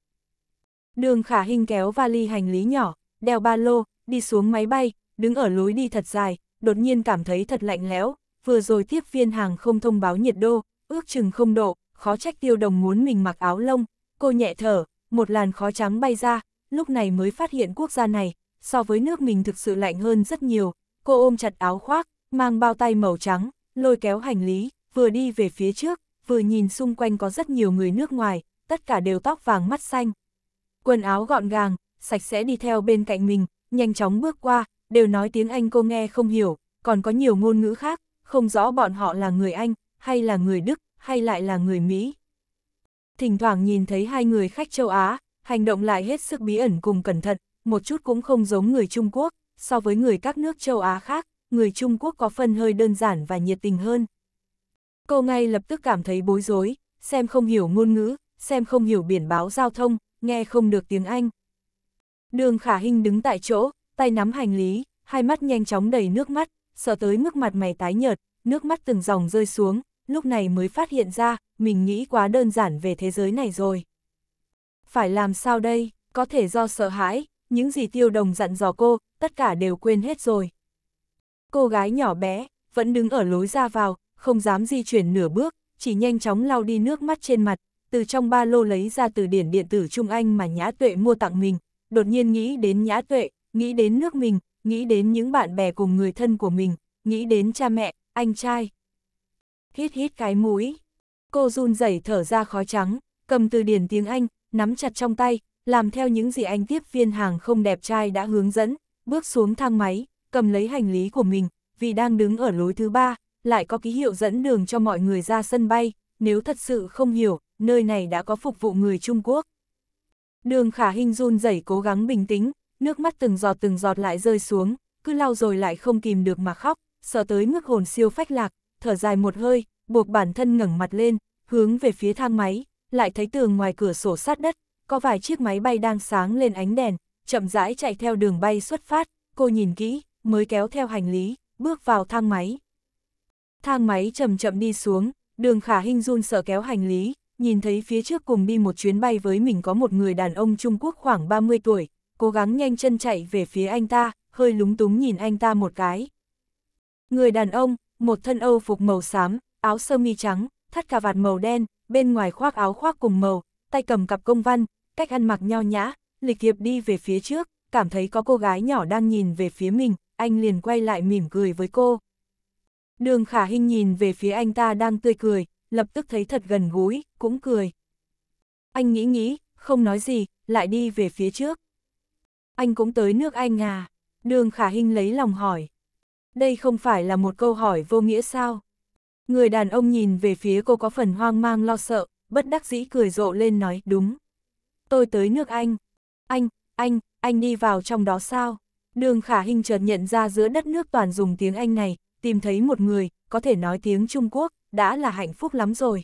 Đường khả hình kéo vali hành lý nhỏ, đeo ba lô, đi xuống máy bay, đứng ở lối đi thật dài, đột nhiên cảm thấy thật lạnh lẽo, vừa rồi tiếp viên hàng không thông báo nhiệt độ, ước chừng không độ, khó trách tiêu đồng muốn mình mặc áo lông, cô nhẹ thở, một làn khó trắng bay ra, lúc này mới phát hiện quốc gia này, so với nước mình thực sự lạnh hơn rất nhiều, cô ôm chặt áo khoác, mang bao tay màu trắng, lôi kéo hành lý, vừa đi về phía trước, vừa nhìn xung quanh có rất nhiều người nước ngoài, tất cả đều tóc vàng mắt xanh. Quần áo gọn gàng, sạch sẽ đi theo bên cạnh mình, nhanh chóng bước qua, đều nói tiếng Anh cô nghe không hiểu, còn có nhiều ngôn ngữ khác, không rõ bọn họ là người Anh, hay là người Đức, hay lại là người Mỹ. Thỉnh thoảng nhìn thấy hai người khách châu Á, hành động lại hết sức bí ẩn cùng cẩn thận, một chút cũng không giống người Trung Quốc so với người các nước châu Á khác, người Trung Quốc có phần hơi đơn giản và nhiệt tình hơn. Cô ngay lập tức cảm thấy bối rối, xem không hiểu ngôn ngữ, xem không hiểu biển báo giao thông, nghe không được tiếng Anh. Đường Khả Hinh đứng tại chỗ, tay nắm hành lý, hai mắt nhanh chóng đầy nước mắt, sợ tới mức mặt mày tái nhợt, nước mắt từng dòng rơi xuống, lúc này mới phát hiện ra, mình nghĩ quá đơn giản về thế giới này rồi. Phải làm sao đây, có thể do sợ hãi, những gì tiêu đồng dặn dò cô, tất cả đều quên hết rồi. Cô gái nhỏ bé, vẫn đứng ở lối ra vào, không dám di chuyển nửa bước, chỉ nhanh chóng lau đi nước mắt trên mặt, từ trong ba lô lấy ra từ điển điện tử Trung Anh mà Nhã Tuệ mua tặng mình, đột nhiên nghĩ đến Nhã Tuệ, nghĩ đến nước mình, nghĩ đến những bạn bè cùng người thân của mình, nghĩ đến cha mẹ, anh trai. Hít hít cái mũi, cô run rẩy thở ra khói trắng, cầm từ điển tiếng Anh, nắm chặt trong tay, làm theo những gì anh tiếp viên hàng không đẹp trai đã hướng dẫn, bước xuống thang máy, cầm lấy hành lý của mình, vì đang đứng ở lối thứ ba, lại có ký hiệu dẫn đường cho mọi người ra sân bay, nếu thật sự không hiểu, nơi này đã có phục vụ người Trung Quốc. Đường khả hình run rẩy cố gắng bình tĩnh, nước mắt từng giọt từng giọt lại rơi xuống, cứ lau rồi lại không kìm được mà khóc, sợ tới mức hồn siêu phách lạc, thở dài một hơi, buộc bản thân ngẩng mặt lên, hướng về phía thang máy, lại thấy tường ngoài cửa sổ sát đất, có vài chiếc máy bay đang sáng lên ánh đèn, chậm rãi chạy theo đường bay xuất phát, cô nhìn kỹ, mới kéo theo hành lý, bước vào thang máy. Thang máy chậm chậm đi xuống, đường khả hình run sợ kéo hành lý, nhìn thấy phía trước cùng đi một chuyến bay với mình có một người đàn ông Trung Quốc khoảng 30 tuổi, cố gắng nhanh chân chạy về phía anh ta, hơi lúng túng nhìn anh ta một cái. Người đàn ông, một thân Âu phục màu xám, áo sơ mi trắng, thắt cà vạt màu đen, bên ngoài khoác áo khoác cùng màu, tay cầm cặp công văn, cách ăn mặc nho nhã, lịch hiệp đi về phía trước, cảm thấy có cô gái nhỏ đang nhìn về phía mình, anh liền quay lại mỉm cười với cô. Đường khả hình nhìn về phía anh ta đang tươi cười, lập tức thấy thật gần gũi, cũng cười. Anh nghĩ nghĩ, không nói gì, lại đi về phía trước. Anh cũng tới nước Anh à? Đường khả hình lấy lòng hỏi. Đây không phải là một câu hỏi vô nghĩa sao? Người đàn ông nhìn về phía cô có phần hoang mang lo sợ, bất đắc dĩ cười rộ lên nói, đúng. Tôi tới nước Anh. Anh, anh, anh đi vào trong đó sao? Đường khả hình chợt nhận ra giữa đất nước toàn dùng tiếng Anh này, tìm thấy một người, có thể nói tiếng Trung Quốc, đã là hạnh phúc lắm rồi.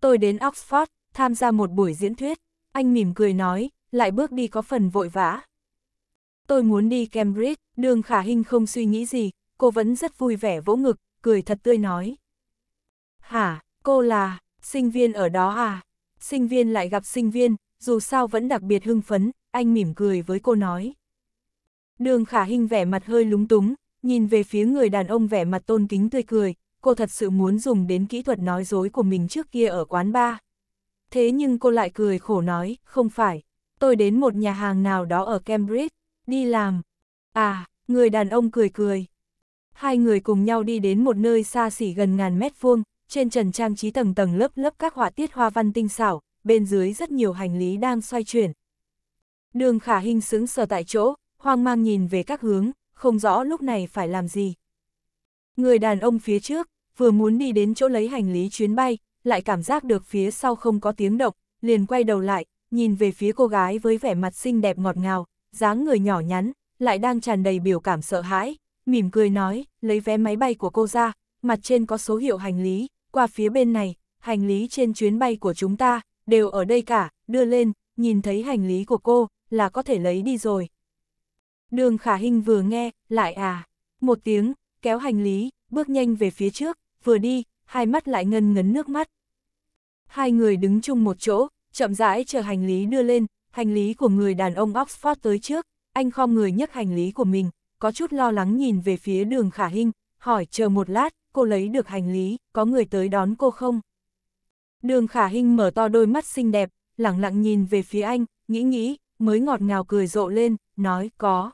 Tôi đến Oxford, tham gia một buổi diễn thuyết, anh mỉm cười nói, lại bước đi có phần vội vã. Tôi muốn đi Cambridge, đường khả hình không suy nghĩ gì, cô vẫn rất vui vẻ vỗ ngực, cười thật tươi nói. Hả, cô là, Sinh viên ở đó à? Sinh viên lại gặp sinh viên, dù sao vẫn đặc biệt hưng phấn, anh mỉm cười với cô nói. Đường khả hình vẻ mặt hơi lúng túng, nhìn về phía người đàn ông vẻ mặt tôn kính tươi cười, cô thật sự muốn dùng đến kỹ thuật nói dối của mình trước kia ở quán bar. Thế nhưng cô lại cười khổ nói, không phải, tôi đến một nhà hàng nào đó ở Cambridge, đi làm. À, người đàn ông cười cười. Hai người cùng nhau đi đến một nơi xa xỉ gần ngàn mét vuông, trên trần trang trí tầng tầng lớp lớp các họa tiết hoa văn tinh xảo, bên dưới rất nhiều hành lý đang xoay chuyển. Đường khả hình sững sờ tại chỗ, hoang mang nhìn về các hướng, không rõ lúc này phải làm gì. Người đàn ông phía trước, vừa muốn đi đến chỗ lấy hành lý chuyến bay, lại cảm giác được phía sau không có tiếng động, liền quay đầu lại, nhìn về phía cô gái với vẻ mặt xinh đẹp ngọt ngào, dáng người nhỏ nhắn, lại đang tràn đầy biểu cảm sợ hãi, mỉm cười nói, lấy vé máy bay của cô ra, mặt trên có số hiệu hành lý, qua phía bên này, hành lý trên chuyến bay của chúng ta, đều ở đây cả, đưa lên, nhìn thấy hành lý của cô, là có thể lấy đi rồi. Đường khả hình vừa nghe, lại à, một tiếng, kéo hành lý, bước nhanh về phía trước, vừa đi, hai mắt lại ngân ngấn nước mắt. Hai người đứng chung một chỗ, chậm rãi chờ hành lý đưa lên, hành lý của người đàn ông Oxford tới trước, anh khom người nhấc hành lý của mình, có chút lo lắng nhìn về phía đường khả hình, hỏi chờ một lát, cô lấy được hành lý, có người tới đón cô không? Đường khả hình mở to đôi mắt xinh đẹp, lặng lặng nhìn về phía anh, nghĩ nghĩ, mới ngọt ngào cười rộ lên, nói có.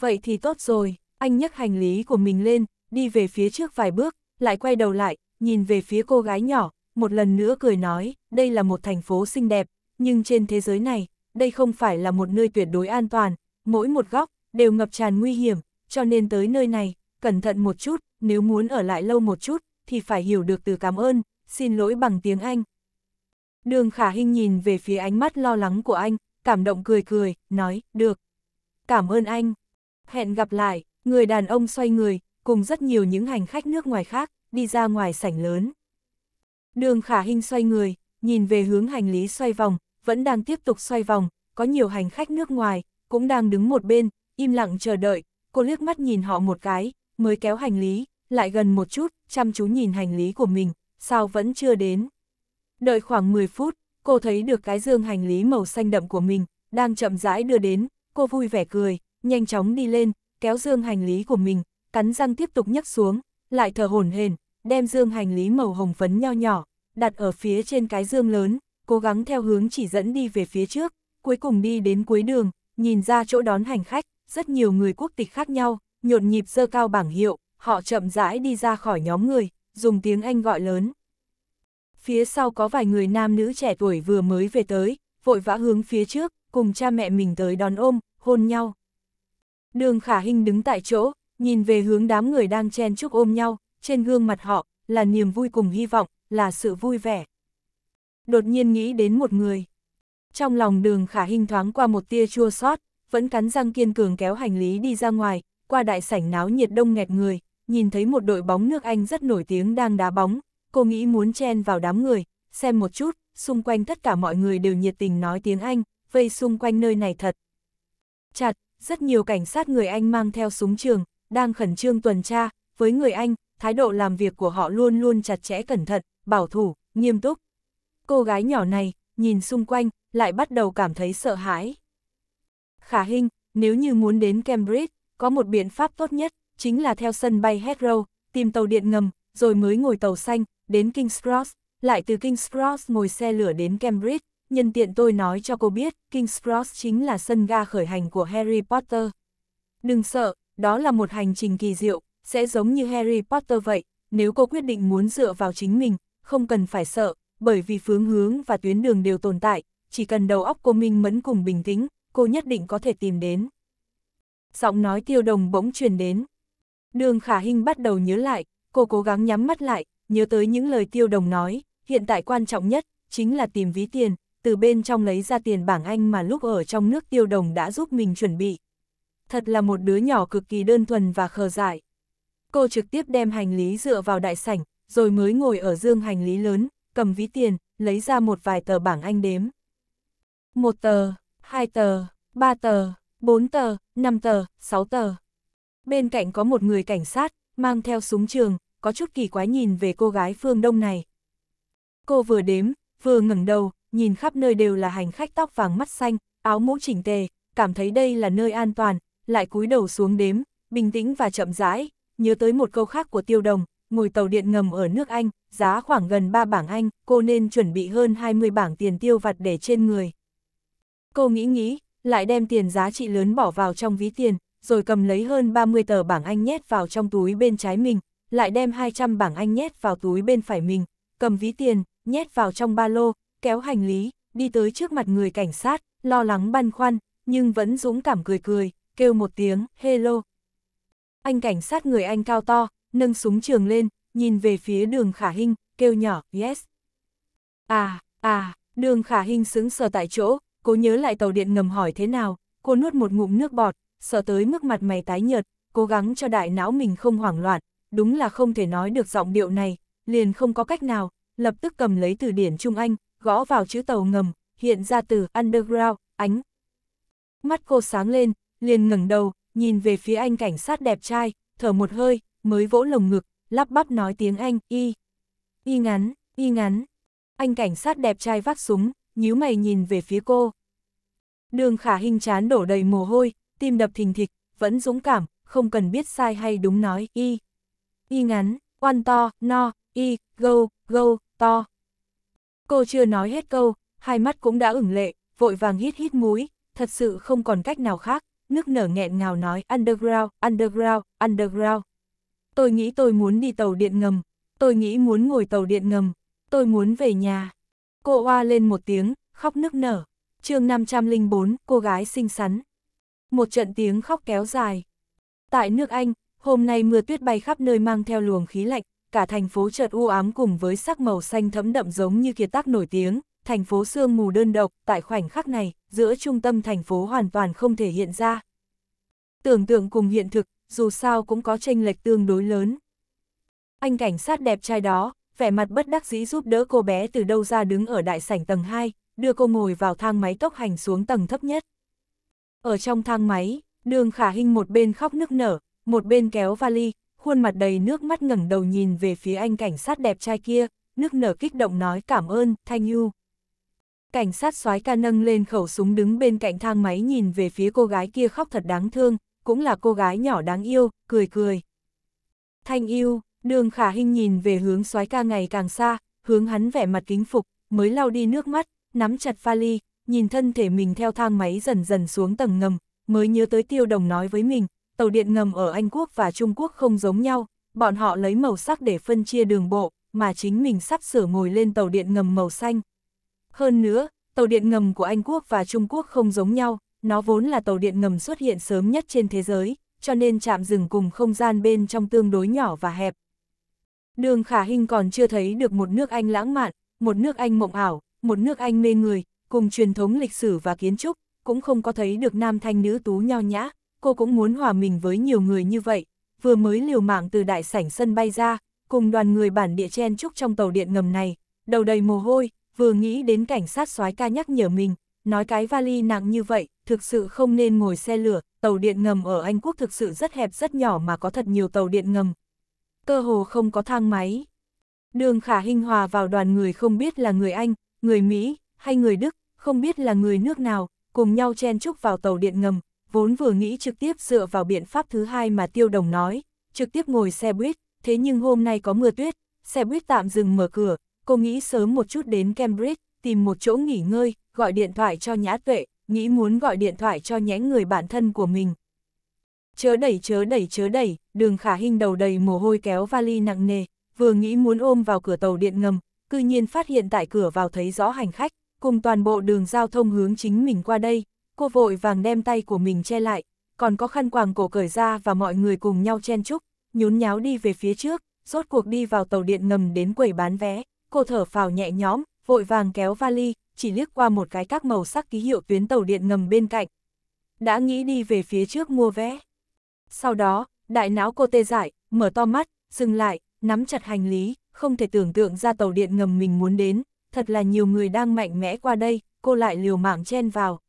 Vậy thì tốt rồi, anh nhấc hành lý của mình lên, đi về phía trước vài bước, lại quay đầu lại, nhìn về phía cô gái nhỏ, một lần nữa cười nói, đây là một thành phố xinh đẹp, nhưng trên thế giới này, đây không phải là một nơi tuyệt đối an toàn, mỗi một góc đều ngập tràn nguy hiểm, cho nên tới nơi này, cẩn thận một chút, nếu muốn ở lại lâu một chút, thì phải hiểu được từ cảm ơn, xin lỗi bằng tiếng Anh. Đường khả hình nhìn về phía ánh mắt lo lắng của anh, cảm động cười cười, nói, được. Cảm ơn anh. Hẹn gặp lại, người đàn ông xoay người, cùng rất nhiều những hành khách nước ngoài khác, đi ra ngoài sảnh lớn. Đường khả hình xoay người, nhìn về hướng hành lý xoay vòng, vẫn đang tiếp tục xoay vòng, có nhiều hành khách nước ngoài, cũng đang đứng một bên, im lặng chờ đợi, cô liếc mắt nhìn họ một cái, mới kéo hành lý, lại gần một chút, chăm chú nhìn hành lý của mình, sao vẫn chưa đến. Đợi khoảng 10 phút, cô thấy được cái dương hành lý màu xanh đậm của mình, đang chậm rãi đưa đến, cô vui vẻ cười, nhanh chóng đi lên, kéo dương hành lý của mình, cắn răng tiếp tục nhấc xuống, lại thở hổn hển, đem dương hành lý màu hồng phấn nho nhỏ, đặt ở phía trên cái dương lớn, cố gắng theo hướng chỉ dẫn đi về phía trước, cuối cùng đi đến cuối đường, nhìn ra chỗ đón hành khách, rất nhiều người quốc tịch khác nhau, nhộn nhịp dơ cao bảng hiệu, họ chậm rãi đi ra khỏi nhóm người, dùng tiếng Anh gọi lớn. Phía sau có vài người nam nữ trẻ tuổi vừa mới về tới, vội vã hướng phía trước, cùng cha mẹ mình tới đón ôm, hôn nhau. Đường Khả hình đứng tại chỗ, nhìn về hướng đám người đang chen chúc ôm nhau, trên gương mặt họ, là niềm vui cùng hy vọng, là sự vui vẻ. Đột nhiên nghĩ đến một người. Trong lòng đường Khả hình thoáng qua một tia chua xót vẫn cắn răng kiên cường kéo hành lý đi ra ngoài, qua đại sảnh náo nhiệt đông nghẹt người, nhìn thấy một đội bóng nước Anh rất nổi tiếng đang đá bóng, cô nghĩ muốn chen vào đám người, xem một chút, xung quanh tất cả mọi người đều nhiệt tình nói tiếng Anh, vây xung quanh nơi này thật. Chặt, rất nhiều cảnh sát người Anh mang theo súng trường, đang khẩn trương tuần tra, với người Anh, thái độ làm việc của họ luôn luôn chặt chẽ cẩn thận, bảo thủ, nghiêm túc. Cô gái nhỏ này, nhìn xung quanh, lại bắt đầu cảm thấy sợ hãi. Khả Hinh, nếu như muốn đến Cambridge, có một biện pháp tốt nhất, chính là theo sân bay Heathrow, tìm tàu điện ngầm, rồi mới ngồi tàu xanh, đến King's Cross, lại từ King's Cross ngồi xe lửa đến Cambridge, nhân tiện tôi nói cho cô biết, King's Cross chính là sân ga khởi hành của Harry Potter. Đừng sợ, đó là một hành trình kỳ diệu, sẽ giống như Harry Potter vậy, nếu cô quyết định muốn dựa vào chính mình, không cần phải sợ, bởi vì phương hướng và tuyến đường đều tồn tại, chỉ cần đầu óc cô minh mẫn cùng bình tĩnh, cô nhất định có thể tìm đến giọng nói tiêu đồng bỗng truyền đến. Đường khả hình bắt đầu nhớ lại, cô cố gắng nhắm mắt lại, nhớ tới những lời tiêu đồng nói, hiện tại quan trọng nhất, chính là tìm ví tiền, từ bên trong lấy ra tiền bảng Anh mà lúc ở trong nước tiêu đồng đã giúp mình chuẩn bị. Thật là một đứa nhỏ cực kỳ đơn thuần và khờ dại. Cô trực tiếp đem hành lý dựa vào đại sảnh, rồi mới ngồi ở dương hành lý lớn, cầm ví tiền, lấy ra một vài tờ bảng Anh đếm. Một tờ, hai tờ, ba tờ, bốn tờ, 5 tờ, 6 tờ. Bên cạnh có một người cảnh sát, mang theo súng trường, có chút kỳ quái nhìn về cô gái phương đông này. Cô vừa đếm, vừa ngẩng đầu, nhìn khắp nơi đều là hành khách tóc vàng mắt xanh, áo mũ chỉnh tề, cảm thấy đây là nơi an toàn, lại cúi đầu xuống đếm, bình tĩnh và chậm rãi, nhớ tới một câu khác của tiêu đồng, ngồi tàu điện ngầm ở nước Anh, giá khoảng gần 3 bảng Anh, cô nên chuẩn bị hơn 20 bảng tiền tiêu vặt để trên người. Cô nghĩ nghĩ, lại đem tiền giá trị lớn bỏ vào trong ví tiền, rồi cầm lấy hơn 30 tờ bảng Anh nhét vào trong túi bên trái mình, lại đem 200 bảng Anh nhét vào túi bên phải mình, cầm ví tiền, nhét vào trong ba lô, kéo hành lý, đi tới trước mặt người cảnh sát, lo lắng băn khoăn, nhưng vẫn dũng cảm cười cười, kêu một tiếng, hello. Anh cảnh sát người anh cao to, nâng súng trường lên, nhìn về phía đường khả hình, kêu nhỏ, yes. À, à, đường khả hình xứng sờ tại chỗ, Cô nhớ lại tàu điện ngầm hỏi thế nào, cô nuốt một ngụm nước bọt, sợ tới mức mặt mày tái nhợt, cố gắng cho đại não mình không hoảng loạn, đúng là không thể nói được giọng điệu này, liền không có cách nào, lập tức cầm lấy từ điển Trung Anh, gõ vào chữ tàu ngầm, hiện ra từ underground, ánh. Mắt cô sáng lên, liền ngẩng đầu, nhìn về phía anh cảnh sát đẹp trai, thở một hơi, mới vỗ lồng ngực, lắp bắp nói tiếng Anh, y. Y ngắn, y ngắn. Anh cảnh sát đẹp trai vác súng, nhíu mày nhìn về phía cô. Đường khả hình chán đổ đầy mồ hôi, tim đập thình thịch, vẫn dũng cảm, không cần biết sai hay đúng nói, y. Y ngắn, quan to, no, y, go, go, to. Cô chưa nói hết câu, hai mắt cũng đã ửng lệ, vội vàng hít hít mũi, thật sự không còn cách nào khác, nước nở nghẹn ngào nói underground, underground, underground. Tôi nghĩ tôi muốn đi tàu điện ngầm, tôi nghĩ muốn ngồi tàu điện ngầm, tôi muốn về nhà. Cô oa lên một tiếng, khóc nức nở. chương 504, cô gái xinh xắn. Một trận tiếng khóc kéo dài. Tại nước Anh, hôm nay mưa tuyết bay khắp nơi mang theo luồng khí lạnh, cả thành phố chợt u ám cùng với sắc màu xanh thẫm đậm giống như kiệt tác nổi tiếng, thành phố sương mù đơn độc, tại khoảnh khắc này, giữa trung tâm thành phố hoàn toàn không thể hiện ra. Tưởng tượng cùng hiện thực, dù sao cũng có tranh lệch tương đối lớn. Anh cảnh sát đẹp trai đó, vẻ mặt bất đắc dĩ giúp đỡ cô bé từ đâu ra đứng ở đại sảnh tầng 2, đưa cô ngồi vào thang máy tốc hành xuống tầng thấp nhất. Ở trong thang máy, đường khả hình một bên khóc nức nở, một bên kéo vali, khuôn mặt đầy nước mắt ngẩng đầu nhìn về phía anh cảnh sát đẹp trai kia, nước nở kích động nói cảm ơn, thank you. Cảnh sát soái ca nâng lên khẩu súng đứng bên cạnh thang máy nhìn về phía cô gái kia khóc thật đáng thương, cũng là cô gái nhỏ đáng yêu, cười cười. Thanh yêu, Đường khả hình nhìn về hướng soái ca ngày càng xa, hướng hắn vẻ mặt kính phục, mới lau đi nước mắt, nắm chặt pha ly, nhìn thân thể mình theo thang máy dần dần xuống tầng ngầm, mới nhớ tới tiêu đồng nói với mình, tàu điện ngầm ở Anh Quốc và Trung Quốc không giống nhau, bọn họ lấy màu sắc để phân chia đường bộ, mà chính mình sắp sửa ngồi lên tàu điện ngầm màu xanh. Hơn nữa, tàu điện ngầm của Anh Quốc và Trung Quốc không giống nhau, nó vốn là tàu điện ngầm xuất hiện sớm nhất trên thế giới, cho nên chạm dừng cùng không gian bên trong tương đối nhỏ và hẹp, Đường khả hình còn chưa thấy được một nước Anh lãng mạn, một nước Anh mộng ảo, một nước Anh mê người, cùng truyền thống lịch sử và kiến trúc, cũng không có thấy được nam thanh nữ tú nho nhã, cô cũng muốn hòa mình với nhiều người như vậy, vừa mới liều mạng từ đại sảnh sân bay ra, cùng đoàn người bản địa chen trúc trong tàu điện ngầm này, đầu đầy mồ hôi, vừa nghĩ đến cảnh sát soái ca nhắc nhở mình, nói cái vali nặng như vậy, thực sự không nên ngồi xe lửa, tàu điện ngầm ở Anh Quốc thực sự rất hẹp rất nhỏ mà có thật nhiều tàu điện ngầm, cơ hồ không có thang máy. Đường khả hình hòa vào đoàn người không biết là người Anh, người Mỹ, hay người Đức, không biết là người nước nào, cùng nhau chen chúc vào tàu điện ngầm, vốn vừa nghĩ trực tiếp dựa vào biện pháp thứ hai mà Tiêu Đồng nói, trực tiếp ngồi xe buýt, thế nhưng hôm nay có mưa tuyết, xe buýt tạm dừng mở cửa, cô nghĩ sớm một chút đến Cambridge, tìm một chỗ nghỉ ngơi, gọi điện thoại cho Nhã Tuệ, nghĩ muốn gọi điện thoại cho nhẽ người bản thân của mình, chớ đẩy chớ đẩy chớ đẩy, đường khả hình đầu đầy mồ hôi kéo vali nặng nề, vừa nghĩ muốn ôm vào cửa tàu điện ngầm, cư nhiên phát hiện tại cửa vào thấy rõ hành khách, cùng toàn bộ đường giao thông hướng chính mình qua đây, cô vội vàng đem tay của mình che lại, còn có khăn quàng cổ cởi ra và mọi người cùng nhau chen chúc, nhún nháo đi về phía trước, rốt cuộc đi vào tàu điện ngầm đến quầy bán vé, cô thở phào nhẹ nhõm, vội vàng kéo vali, chỉ liếc qua một cái các màu sắc ký hiệu tuyến tàu điện ngầm bên cạnh. Đã nghĩ đi về phía trước mua vé. Sau đó, đại não cô tê dại, mở to mắt, dừng lại, nắm chặt hành lý, không thể tưởng tượng ra tàu điện ngầm mình muốn đến, thật là nhiều người đang mạnh mẽ qua đây, cô lại liều mạng chen vào.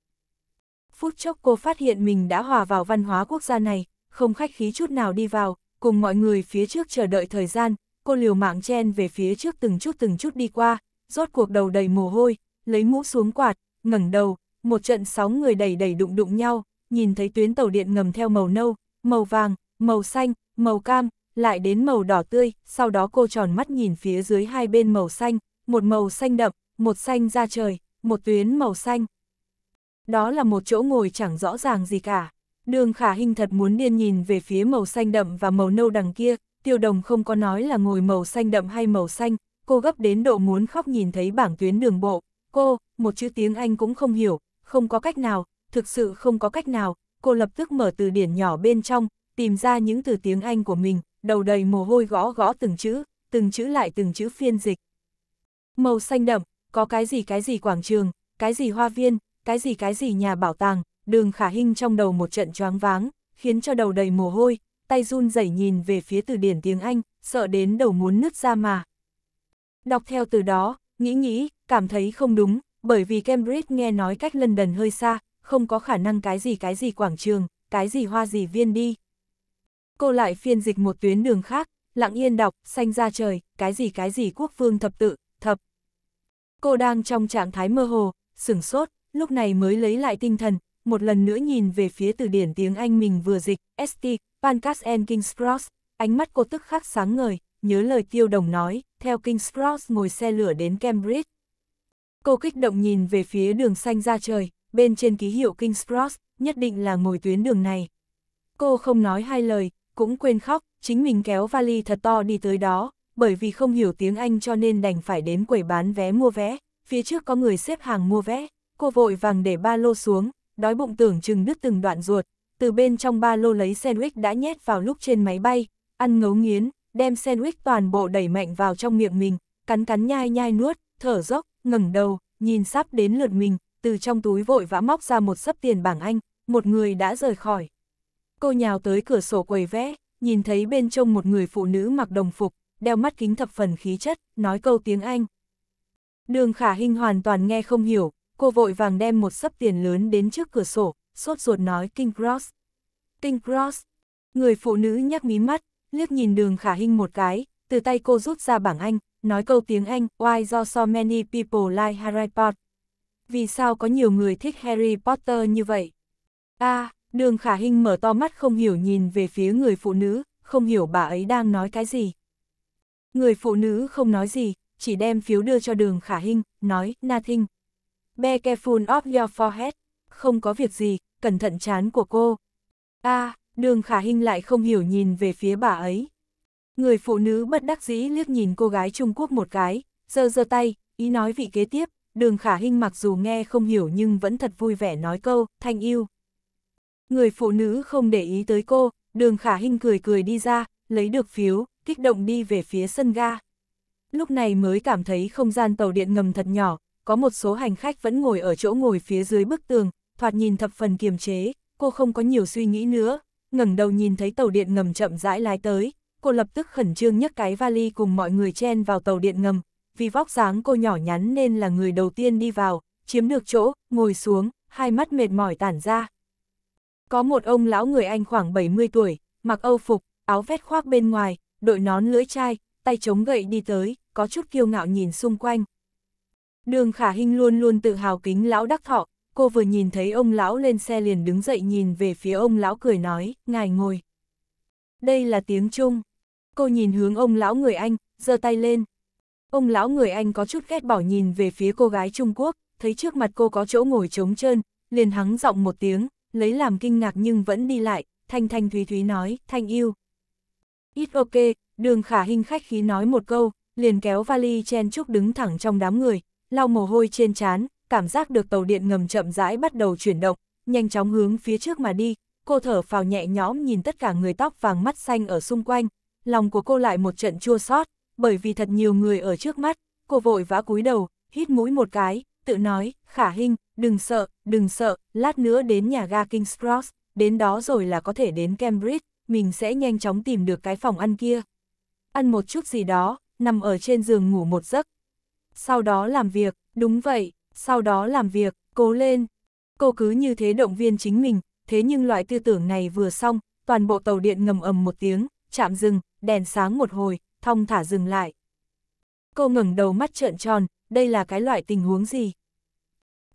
Phút chốc cô phát hiện mình đã hòa vào văn hóa quốc gia này, không khách khí chút nào đi vào, cùng mọi người phía trước chờ đợi thời gian, cô liều mạng chen về phía trước từng chút từng chút đi qua, rót cuộc đầu đầy mồ hôi, lấy mũ xuống quạt, ngẩng đầu, một trận sáu người đầy đầy đụng đụng nhau, nhìn thấy tuyến tàu điện ngầm theo màu nâu, màu vàng, màu xanh, màu cam, lại đến màu đỏ tươi, sau đó cô tròn mắt nhìn phía dưới hai bên màu xanh, một màu xanh đậm, một xanh da trời, một tuyến màu xanh. Đó là một chỗ ngồi chẳng rõ ràng gì cả. Đường khả hình thật muốn điên nhìn về phía màu xanh đậm và màu nâu đằng kia, tiêu đồng không có nói là ngồi màu xanh đậm hay màu xanh, cô gấp đến độ muốn khóc nhìn thấy bảng tuyến đường bộ. Cô, một chữ tiếng Anh cũng không hiểu, không có cách nào, thực sự không có cách nào, cô lập tức mở từ điển nhỏ bên trong, tìm ra những từ tiếng Anh của mình, đầu đầy mồ hôi gõ gõ từng chữ, từng chữ lại từng chữ phiên dịch. Màu xanh đậm, có cái gì cái gì quảng trường, cái gì hoa viên, cái gì cái gì nhà bảo tàng, đường khả hinh trong đầu một trận choáng váng, khiến cho đầu đầy mồ hôi, tay run rẩy nhìn về phía từ điển tiếng Anh, sợ đến đầu muốn nứt ra mà. Đọc theo từ đó, nghĩ nghĩ, cảm thấy không đúng, bởi vì Cambridge nghe nói cách London hơi xa, không có khả năng cái gì cái gì quảng trường, cái gì hoa gì viên đi. Cô lại phiên dịch một tuyến đường khác, lặng yên đọc, xanh ra trời, cái gì cái gì quốc phương thập tự, thập. Cô đang trong trạng thái mơ hồ, sửng sốt, lúc này mới lấy lại tinh thần, một lần nữa nhìn về phía từ điển tiếng Anh mình vừa dịch, ST, Pancas and King's Cross, ánh mắt cô tức khắc sáng ngời, nhớ lời tiêu đồng nói, theo King's Cross ngồi xe lửa đến Cambridge. Cô kích động nhìn về phía đường xanh ra trời, bên trên ký hiệu King's Cross, nhất định là ngồi tuyến đường này. Cô không nói hai lời, cũng quên khóc, chính mình kéo vali thật to đi tới đó, bởi vì không hiểu tiếng Anh cho nên đành phải đến quầy bán vé mua vé, phía trước có người xếp hàng mua vé, cô vội vàng để ba lô xuống, đói bụng tưởng chừng đứt từng đoạn ruột, từ bên trong ba lô lấy sandwich đã nhét vào lúc trên máy bay, ăn ngấu nghiến, đem sandwich toàn bộ đẩy mạnh vào trong miệng mình, cắn cắn nhai nhai nuốt, thở dốc, ngẩng đầu, nhìn sắp đến lượt mình, từ trong túi vội vã móc ra một sấp tiền bảng Anh, một người đã rời khỏi. Cô nhào tới cửa sổ quầy vé nhìn thấy bên trong một người phụ nữ mặc đồng phục, đeo mắt kính thập phần khí chất, nói câu tiếng Anh. Đường khả hình hoàn toàn nghe không hiểu, cô vội vàng đem một sấp tiền lớn đến trước cửa sổ, sốt ruột nói King Cross. King Cross. Người phụ nữ nhắc mí mắt, liếc nhìn đường khả hình một cái, từ tay cô rút ra bảng Anh, nói câu tiếng Anh, why do so many people like Harry Potter vì sao có nhiều người thích Harry Potter như vậy? a à, đường khả hình mở to mắt không hiểu nhìn về phía người phụ nữ, không hiểu bà ấy đang nói cái gì. Người phụ nữ không nói gì, chỉ đem phiếu đưa cho đường khả hình, nói, nothing. Be careful of your forehead, không có việc gì, cẩn thận chán của cô. a à, đường khả hình lại không hiểu nhìn về phía bà ấy. Người phụ nữ bất đắc dĩ liếc nhìn cô gái Trung Quốc một cái, giơ giơ tay, ý nói vị kế tiếp, đường khả hinh mặc dù nghe không hiểu nhưng vẫn thật vui vẻ nói câu, thanh yêu. Người phụ nữ không để ý tới cô, đường khả hinh cười cười đi ra, lấy được phiếu, kích động đi về phía sân ga. Lúc này mới cảm thấy không gian tàu điện ngầm thật nhỏ, có một số hành khách vẫn ngồi ở chỗ ngồi phía dưới bức tường, thoạt nhìn thập phần kiềm chế, cô không có nhiều suy nghĩ nữa, ngẩng đầu nhìn thấy tàu điện ngầm chậm rãi lái tới, cô lập tức khẩn trương nhấc cái vali cùng mọi người chen vào tàu điện ngầm, vì vóc dáng cô nhỏ nhắn nên là người đầu tiên đi vào, chiếm được chỗ, ngồi xuống, hai mắt mệt mỏi tản ra. Có một ông lão người Anh khoảng 70 tuổi, mặc âu phục, áo vét khoác bên ngoài, đội nón lưỡi chai, tay chống gậy đi tới, có chút kiêu ngạo nhìn xung quanh. Đường Khả Hinh luôn luôn tự hào kính lão đắc thọ, cô vừa nhìn thấy ông lão lên xe liền đứng dậy nhìn về phía ông lão cười nói, ngài ngồi. Đây là tiếng Trung. Cô nhìn hướng ông lão người Anh, giơ tay lên, Ông lão người Anh có chút ghét bỏ nhìn về phía cô gái Trung Quốc, thấy trước mặt cô có chỗ ngồi trống trơn, liền hắng giọng một tiếng, lấy làm kinh ngạc nhưng vẫn đi lại, thanh thanh thúy thúy nói, thanh yêu. Ít ok, đường khả hình khách khí nói một câu, liền kéo vali chen chúc đứng thẳng trong đám người, lau mồ hôi trên trán, cảm giác được tàu điện ngầm chậm rãi bắt đầu chuyển động, nhanh chóng hướng phía trước mà đi, cô thở phào nhẹ nhõm nhìn tất cả người tóc vàng mắt xanh ở xung quanh, lòng của cô lại một trận chua xót, bởi vì thật nhiều người ở trước mắt, cô vội vã cúi đầu, hít mũi một cái, tự nói, khả hình, đừng sợ, đừng sợ, lát nữa đến nhà ga King's Cross, đến đó rồi là có thể đến Cambridge, mình sẽ nhanh chóng tìm được cái phòng ăn kia. Ăn một chút gì đó, nằm ở trên giường ngủ một giấc. Sau đó làm việc, đúng vậy, sau đó làm việc, cố lên. Cô cứ như thế động viên chính mình, thế nhưng loại tư tưởng này vừa xong, toàn bộ tàu điện ngầm ầm một tiếng, chạm dừng, đèn sáng một hồi, thong thả dừng lại. Cô ngẩng đầu mắt trợn tròn, đây là cái loại tình huống gì?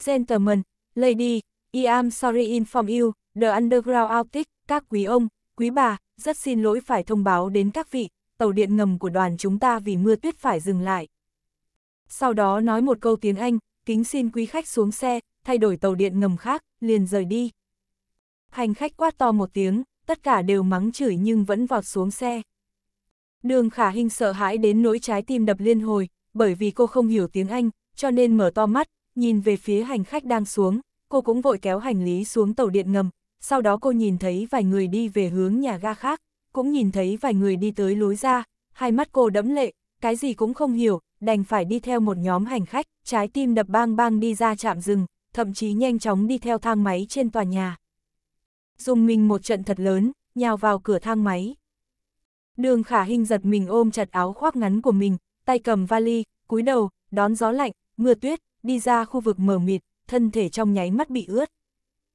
Gentlemen, lady, I am sorry inform you, the underground outage, các quý ông, quý bà, rất xin lỗi phải thông báo đến các vị, tàu điện ngầm của đoàn chúng ta vì mưa tuyết phải dừng lại. Sau đó nói một câu tiếng Anh, kính xin quý khách xuống xe, thay đổi tàu điện ngầm khác, liền rời đi. Hành khách quát to một tiếng, tất cả đều mắng chửi nhưng vẫn vọt xuống xe. Đường khả hình sợ hãi đến nỗi trái tim đập liên hồi, bởi vì cô không hiểu tiếng Anh, cho nên mở to mắt, nhìn về phía hành khách đang xuống, cô cũng vội kéo hành lý xuống tàu điện ngầm, sau đó cô nhìn thấy vài người đi về hướng nhà ga khác, cũng nhìn thấy vài người đi tới lối ra, hai mắt cô đẫm lệ, cái gì cũng không hiểu, đành phải đi theo một nhóm hành khách, trái tim đập bang bang đi ra chạm rừng, thậm chí nhanh chóng đi theo thang máy trên tòa nhà. Dùng mình một trận thật lớn, nhào vào cửa thang máy. Đường khả hình giật mình ôm chặt áo khoác ngắn của mình, tay cầm vali, cúi đầu, đón gió lạnh, mưa tuyết, đi ra khu vực mờ mịt, thân thể trong nháy mắt bị ướt.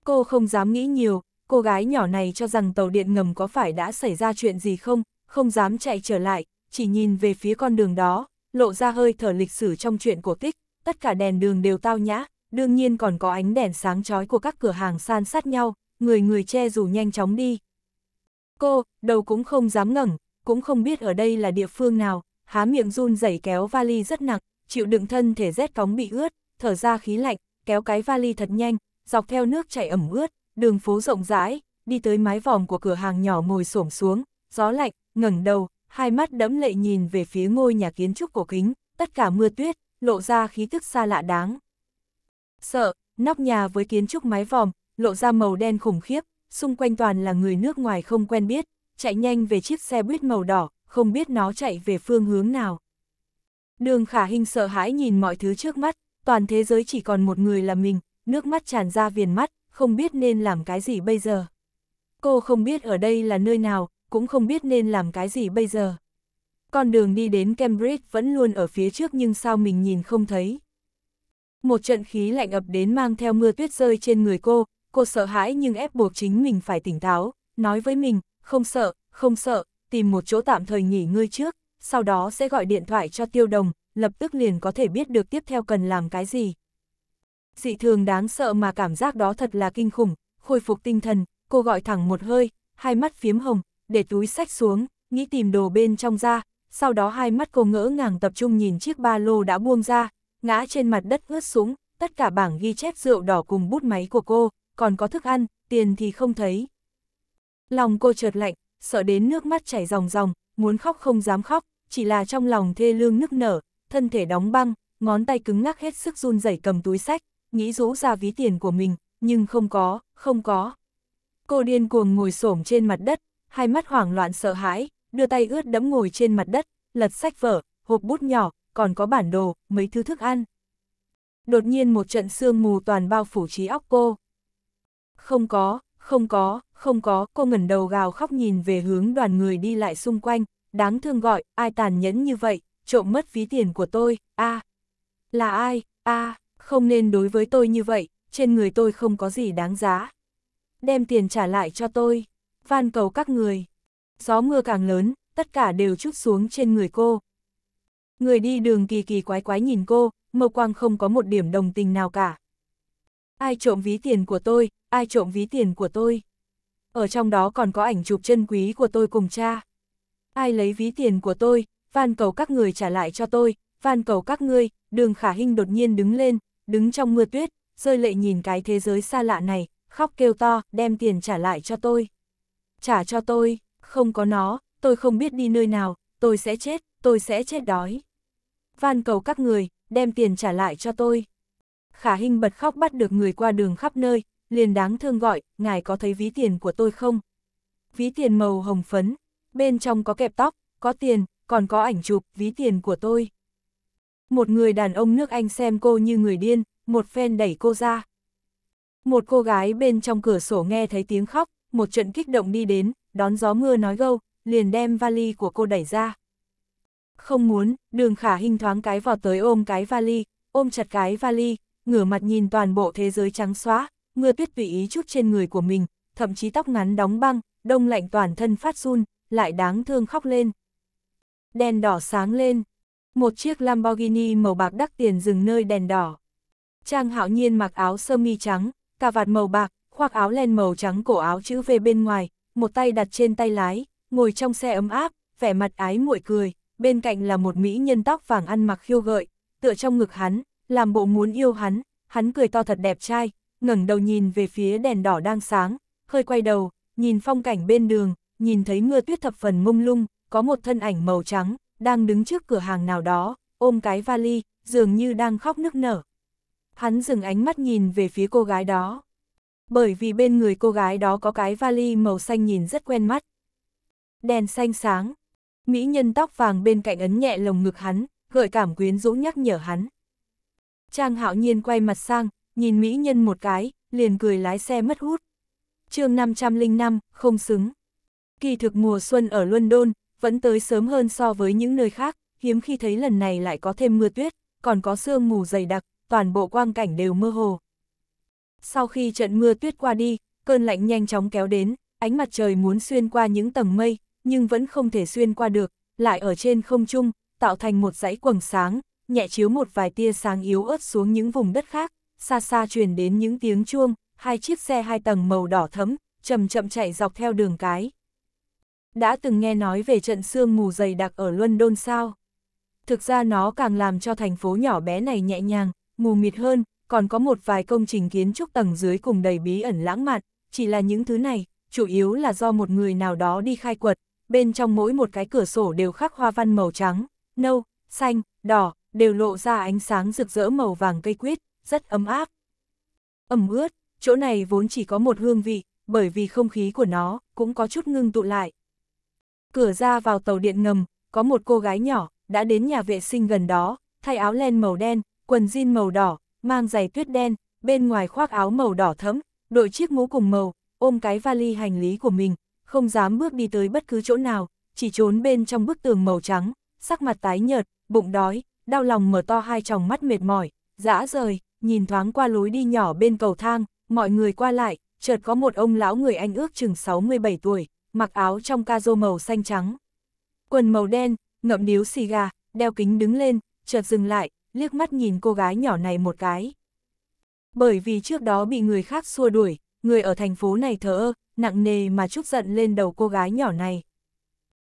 Cô không dám nghĩ nhiều, cô gái nhỏ này cho rằng tàu điện ngầm có phải đã xảy ra chuyện gì không, không dám chạy trở lại, chỉ nhìn về phía con đường đó, lộ ra hơi thở lịch sử trong chuyện cổ tích, tất cả đèn đường đều tao nhã, đương nhiên còn có ánh đèn sáng chói của các cửa hàng san sát nhau, người người che dù nhanh chóng đi. Cô, đầu cũng không dám ngẩng, cũng không biết ở đây là địa phương nào, há miệng run rẩy kéo vali rất nặng, chịu đựng thân thể rét cóng bị ướt, thở ra khí lạnh, kéo cái vali thật nhanh, dọc theo nước chảy ẩm ướt, đường phố rộng rãi, đi tới mái vòm của cửa hàng nhỏ ngồi xổm xuống, gió lạnh, ngẩng đầu, hai mắt đẫm lệ nhìn về phía ngôi nhà kiến trúc cổ kính, tất cả mưa tuyết, lộ ra khí thức xa lạ đáng. Sợ, nóc nhà với kiến trúc mái vòm, lộ ra màu đen khủng khiếp, xung quanh toàn là người nước ngoài không quen biết, chạy nhanh về chiếc xe buýt màu đỏ, không biết nó chạy về phương hướng nào. Đường khả hình sợ hãi nhìn mọi thứ trước mắt, toàn thế giới chỉ còn một người là mình, nước mắt tràn ra viền mắt, không biết nên làm cái gì bây giờ. Cô không biết ở đây là nơi nào, cũng không biết nên làm cái gì bây giờ. Con đường đi đến Cambridge vẫn luôn ở phía trước nhưng sao mình nhìn không thấy. Một trận khí lạnh ập đến mang theo mưa tuyết rơi trên người cô, cô sợ hãi nhưng ép buộc chính mình phải tỉnh táo, nói với mình, không sợ, không sợ, tìm một chỗ tạm thời nghỉ ngơi trước, sau đó sẽ gọi điện thoại cho tiêu đồng, lập tức liền có thể biết được tiếp theo cần làm cái gì. Dị thường đáng sợ mà cảm giác đó thật là kinh khủng, khôi phục tinh thần, cô gọi thẳng một hơi, hai mắt phiếm hồng, để túi sách xuống, nghĩ tìm đồ bên trong ra, sau đó hai mắt cô ngỡ ngàng tập trung nhìn chiếc ba lô đã buông ra, ngã trên mặt đất ướt súng, tất cả bảng ghi chép rượu đỏ cùng bút máy của cô, còn có thức ăn, tiền thì không thấy, Lòng cô chợt lạnh, sợ đến nước mắt chảy ròng ròng, muốn khóc không dám khóc, chỉ là trong lòng thê lương nức nở, thân thể đóng băng, ngón tay cứng ngắc hết sức run rẩy cầm túi sách, nghĩ rũ ra ví tiền của mình, nhưng không có, không có. Cô điên cuồng ngồi xổm trên mặt đất, hai mắt hoảng loạn sợ hãi, đưa tay ướt đẫm ngồi trên mặt đất, lật sách vở, hộp bút nhỏ, còn có bản đồ, mấy thứ thức ăn. Đột nhiên một trận sương mù toàn bao phủ trí óc cô. Không có, không có, không có, cô ngẩn đầu gào khóc nhìn về hướng đoàn người đi lại xung quanh, đáng thương gọi, ai tàn nhẫn như vậy, trộm mất ví tiền của tôi, a Là ai, a không nên đối với tôi như vậy, trên người tôi không có gì đáng giá. Đem tiền trả lại cho tôi, van cầu các người. Gió mưa càng lớn, tất cả đều chút xuống trên người cô. Người đi đường kỳ kỳ quái quái nhìn cô, mộc quang không có một điểm đồng tình nào cả. Ai trộm ví tiền của tôi, ai trộm ví tiền của tôi. Ở trong đó còn có ảnh chụp chân quý của tôi cùng cha. Ai lấy ví tiền của tôi, van cầu các người trả lại cho tôi, van cầu các ngươi, đường khả hinh đột nhiên đứng lên, đứng trong mưa tuyết, rơi lệ nhìn cái thế giới xa lạ này, khóc kêu to, đem tiền trả lại cho tôi. Trả cho tôi, không có nó, tôi không biết đi nơi nào, tôi sẽ chết, tôi sẽ chết đói. Van cầu các người, đem tiền trả lại cho tôi. Khả Hinh bật khóc bắt được người qua đường khắp nơi, liền đáng thương gọi, ngài có thấy ví tiền của tôi không? Ví tiền màu hồng phấn, bên trong có kẹp tóc, có tiền, còn có ảnh chụp, ví tiền của tôi. Một người đàn ông nước Anh xem cô như người điên, một phen đẩy cô ra. Một cô gái bên trong cửa sổ nghe thấy tiếng khóc, một trận kích động đi đến, đón gió mưa nói gâu, liền đem vali của cô đẩy ra. Không muốn, đường khả hình thoáng cái vào tới ôm cái vali, ôm chặt cái vali, ngửa mặt nhìn toàn bộ thế giới trắng xóa, mưa tuyết tùy ý chút trên người của mình, thậm chí tóc ngắn đóng băng, đông lạnh toàn thân phát run, lại đáng thương khóc lên. Đèn đỏ sáng lên, một chiếc Lamborghini màu bạc đắt tiền dừng nơi đèn đỏ. Trang hạo nhiên mặc áo sơ mi trắng, cà vạt màu bạc, khoác áo len màu trắng cổ áo chữ V bên ngoài, một tay đặt trên tay lái, ngồi trong xe ấm áp, vẻ mặt ái muội cười, bên cạnh là một mỹ nhân tóc vàng ăn mặc khiêu gợi, tựa trong ngực hắn, làm bộ muốn yêu hắn, hắn cười to thật đẹp trai, ngẩng đầu nhìn về phía đèn đỏ đang sáng, hơi quay đầu, nhìn phong cảnh bên đường, nhìn thấy mưa tuyết thập phần mông lung, có một thân ảnh màu trắng, đang đứng trước cửa hàng nào đó, ôm cái vali, dường như đang khóc nức nở. Hắn dừng ánh mắt nhìn về phía cô gái đó. Bởi vì bên người cô gái đó có cái vali màu xanh nhìn rất quen mắt. Đèn xanh sáng. Mỹ nhân tóc vàng bên cạnh ấn nhẹ lồng ngực hắn, gợi cảm quyến rũ nhắc nhở hắn. Trang hạo nhiên quay mặt sang, nhìn mỹ nhân một cái, liền cười lái xe mất hút. chương 505, không xứng. Kỳ thực mùa xuân ở London, vẫn tới sớm hơn so với những nơi khác, hiếm khi thấy lần này lại có thêm mưa tuyết, còn có sương mù dày đặc, toàn bộ quang cảnh đều mơ hồ. Sau khi trận mưa tuyết qua đi, cơn lạnh nhanh chóng kéo đến, ánh mặt trời muốn xuyên qua những tầng mây, nhưng vẫn không thể xuyên qua được, lại ở trên không trung, tạo thành một dãy quầng sáng, nhẹ chiếu một vài tia sáng yếu ớt xuống những vùng đất khác, xa xa truyền đến những tiếng chuông, hai chiếc xe hai tầng màu đỏ thấm, chậm chậm chạy dọc theo đường cái. Đã từng nghe nói về trận sương mù dày đặc ở London sao? Thực ra nó càng làm cho thành phố nhỏ bé này nhẹ nhàng, mù mịt hơn, còn có một vài công trình kiến trúc tầng dưới cùng đầy bí ẩn lãng mạn, chỉ là những thứ này, chủ yếu là do một người nào đó đi khai quật, bên trong mỗi một cái cửa sổ đều khắc hoa văn màu trắng, nâu, xanh, đỏ, đều lộ ra ánh sáng rực rỡ màu vàng cây quýt, rất ấm áp. Ẩm ướt, chỗ này vốn chỉ có một hương vị, bởi vì không khí của nó cũng có chút ngưng tụ lại. Cửa ra vào tàu điện ngầm, có một cô gái nhỏ, đã đến nhà vệ sinh gần đó, thay áo len màu đen, quần jean màu đỏ, mang giày tuyết đen, bên ngoài khoác áo màu đỏ thẫm, đội chiếc mũ cùng màu, ôm cái vali hành lý của mình, không dám bước đi tới bất cứ chỗ nào, chỉ trốn bên trong bức tường màu trắng, sắc mặt tái nhợt, bụng đói, đau lòng mở to hai tròng mắt mệt mỏi, dã rời nhìn thoáng qua lối đi nhỏ bên cầu thang, mọi người qua lại, chợt có một ông lão người Anh ước chừng 67 tuổi, mặc áo trong ca rô màu xanh trắng. Quần màu đen, ngậm điếu xì gà, đeo kính đứng lên, chợt dừng lại, liếc mắt nhìn cô gái nhỏ này một cái. Bởi vì trước đó bị người khác xua đuổi, người ở thành phố này thở ơ, nặng nề mà chút giận lên đầu cô gái nhỏ này.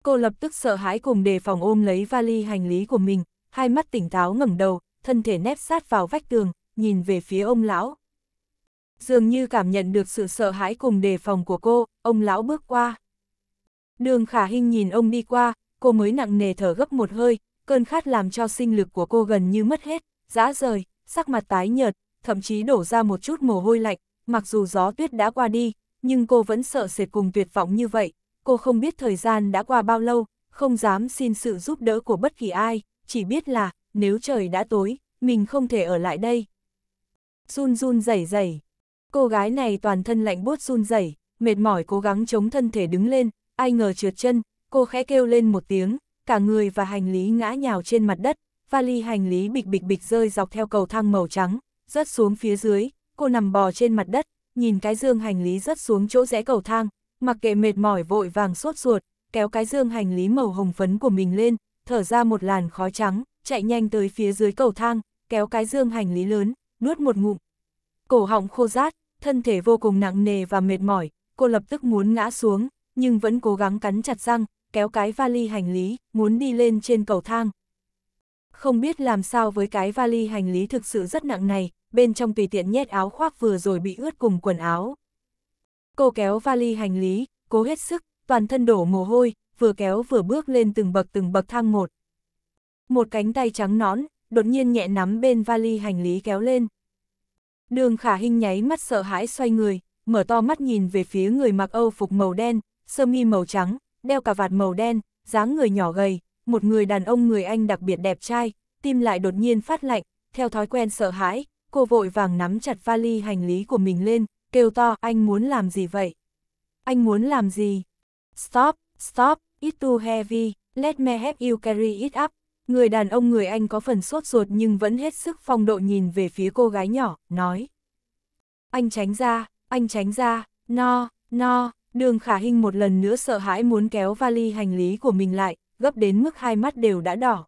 Cô lập tức sợ hãi cùng đề phòng ôm lấy vali hành lý của mình, hai mắt tỉnh táo ngẩng đầu, thân thể nép sát vào vách tường, nhìn về phía ông lão. Dường như cảm nhận được sự sợ hãi cùng đề phòng của cô, ông lão bước qua. Đường khả hình nhìn ông đi qua, cô mới nặng nề thở gấp một hơi, cơn khát làm cho sinh lực của cô gần như mất hết, dã rời, sắc mặt tái nhợt, thậm chí đổ ra một chút mồ hôi lạnh, mặc dù gió tuyết đã qua đi, nhưng cô vẫn sợ sệt cùng tuyệt vọng như vậy, cô không biết thời gian đã qua bao lâu, không dám xin sự giúp đỡ của bất kỳ ai, chỉ biết là, nếu trời đã tối, mình không thể ở lại đây, run run rẩy rẩy. Cô gái này toàn thân lạnh buốt run rẩy, mệt mỏi cố gắng chống thân thể đứng lên, ai ngờ trượt chân, cô khẽ kêu lên một tiếng, cả người và hành lý ngã nhào trên mặt đất, vali hành lý bịch bịch bịch rơi dọc theo cầu thang màu trắng, rớt xuống phía dưới, cô nằm bò trên mặt đất, nhìn cái dương hành lý rớt xuống chỗ rẽ cầu thang, mặc kệ mệt mỏi vội vàng sốt ruột, kéo cái dương hành lý màu hồng phấn của mình lên, thở ra một làn khói trắng, chạy nhanh tới phía dưới cầu thang, kéo cái dương hành lý lớn, nuốt một ngụm. Cổ họng khô rát, thân thể vô cùng nặng nề và mệt mỏi, cô lập tức muốn ngã xuống, nhưng vẫn cố gắng cắn chặt răng, kéo cái vali hành lý, muốn đi lên trên cầu thang. Không biết làm sao với cái vali hành lý thực sự rất nặng này, bên trong tùy tiện nhét áo khoác vừa rồi bị ướt cùng quần áo. Cô kéo vali hành lý, cố hết sức, toàn thân đổ mồ hôi, vừa kéo vừa bước lên từng bậc từng bậc thang một. Một cánh tay trắng nón đột nhiên nhẹ nắm bên vali hành lý kéo lên. Đường khả hình nháy mắt sợ hãi xoay người, mở to mắt nhìn về phía người mặc âu phục màu đen, sơ mi màu trắng, đeo cà vạt màu đen, dáng người nhỏ gầy, một người đàn ông người Anh đặc biệt đẹp trai, tim lại đột nhiên phát lạnh, theo thói quen sợ hãi, cô vội vàng nắm chặt vali hành lý của mình lên, kêu to anh muốn làm gì vậy? Anh muốn làm gì? Stop, stop, it too heavy, let me help you carry it up, Người đàn ông người Anh có phần sốt ruột nhưng vẫn hết sức phong độ nhìn về phía cô gái nhỏ, nói. Anh tránh ra, anh tránh ra, no, no, đường khả hình một lần nữa sợ hãi muốn kéo vali hành lý của mình lại, gấp đến mức hai mắt đều đã đỏ.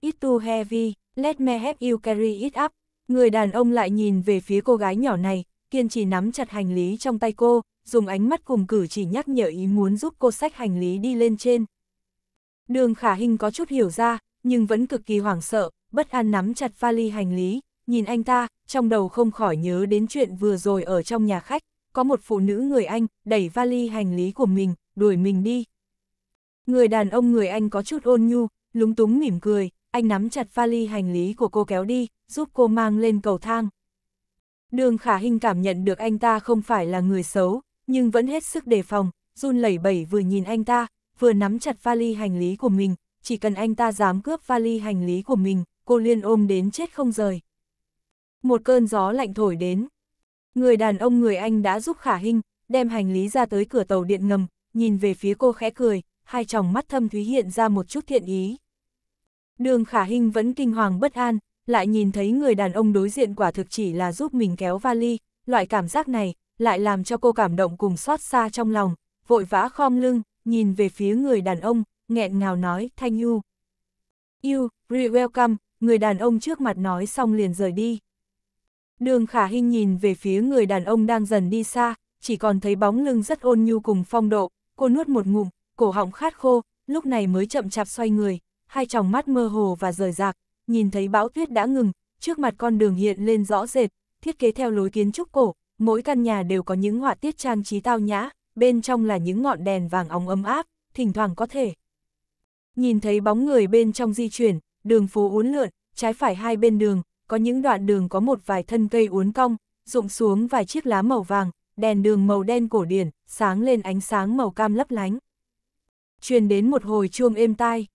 It too heavy, let me help you carry it up. Người đàn ông lại nhìn về phía cô gái nhỏ này, kiên trì nắm chặt hành lý trong tay cô, dùng ánh mắt cùng cử chỉ nhắc nhở ý muốn giúp cô sách hành lý đi lên trên, Đường khả hình có chút hiểu ra, nhưng vẫn cực kỳ hoảng sợ, bất an nắm chặt vali hành lý, nhìn anh ta, trong đầu không khỏi nhớ đến chuyện vừa rồi ở trong nhà khách, có một phụ nữ người Anh đẩy vali hành lý của mình, đuổi mình đi. Người đàn ông người Anh có chút ôn nhu, lúng túng mỉm cười, anh nắm chặt vali hành lý của cô kéo đi, giúp cô mang lên cầu thang. Đường khả hình cảm nhận được anh ta không phải là người xấu, nhưng vẫn hết sức đề phòng, run lẩy bẩy vừa nhìn anh ta, vừa nắm chặt vali hành lý của mình, chỉ cần anh ta dám cướp vali hành lý của mình, cô liên ôm đến chết không rời. Một cơn gió lạnh thổi đến. Người đàn ông người anh đã giúp Khả Hinh, đem hành lý ra tới cửa tàu điện ngầm, nhìn về phía cô khẽ cười, hai tròng mắt thâm thúy hiện ra một chút thiện ý. Đường Khả Hinh vẫn kinh hoàng bất an, lại nhìn thấy người đàn ông đối diện quả thực chỉ là giúp mình kéo vali, loại cảm giác này lại làm cho cô cảm động cùng xót xa trong lòng, vội vã khom lưng, nhìn về phía người đàn ông, nghẹn ngào nói, Thanh You. yêu re welcome, người đàn ông trước mặt nói xong liền rời đi. Đường khả hình nhìn về phía người đàn ông đang dần đi xa, chỉ còn thấy bóng lưng rất ôn nhu cùng phong độ, cô nuốt một ngụm, cổ họng khát khô, lúc này mới chậm chạp xoay người, hai tròng mắt mơ hồ và rời rạc, nhìn thấy bão tuyết đã ngừng, trước mặt con đường hiện lên rõ rệt, thiết kế theo lối kiến trúc cổ, mỗi căn nhà đều có những họa tiết trang trí tao nhã, bên trong là những ngọn đèn vàng óng ấm áp, thỉnh thoảng có thể. Nhìn thấy bóng người bên trong di chuyển, đường phố uốn lượn, trái phải hai bên đường, có những đoạn đường có một vài thân cây uốn cong, rụng xuống vài chiếc lá màu vàng, đèn đường màu đen cổ điển, sáng lên ánh sáng màu cam lấp lánh. Truyền đến một hồi chuông êm tai.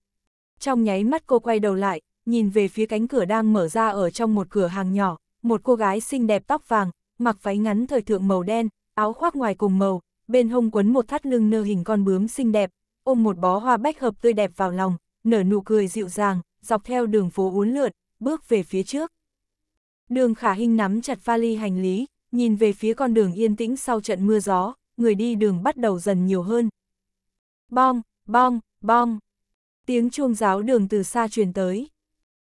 Trong nháy mắt cô quay đầu lại, nhìn về phía cánh cửa đang mở ra ở trong một cửa hàng nhỏ, một cô gái xinh đẹp tóc vàng, mặc váy ngắn thời thượng màu đen, áo khoác ngoài cùng màu, bên hông quấn một thắt lưng nơ hình con bướm xinh đẹp, ôm một bó hoa bách hợp tươi đẹp vào lòng, nở nụ cười dịu dàng, dọc theo đường phố uốn lượn, bước về phía trước. Đường khả hình nắm chặt vali hành lý, nhìn về phía con đường yên tĩnh sau trận mưa gió, người đi đường bắt đầu dần nhiều hơn. Bong, bong, bong. Tiếng chuông giáo đường từ xa truyền tới.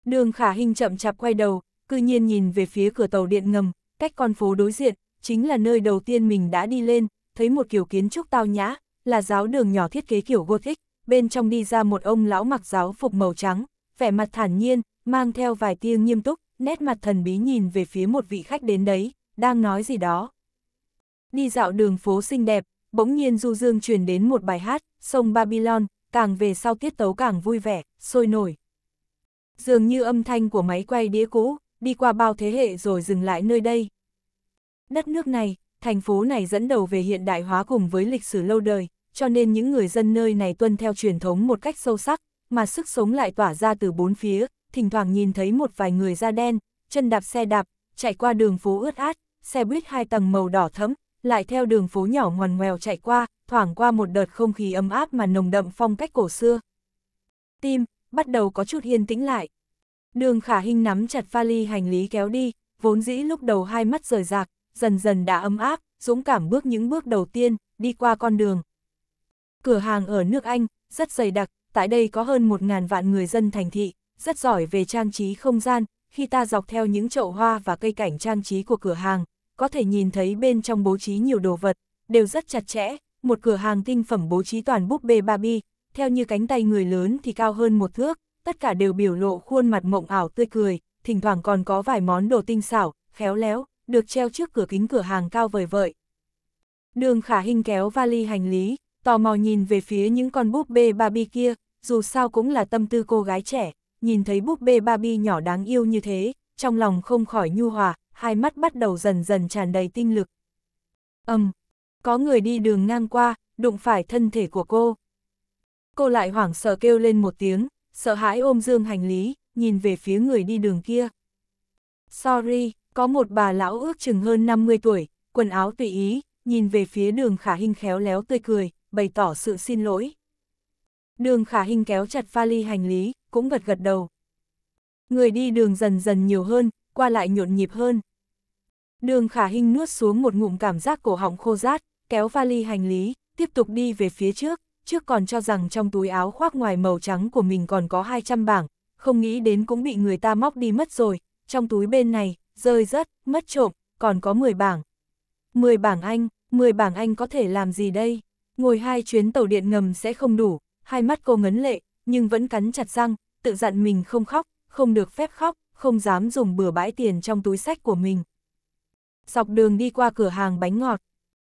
Đường khả hình chậm chạp quay đầu, cư nhiên nhìn về phía cửa tàu điện ngầm, cách con phố đối diện, chính là nơi đầu tiên mình đã đi lên, thấy một kiểu kiến trúc tao nhã, là giáo đường nhỏ thiết kế kiểu Gothic, bên trong đi ra một ông lão mặc giáo phục màu trắng, vẻ mặt thản nhiên, mang theo vài tia nghiêm túc, nét mặt thần bí nhìn về phía một vị khách đến đấy, đang nói gì đó. Đi dạo đường phố xinh đẹp, bỗng nhiên du dương truyền đến một bài hát, sông Babylon, càng về sau tiết tấu càng vui vẻ, sôi nổi. Dường như âm thanh của máy quay đĩa cũ, đi qua bao thế hệ rồi dừng lại nơi đây. Đất nước này, thành phố này dẫn đầu về hiện đại hóa cùng với lịch sử lâu đời, cho nên những người dân nơi này tuân theo truyền thống một cách sâu sắc, mà sức sống lại tỏa ra từ bốn phía, thỉnh thoảng nhìn thấy một vài người da đen, chân đạp xe đạp, chạy qua đường phố ướt át, xe buýt hai tầng màu đỏ thẫm, lại theo đường phố nhỏ ngoằn ngoèo chạy qua, thoảng qua một đợt không khí ấm áp mà nồng đậm phong cách cổ xưa. Tim, bắt đầu có chút yên tĩnh lại. Đường khả hình nắm chặt vali hành lý kéo đi, vốn dĩ lúc đầu hai mắt rời rạc, dần dần đã ấm áp, dũng cảm bước những bước đầu tiên, đi qua con đường. Cửa hàng ở nước Anh, rất dày đặc, tại đây có hơn 1.000 vạn người dân thành thị, rất giỏi về trang trí không gian, khi ta dọc theo những chậu hoa và cây cảnh trang trí của cửa hàng, có thể nhìn thấy bên trong bố trí nhiều đồ vật, đều rất chặt chẽ, một cửa hàng tinh phẩm bố trí toàn búp bê Barbie, theo như cánh tay người lớn thì cao hơn một thước, tất cả đều biểu lộ khuôn mặt mộng ảo tươi cười, thỉnh thoảng còn có vài món đồ tinh xảo, khéo léo, được treo trước cửa kính cửa hàng cao vời vợi. Đường khả hình kéo vali hành lý, tò mò nhìn về phía những con búp bê Barbie kia, dù sao cũng là tâm tư cô gái trẻ, nhìn thấy búp bê Barbie nhỏ đáng yêu như thế, trong lòng không khỏi nhu hòa, hai mắt bắt đầu dần dần tràn đầy tinh lực. Âm, um, có người đi đường ngang qua, đụng phải thân thể của cô. Cô lại hoảng sợ kêu lên một tiếng, sợ hãi ôm dương hành lý, nhìn về phía người đi đường kia. Sorry, có một bà lão ước chừng hơn 50 tuổi, quần áo tùy ý, nhìn về phía đường khả hình khéo léo tươi cười, bày tỏ sự xin lỗi. Đường khả hình kéo chặt vali hành lý, cũng gật gật đầu. Người đi đường dần dần nhiều hơn, qua lại nhộn nhịp hơn. Đường khả hình nuốt xuống một ngụm cảm giác cổ họng khô rát, kéo vali hành lý, tiếp tục đi về phía trước, trước còn cho rằng trong túi áo khoác ngoài màu trắng của mình còn có 200 bảng, không nghĩ đến cũng bị người ta móc đi mất rồi, trong túi bên này, rơi rớt, mất trộm, còn có 10 bảng. 10 bảng Anh, 10 bảng Anh có thể làm gì đây? Ngồi hai chuyến tàu điện ngầm sẽ không đủ, hai mắt cô ngấn lệ, nhưng vẫn cắn chặt răng, tự dặn mình không khóc, không được phép khóc, không dám dùng bừa bãi tiền trong túi sách của mình. Dọc đường đi qua cửa hàng bánh ngọt.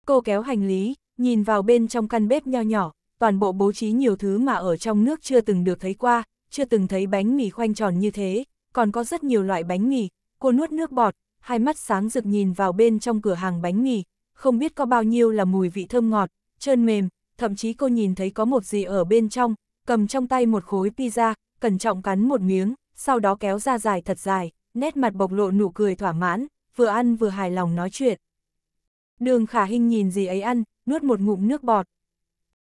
Cô kéo hành lý, nhìn vào bên trong căn bếp nho nhỏ, toàn bộ bố trí nhiều thứ mà ở trong nước chưa từng được thấy qua, chưa từng thấy bánh mì khoanh tròn như thế, còn có rất nhiều loại bánh mì, Cô nuốt nước bọt, hai mắt sáng rực nhìn vào bên trong cửa hàng bánh mì, không biết có bao nhiêu là mùi vị thơm ngọt, trơn mềm, thậm chí cô nhìn thấy có một gì ở bên trong, cầm trong tay một khối pizza, cẩn trọng cắn một miếng, sau đó kéo ra dài thật dài, nét mặt bộc lộ nụ cười thỏa mãn, vừa ăn vừa hài lòng nói chuyện. Đường khả hình nhìn gì ấy ăn, nuốt một ngụm nước bọt.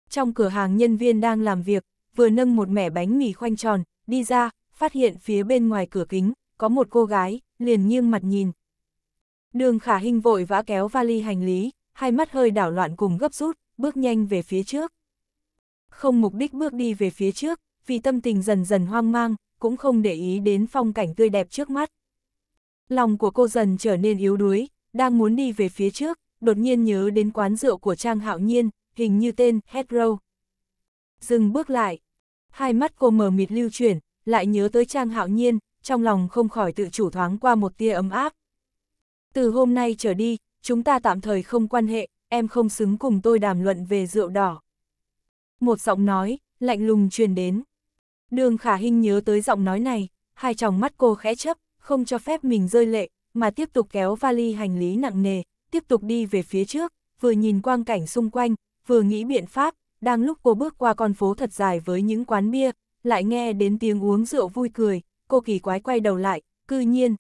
Trong cửa hàng nhân viên đang làm việc, vừa nâng một mẻ bánh mì khoanh tròn, đi ra, phát hiện phía bên ngoài cửa kính, có một cô gái, liền nghiêng mặt nhìn. Đường khả hình vội vã kéo vali hành lý, hai mắt hơi đảo loạn cùng gấp rút, bước nhanh về phía trước. Không mục đích bước đi về phía trước, vì tâm tình dần dần hoang mang, cũng không để ý đến phong cảnh tươi đẹp trước mắt. Lòng của cô dần trở nên yếu đuối, đang muốn đi về phía trước, đột nhiên nhớ đến quán rượu của Trang Hạo Nhiên, hình như tên Hedrow. Dừng bước lại, hai mắt cô mờ mịt lưu chuyển, lại nhớ tới Trang Hạo Nhiên, trong lòng không khỏi tự chủ thoáng qua một tia ấm áp. Từ hôm nay trở đi, chúng ta tạm thời không quan hệ, em không xứng cùng tôi đàm luận về rượu đỏ. Một giọng nói, lạnh lùng truyền đến. Đường khả hình nhớ tới giọng nói này, hai tròng mắt cô khẽ chấp, không cho phép mình rơi lệ, mà tiếp tục kéo vali hành lý nặng nề, tiếp tục đi về phía trước, vừa nhìn quang cảnh xung quanh, vừa nghĩ biện pháp, đang lúc cô bước qua con phố thật dài với những quán bia, lại nghe đến tiếng uống rượu vui cười, cô kỳ quái quay đầu lại, cư nhiên.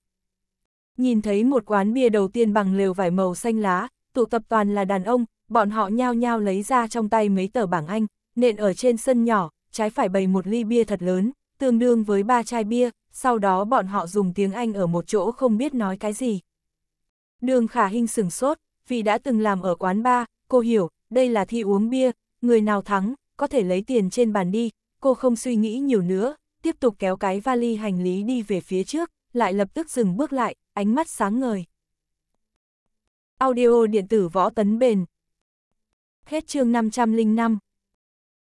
Nhìn thấy một quán bia đầu tiên bằng lều vải màu xanh lá, tụ tập toàn là đàn ông, bọn họ nhao nhao lấy ra trong tay mấy tờ bảng Anh, nện ở trên sân nhỏ, trái phải bày một ly bia thật lớn, tương đương với ba chai bia, sau đó bọn họ dùng tiếng Anh ở một chỗ không biết nói cái gì. Đường khả hình sửng sốt, vì đã từng làm ở quán ba, cô hiểu, đây là thi uống bia, người nào thắng, có thể lấy tiền trên bàn đi, cô không suy nghĩ nhiều nữa, tiếp tục kéo cái vali hành lý đi về phía trước, lại lập tức dừng bước lại, ánh mắt sáng ngời. Audio điện tử võ tấn bền. Hết chương 505